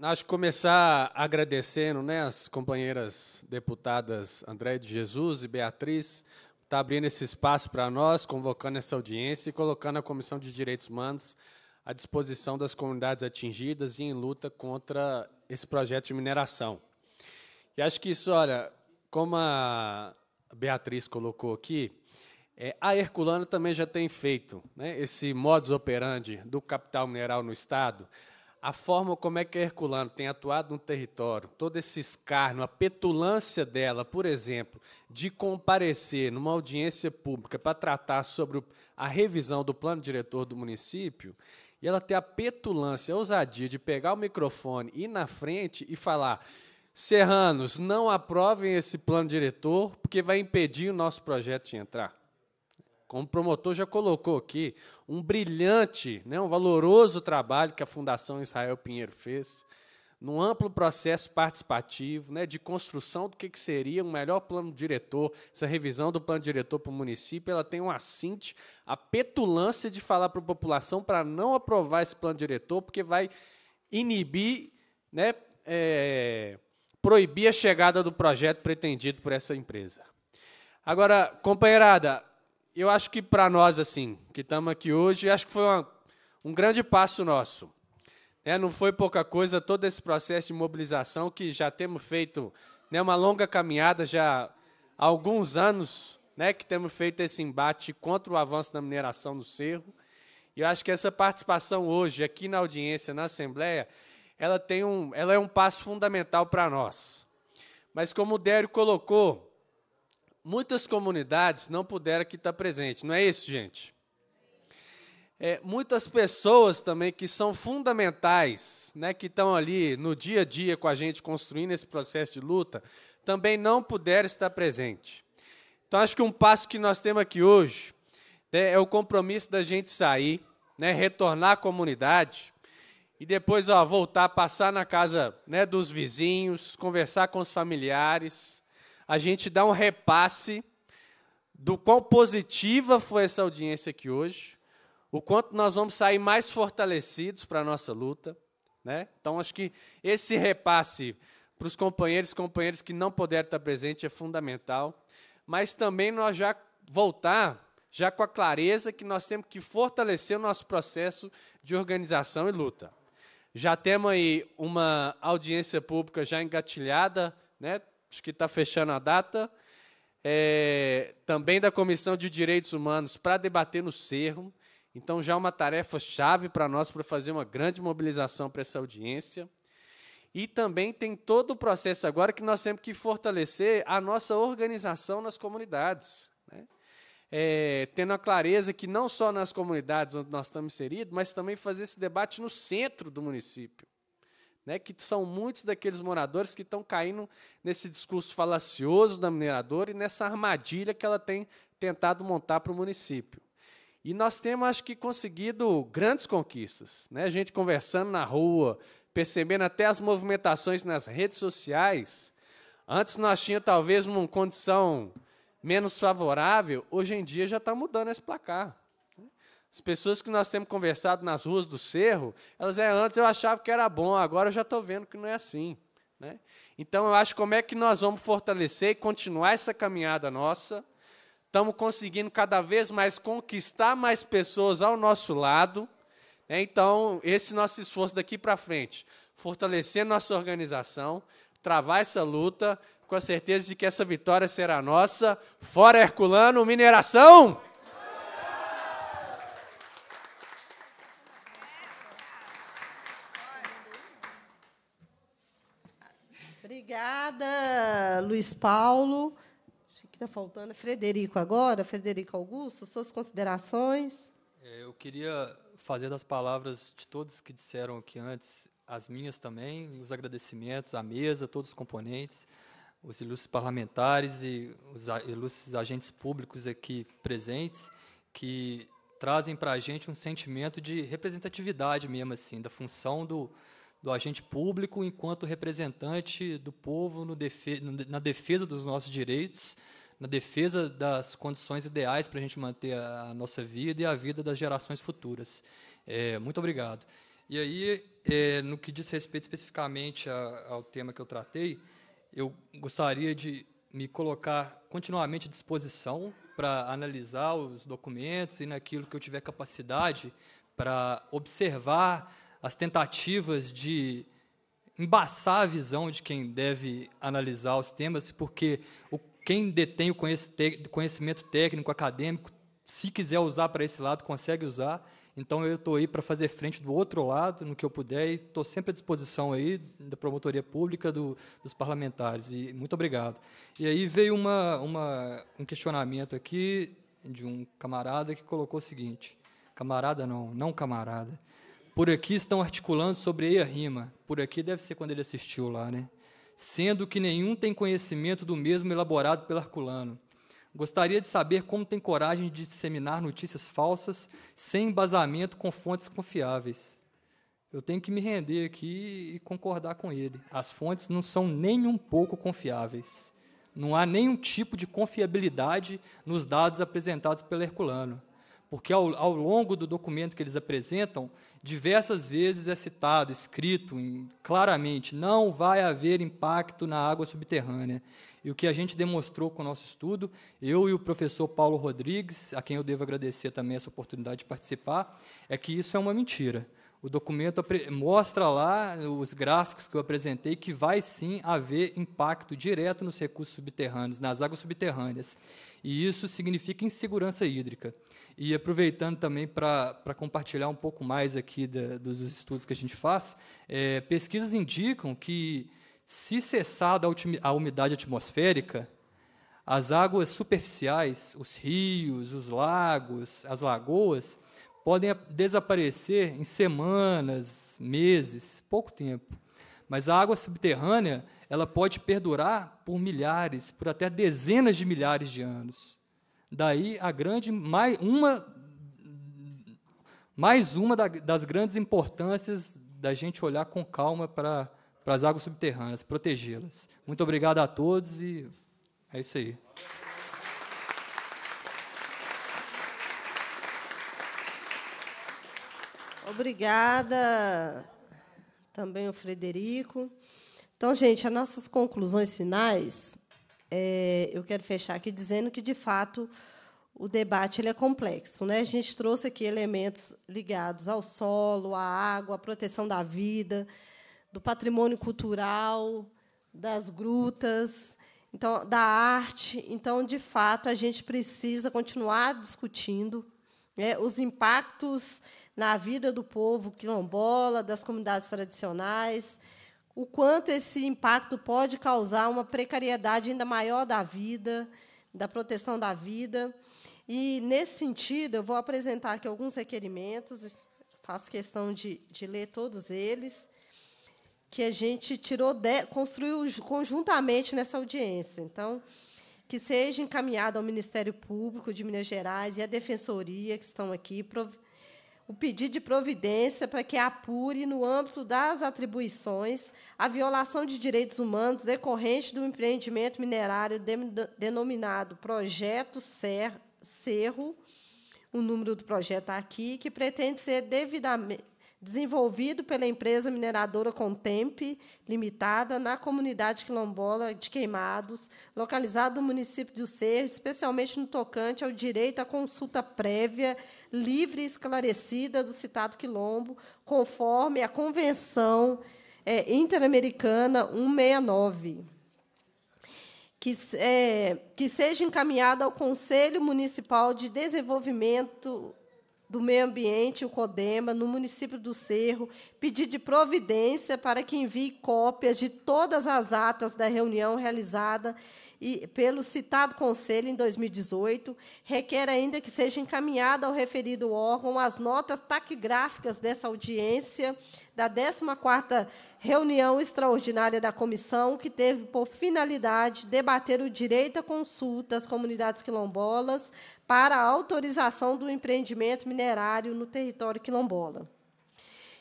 Acho que começar agradecendo né, as companheiras deputadas André de Jesus e Beatriz, está abrindo esse espaço para nós, convocando essa audiência e colocando a Comissão de Direitos Humanos à disposição das comunidades atingidas e em luta contra esse projeto de mineração. E acho que isso, olha, como a Beatriz colocou aqui, é, a Herculana também já tem feito né, esse modus operandi do capital mineral no Estado, a forma como é que a Herculano tem atuado no território, todo esse escárnio, a petulância dela, por exemplo, de comparecer numa audiência pública para tratar sobre a revisão do plano diretor do município, e ela ter a petulância, a ousadia de pegar o microfone, ir na frente e falar: Serranos, não aprovem esse plano diretor, porque vai impedir o nosso projeto de entrar como o promotor já colocou aqui, um brilhante, né, um valoroso trabalho que a Fundação Israel Pinheiro fez, num amplo processo participativo, né, de construção do que, que seria um melhor plano diretor. Essa revisão do plano diretor para o município, ela tem um assinte, a petulância de falar para a população para não aprovar esse plano diretor, porque vai inibir, né, é, proibir a chegada do projeto pretendido por essa empresa. Agora, companheirada, eu acho que para nós, assim, que estamos aqui hoje, acho que foi uma, um grande passo nosso. É, não foi pouca coisa todo esse processo de mobilização que já temos feito né, uma longa caminhada já há alguns anos né, que temos feito esse embate contra o avanço da mineração no Cerro. E eu acho que essa participação hoje, aqui na audiência, na Assembleia, ela, tem um, ela é um passo fundamental para nós. Mas como o Dério colocou, muitas comunidades não puderam aqui estar presente, não é isso, gente? É, muitas pessoas também que são fundamentais, né, que estão ali no dia a dia com a gente construindo esse processo de luta, também não puderam estar presente. Então, acho que um passo que nós temos aqui hoje né, é o compromisso da gente sair, né, retornar à comunidade e depois ó, voltar, passar na casa né, dos vizinhos, conversar com os familiares, a gente dá um repasse do quão positiva foi essa audiência aqui hoje, o quanto nós vamos sair mais fortalecidos para a nossa luta. Né? Então, acho que esse repasse para os companheiros e companheiras que não puderam estar presentes é fundamental, mas também nós já voltar já com a clareza que nós temos que fortalecer o nosso processo de organização e luta. Já temos aí uma audiência pública já engatilhada, né? acho que está fechando a data, é, também da Comissão de Direitos Humanos para debater no Cerro. Então, já é uma tarefa chave para nós para fazer uma grande mobilização para essa audiência. E também tem todo o processo agora que nós temos que fortalecer a nossa organização nas comunidades. Né? É, tendo a clareza que não só nas comunidades onde nós estamos inseridos, mas também fazer esse debate no centro do município né, que são muitos daqueles moradores que estão caindo nesse discurso falacioso da mineradora e nessa armadilha que ela tem tentado montar para o município. E nós temos, acho que, conseguido grandes conquistas. Né? A gente conversando na rua, percebendo até as movimentações nas redes sociais. Antes nós tínhamos talvez uma condição menos favorável, hoje em dia já está mudando esse placar. As pessoas que nós temos conversado nas ruas do Cerro, elas é antes eu achava que era bom, agora eu já estou vendo que não é assim. Né? Então eu acho como é que nós vamos fortalecer e continuar essa caminhada nossa. Estamos conseguindo cada vez mais conquistar mais pessoas ao nosso lado. Né? Então, esse nosso esforço daqui para frente, fortalecer nossa organização, travar essa luta, com a certeza de que essa vitória será nossa. Fora Herculano, mineração! Obrigada, Luiz Paulo. Acho que está faltando. Frederico agora, Frederico Augusto, suas considerações. É, eu queria fazer das palavras de todos que disseram aqui antes, as minhas também, os agradecimentos à mesa, todos os componentes, os ilustres parlamentares e os ilustres agentes públicos aqui presentes, que trazem para a gente um sentimento de representatividade mesmo, assim, da função do, do agente público enquanto representante do povo defe na defesa dos nossos direitos, na defesa das condições ideais para a gente manter a nossa vida e a vida das gerações futuras. É, muito obrigado. E aí, é, no que diz respeito especificamente a, ao tema que eu tratei, eu gostaria de me colocar continuamente à disposição para analisar os documentos e naquilo que eu tiver capacidade para observar as tentativas de embaçar a visão de quem deve analisar os temas, porque o, quem detém o conhecimento técnico, acadêmico, se quiser usar para esse lado, consegue usar. Então, eu estou aí para fazer frente do outro lado, no que eu puder, e estou sempre à disposição aí da promotoria pública, do, dos parlamentares. E muito obrigado. E aí veio uma, uma, um questionamento aqui de um camarada que colocou o seguinte: camarada não, não camarada. Por aqui estão articulando sobre a rima. Por aqui deve ser quando ele assistiu lá, né? Sendo que nenhum tem conhecimento do mesmo elaborado pelo Herculano. Gostaria de saber como tem coragem de disseminar notícias falsas sem embasamento com fontes confiáveis. Eu tenho que me render aqui e concordar com ele. As fontes não são nem um pouco confiáveis. Não há nenhum tipo de confiabilidade nos dados apresentados pelo Herculano. Porque ao, ao longo do documento que eles apresentam, diversas vezes é citado, escrito claramente, não vai haver impacto na água subterrânea. E o que a gente demonstrou com o nosso estudo, eu e o professor Paulo Rodrigues, a quem eu devo agradecer também essa oportunidade de participar, é que isso é uma mentira. O documento mostra lá eh, os gráficos que eu apresentei que vai sim haver impacto direto nos recursos subterrâneos, nas águas subterrâneas. E isso significa insegurança hídrica. E aproveitando também para compartilhar um pouco mais aqui da, dos estudos que a gente faz, é, pesquisas indicam que se cessada a umidade atmosférica, as águas superficiais, os rios, os lagos, as lagoas, podem desaparecer em semanas, meses, pouco tempo. Mas a água subterrânea, ela pode perdurar por milhares, por até dezenas de milhares de anos. Daí a grande mais uma mais uma das grandes importâncias da gente olhar com calma para para as águas subterrâneas, protegê-las. Muito obrigado a todos e é isso aí. Obrigada também o Frederico. Então, gente, as nossas conclusões finais, é, eu quero fechar aqui dizendo que, de fato, o debate ele é complexo. Né? A gente trouxe aqui elementos ligados ao solo, à água, à proteção da vida, do patrimônio cultural, das grutas, então, da arte. Então, de fato, a gente precisa continuar discutindo né, os impactos na vida do povo quilombola, das comunidades tradicionais, o quanto esse impacto pode causar uma precariedade ainda maior da vida, da proteção da vida. E, nesse sentido, eu vou apresentar aqui alguns requerimentos, faço questão de, de ler todos eles, que a gente tirou de, construiu conjuntamente nessa audiência. Então, que seja encaminhado ao Ministério Público de Minas Gerais e à Defensoria, que estão aqui, providenciando o pedido de providência para que apure, no âmbito das atribuições, a violação de direitos humanos decorrente do empreendimento minerário de, denominado Projeto Ser, Cerro, o número do projeto está aqui, que pretende ser devidamente desenvolvido pela empresa mineradora Contemp Limitada na comunidade quilombola de Queimados, localizado no município de Ser, especialmente no tocante ao direito à consulta prévia, livre e esclarecida do citado quilombo, conforme a Convenção é, Interamericana 169. Que, é, que seja encaminhada ao Conselho Municipal de Desenvolvimento do Meio Ambiente, o CODEMA, no município do Cerro, pedir de providência para que envie cópias de todas as atas da reunião realizada e, pelo citado Conselho em 2018, requer ainda que seja encaminhada ao referido órgão as notas taquigráficas dessa audiência da 14ª reunião extraordinária da comissão, que teve por finalidade debater o direito à consulta às comunidades quilombolas para a autorização do empreendimento minerário no território quilombola.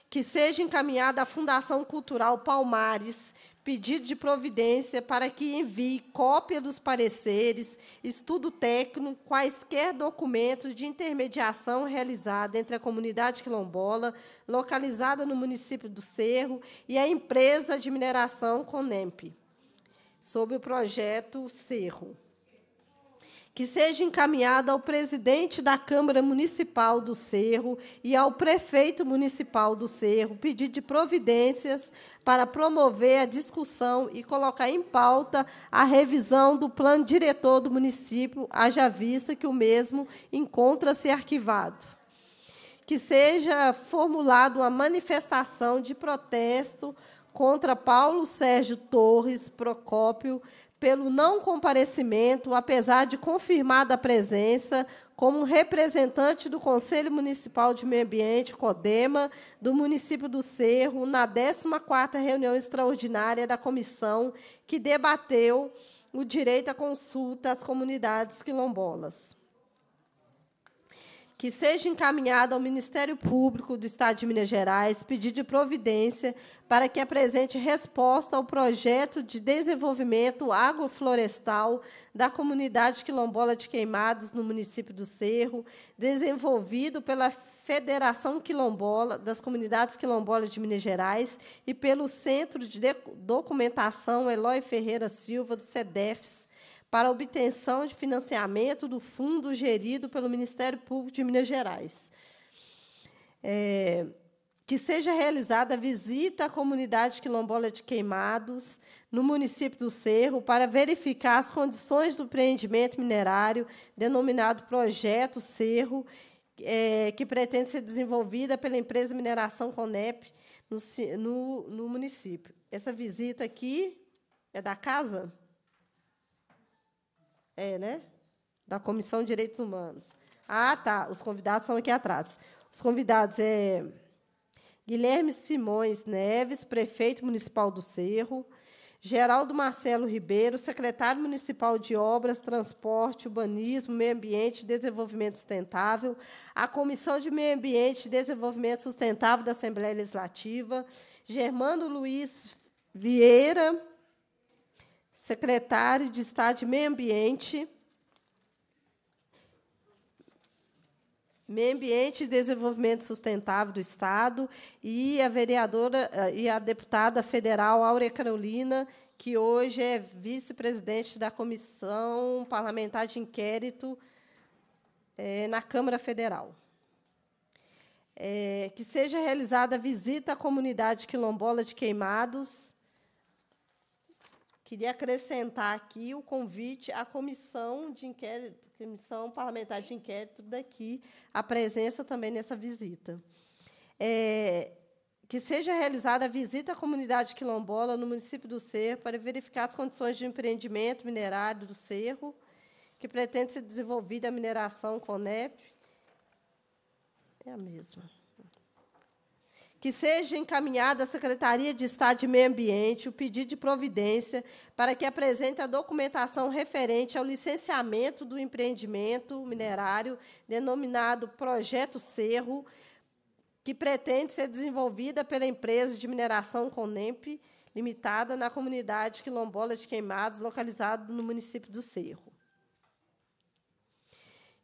Que seja encaminhada à Fundação Cultural Palmares, pedido de providência para que envie cópia dos pareceres, estudo técnico, quaisquer documentos de intermediação realizada entre a comunidade quilombola, localizada no município do Cerro, e a empresa de mineração Conemp, sob o projeto Cerro que seja encaminhada ao presidente da Câmara Municipal do Cerro e ao prefeito municipal do Cerro, pedido de providências para promover a discussão e colocar em pauta a revisão do plano diretor do município, haja vista que o mesmo encontra-se arquivado. Que seja formulada uma manifestação de protesto contra Paulo Sérgio Torres Procópio pelo não comparecimento, apesar de confirmada a presença como representante do Conselho Municipal de Meio Ambiente, CODEMA, do município do Cerro, na 14ª reunião extraordinária da comissão que debateu o direito à consulta às comunidades quilombolas que seja encaminhada ao Ministério Público do Estado de Minas Gerais pedido de providência para que apresente resposta ao projeto de desenvolvimento agroflorestal da comunidade quilombola de Queimados, no município do Cerro, desenvolvido pela Federação Quilombola das Comunidades Quilombolas de Minas Gerais e pelo Centro de Documentação Eloy Ferreira Silva, do SEDEFS, para obtenção de financiamento do fundo gerido pelo Ministério Público de Minas Gerais. É, que seja realizada visita à comunidade quilombola de Queimados, no município do Cerro, para verificar as condições do empreendimento minerário, denominado Projeto Cerro, é, que pretende ser desenvolvida pela empresa Mineração Conep no, no, no município. Essa visita aqui é da casa? É, né? Da Comissão de Direitos Humanos. Ah, tá. Os convidados são aqui atrás. Os convidados é Guilherme Simões Neves, prefeito municipal do Cerro, Geraldo Marcelo Ribeiro, secretário municipal de Obras, Transporte, Urbanismo, Meio Ambiente e Desenvolvimento Sustentável, a Comissão de Meio Ambiente e Desenvolvimento Sustentável da Assembleia Legislativa, Germando Luiz Vieira, secretário de Estado de Meio Ambiente, Meio Ambiente e Desenvolvimento Sustentável do Estado, e a vereadora eh, e a deputada federal Áurea Carolina, que hoje é vice-presidente da Comissão Parlamentar de Inquérito é, na Câmara Federal. É, que seja realizada visita à comunidade quilombola de Queimados, Queria acrescentar aqui o convite à comissão de inquérito, comissão parlamentar de inquérito daqui, a presença também nessa visita. É, que seja realizada a visita à comunidade quilombola no município do Cerro para verificar as condições de empreendimento minerário do Cerro, que pretende ser desenvolvida a mineração CONEP. É a mesma que seja encaminhado à Secretaria de Estado de Meio Ambiente o pedido de providência para que apresente a documentação referente ao licenciamento do empreendimento minerário denominado Projeto Cerro, que pretende ser desenvolvida pela empresa de mineração Conemp Limitada na comunidade quilombola de Queimados, localizado no município do Cerro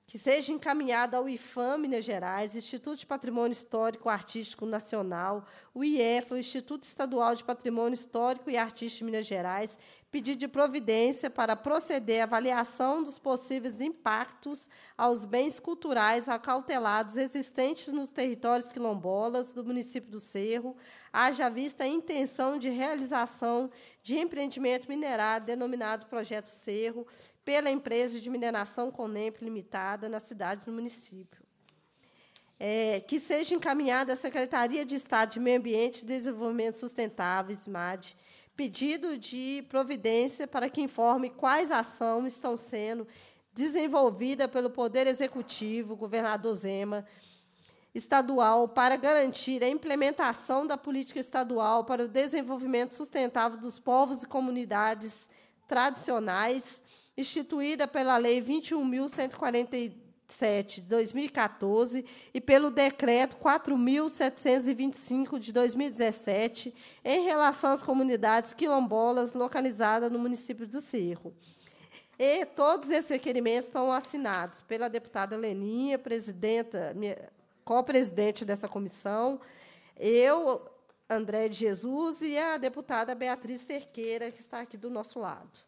que seja encaminhada ao IFAM Minas Gerais, Instituto de Patrimônio Histórico e Artístico Nacional, o IEF, o Instituto Estadual de Patrimônio Histórico e Artístico de Minas Gerais, pedido de providência para proceder à avaliação dos possíveis impactos aos bens culturais acautelados existentes nos territórios quilombolas do município do Cerro, haja vista a intenção de realização de empreendimento mineral denominado Projeto Cerro, pela empresa de mineração Conemp Limitada na cidade do município. É, que seja encaminhada à Secretaria de Estado de Meio Ambiente e Desenvolvimento Sustentável, SMAD, pedido de providência para que informe quais ações estão sendo desenvolvidas pelo Poder Executivo, governador Zema, estadual, para garantir a implementação da política estadual para o desenvolvimento sustentável dos povos e comunidades tradicionais instituída pela Lei 21.147 de 2014 e pelo Decreto 4.725 de 2017, em relação às comunidades quilombolas localizadas no município do Cerro. E todos esses requerimentos estão assinados pela deputada Leninha, presidenta, co-presidente dessa comissão, eu, André de Jesus, e a deputada Beatriz Cerqueira, que está aqui do nosso lado.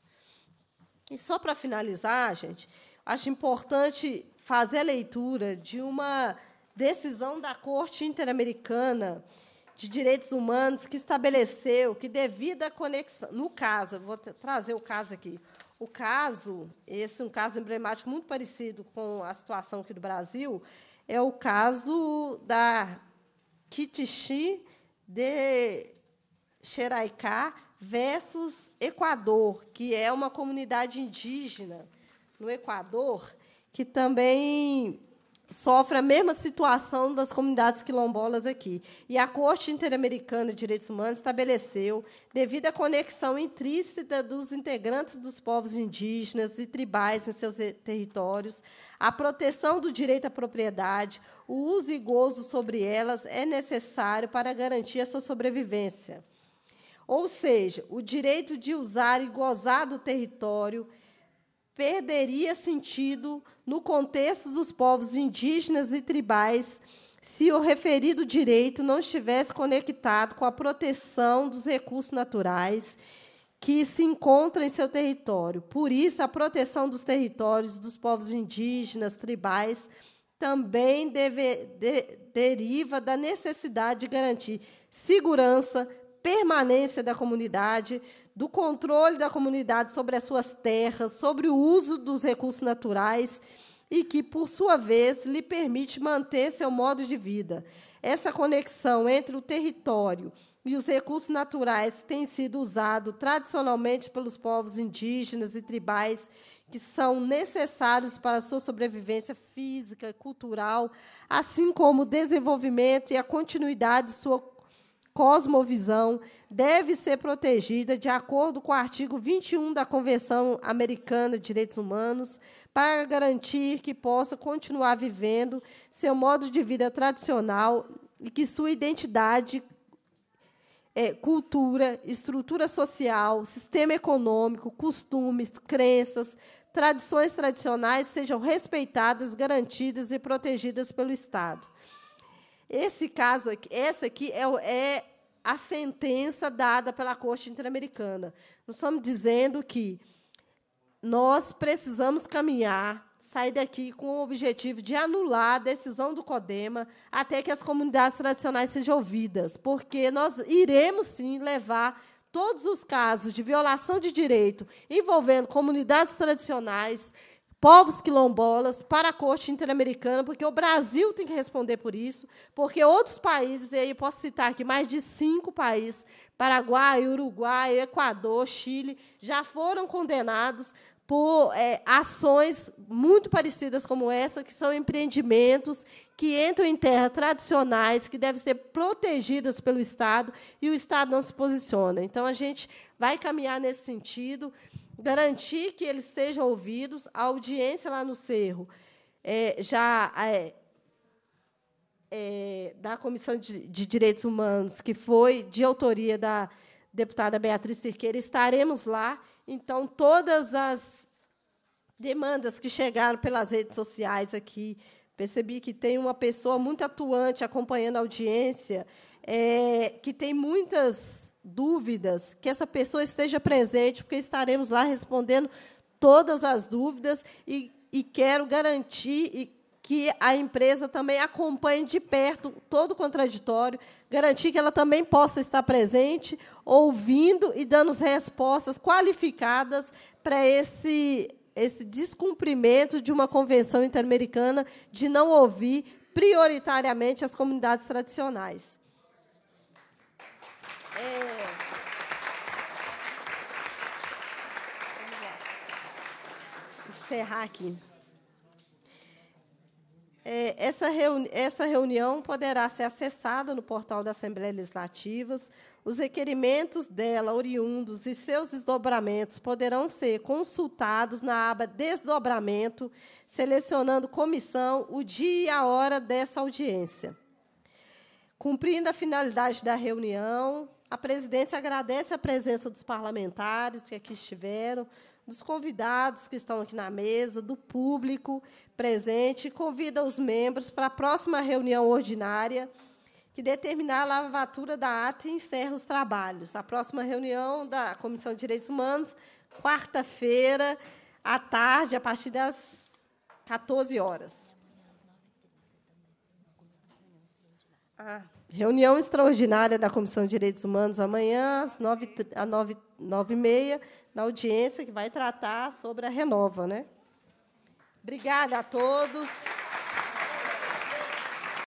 E só para finalizar, gente, acho importante fazer a leitura de uma decisão da Corte Interamericana de Direitos Humanos que estabeleceu que devido à conexão, no caso, vou trazer o caso aqui. O caso, esse é um caso emblemático muito parecido com a situação aqui do Brasil, é o caso da Kitishi de Xeraiká, versus Equador, que é uma comunidade indígena no Equador, que também sofre a mesma situação das comunidades quilombolas aqui. E a Corte Interamericana de Direitos Humanos estabeleceu, devido à conexão intrínseca dos integrantes dos povos indígenas e tribais em seus territórios, a proteção do direito à propriedade, o uso e gozo sobre elas é necessário para garantir a sua sobrevivência. Ou seja, o direito de usar e gozar do território perderia sentido no contexto dos povos indígenas e tribais se o referido direito não estivesse conectado com a proteção dos recursos naturais que se encontram em seu território. Por isso, a proteção dos territórios dos povos indígenas, tribais, também deve, de, deriva da necessidade de garantir segurança, permanência da comunidade, do controle da comunidade sobre as suas terras, sobre o uso dos recursos naturais e que, por sua vez, lhe permite manter seu modo de vida. Essa conexão entre o território e os recursos naturais tem sido usado tradicionalmente pelos povos indígenas e tribais que são necessários para a sua sobrevivência física e cultural, assim como o desenvolvimento e a continuidade de sua cosmovisão deve ser protegida de acordo com o artigo 21 da Convenção Americana de Direitos Humanos, para garantir que possa continuar vivendo seu modo de vida tradicional e que sua identidade, é, cultura, estrutura social, sistema econômico, costumes, crenças, tradições tradicionais sejam respeitadas, garantidas e protegidas pelo Estado. Esse caso aqui, essa aqui é, é a sentença dada pela Corte Interamericana. Nós estamos dizendo que nós precisamos caminhar, sair daqui com o objetivo de anular a decisão do CODEMA até que as comunidades tradicionais sejam ouvidas, porque nós iremos sim levar todos os casos de violação de direito envolvendo comunidades tradicionais povos quilombolas para a Corte Interamericana, porque o Brasil tem que responder por isso, porque outros países, e aí eu posso citar aqui mais de cinco países, Paraguai, Uruguai, Equador, Chile, já foram condenados por é, ações muito parecidas como essa, que são empreendimentos que entram em terras tradicionais, que devem ser protegidas pelo Estado, e o Estado não se posiciona. Então, a gente vai caminhar nesse sentido garantir que eles sejam ouvidos. A audiência lá no Cerro é, já é, é, da Comissão de, de, Direitos Humanos, que foi de autoria da deputada Beatriz Cirqueira, estaremos lá. Então, todas as demandas que chegaram pelas redes sociais aqui, percebi que tem uma pessoa muito atuante acompanhando a audiência, é, que tem muitas dúvidas, que essa pessoa esteja presente, porque estaremos lá respondendo todas as dúvidas e, e quero garantir e que a empresa também acompanhe de perto todo o contraditório, garantir que ela também possa estar presente, ouvindo e dando respostas qualificadas para esse, esse descumprimento de uma convenção interamericana de não ouvir prioritariamente as comunidades tradicionais. É... Encerrar aqui. É, essa, reuni essa reunião poderá ser acessada no portal da Assembleia Legislativa. Os requerimentos dela, oriundos e seus desdobramentos, poderão ser consultados na aba Desdobramento, selecionando comissão, o dia e a hora dessa audiência. Cumprindo a finalidade da reunião, a presidência agradece a presença dos parlamentares que aqui estiveram, dos convidados que estão aqui na mesa, do público presente, e convida os membros para a próxima reunião ordinária, que determinar a lavatura da ata e encerra os trabalhos. A próxima reunião da Comissão de Direitos Humanos, quarta-feira, à tarde, a partir das 14 horas. Ah. Reunião extraordinária da Comissão de Direitos Humanos amanhã, às 9h30, na audiência que vai tratar sobre a Renova. Né? Obrigada a todos.